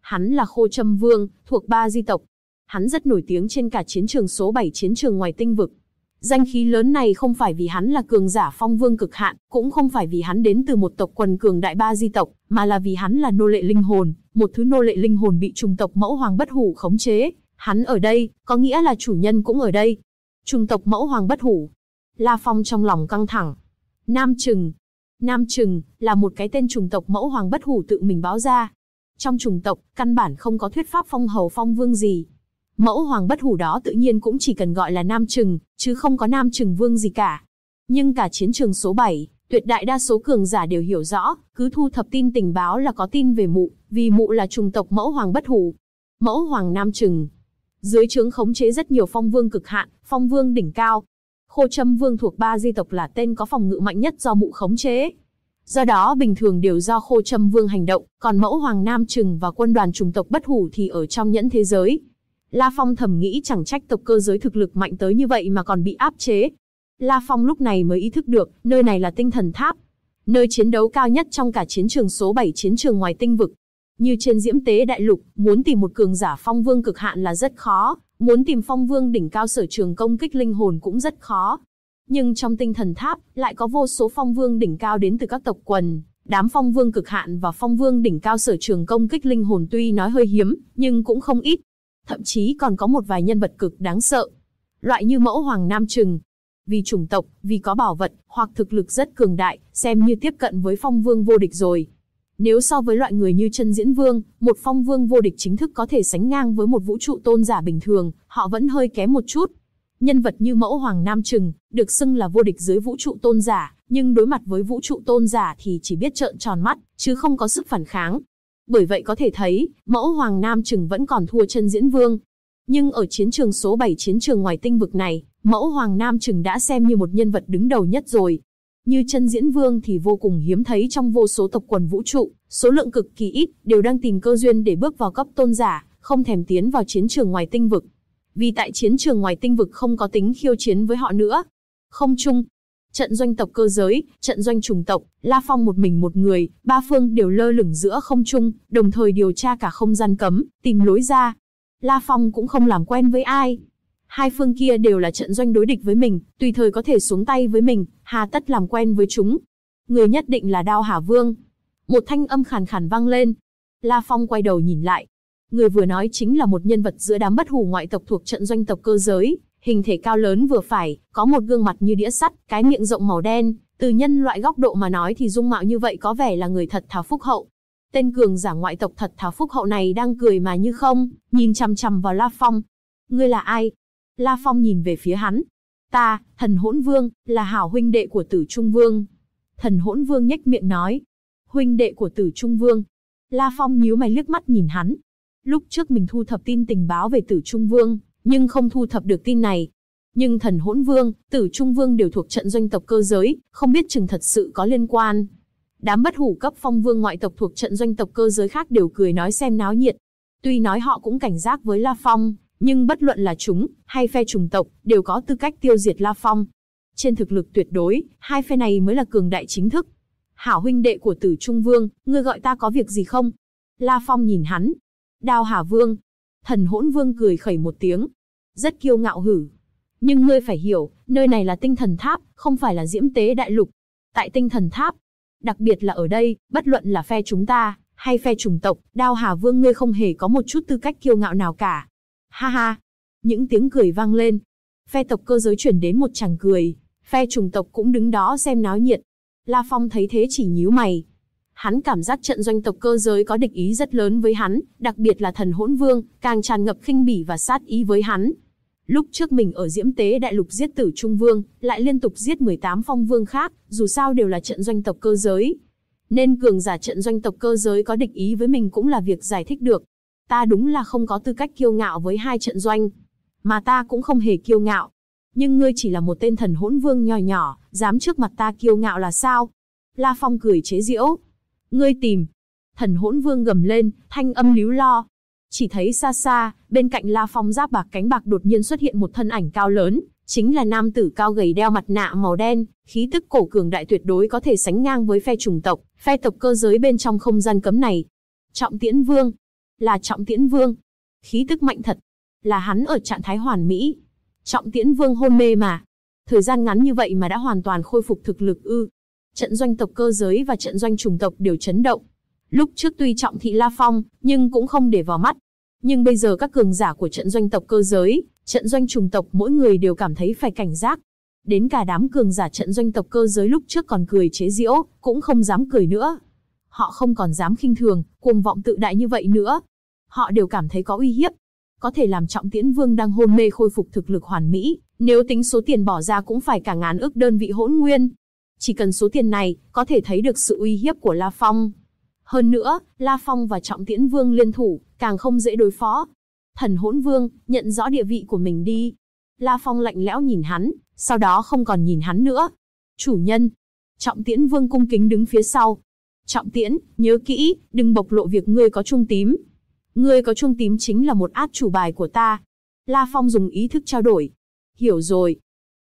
Hắn là Khô Châm Vương, thuộc ba di tộc. Hắn rất nổi tiếng trên cả chiến trường số 7 chiến trường ngoài tinh vực. Danh khí lớn này không phải vì hắn là cường giả phong vương cực hạn, cũng không phải vì hắn đến từ một tộc quần cường đại ba di tộc, mà là vì hắn là nô lệ linh hồn, một thứ nô lệ linh hồn bị trùng tộc mẫu hoàng bất hủ khống chế, Hắn ở đây, có nghĩa là chủ nhân cũng ở đây. Trùng tộc mẫu hoàng bất hủ. La Phong trong lòng căng thẳng. Nam Trừng. Nam Trừng là một cái tên trùng tộc mẫu hoàng bất hủ tự mình báo ra. Trong trùng tộc, căn bản không có thuyết pháp phong hầu phong vương gì. Mẫu hoàng bất hủ đó tự nhiên cũng chỉ cần gọi là Nam Trừng, chứ không có Nam Trừng vương gì cả. Nhưng cả chiến trường số 7, tuyệt đại đa số cường giả đều hiểu rõ, cứ thu thập tin tình báo là có tin về mụ, vì mụ là trùng tộc mẫu hoàng bất hủ. Mẫu hoàng Nam Trừng dưới trướng khống chế rất nhiều phong vương cực hạn, phong vương đỉnh cao. Khô châm vương thuộc ba di tộc là tên có phòng ngự mạnh nhất do mụ khống chế. Do đó bình thường đều do khô châm vương hành động, còn mẫu hoàng Nam Trừng và quân đoàn trùng tộc bất hủ thì ở trong nhẫn thế giới. La Phong thầm nghĩ chẳng trách tộc cơ giới thực lực mạnh tới như vậy mà còn bị áp chế. La Phong lúc này mới ý thức được, nơi này là tinh thần tháp, nơi chiến đấu cao nhất trong cả chiến trường số 7 chiến trường ngoài tinh vực, như trên diễm tế đại lục, muốn tìm một cường giả phong vương cực hạn là rất khó, muốn tìm phong vương đỉnh cao sở trường công kích linh hồn cũng rất khó. Nhưng trong tinh thần tháp, lại có vô số phong vương đỉnh cao đến từ các tộc quần. Đám phong vương cực hạn và phong vương đỉnh cao sở trường công kích linh hồn tuy nói hơi hiếm, nhưng cũng không ít. Thậm chí còn có một vài nhân vật cực đáng sợ. Loại như mẫu hoàng nam trừng, vì chủng tộc, vì có bảo vật, hoặc thực lực rất cường đại, xem như tiếp cận với phong vương vô địch rồi, nếu so với loại người như chân diễn vương, một phong vương vô địch chính thức có thể sánh ngang với một vũ trụ tôn giả bình thường, họ vẫn hơi kém một chút. Nhân vật như mẫu Hoàng Nam Trừng, được xưng là vô địch dưới vũ trụ tôn giả, nhưng đối mặt với vũ trụ tôn giả thì chỉ biết trợn tròn mắt, chứ không có sức phản kháng. Bởi vậy có thể thấy, mẫu Hoàng Nam Trừng vẫn còn thua chân diễn vương. Nhưng ở chiến trường số 7 chiến trường ngoài tinh vực này, mẫu Hoàng Nam Trừng đã xem như một nhân vật đứng đầu nhất rồi, như chân diễn vương thì vô cùng hiếm thấy trong vô số tộc quần vũ trụ, số lượng cực kỳ ít, đều đang tìm cơ duyên để bước vào cấp tôn giả, không thèm tiến vào chiến trường ngoài tinh vực. Vì tại chiến trường ngoài tinh vực không có tính khiêu chiến với họ nữa. Không chung, trận doanh tộc cơ giới, trận doanh trùng tộc, La Phong một mình một người, ba phương đều lơ lửng giữa không chung đồng thời điều tra cả không gian cấm, tìm lối ra. La Phong cũng không làm quen với ai, Hai phương kia đều là trận doanh đối địch với mình, tùy thời có thể xuống tay với mình, hà tất làm quen với chúng. Người nhất định là Đao Hà Vương. Một thanh âm khàn khàn vang lên. La Phong quay đầu nhìn lại. Người vừa nói chính là một nhân vật giữa đám bất hủ ngoại tộc thuộc trận doanh tộc cơ giới, hình thể cao lớn vừa phải, có một gương mặt như đĩa sắt, cái miệng rộng màu đen, từ nhân loại góc độ mà nói thì dung mạo như vậy có vẻ là người thật thà phúc hậu. Tên cường giả ngoại tộc thật thà phúc hậu này đang cười mà như không, nhìn chằm chằm vào La Phong. Ngươi là ai? La Phong nhìn về phía hắn. Ta, thần hỗn vương, là hảo huynh đệ của tử Trung Vương. Thần hỗn vương nhếch miệng nói. Huynh đệ của tử Trung Vương. La Phong nhíu mày liếc mắt nhìn hắn. Lúc trước mình thu thập tin tình báo về tử Trung Vương, nhưng không thu thập được tin này. Nhưng thần hỗn vương, tử Trung Vương đều thuộc trận doanh tộc cơ giới, không biết chừng thật sự có liên quan. Đám bất hủ cấp phong vương ngoại tộc thuộc trận doanh tộc cơ giới khác đều cười nói xem náo nhiệt. Tuy nói họ cũng cảnh giác với La Phong, nhưng bất luận là chúng hay phe trùng tộc đều có tư cách tiêu diệt La Phong. Trên thực lực tuyệt đối, hai phe này mới là cường đại chính thức. Hảo huynh đệ của Tử Trung Vương, ngươi gọi ta có việc gì không? La Phong nhìn hắn. Đào Hà Vương. Thần Hỗn Vương cười khẩy một tiếng. Rất kiêu ngạo hử. Nhưng ngươi phải hiểu, nơi này là tinh thần tháp, không phải là diễm tế đại lục. Tại tinh thần tháp, đặc biệt là ở đây, bất luận là phe chúng ta, hay phe chủng tộc, Đào Hà Vương ngươi không hề có một chút tư cách kiêu ngạo nào cả. Ha ha! Những tiếng cười vang lên. Phe tộc cơ giới chuyển đến một chàng cười. Phe trùng tộc cũng đứng đó xem náo nhiệt. La Phong thấy thế chỉ nhíu mày. Hắn cảm giác trận doanh tộc cơ giới có địch ý rất lớn với hắn, đặc biệt là thần hỗn vương, càng tràn ngập khinh bỉ và sát ý với hắn. Lúc trước mình ở diễm tế đại lục giết tử Trung Vương, lại liên tục giết 18 phong vương khác, dù sao đều là trận doanh tộc cơ giới. Nên cường giả trận doanh tộc cơ giới có địch ý với mình cũng là việc giải thích được, Ta đúng là không có tư cách kiêu ngạo với hai trận doanh. Mà ta cũng không hề kiêu ngạo. Nhưng ngươi chỉ là một tên thần hỗn vương nhỏ nhỏ, dám trước mặt ta kiêu ngạo là sao? La Phong cười chế giễu. Ngươi tìm. Thần hỗn vương gầm lên, thanh âm líu lo. Chỉ thấy xa xa, bên cạnh La Phong giáp bạc cánh bạc đột nhiên xuất hiện một thân ảnh cao lớn, chính là nam tử cao gầy đeo mặt nạ màu đen, khí tức cổ cường đại tuyệt đối có thể sánh ngang với phe chủng tộc, phe tộc cơ giới bên trong không gian cấm này. Trọng Tiễn Vương, là Trọng Tiễn Vương. Khí tức mạnh thật, là hắn ở trạng thái hoàn mỹ. Trọng Tiễn Vương hôn mê mà, thời gian ngắn như vậy mà đã hoàn toàn khôi phục thực lực ư. Trận doanh tộc cơ giới và trận doanh trùng tộc đều chấn động. Lúc trước tuy trọng thị La Phong, nhưng cũng không để vào mắt. Nhưng bây giờ các cường giả của trận doanh tộc cơ giới, trận doanh trùng tộc mỗi người đều cảm thấy phải cảnh giác. Đến cả đám cường giả trận doanh tộc cơ giới lúc trước còn cười chế giễu, cũng không dám cười nữa họ không còn dám khinh thường, cuồng vọng tự đại như vậy nữa. Họ đều cảm thấy có uy hiếp, có thể làm trọng tiễn vương đang hôn mê khôi phục thực lực hoàn mỹ, nếu tính số tiền bỏ ra cũng phải cả ngàn ước đơn vị hỗn nguyên. Chỉ cần số tiền này, có thể thấy được sự uy hiếp của La Phong. Hơn nữa, La Phong và trọng tiễn vương liên thủ, càng không dễ đối phó. Thần hỗn vương, nhận rõ địa vị của mình đi. La Phong lạnh lẽo nhìn hắn, sau đó không còn nhìn hắn nữa. Chủ nhân, trọng tiễn vương cung kính đứng phía sau, Trọng Tiễn, nhớ kỹ, đừng bộc lộ việc ngươi có trung tím. Ngươi có trung tím chính là một át chủ bài của ta. La Phong dùng ý thức trao đổi. Hiểu rồi.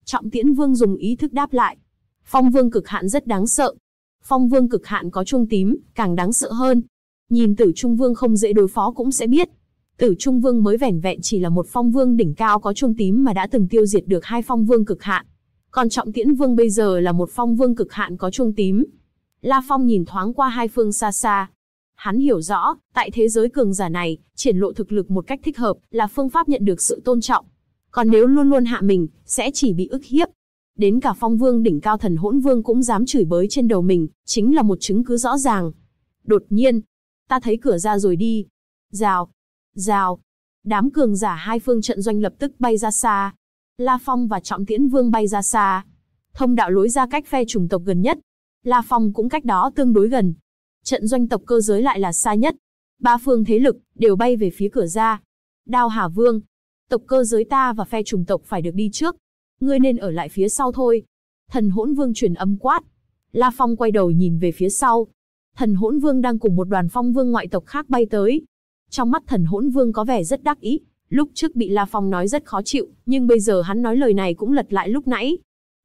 Trọng Tiễn Vương dùng ý thức đáp lại. Phong Vương cực hạn rất đáng sợ. Phong Vương cực hạn có trung tím, càng đáng sợ hơn. Nhìn Tử Trung Vương không dễ đối phó cũng sẽ biết. Tử Trung Vương mới vẻn vẹn chỉ là một Phong Vương đỉnh cao có trung tím mà đã từng tiêu diệt được hai Phong Vương cực hạn. Còn Trọng Tiễn Vương bây giờ là một Phong Vương cực hạn có trung tím, La Phong nhìn thoáng qua hai phương xa xa. Hắn hiểu rõ, tại thế giới cường giả này, triển lộ thực lực một cách thích hợp là phương pháp nhận được sự tôn trọng. Còn nếu luôn luôn hạ mình, sẽ chỉ bị ức hiếp. Đến cả phong vương đỉnh cao thần hỗn vương cũng dám chửi bới trên đầu mình, chính là một chứng cứ rõ ràng. Đột nhiên, ta thấy cửa ra rồi đi. Rào, rào, đám cường giả hai phương trận doanh lập tức bay ra xa. La Phong và Trọng Tiễn Vương bay ra xa. Thông đạo lối ra cách phe chủng tộc gần nhất, La Phong cũng cách đó tương đối gần. Trận doanh tộc cơ giới lại là xa nhất. Ba phương thế lực đều bay về phía cửa ra. Đao Hà Vương, tộc cơ giới ta và phe trùng tộc phải được đi trước. Ngươi nên ở lại phía sau thôi. Thần Hỗn Vương truyền âm quát. La Phong quay đầu nhìn về phía sau. Thần Hỗn Vương đang cùng một đoàn phong vương ngoại tộc khác bay tới. Trong mắt Thần Hỗn Vương có vẻ rất đắc ý, lúc trước bị La Phong nói rất khó chịu, nhưng bây giờ hắn nói lời này cũng lật lại lúc nãy,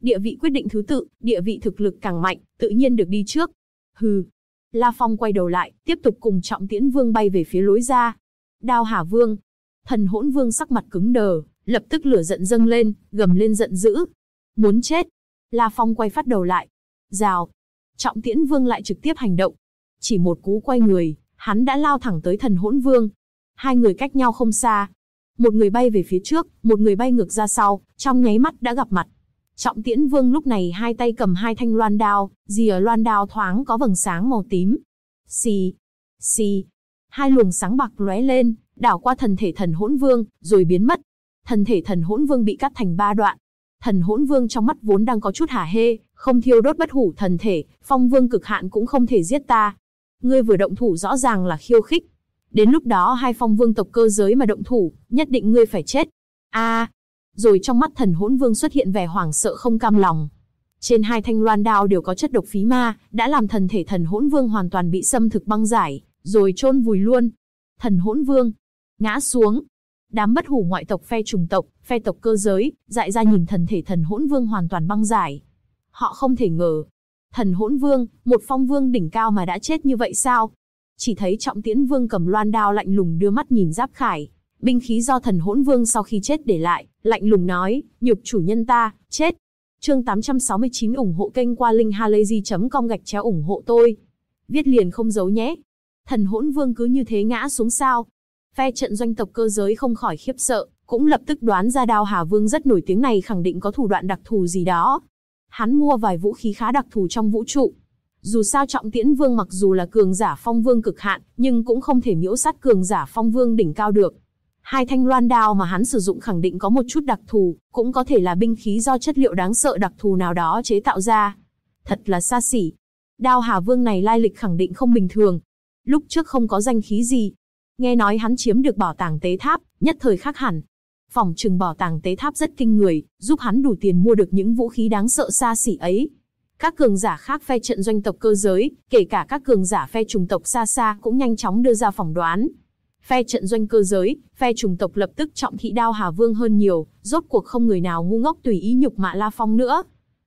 Địa vị quyết định thứ tự, địa vị thực lực càng mạnh, tự nhiên được đi trước. Hừ. La Phong quay đầu lại, tiếp tục cùng Trọng Tiễn Vương bay về phía lối ra. Đao Hà Vương. Thần Hỗn Vương sắc mặt cứng đờ, lập tức lửa giận dâng lên, gầm lên giận dữ. Muốn chết. La Phong quay phát đầu lại. Rào. Trọng Tiễn Vương lại trực tiếp hành động. Chỉ một cú quay người, hắn đã lao thẳng tới thần hỗn vương. Hai người cách nhau không xa. Một người bay về phía trước, một người bay ngược ra sau, trong nháy mắt đã gặp mặt. Trọng Tiễn Vương lúc này hai tay cầm hai thanh loan đao, gì ở loan đao thoáng có vầng sáng màu tím. Xì, xì, hai luồng sáng bạc lóe lên, đảo qua thần thể thần hỗn vương, rồi biến mất. Thần thể thần hỗn vương bị cắt thành ba đoạn. Thần hỗn vương trong mắt vốn đang có chút hả hê, không thiêu đốt bất hủ thần thể, phong vương cực hạn cũng không thể giết ta. Ngươi vừa động thủ rõ ràng là khiêu khích. Đến lúc đó hai phong vương tộc cơ giới mà động thủ, nhất định ngươi phải chết. a rồi trong mắt thần hỗn vương xuất hiện vẻ hoảng sợ không cam lòng. Trên hai thanh loan đao đều có chất độc phí ma, đã làm thần thể thần hỗn vương hoàn toàn bị xâm thực băng giải, rồi chôn vùi luôn. Thần hỗn vương ngã xuống. Đám bất hủ ngoại tộc phe trùng tộc, phe tộc cơ giới, dại ra nhìn thần thể thần hỗn vương hoàn toàn băng giải. Họ không thể ngờ, thần hỗn vương, một phong vương đỉnh cao mà đã chết như vậy sao? Chỉ thấy trọng tiễn vương cầm loan đao lạnh lùng đưa mắt nhìn giáp khải, binh khí do thần hỗn vương sau khi chết để lại, lạnh lùng nói, nhục chủ nhân ta, chết. Chương 869 ủng hộ kênh qua linkhalazy.com gạch chéo ủng hộ tôi. Viết liền không giấu nhé. Thần hỗn vương cứ như thế ngã xuống sao. Phe trận doanh tộc cơ giới không khỏi khiếp sợ, cũng lập tức đoán ra đao Hà Vương rất nổi tiếng này khẳng định có thủ đoạn đặc thù gì đó. Hắn mua vài vũ khí khá đặc thù trong vũ trụ. Dù sao trọng tiễn vương mặc dù là cường giả phong vương cực hạn, nhưng cũng không thể miễu sát cường giả phong vương đỉnh cao được. Hai thanh loan đao mà hắn sử dụng khẳng định có một chút đặc thù, cũng có thể là binh khí do chất liệu đáng sợ đặc thù nào đó chế tạo ra. Thật là xa xỉ. Đao Hà Vương này lai lịch khẳng định không bình thường. Lúc trước không có danh khí gì. Nghe nói hắn chiếm được bảo tàng tế tháp, nhất thời khác hẳn. Phòng trừng bảo tàng tế tháp rất kinh người, giúp hắn đủ tiền mua được những vũ khí đáng sợ xa xỉ ấy các cường giả khác phe trận doanh tộc cơ giới, kể cả các cường giả phe trùng tộc xa xa cũng nhanh chóng đưa ra phỏng đoán, Phe trận doanh cơ giới, phe trùng tộc lập tức trọng thị Đao Hà Vương hơn nhiều, rốt cuộc không người nào ngu ngốc tùy ý nhục mạ La Phong nữa.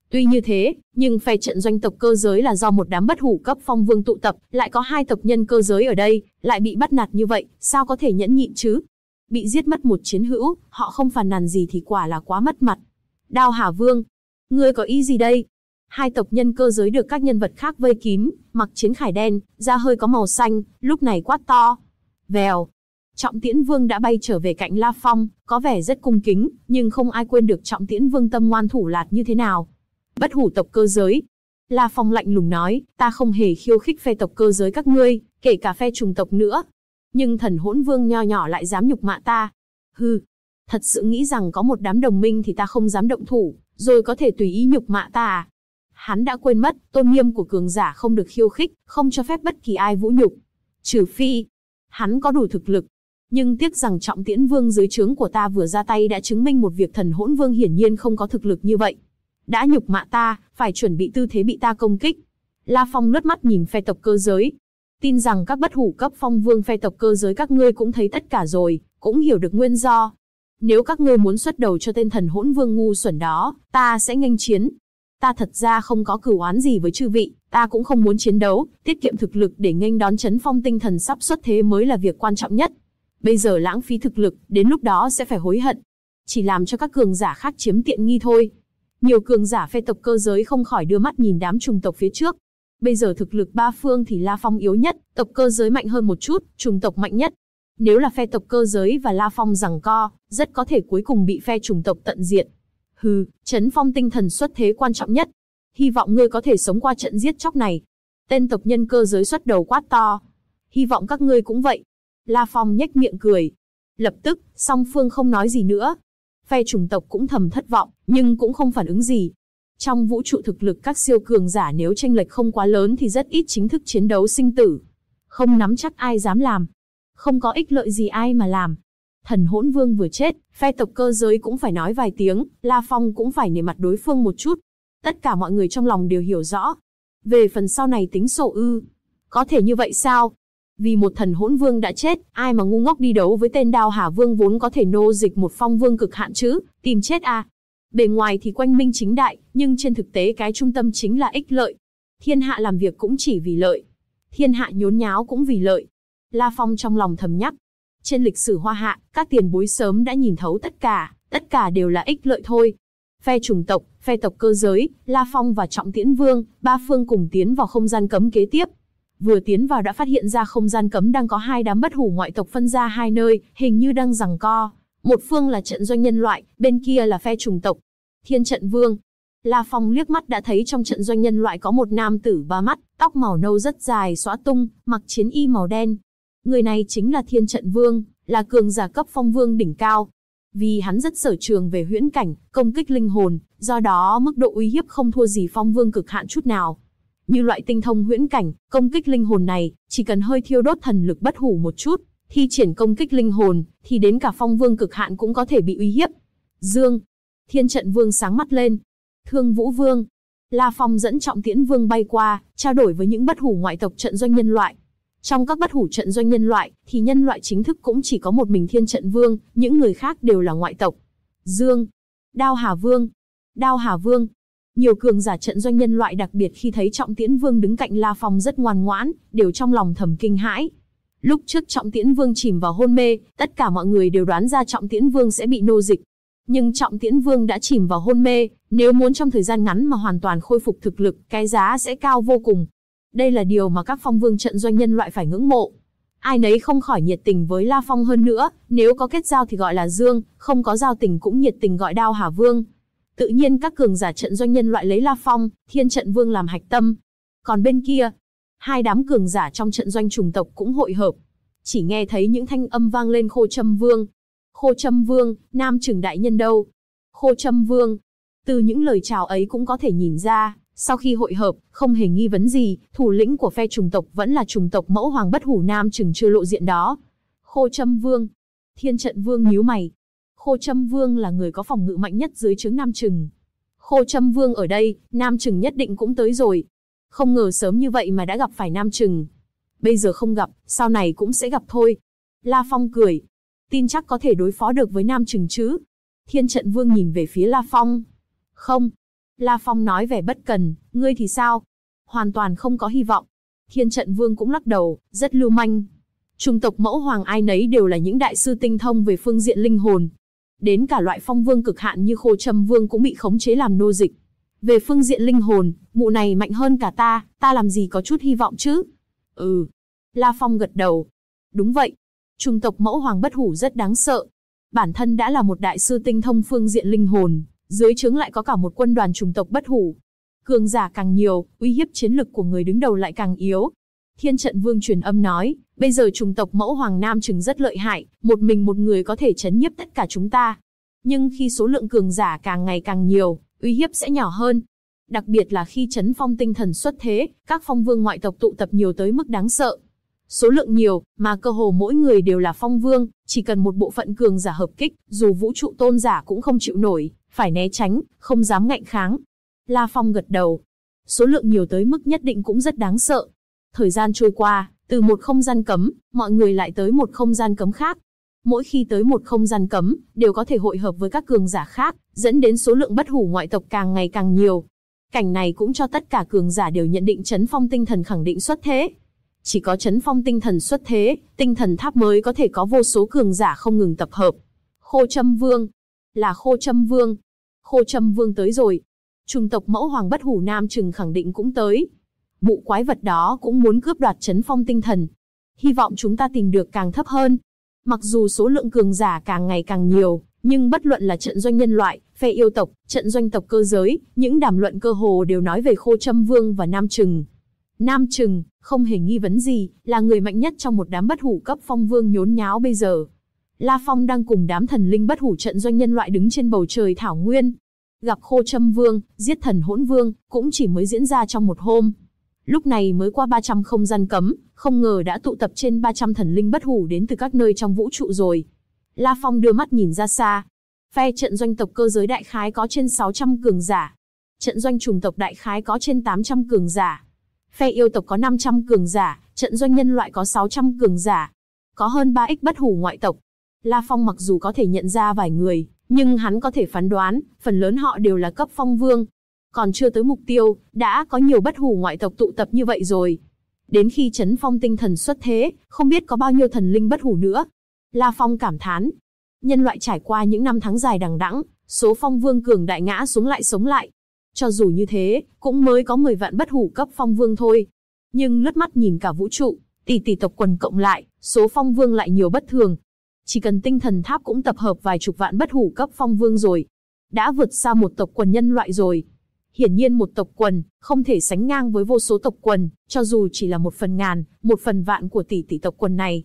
Tuy như thế, nhưng phe trận doanh tộc cơ giới là do một đám bất hủ cấp phong vương tụ tập, lại có hai tộc nhân cơ giới ở đây, lại bị bắt nạt như vậy, sao có thể nhẫn nhịn chứ? Bị giết mất một chiến hữu, họ không phàn nàn gì thì quả là quá mất mặt. Đao Hà Vương, ngươi có ý gì đây? Hai tộc nhân cơ giới được các nhân vật khác vây kín, mặc chiến khải đen, da hơi có màu xanh, lúc này quát to, Vèo. Trọng Tiễn Vương đã bay trở về cạnh La Phong, có vẻ rất cung kính, nhưng không ai quên được Trọng Tiễn Vương tâm ngoan thủ lạt như thế nào. Bất hủ tộc cơ giới. La Phong lạnh lùng nói, ta không hề khiêu khích phe tộc cơ giới các ngươi, kể cả phe trùng tộc nữa. Nhưng thần hỗn vương nho nhỏ lại dám nhục mạ ta. Hừ, thật sự nghĩ rằng có một đám đồng minh thì ta không dám động thủ, rồi có thể tùy ý nhục mạ ta à? Hắn đã quên mất, tôn nghiêm của cường giả không được khiêu khích, không cho phép bất kỳ ai vũ nhục. Trừ phi, hắn có đủ thực lực. Nhưng tiếc rằng trọng tiễn vương dưới trướng của ta vừa ra tay đã chứng minh một việc thần hỗn vương hiển nhiên không có thực lực như vậy. Đã nhục mạ ta, phải chuẩn bị tư thế bị ta công kích. La Phong lướt mắt nhìn phe tộc cơ giới. Tin rằng các bất hủ cấp phong vương phe tộc cơ giới các ngươi cũng thấy tất cả rồi, cũng hiểu được nguyên do. Nếu các ngươi muốn xuất đầu cho tên thần hỗn vương ngu xuẩn đó, ta sẽ nghênh chiến, ta thật ra không có cửu oán gì với chư vị, ta cũng không muốn chiến đấu, tiết kiệm thực lực để nghênh đón chấn phong tinh thần sắp xuất thế mới là việc quan trọng nhất. Bây giờ lãng phí thực lực, đến lúc đó sẽ phải hối hận. Chỉ làm cho các cường giả khác chiếm tiện nghi thôi. Nhiều cường giả phe tộc cơ giới không khỏi đưa mắt nhìn đám trùng tộc phía trước. Bây giờ thực lực ba phương thì La Phong yếu nhất, tộc cơ giới mạnh hơn một chút, trùng tộc mạnh nhất. Nếu là phe tộc cơ giới và La Phong rằng co, rất có thể cuối cùng bị phe trùng tộc tận diệt. Hừ, chấn phong tinh thần xuất thế quan trọng nhất. Hy vọng ngươi có thể sống qua trận giết chóc này. Tên tộc nhân cơ giới xuất đầu quát to. Hy vọng các ngươi cũng vậy. La Phong nhếch miệng cười. Lập tức, song phương không nói gì nữa. Phe chủng tộc cũng thầm thất vọng, nhưng cũng không phản ứng gì. Trong vũ trụ thực lực các siêu cường giả nếu tranh lệch không quá lớn thì rất ít chính thức chiến đấu sinh tử. Không nắm chắc ai dám làm. Không có ích lợi gì ai mà làm. Thần hỗn vương vừa chết, phe tộc cơ giới cũng phải nói vài tiếng, La Phong cũng phải nể mặt đối phương một chút. Tất cả mọi người trong lòng đều hiểu rõ. Về phần sau này tính sổ ư, có thể như vậy sao? Vì một thần hỗn vương đã chết, ai mà ngu ngốc đi đấu với tên đao hà vương vốn có thể nô dịch một phong vương cực hạn chứ, tìm chết à? Bề ngoài thì quanh minh chính đại, nhưng trên thực tế cái trung tâm chính là ích lợi. Thiên hạ làm việc cũng chỉ vì lợi. Thiên hạ nhốn nháo cũng vì lợi. La Phong trong lòng thầm nhắc, trên lịch sử hoa hạ, các tiền bối sớm đã nhìn thấu tất cả, tất cả đều là ích lợi thôi. Phe chủng tộc, phe tộc cơ giới, La Phong và Trọng Tiễn Vương, ba phương cùng tiến vào không gian cấm kế tiếp. Vừa tiến vào đã phát hiện ra không gian cấm đang có hai đám bất hủ ngoại tộc phân ra hai nơi, hình như đang giằng co. Một phương là trận doanh nhân loại, bên kia là phe chủng tộc. Thiên trận vương, La Phong liếc mắt đã thấy trong trận doanh nhân loại có một nam tử ba mắt, tóc màu nâu rất dài xõa tung, mặc chiến y màu đen, Người này chính là Thiên Trận Vương, là cường giả cấp phong vương đỉnh cao. Vì hắn rất sở trường về huyễn cảnh, công kích linh hồn, do đó mức độ uy hiếp không thua gì phong vương cực hạn chút nào. Như loại tinh thông huyễn cảnh, công kích linh hồn này, chỉ cần hơi thiêu đốt thần lực bất hủ một chút, thi triển công kích linh hồn, thì đến cả phong vương cực hạn cũng có thể bị uy hiếp. Dương, Thiên Trận Vương sáng mắt lên. Thương Vũ Vương, La Phong dẫn trọng tiễn vương bay qua, trao đổi với những bất hủ ngoại tộc trận doanh nhân loại. Trong các bất hủ trận doanh nhân loại, thì nhân loại chính thức cũng chỉ có một mình thiên trận vương, những người khác đều là ngoại tộc. Dương, Đao Hà Vương, Đao Hà Vương. Nhiều cường giả trận doanh nhân loại đặc biệt khi thấy Trọng Tiễn Vương đứng cạnh La Phong rất ngoan ngoãn, đều trong lòng thầm kinh hãi. Lúc trước Trọng Tiễn Vương chìm vào hôn mê, tất cả mọi người đều đoán ra Trọng Tiễn Vương sẽ bị nô dịch. Nhưng Trọng Tiễn Vương đã chìm vào hôn mê, nếu muốn trong thời gian ngắn mà hoàn toàn khôi phục thực lực, cái giá sẽ cao vô cùng. Đây là điều mà các phong vương trận doanh nhân loại phải ngưỡng mộ. Ai nấy không khỏi nhiệt tình với La Phong hơn nữa, nếu có kết giao thì gọi là Dương, không có giao tình cũng nhiệt tình gọi Đao Hà Vương. Tự nhiên các cường giả trận doanh nhân loại lấy La Phong, Thiên Trận Vương làm hạch tâm. Còn bên kia, hai đám cường giả trong trận doanh trùng tộc cũng hội hợp. Chỉ nghe thấy những thanh âm vang lên khô châm vương. Khô châm vương, nam trừng đại nhân đâu? Khô châm vương. Từ những lời chào ấy cũng có thể nhìn ra, sau khi hội hợp, không hề nghi vấn gì, thủ lĩnh của phe trùng tộc vẫn là trùng tộc mẫu hoàng bất hủ nam chừng chưa lộ diện đó. Khô Châm Vương, Thiên Trận Vương nhíu mày. Khô Châm Vương là người có phòng ngự mạnh nhất dưới trướng Nam chừng Khô Châm Vương ở đây, Nam chừng nhất định cũng tới rồi. Không ngờ sớm như vậy mà đã gặp phải Nam chừng Bây giờ không gặp, sau này cũng sẽ gặp thôi. La Phong cười. Tin chắc có thể đối phó được với Nam chừng chứ. Thiên Trận Vương nhìn về phía La Phong. Không, La Phong nói vẻ bất cần, ngươi thì sao? Hoàn toàn không có hy vọng. Thiên trận vương cũng lắc đầu, rất lưu manh. Trung tộc mẫu hoàng ai nấy đều là những đại sư tinh thông về phương diện linh hồn. Đến cả loại phong vương cực hạn như khô Trâm vương cũng bị khống chế làm nô dịch. Về phương diện linh hồn, mụ này mạnh hơn cả ta, ta làm gì có chút hy vọng chứ? Ừ. La Phong gật đầu. Đúng vậy. Trung tộc mẫu hoàng bất hủ rất đáng sợ. Bản thân đã là một đại sư tinh thông phương diện linh hồn, dưới trướng lại có cả một quân đoàn chủng tộc bất hủ. Cường giả càng nhiều, uy hiếp chiến lực của người đứng đầu lại càng yếu. Thiên trận vương truyền âm nói, bây giờ chủng tộc mẫu Hoàng Nam chừng rất lợi hại, một mình một người có thể chấn nhiếp tất cả chúng ta. Nhưng khi số lượng cường giả càng ngày càng nhiều, uy hiếp sẽ nhỏ hơn. Đặc biệt là khi chấn phong tinh thần xuất thế, các phong vương ngoại tộc tụ tập nhiều tới mức đáng sợ. Số lượng nhiều, mà cơ hồ mỗi người đều là phong vương, chỉ cần một bộ phận cường giả hợp kích, dù vũ trụ tôn giả cũng không chịu nổi, phải né tránh, không dám ngạnh kháng. La Phong gật đầu. Số lượng nhiều tới mức nhất định cũng rất đáng sợ. Thời gian trôi qua, từ một không gian cấm, mọi người lại tới một không gian cấm khác. Mỗi khi tới một không gian cấm, đều có thể hội hợp với các cường giả khác, dẫn đến số lượng bất hủ ngoại tộc càng ngày càng nhiều. Cảnh này cũng cho tất cả cường giả đều nhận định chấn phong tinh thần khẳng định xuất thế. Chỉ có chấn phong tinh thần xuất thế, tinh thần tháp mới có thể có vô số cường giả không ngừng tập hợp. Khô châm vương, là khô châm vương. Khô Trâm Vương tới rồi. Trung tộc mẫu hoàng bất hủ Nam Trừng khẳng định cũng tới. Mụ quái vật đó cũng muốn cướp đoạt chấn phong tinh thần. Hy vọng chúng ta tìm được càng thấp hơn. Mặc dù số lượng cường giả càng ngày càng nhiều, nhưng bất luận là trận doanh nhân loại, phe yêu tộc, trận doanh tộc cơ giới, những đàm luận cơ hồ đều nói về Khô Trâm Vương và Nam Trừng. Nam Trừng, không hề nghi vấn gì, là người mạnh nhất trong một đám bất hủ cấp phong vương nhốn nháo bây giờ. La Phong đang cùng đám thần linh bất hủ trận doanh nhân loại đứng trên bầu trời Thảo Nguyên. Gặp Khô Châm Vương, giết thần hỗn vương, cũng chỉ mới diễn ra trong một hôm. Lúc này mới qua 300 không gian cấm, không ngờ đã tụ tập trên 300 thần linh bất hủ đến từ các nơi trong vũ trụ rồi. La Phong đưa mắt nhìn ra xa. Phe trận doanh tộc cơ giới đại khái có trên 600 cường giả. Trận doanh trùng tộc đại khái có trên 800 cường giả. Phe yêu tộc có 500 cường giả, trận doanh nhân loại có 600 cường giả. Có hơn 3x bất hủ ngoại tộc, La Phong mặc dù có thể nhận ra vài người, nhưng hắn có thể phán đoán, phần lớn họ đều là cấp phong vương. Còn chưa tới mục tiêu, đã có nhiều bất hủ ngoại tộc tụ tập như vậy rồi. Đến khi chấn phong tinh thần xuất thế, không biết có bao nhiêu thần linh bất hủ nữa. La Phong cảm thán. Nhân loại trải qua những năm tháng dài đằng đẵng, số phong vương cường đại ngã xuống lại sống lại. Cho dù như thế, cũng mới có 10 vạn bất hủ cấp phong vương thôi. Nhưng lướt mắt nhìn cả vũ trụ, tỷ tỷ tộc quần cộng lại, số phong vương lại nhiều bất thường, chỉ cần tinh thần tháp cũng tập hợp vài chục vạn bất hủ cấp phong vương rồi. Đã vượt xa một tộc quần nhân loại rồi. Hiển nhiên một tộc quần, không thể sánh ngang với vô số tộc quần, cho dù chỉ là một phần ngàn, một phần vạn của tỷ tỷ tộc quần này.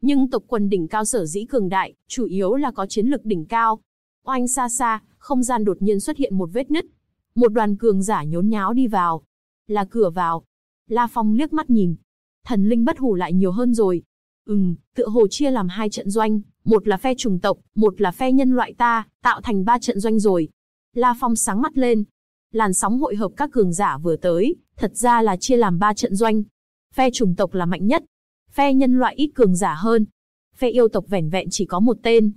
Nhưng tộc quần đỉnh cao sở dĩ cường đại, chủ yếu là có chiến lực đỉnh cao. Oanh xa xa, không gian đột nhiên xuất hiện một vết nứt. Một đoàn cường giả nhốn nháo đi vào. Là cửa vào. La Phong liếc mắt nhìn. Thần linh bất hủ lại nhiều hơn rồi. Ừm, tựa hồ chia làm hai trận doanh, một là phe chủng tộc, một là phe nhân loại ta, tạo thành ba trận doanh rồi. La Phong sáng mắt lên. Làn sóng hội hợp các cường giả vừa tới, thật ra là chia làm ba trận doanh. Phe chủng tộc là mạnh nhất, phe nhân loại ít cường giả hơn, phe yêu tộc vẻn vẹn chỉ có một tên.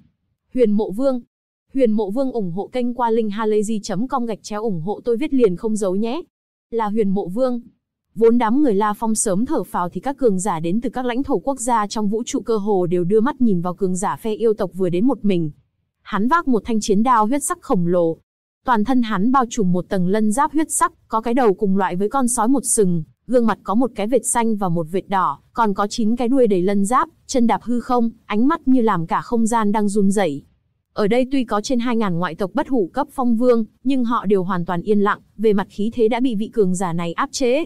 Huyền Mộ Vương. Huyền Mộ Vương ủng hộ kênh qua linkhalazy.com gạch chéo ủng hộ tôi viết liền không giấu nhé. Là Huyền Mộ Vương, Vốn đám người La Phong sớm thở phào thì các cường giả đến từ các lãnh thổ quốc gia trong vũ trụ cơ hồ đều đưa mắt nhìn vào cường giả phe yêu tộc vừa đến một mình. Hắn vác một thanh chiến đao huyết sắc khổng lồ. Toàn thân hắn bao trùm một tầng lân giáp huyết sắc, có cái đầu cùng loại với con sói một sừng, gương mặt có một cái vệt xanh và một vệt đỏ, còn có chín cái đuôi đầy lân giáp, chân đạp hư không, ánh mắt như làm cả không gian đang run rẩy. Ở đây tuy có trên 2.000 ngoại tộc bất hủ cấp phong vương, nhưng họ đều hoàn toàn yên lặng, về mặt khí thế đã bị vị cường giả này áp chế.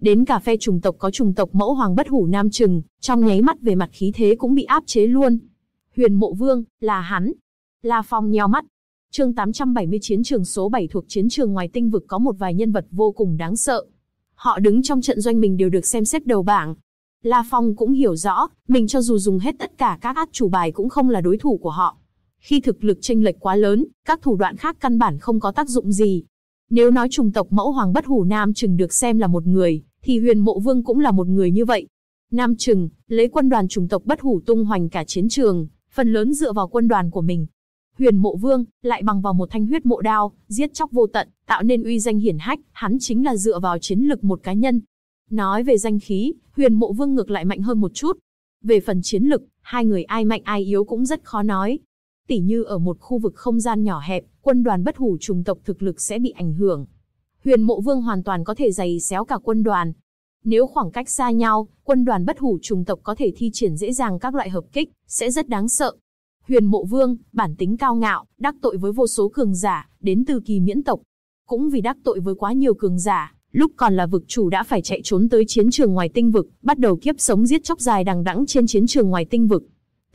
Đến cà phê chủng tộc có chủng tộc mẫu hoàng bất hủ nam chừng trong nháy mắt về mặt khí thế cũng bị áp chế luôn. Huyền mộ vương, là hắn. La Phong nheo mắt. chương 870 chiến trường số 7 thuộc chiến trường ngoài tinh vực có một vài nhân vật vô cùng đáng sợ. Họ đứng trong trận doanh mình đều được xem xét đầu bảng. La Phong cũng hiểu rõ, mình cho dù dùng hết tất cả các át chủ bài cũng không là đối thủ của họ. Khi thực lực chênh lệch quá lớn, các thủ đoạn khác căn bản không có tác dụng gì, nếu nói chủng tộc mẫu hoàng bất hủ nam chừng được xem là một người, thì huyền mộ vương cũng là một người như vậy. Nam Trừng, lấy quân đoàn chủng tộc bất hủ tung hoành cả chiến trường, phần lớn dựa vào quân đoàn của mình. Huyền mộ vương, lại bằng vào một thanh huyết mộ đao, giết chóc vô tận, tạo nên uy danh hiển hách, hắn chính là dựa vào chiến lực một cá nhân. Nói về danh khí, huyền mộ vương ngược lại mạnh hơn một chút. Về phần chiến lực, hai người ai mạnh ai yếu cũng rất khó nói. Tỉ như ở một khu vực không gian nhỏ hẹp, quân đoàn bất hủ trùng tộc thực lực sẽ bị ảnh hưởng, huyền mộ vương hoàn toàn có thể giày xéo cả quân đoàn. Nếu khoảng cách xa nhau, quân đoàn bất hủ trùng tộc có thể thi triển dễ dàng các loại hợp kích, sẽ rất đáng sợ. Huyền mộ vương, bản tính cao ngạo, đắc tội với vô số cường giả, đến từ kỳ miễn tộc. Cũng vì đắc tội với quá nhiều cường giả, lúc còn là vực chủ đã phải chạy trốn tới chiến trường ngoài tinh vực, bắt đầu kiếp sống giết chóc dài đằng đẵng trên chiến trường ngoài tinh vực.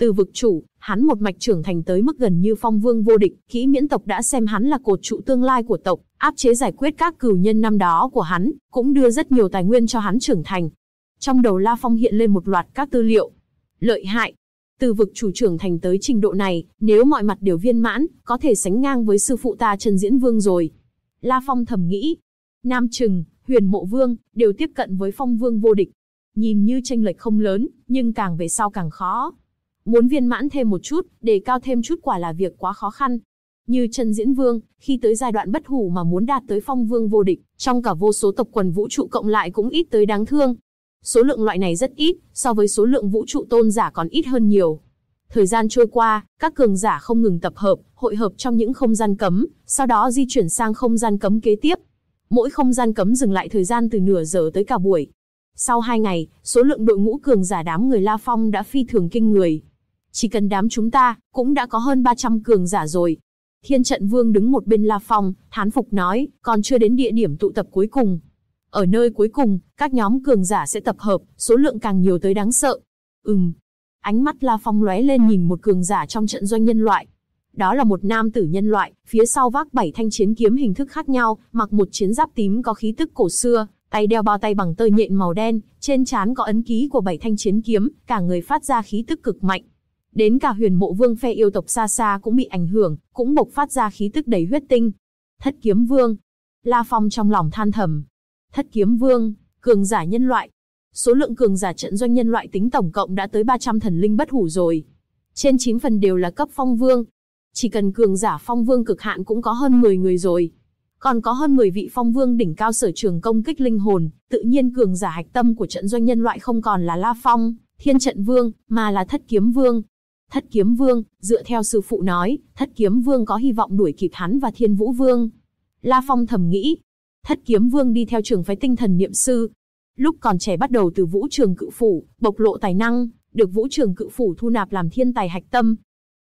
Từ vực chủ, hắn một mạch trưởng thành tới mức gần như phong vương vô địch, kỹ miễn tộc đã xem hắn là cột trụ tương lai của tộc, áp chế giải quyết các cửu nhân năm đó của hắn, cũng đưa rất nhiều tài nguyên cho hắn trưởng thành. Trong đầu La Phong hiện lên một loạt các tư liệu. Lợi hại. Từ vực chủ trưởng thành tới trình độ này, nếu mọi mặt đều viên mãn, có thể sánh ngang với sư phụ ta Trần Diễn Vương rồi. La Phong thầm nghĩ. Nam Trừng, Huyền Mộ Vương, đều tiếp cận với phong vương vô địch. Nhìn như tranh lệch không lớn, nhưng càng về sau càng khó. Muốn viên mãn thêm một chút, để cao thêm chút quả là việc quá khó khăn. Như Trần Diễn Vương, khi tới giai đoạn bất hủ mà muốn đạt tới phong vương vô địch, trong cả vô số tộc quần vũ trụ cộng lại cũng ít tới đáng thương. Số lượng loại này rất ít, so với số lượng vũ trụ tôn giả còn ít hơn nhiều. Thời gian trôi qua, các cường giả không ngừng tập hợp, hội hợp trong những không gian cấm, sau đó di chuyển sang không gian cấm kế tiếp. Mỗi không gian cấm dừng lại thời gian từ nửa giờ tới cả buổi. Sau hai ngày, số lượng đội ngũ cường giả đám người La Phong đã phi thường kinh người. Chỉ cần đám chúng ta, cũng đã có hơn 300 cường giả rồi. Thiên trận vương đứng một bên La Phong, thán phục nói, còn chưa đến địa điểm tụ tập cuối cùng. Ở nơi cuối cùng, các nhóm cường giả sẽ tập hợp, số lượng càng nhiều tới đáng sợ. Ừm. Ánh mắt La Phong lóe lên nhìn một cường giả trong trận doanh nhân loại. Đó là một nam tử nhân loại, phía sau vác bảy thanh chiến kiếm hình thức khác nhau, mặc một chiến giáp tím có khí tức cổ xưa, tay đeo bao tay bằng tơ nhện màu đen, trên trán có ấn ký của bảy thanh chiến kiếm, cả người phát ra khí tức cực mạnh đến cả huyền mộ vương phe yêu tộc xa xa cũng bị ảnh hưởng, cũng bộc phát ra khí tức đầy huyết tinh. Thất kiếm vương. La Phong trong lòng than thầm. Thất kiếm vương, cường giả nhân loại. Số lượng cường giả trận doanh nhân loại tính tổng cộng đã tới 300 thần linh bất hủ rồi. Trên 9 phần đều là cấp phong vương. Chỉ cần cường giả phong vương cực hạn cũng có hơn 10 người rồi. Còn có hơn 10 vị phong vương đỉnh cao sở trường công kích linh hồn, tự nhiên cường giả hạch tâm của trận doanh nhân loại không còn là La Phong, Thiên Trận Vương, mà là Thất Kiếm Vương. Thất Kiếm Vương, dựa theo sư phụ nói, Thất Kiếm Vương có hy vọng đuổi kịp hắn và Thiên Vũ Vương. La Phong thầm nghĩ, Thất Kiếm Vương đi theo trường phái tinh thần niệm sư. Lúc còn trẻ bắt đầu từ vũ trường cự phủ, bộc lộ tài năng, được vũ trường cự phủ thu nạp làm thiên tài hạch tâm.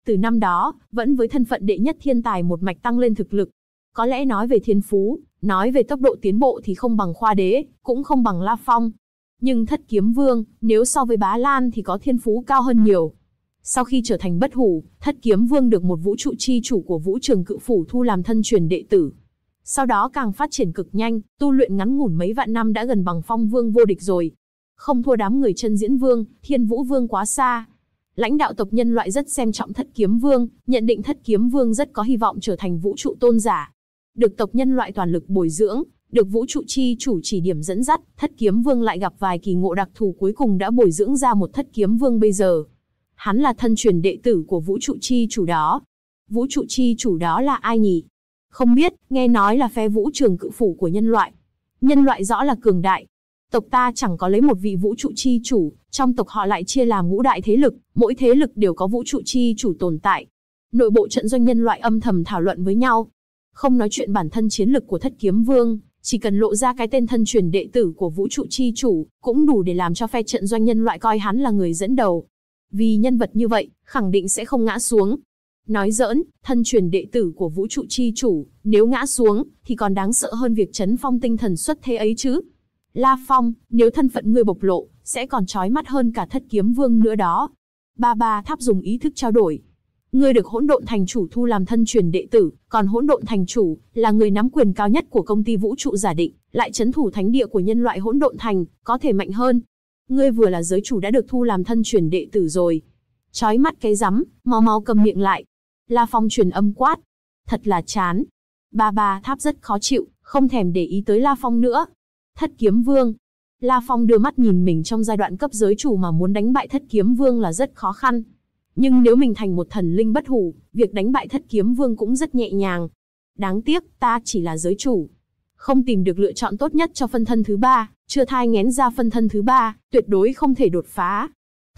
Từ năm đó, vẫn với thân phận đệ nhất thiên tài một mạch tăng lên thực lực. Có lẽ nói về thiên phú, nói về tốc độ tiến bộ thì không bằng khoa đế, cũng không bằng La Phong. Nhưng thất kiếm vương, nếu so với bá Lan thì có thiên phú cao hơn nhiều, sau khi trở thành bất hủ, thất kiếm vương được một vũ trụ chi chủ của vũ trường cự phủ thu làm thân truyền đệ tử. Sau đó càng phát triển cực nhanh, tu luyện ngắn ngủn mấy vạn năm đã gần bằng phong vương vô địch rồi. Không thua đám người chân diễn vương, thiên vũ vương quá xa. Lãnh đạo tộc nhân loại rất xem trọng thất kiếm vương, nhận định thất kiếm vương rất có hy vọng trở thành vũ trụ tôn giả. Được tộc nhân loại toàn lực bồi dưỡng, được vũ trụ chi chủ chỉ điểm dẫn dắt, thất kiếm vương lại gặp vài kỳ ngộ đặc thù cuối cùng đã bồi dưỡng ra một thất kiếm vương bây giờ hắn là thân truyền đệ tử của vũ trụ chi chủ đó. Vũ trụ chi chủ đó là ai nhỉ? Không biết, nghe nói là phe vũ trường cự phủ của nhân loại. Nhân loại rõ là cường đại. Tộc ta chẳng có lấy một vị vũ trụ chi chủ, trong tộc họ lại chia làm ngũ đại thế lực, mỗi thế lực đều có vũ trụ chi chủ tồn tại. Nội bộ trận doanh nhân loại âm thầm thảo luận với nhau. Không nói chuyện bản thân chiến lực của thất kiếm vương, chỉ cần lộ ra cái tên thân truyền đệ tử của vũ trụ chi chủ, cũng đủ để làm cho phe trận doanh nhân loại coi hắn là người dẫn đầu, vì nhân vật như vậy, khẳng định sẽ không ngã xuống. Nói giỡn, thân truyền đệ tử của vũ trụ chi chủ, nếu ngã xuống, thì còn đáng sợ hơn việc chấn phong tinh thần xuất thế ấy chứ. La Phong, nếu thân phận ngươi bộc lộ, sẽ còn trói mắt hơn cả thất kiếm vương nữa đó. Ba ba tháp dùng ý thức trao đổi. Ngươi được hỗn độn thành chủ thu làm thân truyền đệ tử, còn hỗn độn thành chủ là người nắm quyền cao nhất của công ty vũ trụ giả định, lại chấn thủ thánh địa của nhân loại hỗn độn thành, có thể mạnh hơn, ngươi vừa là giới chủ đã được thu làm thân truyền đệ tử rồi. Chói mắt cái rắm, mau mau cầm miệng lại. La Phong truyền âm quát. Thật là chán. Ba ba tháp rất khó chịu, không thèm để ý tới La Phong nữa. Thất kiếm vương. La Phong đưa mắt nhìn mình trong giai đoạn cấp giới chủ mà muốn đánh bại thất kiếm vương là rất khó khăn. Nhưng nếu mình thành một thần linh bất hủ, việc đánh bại thất kiếm vương cũng rất nhẹ nhàng. Đáng tiếc, ta chỉ là giới chủ. Không tìm được lựa chọn tốt nhất cho phân thân thứ ba, chưa thai ngén ra phân thân thứ ba, tuyệt đối không thể đột phá.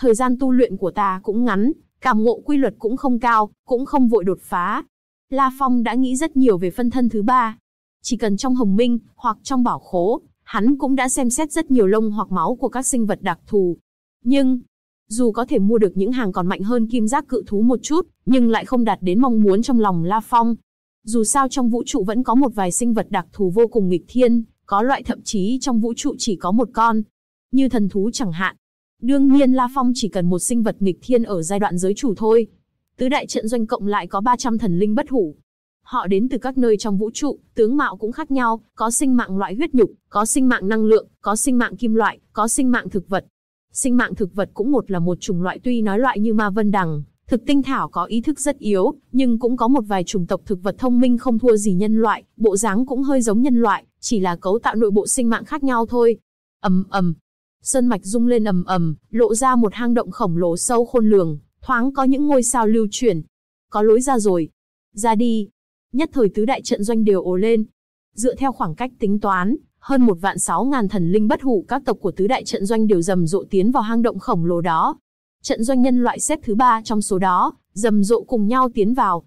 Thời gian tu luyện của ta cũng ngắn, cảm ngộ quy luật cũng không cao, cũng không vội đột phá. La Phong đã nghĩ rất nhiều về phân thân thứ ba. Chỉ cần trong hồng minh, hoặc trong bảo khố, hắn cũng đã xem xét rất nhiều lông hoặc máu của các sinh vật đặc thù. Nhưng, dù có thể mua được những hàng còn mạnh hơn kim giác cự thú một chút, nhưng lại không đạt đến mong muốn trong lòng La Phong. Dù sao trong vũ trụ vẫn có một vài sinh vật đặc thù vô cùng nghịch thiên, có loại thậm chí trong vũ trụ chỉ có một con, như thần thú chẳng hạn. Đương nhiên La Phong chỉ cần một sinh vật nghịch thiên ở giai đoạn giới chủ thôi. Tứ đại trận doanh cộng lại có 300 thần linh bất hủ. Họ đến từ các nơi trong vũ trụ, tướng mạo cũng khác nhau, có sinh mạng loại huyết nhục, có sinh mạng năng lượng, có sinh mạng kim loại, có sinh mạng thực vật. Sinh mạng thực vật cũng một là một chủng loại tuy nói loại như ma vân đằng, thực tinh thảo có ý thức rất yếu, nhưng cũng có một vài chủng tộc thực vật thông minh không thua gì nhân loại, bộ dáng cũng hơi giống nhân loại, chỉ là cấu tạo nội bộ sinh mạng khác nhau thôi. Ầm ầm, sơn mạch rung lên ầm ầm, lộ ra một hang động khổng lồ sâu khôn lường, thoáng có những ngôi sao lưu chuyển. Có lối ra rồi. Ra đi. Nhất thời tứ đại trận doanh đều ồ lên. Dựa theo khoảng cách tính toán, hơn một vạn sáu ngàn thần linh bất hủ các tộc của tứ đại trận doanh đều rầm rộ tiến vào hang động khổng lồ đó. Trận doanh nhân loại xếp thứ ba trong số đó, rầm rộ cùng nhau tiến vào.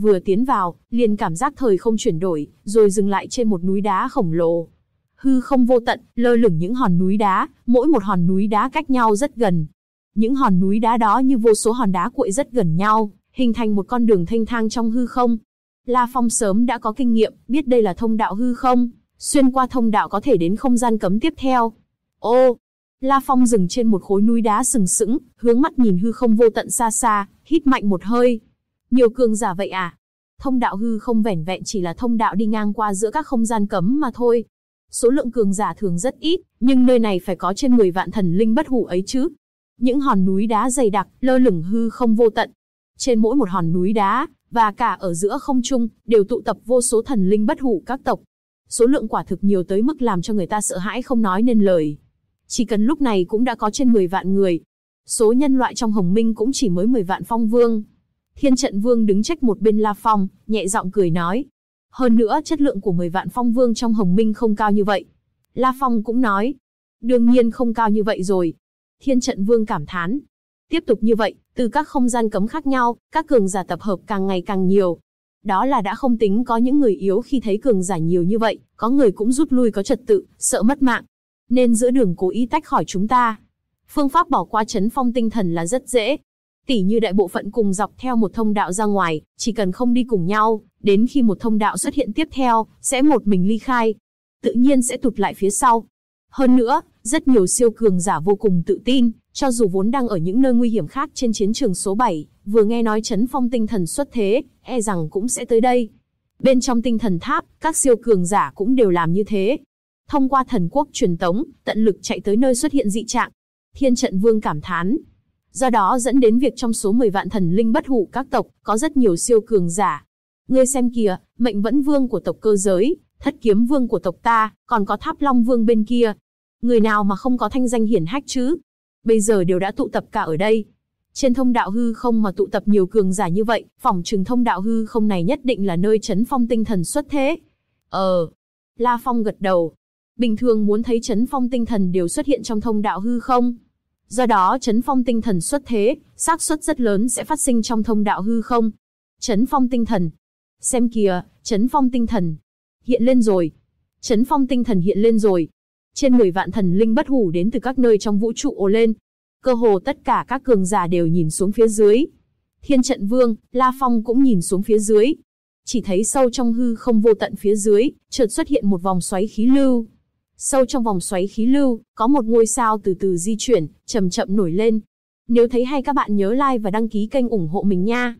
Vừa tiến vào, liền cảm giác thời không chuyển đổi, rồi dừng lại trên một núi đá khổng lồ. Hư không vô tận, lơ lửng những hòn núi đá, mỗi một hòn núi đá cách nhau rất gần. Những hòn núi đá đó như vô số hòn đá cuội rất gần nhau, hình thành một con đường thanh thang trong hư không. La Phong sớm đã có kinh nghiệm, biết đây là thông đạo hư không, xuyên qua thông đạo có thể đến không gian cấm tiếp theo. Ô, La Phong dừng trên một khối núi đá sừng sững, hướng mắt nhìn hư không vô tận xa xa, hít mạnh một hơi. Nhiều cường giả vậy à? Thông đạo hư không vẻn vẹn chỉ là thông đạo đi ngang qua giữa các không gian cấm mà thôi. Số lượng cường giả thường rất ít, nhưng nơi này phải có trên 10 vạn thần linh bất hủ ấy chứ. Những hòn núi đá dày đặc, lơ lửng hư không vô tận. Trên mỗi một hòn núi đá, và cả ở giữa không trung, đều tụ tập vô số thần linh bất hủ các tộc. Số lượng quả thực nhiều tới mức làm cho người ta sợ hãi không nói nên lời. Chỉ cần lúc này cũng đã có trên 10 vạn người. Số nhân loại trong hồng minh cũng chỉ mới 10 vạn phong vương, Thiên trận vương đứng trách một bên La Phong, nhẹ giọng cười nói. Hơn nữa chất lượng của 10 vạn phong vương trong hồng minh không cao như vậy. La Phong cũng nói. Đương nhiên không cao như vậy rồi. Thiên trận vương cảm thán. Tiếp tục như vậy, từ các không gian cấm khác nhau, các cường giả tập hợp càng ngày càng nhiều. Đó là đã không tính có những người yếu khi thấy cường giả nhiều như vậy, có người cũng rút lui có trật tự, sợ mất mạng. Nên giữa đường cố ý tách khỏi chúng ta. Phương pháp bỏ qua chấn phong tinh thần là rất dễ, Tỉ như đại bộ phận cùng dọc theo một thông đạo ra ngoài, chỉ cần không đi cùng nhau, đến khi một thông đạo xuất hiện tiếp theo, sẽ một mình ly khai. Tự nhiên sẽ tụt lại phía sau. Hơn nữa, rất nhiều siêu cường giả vô cùng tự tin, cho dù vốn đang ở những nơi nguy hiểm khác trên chiến trường số 7, vừa nghe nói chấn phong tinh thần xuất thế, e rằng cũng sẽ tới đây. Bên trong tinh thần tháp, các siêu cường giả cũng đều làm như thế. Thông qua thần quốc truyền tống, tận lực chạy tới nơi xuất hiện dị trạng. Thiên trận vương cảm thán, do đó dẫn đến việc trong số 10 vạn thần linh bất hủ các tộc, có rất nhiều siêu cường giả. Ngươi xem kìa, mệnh vẫn vương của tộc cơ giới, thất kiếm vương của tộc ta, còn có tháp long vương bên kia. Người nào mà không có thanh danh hiển hách chứ? Bây giờ đều đã tụ tập cả ở đây. Trên thông đạo hư không mà tụ tập nhiều cường giả như vậy, phòng trừng thông đạo hư không này nhất định là nơi chấn phong tinh thần xuất thế. Ờ. La Phong gật đầu. Bình thường muốn thấy chấn phong tinh thần đều xuất hiện trong thông đạo hư không, Do đó chấn phong tinh thần xuất thế, xác suất rất lớn sẽ phát sinh trong thông đạo hư không. Chấn phong tinh thần. Xem kìa, chấn phong tinh thần. Hiện lên rồi. Chấn phong tinh thần hiện lên rồi. Trên mười vạn thần linh bất hủ đến từ các nơi trong vũ trụ ồ lên. Cơ hồ tất cả các cường giả đều nhìn xuống phía dưới. Thiên trận vương, La Phong cũng nhìn xuống phía dưới. Chỉ thấy sâu trong hư không vô tận phía dưới, chợt xuất hiện một vòng xoáy khí lưu, Sâu trong vòng xoáy khí lưu, có một ngôi sao từ từ di chuyển, chậm chậm nổi lên. Nếu thấy hay các bạn nhớ like và đăng ký kênh ủng hộ mình nha.